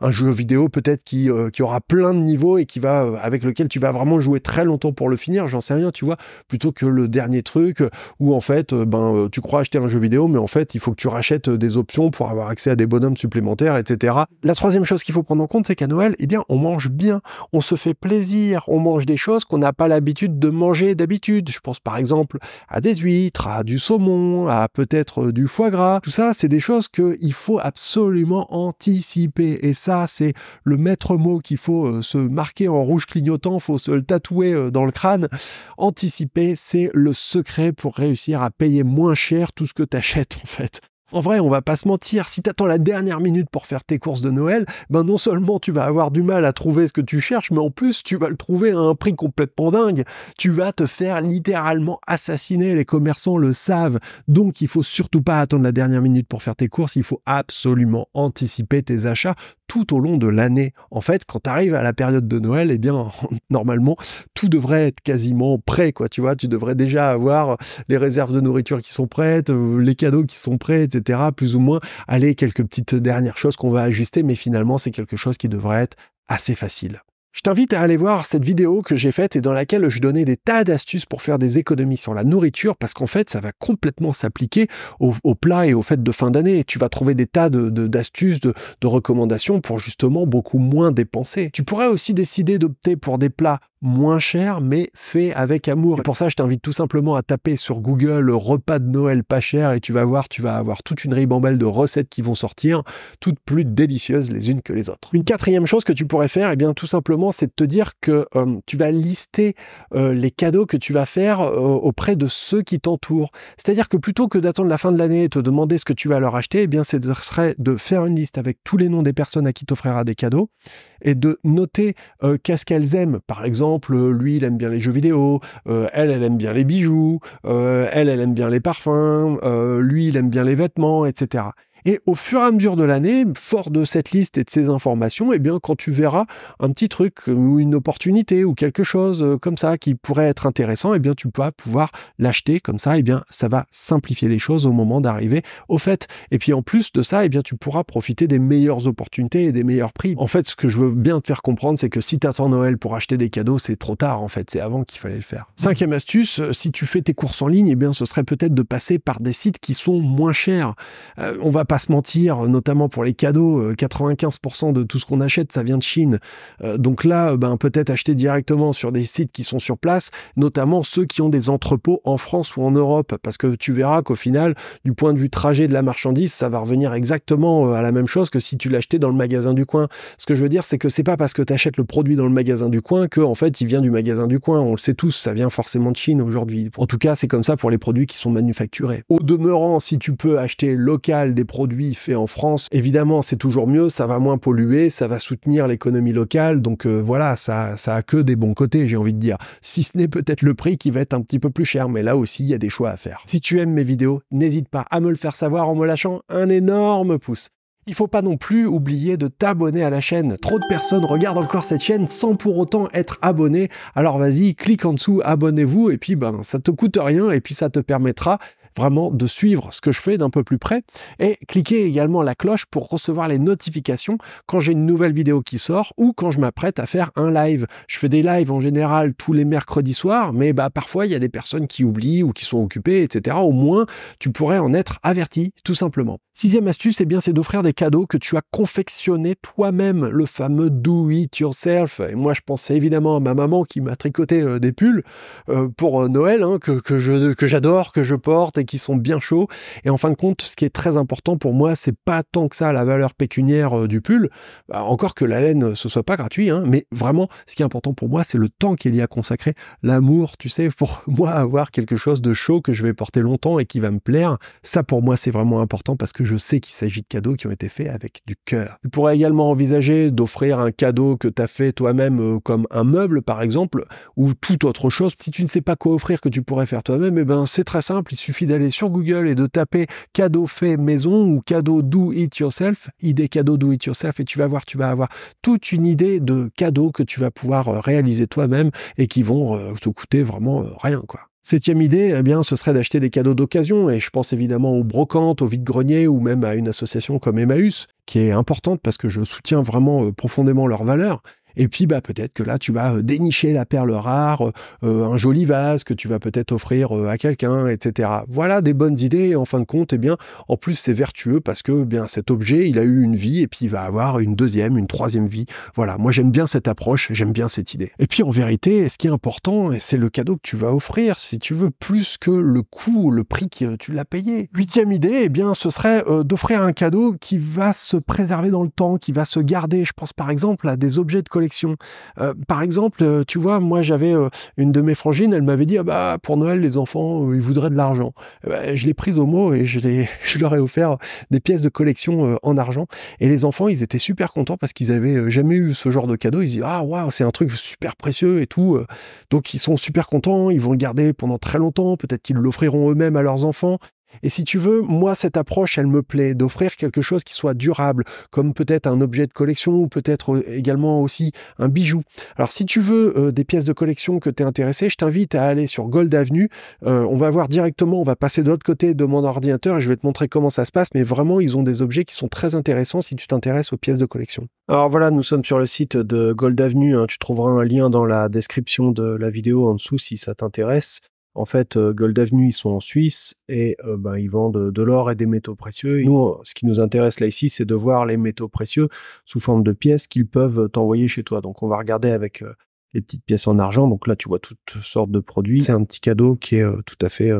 un jeu vidéo peut-être qui, euh, qui aura plein de niveaux et qui va, euh, avec lequel tu vas vraiment jouer très longtemps pour le finir, j'en sais rien, tu vois, plutôt que le dernier truc euh, où en fait, ben, tu crois acheter un jeu vidéo, mais en fait, il faut que tu rachètes des options pour avoir accès à des bonhommes supplémentaires, etc. La troisième chose qu'il faut prendre en compte, c'est qu'à Noël, eh bien, on mange bien, on se fait plaisir, on mange des choses qu'on n'a pas l'habitude de manger d'habitude. Je pense par exemple à des huîtres, à du saumon, à peut-être du foie gras. Tout ça, c'est des choses qu'il faut absolument anticiper. Et ça, c'est le maître mot qu'il faut euh, se marquer en rouge clignotant, faut se le tatouer euh, dans le crâne. Anticiper, c'est le secret pour réussir à payer moins cher tout ce que tu achètes en fait. En vrai, on va pas se mentir, si tu attends la dernière minute pour faire tes courses de Noël, ben non seulement tu vas avoir du mal à trouver ce que tu cherches, mais en plus tu vas le trouver à un prix complètement dingue. Tu vas te faire littéralement assassiner, les commerçants le savent. Donc il faut surtout pas attendre la dernière minute pour faire tes courses, il faut absolument anticiper tes achats tout au long de l'année. En fait, quand tu arrives à la période de Noël, eh bien, normalement, tout devrait être quasiment prêt, quoi. Tu vois, tu devrais déjà avoir les réserves de nourriture qui sont prêtes, euh, les cadeaux qui sont prêts, etc. Plus ou moins, aller quelques petites dernières choses qu'on va ajuster, mais finalement, c'est quelque chose qui devrait être assez facile. Je t'invite à aller voir cette vidéo que j'ai faite et dans laquelle je donnais des tas d'astuces pour faire des économies sur la nourriture parce qu'en fait, ça va complètement s'appliquer aux, plats et aux fêtes de fin d'année. Tu vas trouver des tas d'astuces, de, de recommandations pour justement beaucoup moins dépenser. Tu pourrais aussi décider d'opter pour des plats moins cher, mais fait avec amour. pour ça, je t'invite tout simplement à taper sur Google repas de Noël pas cher et tu vas voir, tu vas avoir toute une ribambelle de recettes qui vont sortir, toutes plus délicieuses les unes que les autres. Une quatrième chose que tu pourrais faire, et eh bien, tout simplement, c'est de te dire que euh, tu vas lister euh, les cadeaux que tu vas faire euh, auprès de ceux qui t'entourent. C'est-à-dire que plutôt que d'attendre la fin de l'année et te demander ce que tu vas leur acheter, eh bien, ce serait de faire une liste avec tous les noms des personnes à qui tu offriras des cadeaux et de noter euh, qu'est-ce qu'elles aiment. Par exemple, euh, lui, il aime bien les jeux vidéo, euh, elle, elle aime bien les bijoux, elle, elle aime bien les parfums, lui, il aime bien les vêtements, etc. Et au fur et à mesure de l'année, fort de cette liste et de ces informations, eh bien, quand tu verras un petit truc euh, ou une opportunité ou quelque chose euh, comme ça qui pourrait être intéressant, eh bien, tu vas pouvoir l'acheter comme ça. Eh bien, ça va simplifier les choses au moment d'arriver au fait. Et puis, en plus de ça, et bien, tu pourras profiter des meilleures opportunités et des meilleurs prix. En fait, ce que je veux bien te faire comprendre, c'est que si tu attends Noël pour acheter des cadeaux, c'est trop tard, en fait. C'est avant qu'il fallait le faire. Cinquième astuce, euh, si tu fais tes courses en ligne, et bien, ce serait peut-être de passer par des sites qui sont moins chers. on va pas se mentir, notamment pour les cadeaux, 95% euh, de tout ce qu'on achète, ça vient de Chine. Euh, donc là, euh, ben, peut-être acheter directement sur des sites qui sont sur place, notamment ceux qui ont des entrepôts en France ou en Europe, parce que tu verras qu'au final, du point de vue trajet de la marchandise, ça va revenir exactement à la même chose que si tu l'achetais dans le magasin du coin. Ce que je veux dire, c'est que c'est pas parce que tu achètes le produit dans le magasin du coin que en fait, il vient du magasin du coin. On le sait tous, ça vient forcément de Chine aujourd'hui. En tout cas, c'est comme ça pour les produits qui sont manufacturés. Au demeurant, si tu peux acheter local des produits fait en France, évidemment, c'est toujours mieux, ça va moins polluer, ça va soutenir l'économie locale. Donc euh, voilà, ça, ça a que des bons côtés, j'ai envie de dire. Si ce n'est peut-être le prix qui va être un petit peu plus cher, mais là aussi, il y a des choix à faire. Si tu aimes mes vidéos, n'hésite pas à me le faire savoir en me lâchant un énorme pouce. Il faut pas non plus oublier de t'abonner à la chaîne. Trop de personnes regardent encore cette chaîne sans pour autant être abonnées. Alors vas-y, clique en dessous, abonnez-vous et puis ben ça te coûte rien et puis ça te permettra vraiment de suivre ce que je fais d'un peu plus près. Et cliquez également la cloche pour recevoir les notifications quand j'ai une nouvelle vidéo qui sort ou quand je m'apprête à faire un live. Je fais des lives en général tous les mercredis soirs, mais bah, parfois il y a des personnes qui oublient ou qui sont occupées, etc. Au moins, tu pourrais en être averti, tout simplement. Sixième astuce, c'est eh bien, c'est d'offrir des cadeaux que tu as confectionnés toi-même, le fameux do it yourself. Et moi, je pensais évidemment à ma maman qui m'a tricoté euh, des pulls euh, pour euh, Noël, hein, que, j'adore, que je porte et qui sont bien chauds. Et en fin de compte, ce qui est très important pour moi, c'est pas tant que ça la valeur pécuniaire du pull, bah, encore que la laine ce soit pas gratuit, hein, mais vraiment, ce qui est important pour moi, c'est le temps qu'il y a consacré, l'amour, tu sais, pour moi avoir quelque chose de chaud que je vais porter longtemps et qui va me plaire. Ça, pour moi, c'est vraiment important parce que je sais qu'il s'agit de cadeaux qui ont été faits avec du cœur. Tu pourrais également envisager d'offrir un cadeau que tu as fait toi-même euh, comme un meuble par exemple ou toute autre chose. Si tu ne sais pas quoi offrir que tu pourrais faire toi-même, eh ben c'est très simple, il suffit d'aller sur Google et de taper cadeau fait maison ou cadeau do it yourself, idée cadeau do it yourself et tu vas voir, tu vas avoir toute une idée de cadeaux que tu vas pouvoir euh, réaliser toi-même et qui vont euh, te coûter vraiment rien quoi. Septième idée, eh bien, ce serait d'acheter des cadeaux d'occasion, et je pense évidemment aux brocantes, aux vides greniers ou même à une association comme Emmaüs, qui est importante parce que je soutiens vraiment euh, profondément leurs valeurs. Et puis, bah, peut-être que là, tu vas euh, dénicher la perle rare, euh, euh, un joli vase que tu vas peut-être offrir à quelqu'un, etc. Voilà des bonnes idées. en fin de compte, eh bien, en plus, c'est vertueux parce que eh bien cet objet, il a eu une vie et puis il va avoir une deuxième, une troisième vie. Voilà. Moi, j'aime bien cette approche, j'aime bien cette idée. Et puis, en vérité, ce qui est important, c'est le cadeau que tu vas offrir, si tu veux, plus que le coût, le prix que tu l'as payé. Huitième idée, eh bien, ce serait d'offrir un cadeau qui va se préserver dans le temps, qui va se garder. Je pense par exemple à des objets de collection euh, par exemple, euh, tu vois, moi j'avais euh, une de mes frangines, elle m'avait dit ah bah pour Noël les enfants ils voudraient de l'argent. Eh ben, je l'ai prise au mot et je, je leur ai offert des pièces de collection en argent. Et les enfants ils étaient super contents parce qu'ils avaient jamais eu ce genre de cadeau. Ils disent ah waouh c'est un truc super précieux et tout. Donc ils sont super contents, ils vont le garder pendant très longtemps. Peut-être qu'ils l'offriront eux-mêmes à leurs enfants. Et si tu veux, moi, cette approche, elle me plaît, d'offrir quelque chose qui soit durable, comme peut-être un objet de collection ou peut-être euh, également aussi un bijou. Alors, si tu veux euh, des pièces de collection que tu es intéressé, je t'invite à aller sur Gold Avenue. Euh, on va voir directement, on va passer de l'autre côté de mon ordinateur et je vais te montrer comment ça se passe. Mais vraiment, ils ont des objets qui sont très intéressants si tu t'intéresses aux pièces de collection. Alors voilà, nous sommes sur le site de Gold Avenue. Hein. Tu trouveras un lien dans la description de la vidéo en dessous si ça t'intéresse. En fait, euh, Gold Avenue, ils sont en Suisse et euh, ben, ils vendent euh, de l'or et des métaux précieux. nous, ce qui nous intéresse là ici, c'est de voir les métaux précieux sous forme de pièces qu'ils peuvent t'envoyer chez toi. Donc, on va regarder avec les petites pièces en argent. Donc là, tu vois toutes sortes de produits. C'est un petit cadeau qui est tout à fait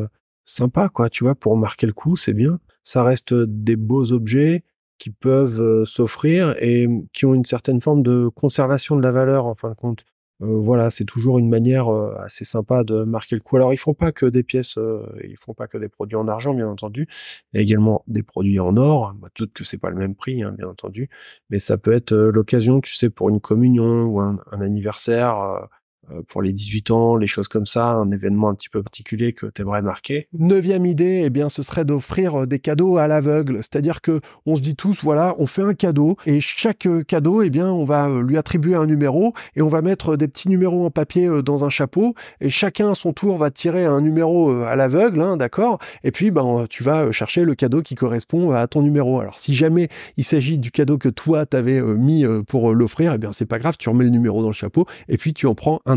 sympa, quoi. Tu vois, pour marquer le coup, c'est bien. Ça reste des beaux objets qui peuvent s'offrir et hum, qui ont une certaine forme de conservation de la valeur en fin de compte. Euh, voilà, c'est toujours une manière euh, assez sympa de marquer le coup. Alors, ils font pas que des pièces, ils euh, ils font pas que des produits en argent, bien entendu, mais également des produits en or. Bah, doute que c'est pas le même prix, hein, bien entendu, mais ça peut être l'occasion, tu sais, pour une communion ou un anniversaire, euh, pour les 18 ans, les choses comme ça, un événement un petit peu particulier que tu aimerais marquer. Neuvième idée, eh bien, ce serait d'offrir euh, des cadeaux à l'aveugle. C'est-à-dire que on se dit tous, voilà, on fait un cadeau et chaque euh, cadeau, eh bien, on va lui attribuer un numéro et on va mettre des petits numéros en papier dans un chapeau et chacun à son tour va tirer un numéro à l'aveugle, hein, d'accord Et puis, ben, tu vas chercher le cadeau qui correspond à ton numéro. Alors, si jamais il s'agit du cadeau que toi, t'avais mis pour l'offrir, eh bien, c'est pas grave, tu remets le numéro dans le chapeau et puis tu en prends un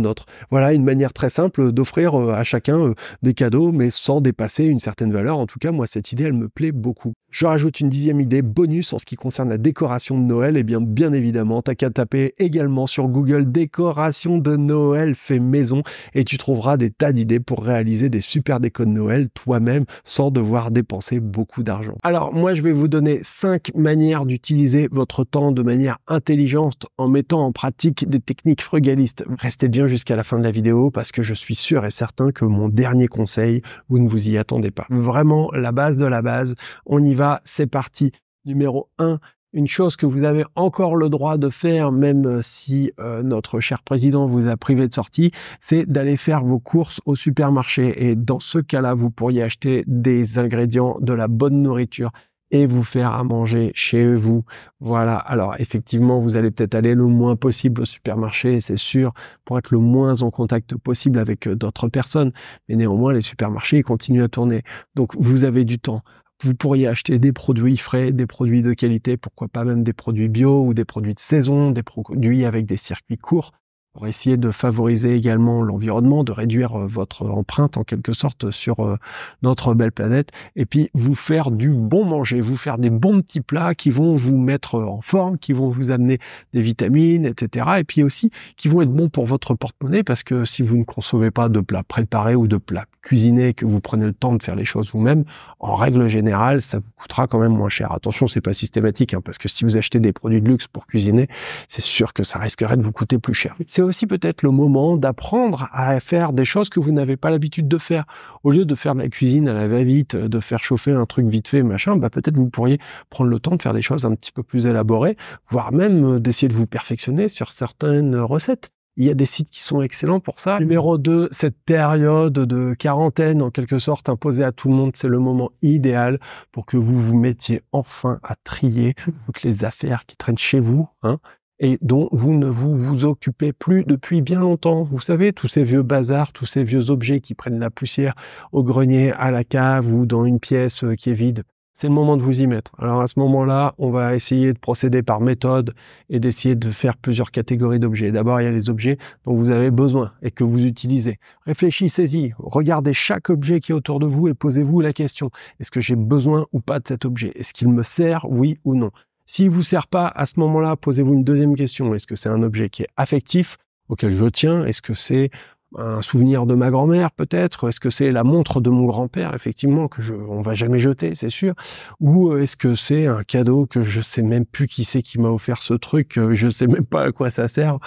voilà une manière très simple d'offrir euh, à chacun euh, des cadeaux, mais sans dépasser une certaine valeur. En tout cas, moi, cette idée, elle me plaît beaucoup. Je rajoute une dixième idée bonus en ce qui concerne la décoration de Noël. Et eh bien, bien évidemment, t'as qu'à taper également sur Google décoration de Noël fait maison et tu trouveras des tas d'idées pour réaliser des super décos de Noël toi-même sans devoir dépenser beaucoup d'argent. Alors, moi, je vais vous donner cinq manières d'utiliser votre temps de manière intelligente en mettant en pratique des techniques frugalistes. Restez bien jusqu'à la fin de la vidéo parce que je suis sûr et certain que mon dernier conseil, vous ne vous y attendez pas. Vraiment la base de la base. On y va, c'est parti. Numéro 1, une chose que vous avez encore le droit de faire, même euh, si euh, notre cher président vous a privé de sortie, c'est d'aller faire vos courses au supermarché. Et dans ce cas-là, vous pourriez acheter des ingrédients, de la bonne nourriture et vous faire à manger chez vous. Voilà, alors effectivement, vous allez peut-être aller le moins possible au supermarché, c'est sûr, pour être le moins en contact possible avec euh, d'autres personnes. Mais néanmoins, les supermarchés continuent à tourner. Donc, vous avez du temps vous pourriez acheter des produits frais, des produits de qualité, pourquoi pas même des produits bio ou des produits de saison, des produits avec des circuits courts essayer de favoriser également l'environnement, de réduire euh, votre empreinte en quelque sorte sur euh, notre belle planète. Et puis vous faire du bon manger, vous faire des bons petits plats qui vont vous mettre euh, en forme, qui vont vous amener des vitamines, etc. Et puis aussi qui vont être bons pour votre porte-monnaie parce que si vous ne consommez pas de plats préparés ou de plats cuisinés, que vous prenez le temps de faire les choses vous-même, en règle générale, ça vous coûtera quand même moins cher. Attention, c'est pas systématique hein, parce que si vous achetez des produits de luxe pour cuisiner, c'est sûr que ça risquerait de vous coûter plus cher. C'est aussi peut-être le moment d'apprendre à faire des choses que vous n'avez pas l'habitude de faire. Au lieu de faire de la cuisine à la va-vite, euh, de faire chauffer un truc vite fait, machin, bah, peut-être vous pourriez prendre le temps de faire des choses un petit peu plus élaborées, voire même euh, d'essayer de vous perfectionner sur certaines euh, recettes. Il y a des sites qui sont excellents pour ça. Numéro 2, cette période de quarantaine en quelque sorte imposée à tout le monde, c'est le moment idéal pour que vous vous mettiez enfin à trier toutes les affaires qui traînent chez vous, hein et dont vous ne vous, occupez plus depuis bien longtemps. Vous savez, tous ces vieux bazars, tous ces vieux objets qui prennent la poussière au grenier, à la cave ou dans une pièce euh, qui est vide. C'est le moment de vous y mettre. Alors à ce moment-là, on va essayer de procéder par méthode et d'essayer de faire plusieurs catégories d'objets. D'abord, il y a les objets dont vous avez besoin et que vous utilisez. Réfléchissez-y, regardez chaque objet qui est autour de vous et posez-vous la question, est-ce que j'ai besoin ou pas de cet objet Est-ce qu'il me sert, oui ou non s'il vous sert pas à ce moment-là, posez-vous une deuxième question. Est-ce que c'est un objet qui est affectif, auquel je tiens Est-ce que c'est un souvenir de ma grand-mère peut-être Est-ce que c'est la montre de mon grand-père effectivement que je, on va jamais jeter, c'est sûr Ou euh, est-ce que c'est un cadeau que je sais même plus qui c'est qui m'a offert ce truc euh, Je sais même pas à quoi ça sert.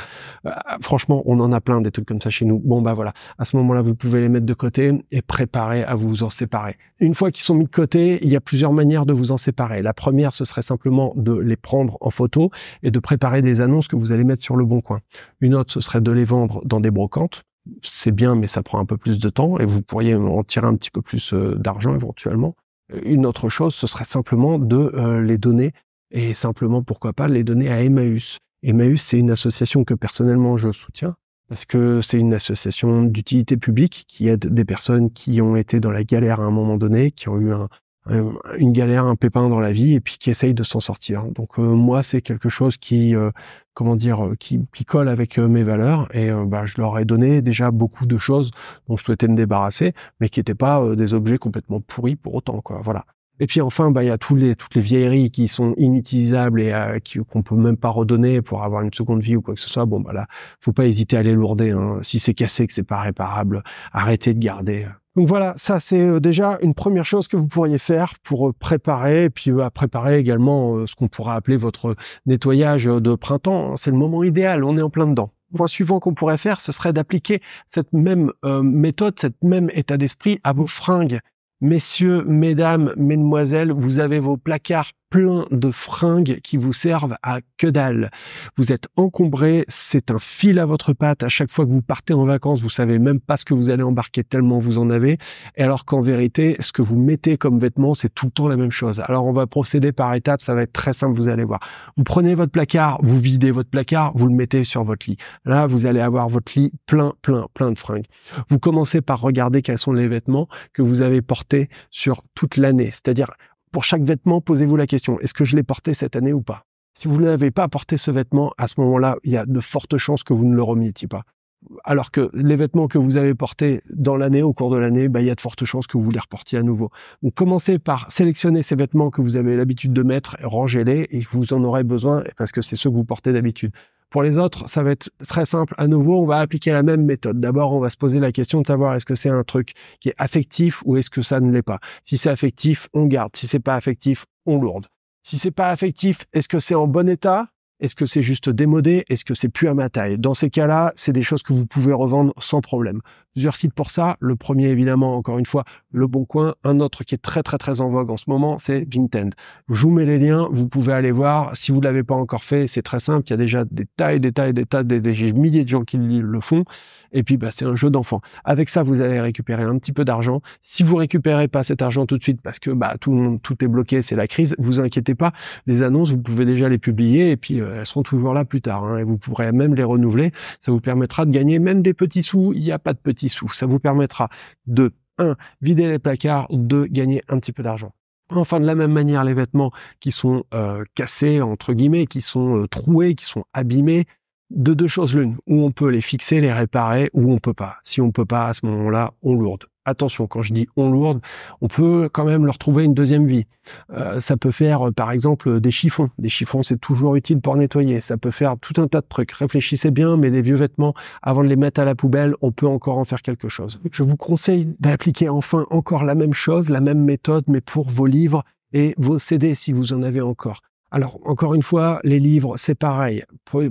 Ah, franchement, on en a plein des trucs comme ça chez nous. Bon bah voilà, à ce moment-là, vous pouvez les mettre de côté et préparer à vous en séparer. Une fois qu'ils sont mis de côté, il y a plusieurs manières de vous en séparer. La première, ce serait simplement de les prendre en photo et de préparer des annonces que vous allez mettre sur le bon coin. Une autre, ce serait de les vendre dans des brocantes c'est bien, mais ça prend un peu plus de temps et vous pourriez en tirer un petit peu plus euh, d'argent éventuellement. Euh, une autre chose, ce serait simplement de euh, les donner et simplement, pourquoi pas, les donner à Emmaüs. Emmaüs, c'est une association que personnellement je soutiens parce que c'est une association d'utilité publique qui aide des personnes qui ont été dans la galère à un moment donné, qui ont eu un, euh, une galère, un pépin dans la vie et puis qui essaye de s'en sortir. Donc euh, moi, c'est quelque chose qui, euh, comment dire, qui, colle avec mes valeurs et bah, je leur ai donné déjà beaucoup de choses dont je souhaitais me débarrasser, mais qui n'étaient pas des objets complètement pourris pour autant, quoi. Voilà. Et puis enfin, bah, il y a tous les, toutes les vieilleries qui sont inutilisables et qu'on qu'on peut même pas redonner pour avoir une seconde vie ou quoi que ce soit. Bon, bah là, faut pas hésiter à les lourder. Hein. Si c'est cassé, que c'est pas réparable, arrêtez de garder. Donc voilà, ça c'est euh, déjà une première chose que vous pourriez faire pour euh, préparer, et puis euh, préparer également ce qu'on pourra appeler votre nettoyage de printemps. Hein. C'est le moment idéal, on est en plein dedans point suivant qu'on pourrait faire, ce serait d'appliquer cette même méthode, cette même état d'esprit à vos fringues. Messieurs, mesdames, mesdemoiselles, vous avez vos placards plein de fringues qui vous servent à que dalle. Vous êtes encombré, c'est un fil à votre patte. À chaque fois que vous partez en vacances, vous savez même pas ce que vous allez embarquer tellement vous en avez. Et alors qu'en vérité, ce que vous mettez comme vêtements, c'est tout le temps la même chose. Alors on va procéder par étapes, ça va être très simple, vous allez voir. Vous prenez votre placard, vous videz votre placard, vous le mettez sur votre lit. Là, vous allez avoir votre lit plein, plein, plein de fringues. Vous commencez par regarder quels sont les vêtements que vous avez portés sur toute l'année. C'est-à-dire, pour chaque vêtement, posez-vous la question, est-ce que je l'ai porté cette année ou pas Si vous n'avez pas porté ce vêtement, à ce moment-là, il y a de fortes chances que vous ne le remettiez pas. Alors que les vêtements que vous avez portés dans l'année, au cours de l'année, bah, il y a de fortes chances que vous les reportiez à nouveau. Donc commencez par sélectionner ces vêtements que vous avez l'habitude de mettre, rangez-les et vous en aurez besoin parce que c'est ceux que vous portez d'habitude. Pour les autres, ça va être très simple. À nouveau, on va appliquer la même méthode. D'abord, on va se poser la question de savoir est-ce que c'est un truc qui est affectif ou est-ce que ça ne l'est pas. Si c'est affectif, on garde. Si c'est pas affectif, on lourde. Si c'est pas affectif, est-ce que c'est en bon état est-ce que c'est juste démodé Est-ce que c'est plus à ma taille Dans ces cas-là, c'est des choses que vous pouvez revendre sans problème plusieurs sites pour ça. Le premier, évidemment, encore une fois, Le Bon Coin. Un autre qui est très, très, très en vogue en ce moment, c'est Vinted. Je vous mets les liens, vous pouvez aller voir. Si vous ne l'avez pas encore fait, c'est très simple. Il y a déjà des tas et des tas et des tas, des, milliers de gens qui le font. Et puis, bah, c'est un jeu d'enfant. Avec ça, vous allez récupérer un petit peu d'argent. Si vous récupérez pas cet argent tout de suite parce que bah, tout, est bloqué, c'est la crise, vous inquiétez pas. Les annonces, vous pouvez déjà les publier et puis euh, elles seront toujours là plus tard. Hein, et vous pourrez même les renouveler. Ça vous permettra de gagner même des petits sous. Il n'y a pas de petits sous. Ça vous permettra de 1. Vider les placards, de Gagner un petit peu d'argent. Enfin, de la même manière, les vêtements qui sont euh, cassés, entre guillemets, qui sont euh, troués, qui sont abîmés, de deux choses l'une, où on peut les fixer, les réparer, où on peut pas. Si on peut pas, à ce moment-là, on lourde. Attention, quand je dis on lourde, on peut quand même leur trouver une deuxième vie. Euh, ça peut faire, euh, par exemple, des chiffons. Des chiffons, c'est toujours utile pour nettoyer. Ça peut faire tout un tas de trucs. Réfléchissez bien, mais des vieux vêtements, avant de les mettre à la poubelle, on peut encore en faire quelque chose. Je vous conseille d'appliquer enfin encore la même chose, la même méthode, mais pour vos livres et vos CD si vous en avez encore. Alors, encore une fois, les livres, c'est pareil.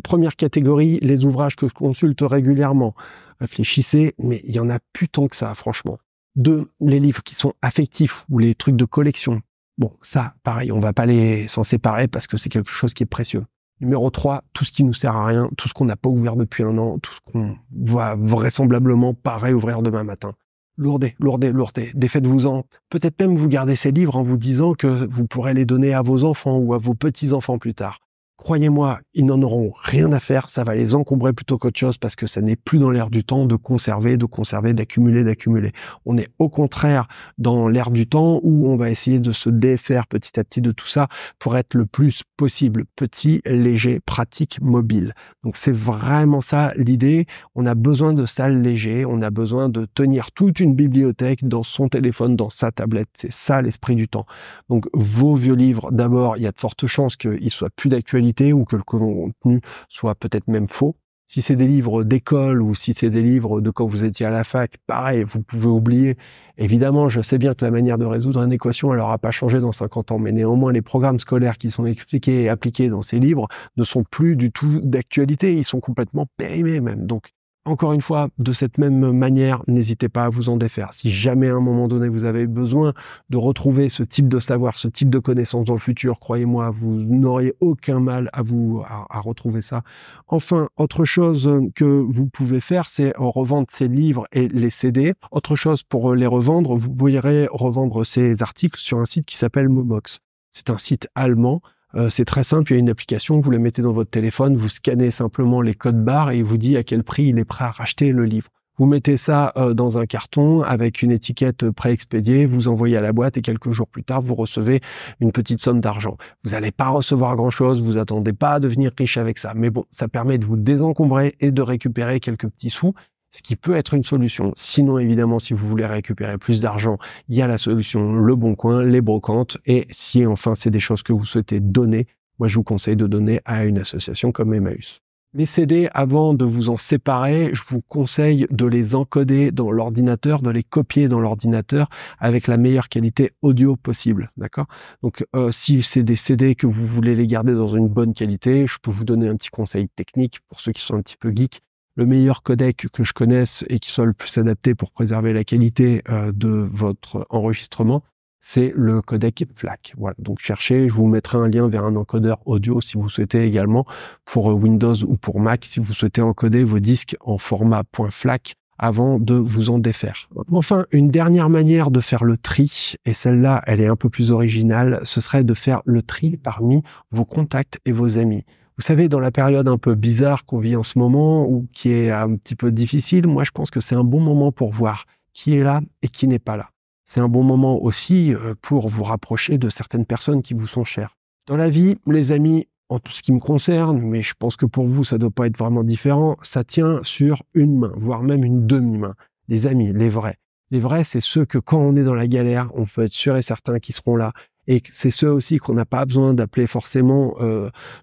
Première catégorie, les ouvrages que je consulte régulièrement. Réfléchissez, mais il y en a plus tant que ça, franchement. Deux, les livres qui sont affectifs ou les trucs de collection. Bon, ça, pareil, on va pas les s'en séparer parce que c'est quelque chose qui est précieux. Numéro 3, tout ce qui nous sert à rien, tout ce qu'on n'a pas ouvert depuis un an, tout ce qu'on va vraisemblablement pas réouvrir demain matin lourdez, lourdez, lourdez, défaites-vous-en. Peut-être même vous gardez ces livres en vous disant que vous pourrez les donner à vos enfants ou à vos petits-enfants plus tard. Croyez-moi, ils n'en auront rien à faire, ça va les encombrer plutôt qu'autre chose parce que ça n'est plus dans l'air du temps de conserver, de conserver, d'accumuler, d'accumuler. On est au contraire dans l'air du temps où on va essayer de se défaire petit à petit de tout ça pour être le plus possible petit, léger, pratique, mobile. Donc c'est vraiment ça l'idée. On a besoin de ça léger, on a besoin de tenir toute une bibliothèque dans son téléphone, dans sa tablette. C'est ça l'esprit du temps. Donc vos vieux livres, d'abord, il y a de fortes chances qu'ils soient plus d'actualité ou que le contenu soit peut-être même faux. Si c'est des livres d'école ou si c'est des livres de quand vous étiez à la fac, pareil, vous pouvez oublier. Évidemment, je sais bien que la manière de résoudre une équation, elle n'aura pas changé dans 50 ans, mais néanmoins, les programmes scolaires qui sont expliqués et appliqués dans ces livres ne sont plus du tout d'actualité, ils sont complètement périmés même. Donc, encore une fois, de cette même manière, n'hésitez pas à vous en défaire. Si jamais à un moment donné vous avez besoin de retrouver ce type de savoir, ce type de connaissance dans le futur, croyez-moi, vous n'aurez aucun mal à vous à, retrouver ça. Enfin, autre chose que vous pouvez faire, c'est revendre ces livres et les céder. Autre chose pour les revendre, vous pourrez revendre ces articles sur un site qui s'appelle Mobox. C'est un site allemand euh, c'est très simple, il y a une application, vous le mettez dans votre téléphone, vous scannez simplement les codes barres et il vous dit à quel prix il est prêt à racheter le livre. Vous mettez ça euh, dans un carton avec une étiquette pré-expédiée, vous envoyez à la boîte et quelques jours plus tard, vous recevez une petite somme d'argent. Vous n'allez pas recevoir grand-chose, vous attendez pas à devenir riche avec ça. Mais bon, ça permet de vous désencombrer et de récupérer quelques petits sous ce qui peut être une solution. Sinon, évidemment, si vous voulez récupérer plus d'argent, il y a la solution Le Bon Coin, les brocantes, et si enfin c'est des choses que vous souhaitez donner, moi je vous conseille de donner à une association comme Emmaüs. Les CD, avant de vous en séparer, je vous conseille de les encoder dans l'ordinateur, de les copier dans l'ordinateur avec la meilleure qualité audio possible. D'accord Donc, euh, si c'est des CD que vous voulez les garder dans une bonne qualité, je peux vous donner un petit conseil technique pour ceux qui sont un petit peu geeks le meilleur codec que je connaisse et qui soit le plus adapté pour préserver la qualité euh, de votre enregistrement, c'est le codec FLAC. Voilà, donc cherchez, je vous mettrai un lien vers un encodeur audio si vous souhaitez également pour euh, Windows ou pour Mac si vous souhaitez encoder vos disques en format .flac avant de vous en défaire. Enfin, une dernière manière de faire le tri, et celle-là, elle est un peu plus originale, ce serait de faire le tri parmi vos contacts et vos amis. Vous savez, dans la période un peu bizarre qu'on vit en ce moment ou qui est un petit peu difficile, moi je pense que c'est un bon moment pour voir qui est là et qui n'est pas là. C'est un bon moment aussi euh, pour vous rapprocher de certaines personnes qui vous sont chères. Dans la vie, les amis, en tout ce qui me concerne, mais je pense que pour vous, ça ne doit pas être vraiment différent, ça tient sur une main, voire même une demi-main. Les amis, les vrais. Les vrais, c'est ceux que quand on est dans la galère, on peut être sûr et certain qu'ils seront là, et c'est ceux aussi qu'on n'a pas besoin d'appeler forcément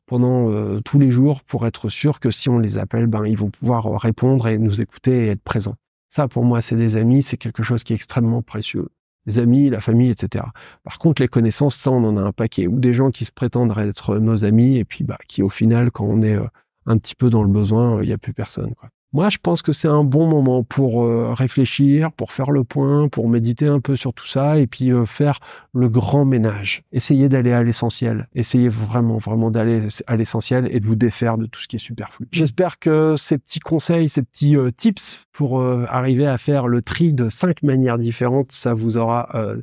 pendant tous les jours pour être sûr que si on les appelle, ben, ils vont pouvoir répondre et nous écouter et être présents. Ça, pour moi, c'est des amis, c'est quelque chose qui est extrêmement précieux. Les amis, la famille, etc. Par contre, les connaissances, ça, on en a un paquet. Ou des gens qui se prétendent être nos amis et puis bah, qui, au final, quand on est un petit peu dans le besoin, il n'y a plus personne. Quoi. Moi, je pense que c'est un bon moment pour euh, réfléchir, pour faire le point, pour méditer un peu sur tout ça et puis euh, faire le grand ménage. Essayez d'aller à l'essentiel. Essayez vraiment, vraiment d'aller à l'essentiel et de vous défaire de tout ce qui est superflu. Mmh. J'espère que ces petits conseils, ces petits euh, tips pour euh, arriver à faire le tri de cinq manières différentes. Ça vous aura euh,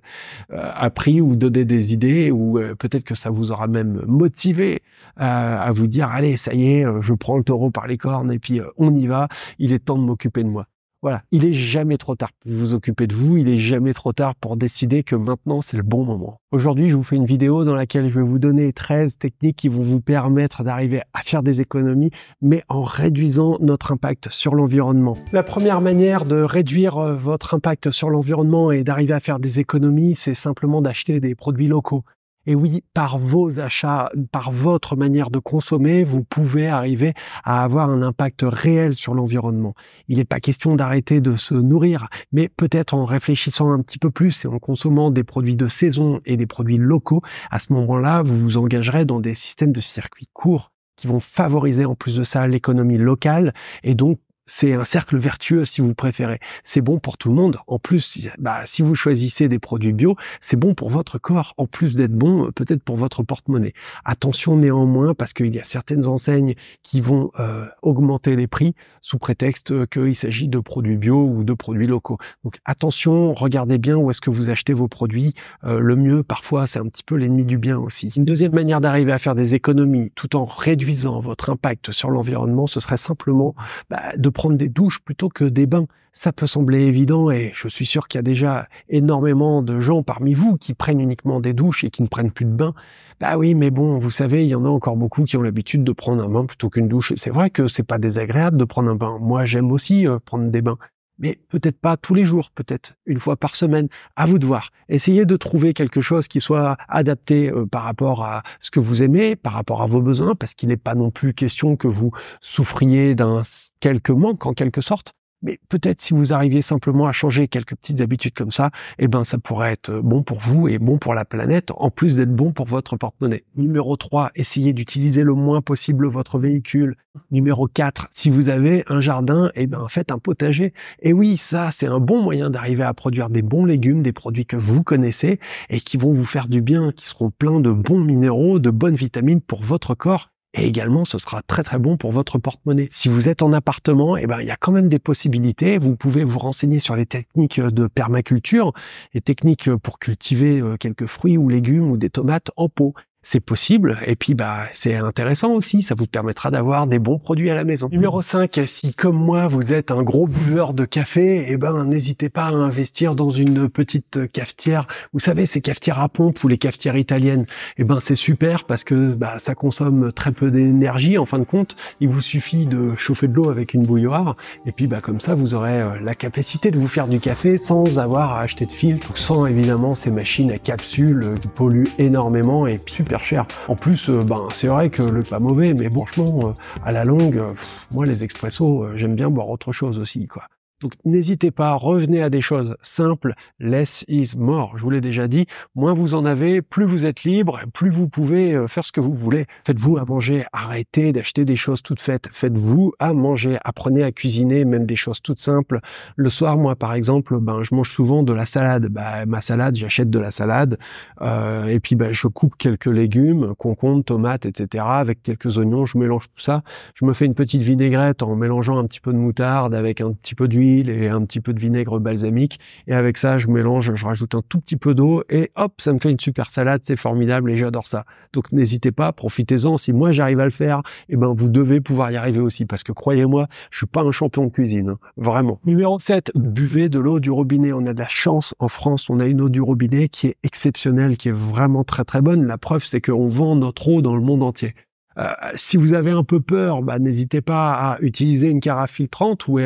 euh, appris ou donné des idées ou peut-être que ça vous aura même motivé à vous dire allez, ça y est, je prends le taureau par les cornes et puis on y va. Il est temps de m'occuper de moi. Voilà, il est jamais trop tard pour vous occuper de vous, il est jamais trop tard pour décider que maintenant c'est le bon moment. Aujourd'hui, je vous fais une vidéo dans laquelle je vais vous donner 13 techniques qui vont vous permettre d'arriver à faire des économies, mais en réduisant notre impact sur l'environnement. La première manière de réduire euh, votre impact sur l'environnement et d'arriver à faire des économies, c'est simplement d'acheter des produits locaux. Et oui, par vos achats, par votre manière de consommer, vous pouvez arriver à avoir un impact réel sur l'environnement. Il n'est pas question d'arrêter de se nourrir, mais peut-être en réfléchissant un petit peu plus et en consommant des produits de saison et des produits locaux, à ce moment-là, vous vous engagerez dans des systèmes de circuits courts qui vont favoriser en plus de ça l'économie locale et donc c'est un cercle vertueux si vous préférez. C'est bon pour tout le monde. En plus, bah, si vous choisissez des produits bio, c'est bon pour votre corps, en plus d'être bon euh, peut-être pour votre porte-monnaie. Attention néanmoins, parce qu'il y a certaines enseignes qui vont euh, augmenter les prix sous prétexte euh, qu'il s'agit de produits bio ou de produits locaux. Donc attention, regardez bien où est-ce que vous achetez vos produits. le mieux, parfois, c'est un petit peu l'ennemi du bien aussi. Une deuxième manière d'arriver à faire des économies tout en réduisant votre impact sur l'environnement, ce serait simplement bah, de prendre des douches plutôt que des bains. Ça peut sembler évident et je suis sûr qu'il y a déjà énormément de gens parmi vous qui prennent uniquement des douches et qui ne prennent plus de bains. Bah oui, mais bon, vous savez, il y en a encore beaucoup qui ont l'habitude de prendre un bain plutôt qu'une douche. C'est vrai que c'est pas désagréable de prendre un bain. Moi, j'aime aussi euh, prendre des bains mais peut-être pas tous les jours, peut-être une fois par semaine, à vous de voir. Essayez de trouver quelque chose qui soit adapté euh, par rapport à ce que vous aimez, par rapport à vos besoins, parce qu'il n'est pas non plus question que vous souffriez d'un quelque manque en quelque sorte. Mais peut-être si vous arriviez simplement à changer quelques petites habitudes comme ça, eh ben, ça pourrait être euh, bon pour vous et bon pour la planète, en plus d'être bon pour votre porte-monnaie. Numéro 3, essayez d'utiliser le moins possible votre véhicule. Numéro 4, si vous avez un jardin, eh ben, faites un potager. Et oui, ça, c'est un bon moyen d'arriver à produire des bons légumes, des produits que vous connaissez et qui vont vous faire du bien, qui seront pleins de bons minéraux, de bonnes vitamines pour votre corps et également, ce sera très très bon pour votre porte-monnaie. Si vous êtes en appartement, eh ben, il y a quand même des possibilités. Vous pouvez vous renseigner sur les techniques euh, de permaculture, les techniques euh, pour cultiver euh, quelques fruits ou légumes ou des tomates en pot c'est possible. Et puis, bah, c'est intéressant aussi. Ça vous permettra d'avoir des bons produits à la maison. Numéro 5, si comme moi, vous êtes un gros buveur de café, et eh ben, n'hésitez pas à investir dans une petite cafetière. Vous savez, ces cafetières à pompe ou les cafetières italiennes, et eh ben, c'est super parce que, bah, ça consomme très peu d'énergie. En fin de compte, il vous suffit de chauffer de l'eau avec une bouilloire. Et puis, bah, comme ça, vous aurez euh, la capacité de vous faire du café sans avoir à acheter de filtre, sans évidemment ces machines à capsules qui polluent énormément et super cher. En plus, euh, ben, c'est vrai que le pas mauvais, mais franchement, euh, à la longue, euh, moi, les expressos, j'aime bien boire autre chose aussi, quoi. Donc n'hésitez pas, revenez à des choses simples. Less is more, je vous l'ai déjà dit. Moins vous en avez, plus vous êtes libre, plus vous pouvez euh, faire ce que vous voulez. Faites-vous à manger, arrêtez d'acheter des choses toutes faites. Faites-vous à manger, apprenez à cuisiner, même des choses toutes simples. Le soir, moi par exemple, ben, je mange souvent de la salade. Bah, ma salade, j'achète de la salade. Euh, et puis ben, je coupe quelques légumes, concombres, tomates, etc. Avec quelques oignons, je mélange tout ça. Je me fais une petite vinaigrette en mélangeant un petit peu de moutarde avec un petit peu d'huile et un petit peu de vinaigre balsamique. Et avec ça, je mélange, je rajoute un tout petit peu d'eau et hop, ça me fait une super salade. C'est formidable et j'adore ça. Donc n'hésitez pas, profitez-en. Si moi j'arrive à le faire, eh ben vous devez pouvoir y arriver aussi parce que croyez-moi, je suis pas un champion de cuisine, hein, vraiment. Numéro 7, buvez de l'eau du robinet. On a de la chance en France, on a une eau du robinet qui est exceptionnelle, qui est vraiment très très bonne. La preuve, c'est qu'on vend notre eau dans le monde entier. Euh, si vous avez un peu peur, bah, n'hésitez pas à utiliser une carafe filtrante ou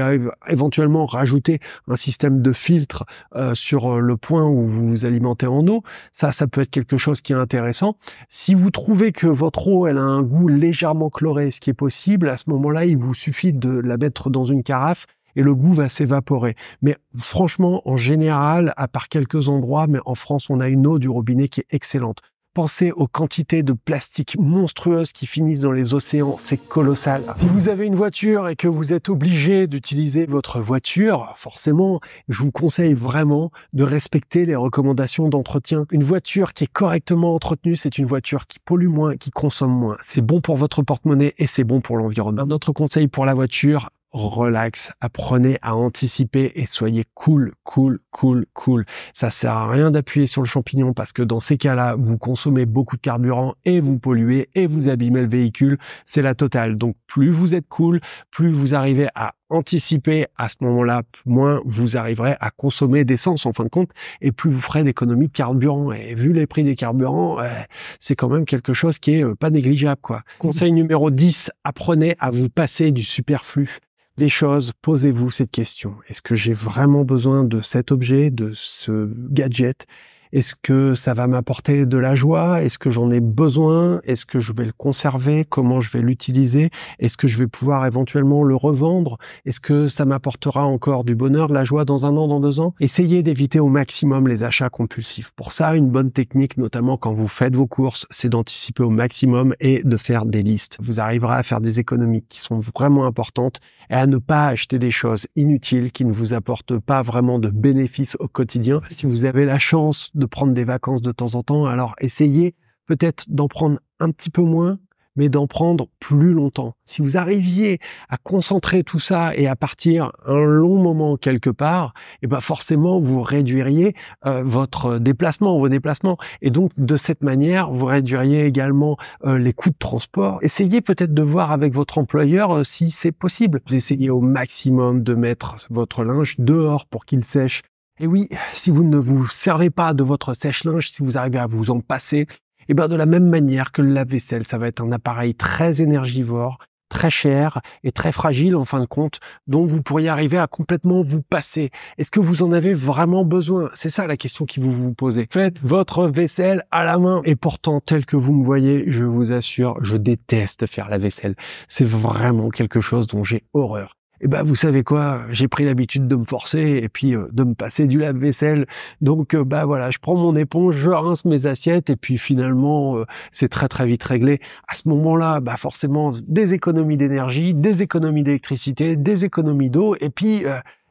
éventuellement rajouter un système de filtre euh, sur euh, le point où vous vous alimentez en eau. Ça, ça peut être quelque chose qui est intéressant. Si vous trouvez que votre eau, elle a un goût légèrement chloré, ce qui est possible, à ce moment-là, il vous suffit de la mettre dans une carafe et le goût va s'évaporer. Mais franchement, en général, à part quelques endroits, mais en France, on a une eau du robinet qui est excellente. Pensez aux quantités de plastique monstrueuses qui finissent dans les océans, c'est colossal. Si vous avez une voiture et que vous êtes obligé d'utiliser votre voiture, forcément, je vous conseille vraiment de respecter les recommandations d'entretien. Une voiture qui est correctement entretenue, c'est une voiture qui pollue moins, qui consomme moins. C'est bon pour votre porte-monnaie et c'est bon pour l'environnement. Notre conseil pour la voiture, relax, apprenez à anticiper et soyez cool, cool, cool, cool. Ça sert à rien d'appuyer sur le champignon parce que dans ces cas-là, vous consommez beaucoup de carburant et vous polluez et vous abîmez le véhicule. C'est la totale. Donc plus vous êtes cool, plus vous arrivez à anticiper à ce moment-là, moins vous arriverez à consommer d'essence en fin de compte et plus vous ferez d'économies de carburant. Et vu les prix des carburants, euh, c'est quand même quelque chose qui est euh, pas négligeable, quoi. Conseil numéro 10, apprenez à vous passer du superflu des choses, posez-vous cette question. Est-ce que j'ai vraiment besoin de cet objet, de ce gadget est-ce que ça va m'apporter de la joie Est-ce que j'en ai besoin Est-ce que je vais le conserver Comment je vais l'utiliser Est-ce que je vais pouvoir éventuellement le revendre Est-ce que ça m'apportera encore du bonheur, de la joie dans un an, dans deux ans Essayez d'éviter au maximum les achats compulsifs. Pour ça, une bonne technique, notamment quand vous faites vos courses, c'est d'anticiper au maximum et de faire des listes. Vous arriverez à faire des économies qui sont vraiment importantes et à ne pas acheter des choses inutiles qui ne vous apportent pas vraiment de bénéfices au quotidien. Si vous avez la chance de prendre des vacances de temps en temps. Alors essayez peut-être d'en prendre un petit peu moins, mais d'en prendre plus longtemps. Si vous arriviez à concentrer tout ça et à partir un long moment quelque part, eh ben forcément vous réduiriez euh, votre déplacement, vos déplacements, et donc de cette manière vous réduiriez également euh, les coûts de transport. Essayez peut-être de voir avec votre employeur euh, si c'est possible. essayez au maximum de mettre votre linge dehors pour qu'il sèche et eh oui, si vous ne vous servez pas de votre sèche-linge, si vous arrivez à vous en passer, et eh bien de la même manière que la vaisselle ça va être un appareil très énergivore, très cher et très fragile en fin de compte, dont vous pourriez arriver à complètement vous passer. Est-ce que vous en avez vraiment besoin C'est ça la question qui vous vous posez. Faites votre vaisselle à la main. Et pourtant, tel que vous me voyez, je vous assure, je déteste faire la vaisselle. C'est vraiment quelque chose dont j'ai horreur. Et eh ben vous savez quoi, j'ai pris l'habitude de me forcer et puis euh, de me passer du lave-vaisselle. Donc bah voilà, je prends mon éponge, je rince mes assiettes et puis finalement euh, c'est très très vite réglé. À ce moment-là, bah forcément des économies d'énergie, des économies d'électricité, des économies d'eau et puis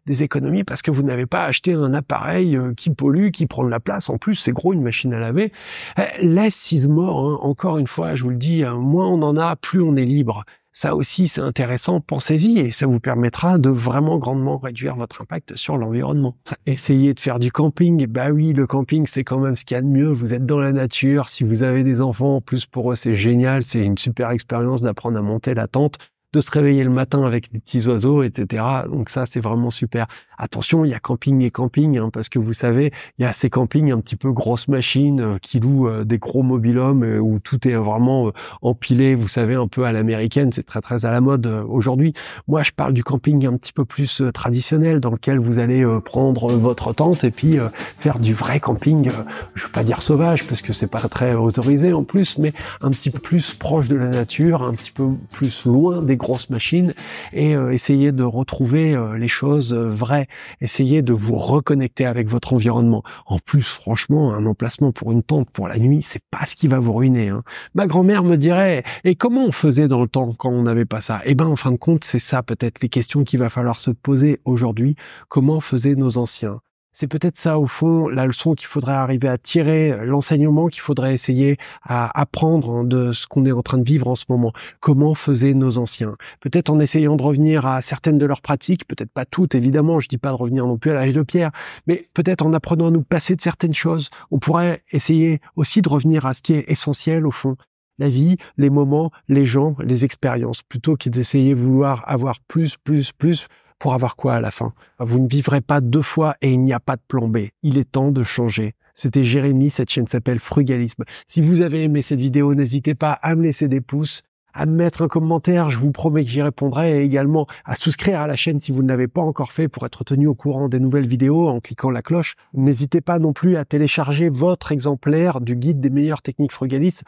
des économies parce que vous n'avez pas acheté un appareil qui pollue, qui prend de la place. En plus, c'est gros une machine à laver. Eh, Les mort, hein. encore une fois, je vous le dis, hein, moins on en a, plus on est libre. Ça aussi, c'est intéressant, pensez-y et ça vous permettra de vraiment grandement réduire votre impact sur l'environnement. Essayez de faire du camping. Bah oui, le camping, c'est quand même ce qu'il y a de mieux. Vous êtes dans la nature. Si vous avez des enfants, en plus pour eux, c'est génial. C'est une super expérience d'apprendre à monter la tente de se réveiller le matin avec des petits oiseaux, etc. Donc ça, c'est vraiment super. Attention, il y a camping et camping, hein, parce que vous savez, il y a ces campings un petit peu grosses machines euh, qui louent euh, des gros mobilhommes euh, où tout est vraiment empilé, vous savez, un peu à l'américaine. C'est très très à la mode aujourd'hui. Moi, je parle du camping un petit peu plus traditionnel dans lequel vous allez prendre votre tente et puis faire du vrai camping. Je veux pas dire sauvage parce que c'est pas très autorisé en plus, mais un petit peu plus proche de la nature, un petit peu plus loin des grosses machines et essayer de retrouver les choses vraies essayez de vous reconnecter avec votre environnement. En plus, franchement, un emplacement pour une tente pour la nuit, c'est pas ce qui va vous ruiner. Hein. Ma grand-mère me dirait, et comment on faisait dans le temps quand on n'avait pas ça Eh bien, en fin de compte, c'est ça peut-être les questions qu'il va falloir se poser aujourd'hui. Comment faisaient nos anciens c'est peut-être ça au fond la leçon qu'il faudrait arriver à tirer, euh, l'enseignement qu'il faudrait essayer à apprendre de ce qu'on est en train de vivre en ce moment. Comment faisaient nos anciens Peut-être en essayant de revenir à certaines de leurs pratiques, peut-être pas toutes évidemment, je dis pas de revenir non plus à l'âge de pierre, mais peut-être en apprenant à nous passer de certaines choses, on pourrait essayer aussi de revenir à ce qui est essentiel au fond la vie, les moments, les gens, les expériences, plutôt que d'essayer de vouloir avoir plus, plus, plus pour avoir quoi à la fin ah, Vous ne vivrez pas deux fois et il n'y a pas de plan B. Il est temps de changer. C'était Jérémy, cette chaîne s'appelle Frugalisme. Si vous avez aimé cette vidéo, n'hésitez pas à me laisser des pouces, à me mettre un commentaire, je vous promets que j'y répondrai, et également à souscrire à la chaîne si vous ne l'avez pas encore fait pour être tenu au courant des nouvelles vidéos en cliquant la cloche. N'hésitez pas non plus à télécharger votre exemplaire du guide des meilleures techniques frugalistes